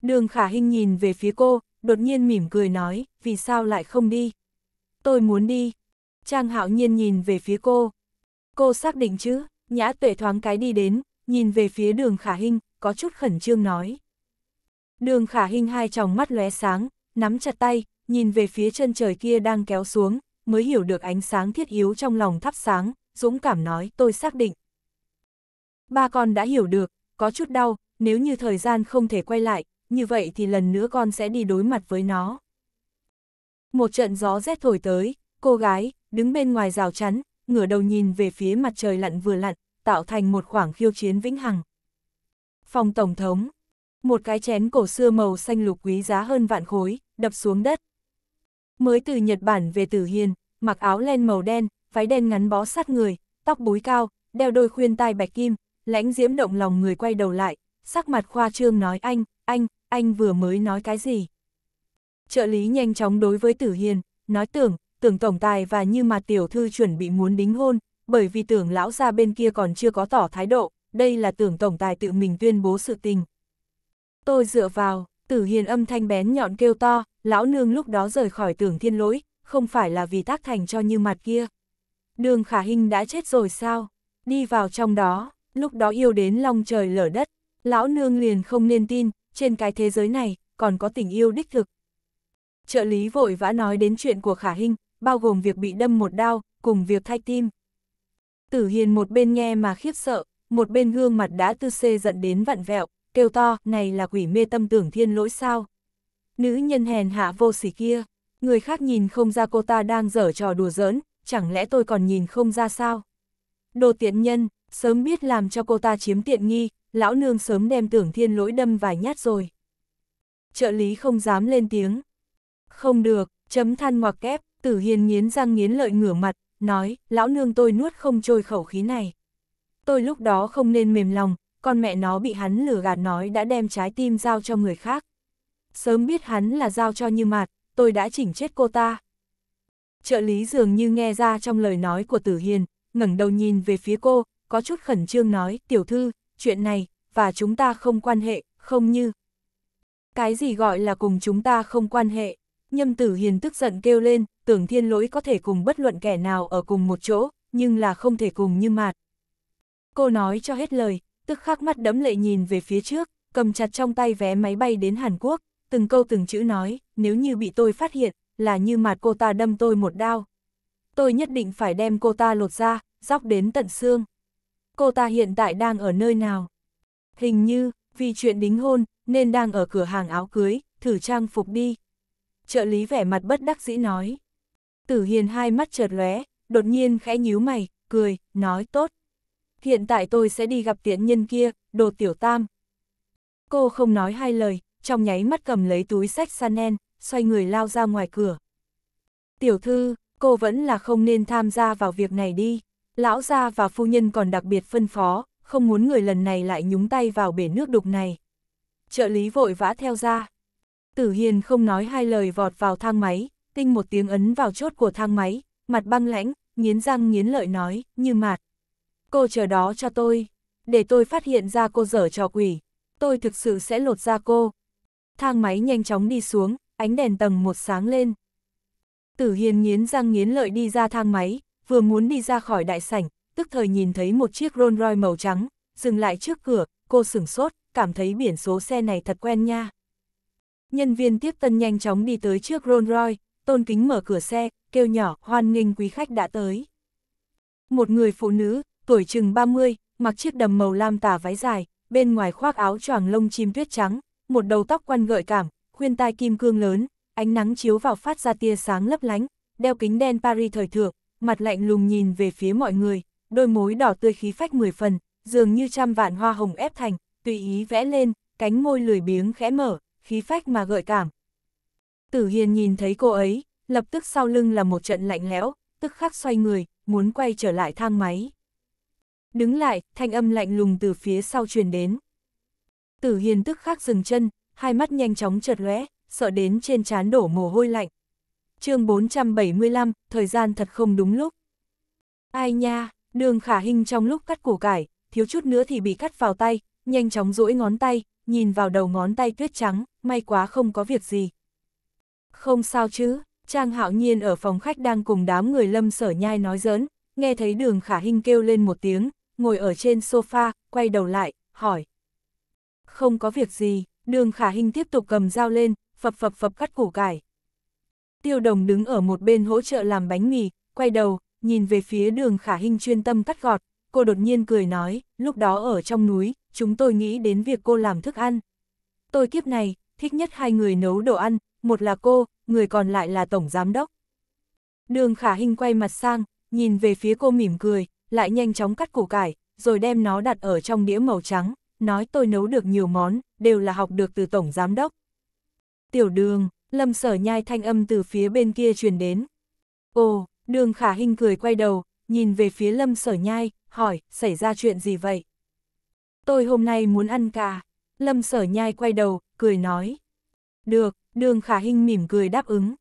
Đường khả hình nhìn về phía cô, đột nhiên mỉm cười nói, vì sao lại không đi? Tôi muốn đi. Trang hạo nhiên nhìn về phía cô. Cô xác định chứ, nhã tuệ thoáng cái đi đến, nhìn về phía đường khả hình, có chút khẩn trương nói. Đường khả hình hai tròng mắt lóe sáng, nắm chặt tay, nhìn về phía chân trời kia đang kéo xuống, mới hiểu được ánh sáng thiết yếu trong lòng thắp sáng, dũng cảm nói tôi xác định. Ba con đã hiểu được, có chút đau, nếu như thời gian không thể quay lại, như vậy thì lần nữa con sẽ đi đối mặt với nó. Một trận gió rét thổi tới, cô gái, đứng bên ngoài rào chắn, ngửa đầu nhìn về phía mặt trời lặn vừa lặn, tạo thành một khoảng khiêu chiến vĩnh hằng. Phòng Tổng thống, một cái chén cổ xưa màu xanh lục quý giá hơn vạn khối, đập xuống đất. Mới từ Nhật Bản về Tử Hiền, mặc áo len màu đen, váy đen ngắn bó sát người, tóc búi cao, đeo đôi khuyên tai bạch kim, lãnh diễm động lòng người quay đầu lại, sắc mặt khoa trương nói anh, anh, anh vừa mới nói cái gì? Trợ lý nhanh chóng đối với Tử Hiền, nói tưởng, tưởng tổng tài và như mà tiểu thư chuẩn bị muốn đính hôn, bởi vì tưởng lão ra bên kia còn chưa có tỏ thái độ, đây là tưởng tổng tài tự mình tuyên bố sự tình. Tôi dựa vào, Tử Hiền âm thanh bén nhọn kêu to, lão nương lúc đó rời khỏi tưởng thiên lỗi, không phải là vì tác thành cho như mặt kia. Đường khả hình đã chết rồi sao? Đi vào trong đó, lúc đó yêu đến long trời lở đất, lão nương liền không nên tin, trên cái thế giới này, còn có tình yêu đích thực. Trợ lý vội vã nói đến chuyện của Khả Hinh, bao gồm việc bị đâm một đao, cùng việc thay tim. Tử Hiền một bên nghe mà khiếp sợ, một bên gương mặt đã tư xê giận đến vặn vẹo, kêu to, này là quỷ mê tâm tưởng thiên lỗi sao. Nữ nhân hèn hạ vô sỉ kia, người khác nhìn không ra cô ta đang dở trò đùa giỡn, chẳng lẽ tôi còn nhìn không ra sao? Đồ tiện nhân, sớm biết làm cho cô ta chiếm tiện nghi, lão nương sớm đem tưởng thiên lỗi đâm vài nhát rồi. Trợ lý không dám lên tiếng. Không được, chấm than ngoặc kép, tử hiền nghiến răng nghiến lợi ngửa mặt, nói, lão nương tôi nuốt không trôi khẩu khí này. Tôi lúc đó không nên mềm lòng, con mẹ nó bị hắn lừa gạt nói đã đem trái tim giao cho người khác. Sớm biết hắn là giao cho như mạt, tôi đã chỉnh chết cô ta. Trợ lý dường như nghe ra trong lời nói của Tử Hiền, ngẩng đầu nhìn về phía cô, có chút khẩn trương nói, tiểu thư, chuyện này, và chúng ta không quan hệ, không như. Cái gì gọi là cùng chúng ta không quan hệ? Nhâm tử hiền tức giận kêu lên, tưởng thiên lỗi có thể cùng bất luận kẻ nào ở cùng một chỗ, nhưng là không thể cùng như mạt. Cô nói cho hết lời, tức khắc mắt đấm lệ nhìn về phía trước, cầm chặt trong tay vé máy bay đến Hàn Quốc, từng câu từng chữ nói, nếu như bị tôi phát hiện, là như mạt cô ta đâm tôi một đao. Tôi nhất định phải đem cô ta lột ra, dóc đến tận xương cô ta hiện tại đang ở nơi nào? Hình như, vì chuyện đính hôn, nên đang ở cửa hàng áo cưới, thử trang phục đi. Trợ lý vẻ mặt bất đắc dĩ nói. Tử Hiền hai mắt chợt lóe, đột nhiên khẽ nhíu mày, cười, nói tốt. Hiện tại tôi sẽ đi gặp tiện nhân kia, đồ tiểu tam. Cô không nói hai lời, trong nháy mắt cầm lấy túi sách Chanel, xoay người lao ra ngoài cửa. Tiểu thư, cô vẫn là không nên tham gia vào việc này đi. Lão gia và phu nhân còn đặc biệt phân phó, không muốn người lần này lại nhúng tay vào bể nước đục này. Trợ lý vội vã theo ra. Tử Hiền không nói hai lời vọt vào thang máy, tinh một tiếng ấn vào chốt của thang máy, mặt băng lãnh, nghiến răng nghiến lợi nói, như mạt. Cô chờ đó cho tôi, để tôi phát hiện ra cô dở trò quỷ, tôi thực sự sẽ lột ra cô. Thang máy nhanh chóng đi xuống, ánh đèn tầng một sáng lên. Tử Hiền nghiến răng nghiến lợi đi ra thang máy, vừa muốn đi ra khỏi đại sảnh, tức thời nhìn thấy một chiếc Rolls Royce màu trắng, dừng lại trước cửa, cô sửng sốt, cảm thấy biển số xe này thật quen nha. Nhân viên tiếp tân nhanh chóng đi tới chiếc Rolls Royce, tôn kính mở cửa xe, kêu nhỏ, hoan nghênh quý khách đã tới. Một người phụ nữ, tuổi chừng 30, mặc chiếc đầm màu lam tả váy dài, bên ngoài khoác áo choàng lông chim tuyết trắng, một đầu tóc quăn gợi cảm, khuyên tai kim cương lớn, ánh nắng chiếu vào phát ra tia sáng lấp lánh, đeo kính đen Paris thời thượng, mặt lạnh lùng nhìn về phía mọi người, đôi mối đỏ tươi khí phách mười phần, dường như trăm vạn hoa hồng ép thành, tùy ý vẽ lên, cánh môi lười biếng khẽ mở, khí phách mà gợi cảm. Tử Hiền nhìn thấy cô ấy, lập tức sau lưng là một trận lạnh lẽo, tức khắc xoay người, muốn quay trở lại thang máy. Đứng lại, thanh âm lạnh lùng từ phía sau truyền đến. Tử Hiền tức khắc dừng chân, hai mắt nhanh chóng chợt lóe, sợ đến trên trán đổ mồ hôi lạnh chương 475, thời gian thật không đúng lúc. Ai nha, đường khả hình trong lúc cắt củ cải, thiếu chút nữa thì bị cắt vào tay, nhanh chóng duỗi ngón tay, nhìn vào đầu ngón tay tuyết trắng, may quá không có việc gì. Không sao chứ, Trang Hạo Nhiên ở phòng khách đang cùng đám người lâm sở nhai nói giỡn, nghe thấy đường khả hình kêu lên một tiếng, ngồi ở trên sofa, quay đầu lại, hỏi. Không có việc gì, đường khả hình tiếp tục cầm dao lên, phập phập phập cắt củ cải. Tiêu đồng đứng ở một bên hỗ trợ làm bánh mì, quay đầu, nhìn về phía đường khả hình chuyên tâm cắt gọt, cô đột nhiên cười nói, lúc đó ở trong núi, chúng tôi nghĩ đến việc cô làm thức ăn. Tôi kiếp này, thích nhất hai người nấu đồ ăn, một là cô, người còn lại là tổng giám đốc. Đường khả hình quay mặt sang, nhìn về phía cô mỉm cười, lại nhanh chóng cắt củ cải, rồi đem nó đặt ở trong đĩa màu trắng, nói tôi nấu được nhiều món, đều là học được từ tổng giám đốc. Tiểu đường, Lâm sở nhai thanh âm từ phía bên kia truyền đến. Ồ, đường khả hình cười quay đầu, nhìn về phía lâm sở nhai, hỏi, xảy ra chuyện gì vậy? Tôi hôm nay muốn ăn cà. Lâm sở nhai quay đầu, cười nói. Được, đường khả hình mỉm cười đáp ứng.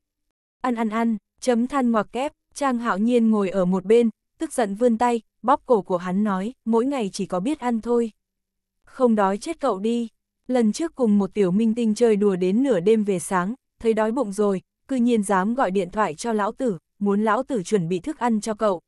Ăn ăn ăn, chấm than ngoặc kép, Trang hạo nhiên ngồi ở một bên, tức giận vươn tay, bóp cổ của hắn nói, mỗi ngày chỉ có biết ăn thôi. Không đói chết cậu đi. Lần trước cùng một tiểu minh tinh chơi đùa đến nửa đêm về sáng, thấy đói bụng rồi, cư nhiên dám gọi điện thoại cho lão tử, muốn lão tử chuẩn bị thức ăn cho cậu.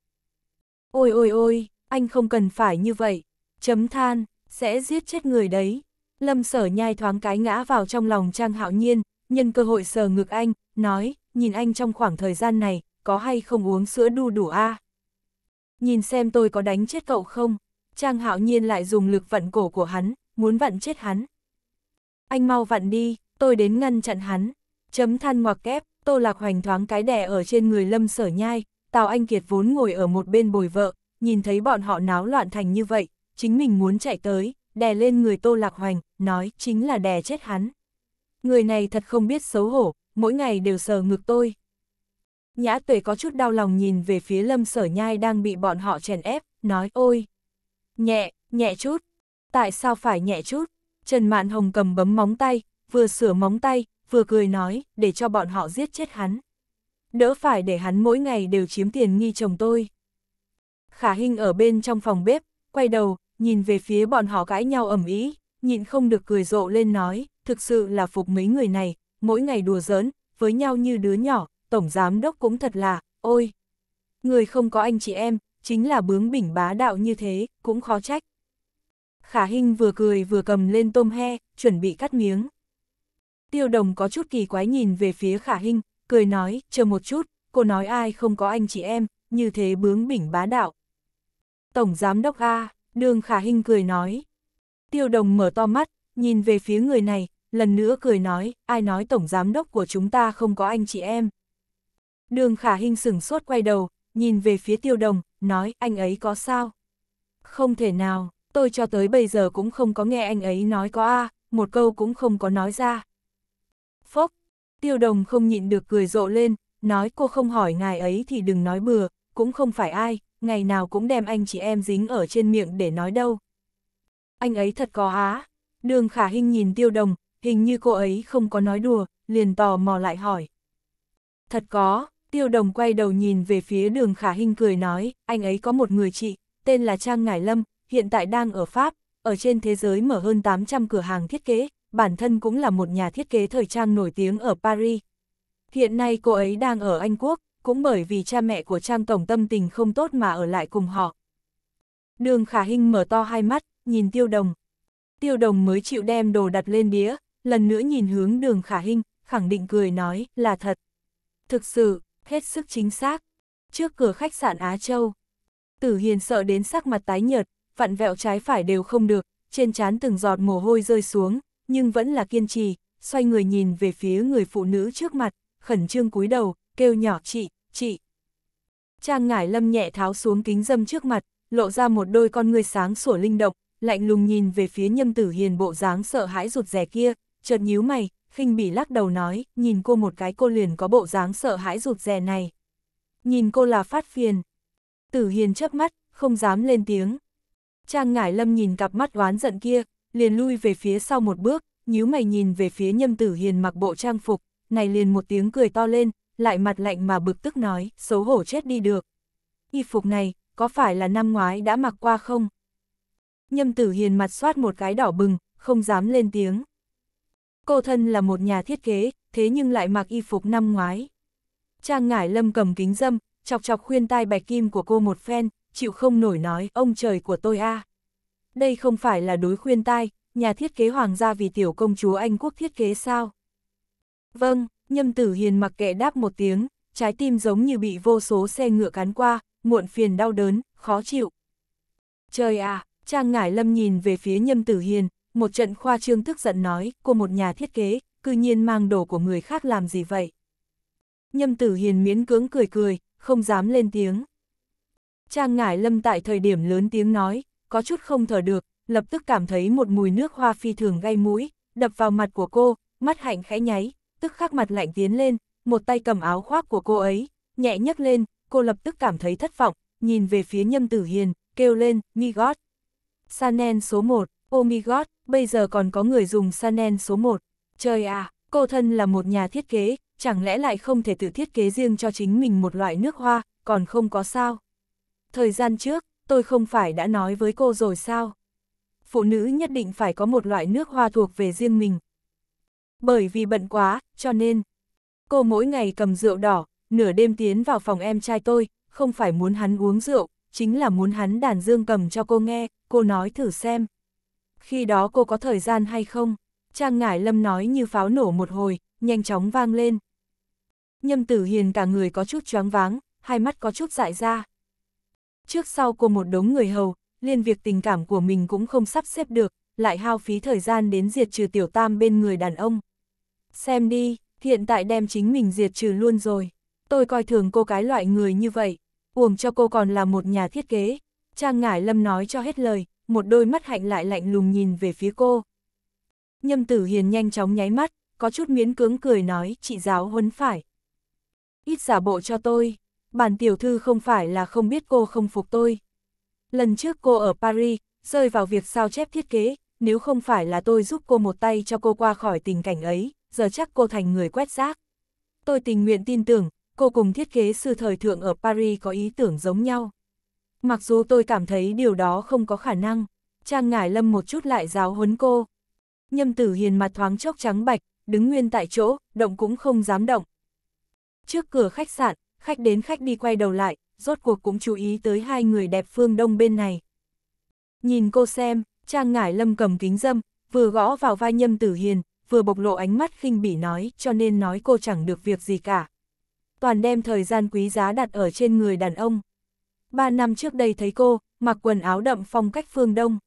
Ôi ôi ôi, anh không cần phải như vậy, chấm than, sẽ giết chết người đấy. Lâm sở nhai thoáng cái ngã vào trong lòng Trang Hạo Nhiên, nhân cơ hội sờ ngực anh, nói, nhìn anh trong khoảng thời gian này, có hay không uống sữa đu đủ a Nhìn xem tôi có đánh chết cậu không? Trang Hạo Nhiên lại dùng lực vặn cổ của hắn, muốn vặn chết hắn. Anh mau vặn đi, tôi đến ngăn chặn hắn. Chấm than ngoặc kép, Tô Lạc Hoành thoáng cái đẻ ở trên người Lâm Sở Nhai, Tào Anh Kiệt vốn ngồi ở một bên bồi vợ, nhìn thấy bọn họ náo loạn thành như vậy, chính mình muốn chạy tới, đè lên người Tô Lạc Hoành, nói chính là đè chết hắn. Người này thật không biết xấu hổ, mỗi ngày đều sờ ngực tôi. Nhã tuệ có chút đau lòng nhìn về phía lâm sở nhai đang bị bọn họ chèn ép, nói ôi. Nhẹ, nhẹ chút. Tại sao phải nhẹ chút? Trần Mạn Hồng cầm bấm móng tay, vừa sửa móng tay, vừa cười nói, để cho bọn họ giết chết hắn. Đỡ phải để hắn mỗi ngày đều chiếm tiền nghi chồng tôi. Khả Hinh ở bên trong phòng bếp, quay đầu, nhìn về phía bọn họ cãi nhau ẩm ý, nhịn không được cười rộ lên nói, thực sự là phục mấy người này, mỗi ngày đùa giỡn, với nhau như đứa nhỏ, tổng giám đốc cũng thật là, ôi. Người không có anh chị em, chính là bướng bỉnh bá đạo như thế, cũng khó trách. Khả Hinh vừa cười vừa cầm lên tôm he, chuẩn bị cắt miếng. Tiêu đồng có chút kỳ quái nhìn về phía khả hình, cười nói, chờ một chút, cô nói ai không có anh chị em, như thế bướng bỉnh bá đạo. Tổng giám đốc A, đường khả hình cười nói. Tiêu đồng mở to mắt, nhìn về phía người này, lần nữa cười nói, ai nói tổng giám đốc của chúng ta không có anh chị em. Đường khả hình sửng sốt quay đầu, nhìn về phía tiêu đồng, nói anh ấy có sao? Không thể nào, tôi cho tới bây giờ cũng không có nghe anh ấy nói có a một câu cũng không có nói ra. Tiêu đồng không nhịn được cười rộ lên, nói cô không hỏi ngài ấy thì đừng nói bừa, cũng không phải ai, ngày nào cũng đem anh chị em dính ở trên miệng để nói đâu. Anh ấy thật có á. Đường khả hình nhìn tiêu đồng, hình như cô ấy không có nói đùa, liền tò mò lại hỏi. Thật có, tiêu đồng quay đầu nhìn về phía đường khả hình cười nói, anh ấy có một người chị, tên là Trang Ngải Lâm, hiện tại đang ở Pháp, ở trên thế giới mở hơn 800 cửa hàng thiết kế, bản thân cũng là một nhà thiết kế thời trang nổi tiếng ở Paris. Hiện nay cô ấy đang ở Anh Quốc, cũng bởi vì cha mẹ của Trang Tổng tâm tình không tốt mà ở lại cùng họ. Đường Khả Hinh mở to hai mắt, nhìn Tiêu Đồng. Tiêu Đồng mới chịu đem đồ đặt lên đĩa, lần nữa nhìn hướng Đường Khả Hinh, khẳng định cười nói là thật. Thực sự, hết sức chính xác. Trước cửa khách sạn Á Châu, Tử Hiền sợ đến sắc mặt tái nhợt, vặn vẹo trái phải đều không được, trên trán từng giọt mồ hôi rơi xuống, nhưng vẫn là kiên trì, xoay người nhìn về phía người phụ nữ trước mặt, khẩn trương cúi đầu, kêu nhỏ chị, chị. Trang ngải lâm nhẹ tháo xuống kính dâm trước mặt, lộ ra một đôi con người sáng sủa linh động, lạnh lùng nhìn về phía nhâm tử hiền bộ dáng sợ hãi rụt rè kia, chợt nhíu mày, khinh bỉ lắc đầu nói, nhìn cô một cái cô liền có bộ dáng sợ hãi rụt rè này. Nhìn cô là phát phiền. Tử hiền chớp mắt, không dám lên tiếng. Trang ngải lâm nhìn cặp mắt oán giận kia, liền lui về phía sau một bước, nhíu mày nhìn về phía nhâm tử hiền mặc bộ trang phục, này liền một tiếng cười to lên, lại mặt lạnh mà bực tức nói, xấu hổ chết đi được. Y phục này, có phải là năm ngoái đã mặc qua không? Nhâm tử hiền mặt soát một cái đỏ bừng, không dám lên tiếng. Cô thân là một nhà thiết kế, thế nhưng lại mặc y phục năm ngoái. Trang ngải lâm cầm kính dâm, chọc chọc khuyên tai bạch kim của cô một phen, chịu không nổi nói, ông trời của tôi a à đây không phải là đối khuyên tai, nhà thiết kế hoàng gia vì tiểu công chúa Anh quốc thiết kế sao? Vâng, nhâm tử hiền mặc kệ đáp một tiếng, trái tim giống như bị vô số xe ngựa cán qua, muộn phiền đau đớn, khó chịu. Trời à, Trang Ngải Lâm nhìn về phía nhâm tử hiền, một trận khoa trương tức giận nói, cô một nhà thiết kế, cư nhiên mang đồ của người khác làm gì vậy? Nhâm tử hiền miễn cưỡng cười cười, không dám lên tiếng. Trang Ngải Lâm tại thời điểm lớn tiếng nói, có chút không thở được, lập tức cảm thấy một mùi nước hoa phi thường gây mũi, đập vào mặt của cô, mắt hạnh khẽ nháy, tức khắc mặt lạnh tiến lên, một tay cầm áo khoác của cô ấy, nhẹ nhấc lên, cô lập tức cảm thấy thất vọng, nhìn về phía Nhâm Tử Hiền, kêu lên, Mi God. Sanen số 1, oh my god, bây giờ còn có người dùng Sanen số 1. Trời à, cô thân là một nhà thiết kế, chẳng lẽ lại không thể tự thiết kế riêng cho chính mình một loại nước hoa, còn không có sao. Thời gian trước, tôi không phải đã nói với cô rồi sao? Phụ nữ nhất định phải có một loại nước hoa thuộc về riêng mình. Bởi vì bận quá, cho nên, cô mỗi ngày cầm rượu đỏ, nửa đêm tiến vào phòng em trai tôi, không phải muốn hắn uống rượu, chính là muốn hắn đàn dương cầm cho cô nghe, cô nói thử xem. Khi đó cô có thời gian hay không? Trang Ngải Lâm nói như pháo nổ một hồi, nhanh chóng vang lên. Nhâm Tử Hiền cả người có chút choáng váng, hai mắt có chút dại ra. Trước sau cô một đống người hầu, liên việc tình cảm của mình cũng không sắp xếp được, lại hao phí thời gian đến diệt trừ tiểu tam bên người đàn ông. Xem đi, hiện tại đem chính mình diệt trừ luôn rồi. Tôi coi thường cô cái loại người như vậy, uổng cho cô còn là một nhà thiết kế. Trang Ngải Lâm nói cho hết lời, một đôi mắt hạnh lại lạnh lùng nhìn về phía cô. Nhâm Tử Hiền nhanh chóng nháy mắt, có chút miễn cưỡng cười nói, chị giáo huấn phải. Ít giả bộ cho tôi, bản tiểu thư không phải là không biết cô không phục tôi. Lần trước cô ở Paris, rơi vào việc sao chép thiết kế, nếu không phải là tôi giúp cô một tay cho cô qua khỏi tình cảnh ấy, giờ chắc cô thành người quét rác. Tôi tình nguyện tin tưởng, cô cùng thiết kế sư thời thượng ở Paris có ý tưởng giống nhau. Mặc dù tôi cảm thấy điều đó không có khả năng, Trang Ngải Lâm một chút lại giáo huấn cô. Nhâm tử hiền mặt thoáng chốc trắng bạch, đứng nguyên tại chỗ, động cũng không dám động. Trước cửa khách sạn, khách đến khách đi quay đầu lại, rốt cuộc cũng chú ý tới hai người đẹp phương đông bên này. Nhìn cô xem, Trang Ngải Lâm cầm kính dâm, vừa gõ vào vai Nhâm Tử Hiền, vừa bộc lộ ánh mắt khinh bỉ nói cho nên nói cô chẳng được việc gì cả. Toàn đem thời gian quý giá đặt ở trên người đàn ông. Ba năm trước đây thấy cô, mặc quần áo đậm phong cách phương Đông.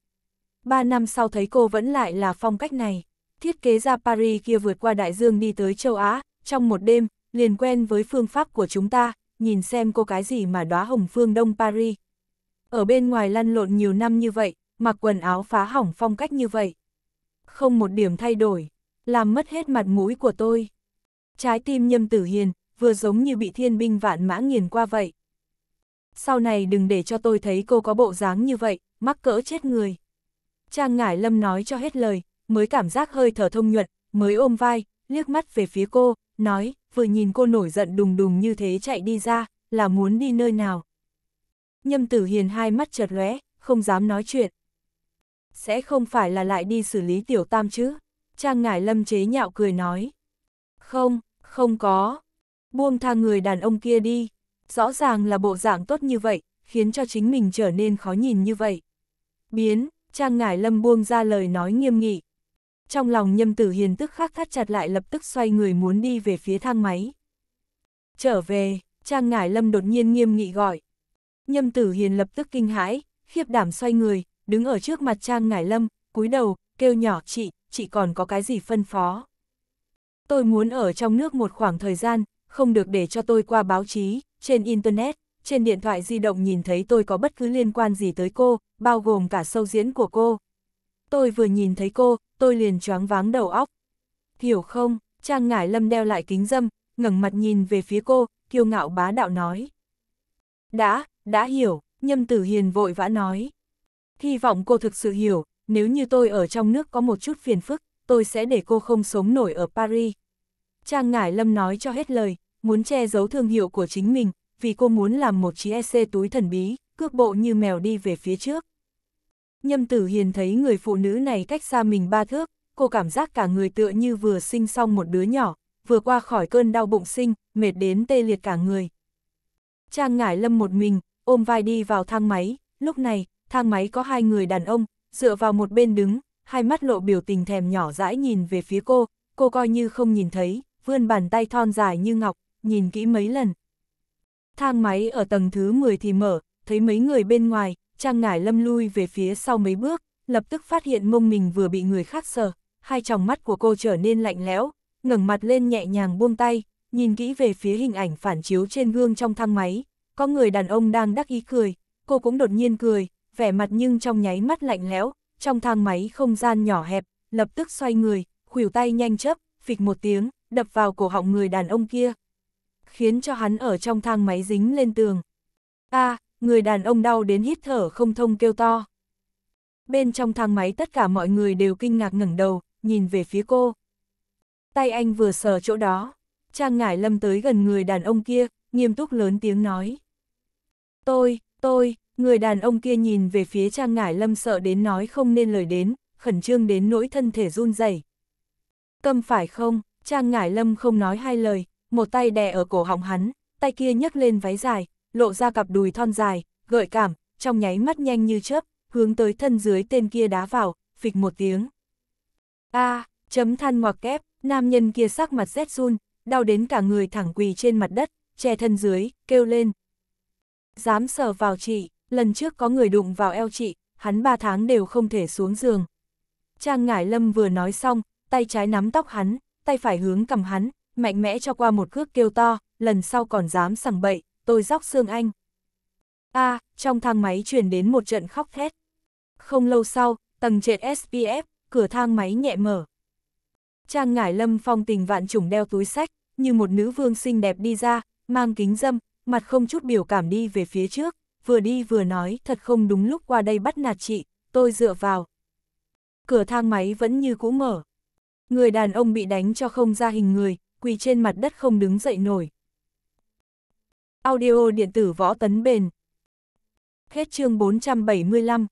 Ba năm sau thấy cô vẫn lại là phong cách này. Thiết kế ra Paris kia vượt qua đại dương đi tới châu Á, trong một đêm, liền quen với phương pháp của chúng ta, nhìn xem cô cái gì mà đóa hồng phương Đông Paris. Ở bên ngoài lăn lộn nhiều năm như vậy, mặc quần áo phá hỏng phong cách như vậy. Không một điểm thay đổi, làm mất hết mặt mũi của tôi. Trái tim nhâm tử hiền, vừa giống như bị thiên binh vạn mã nghiền qua vậy. Sau này đừng để cho tôi thấy cô có bộ dáng như vậy, mắc cỡ chết người. Trang Ngải Lâm nói cho hết lời, mới cảm giác hơi thở thông nhuận, mới ôm vai, liếc mắt về phía cô, nói, vừa nhìn cô nổi giận đùng đùng như thế chạy đi ra, là muốn đi nơi nào. Nhâm tử hiền hai mắt chợt lóe, không dám nói chuyện. Sẽ không phải là lại đi xử lý tiểu tam chứ? Trang ngải lâm chế nhạo cười nói. Không, không có. Buông tha người đàn ông kia đi. Rõ ràng là bộ dạng tốt như vậy, khiến cho chính mình trở nên khó nhìn như vậy. Biến, Trang ngải lâm buông ra lời nói nghiêm nghị trong lòng nhâm tử hiền tức khắc thắt chặt lại lập tức xoay người muốn đi về phía thang máy. Trở về, Trang Ngải Lâm đột nhiên nghiêm nghị gọi. Nhâm tử hiền lập tức kinh hãi, khiếp đảm xoay người, đứng ở trước mặt Trang Ngải Lâm, cúi đầu, kêu nhỏ chị, chị còn có cái gì phân phó. Tôi muốn ở trong nước một khoảng thời gian, không được để cho tôi qua báo chí, trên Internet, trên điện thoại di động nhìn thấy tôi có bất cứ liên quan gì tới cô, bao gồm cả sâu diễn của cô, tôi vừa nhìn thấy cô, tôi liền choáng váng đầu óc. Hiểu không, Trang Ngải Lâm đeo lại kính dâm, ngẩng mặt nhìn về phía cô, kiêu ngạo bá đạo nói. Đã, đã hiểu, Nhâm Tử Hiền vội vã nói. Hy vọng cô thực sự hiểu, nếu như tôi ở trong nước có một chút phiền phức, tôi sẽ để cô không sống nổi ở Paris. Trang Ngải Lâm nói cho hết lời, muốn che giấu thương hiệu của chính mình, vì cô muốn làm một chiếc EC túi thần bí, cước bộ như mèo đi về phía trước. Nhâm tử hiền thấy người phụ nữ này cách xa mình ba thước, cô cảm giác cả người tựa như vừa sinh xong một đứa nhỏ, vừa qua khỏi cơn đau bụng sinh, mệt đến tê liệt cả người. Trang ngải lâm một mình, ôm vai đi vào thang máy, lúc này, thang máy có hai người đàn ông, dựa vào một bên đứng, hai mắt lộ biểu tình thèm nhỏ dãi nhìn về phía cô, cô coi như không nhìn thấy, vươn bàn tay thon dài như ngọc, nhìn kỹ mấy lần. Thang máy ở tầng thứ 10 thì mở, thấy mấy người bên ngoài, Trang ngải lâm lui về phía sau mấy bước, lập tức phát hiện mông mình vừa bị người khác sờ, hai tròng mắt của cô trở nên lạnh lẽo, ngẩng mặt lên nhẹ nhàng buông tay, nhìn kỹ về phía hình ảnh phản chiếu trên gương trong thang máy, có người đàn ông đang đắc ý cười, cô cũng đột nhiên cười, vẻ mặt nhưng trong nháy mắt lạnh lẽo, trong thang máy không gian nhỏ hẹp, lập tức xoay người, khuỷu tay nhanh chấp, phịch một tiếng, đập vào cổ họng người đàn ông kia, khiến cho hắn ở trong thang máy dính lên tường. A, à, người đàn ông đau đến hít thở không thông kêu to. Bên trong thang máy tất cả mọi người đều kinh ngạc ngẩng đầu, nhìn về phía cô. Tay anh vừa sờ chỗ đó, Trang Ngải Lâm tới gần người đàn ông kia, nghiêm túc lớn tiếng nói. Tôi, tôi, người đàn ông kia nhìn về phía Trang Ngải Lâm sợ đến nói không nên lời đến, khẩn trương đến nỗi thân thể run rẩy. Câm phải không, Trang Ngải Lâm không nói hai lời, một tay đè ở cổ họng hắn, tay kia nhấc lên váy dài, lộ ra cặp đùi thon dài, gợi cảm, trong nháy mắt nhanh như chớp, hướng tới thân dưới tên kia đá vào, phịch một tiếng. A, à, chấm than ngoặc kép, nam nhân kia sắc mặt rét run, đau đến cả người thẳng quỳ trên mặt đất, che thân dưới, kêu lên. Dám sờ vào chị, lần trước có người đụng vào eo chị, hắn ba tháng đều không thể xuống giường. Trang Ngải Lâm vừa nói xong, tay trái nắm tóc hắn, tay phải hướng cầm hắn, mạnh mẽ cho qua một cước kêu to, lần sau còn dám sằng bậy, tôi róc xương anh. A, à, trong thang máy truyền đến một trận khóc thét. Không lâu sau, tầng trệt SPF, cửa thang máy nhẹ mở. Trang ngải lâm phong tình vạn trùng đeo túi sách, như một nữ vương xinh đẹp đi ra, mang kính dâm, mặt không chút biểu cảm đi về phía trước, vừa đi vừa nói thật không đúng lúc qua đây bắt nạt chị, tôi dựa vào. Cửa thang máy vẫn như cũ mở. Người đàn ông bị đánh cho không ra hình người, quỳ trên mặt đất không đứng dậy nổi, Audio điện tử võ tấn bền. Hết chương 475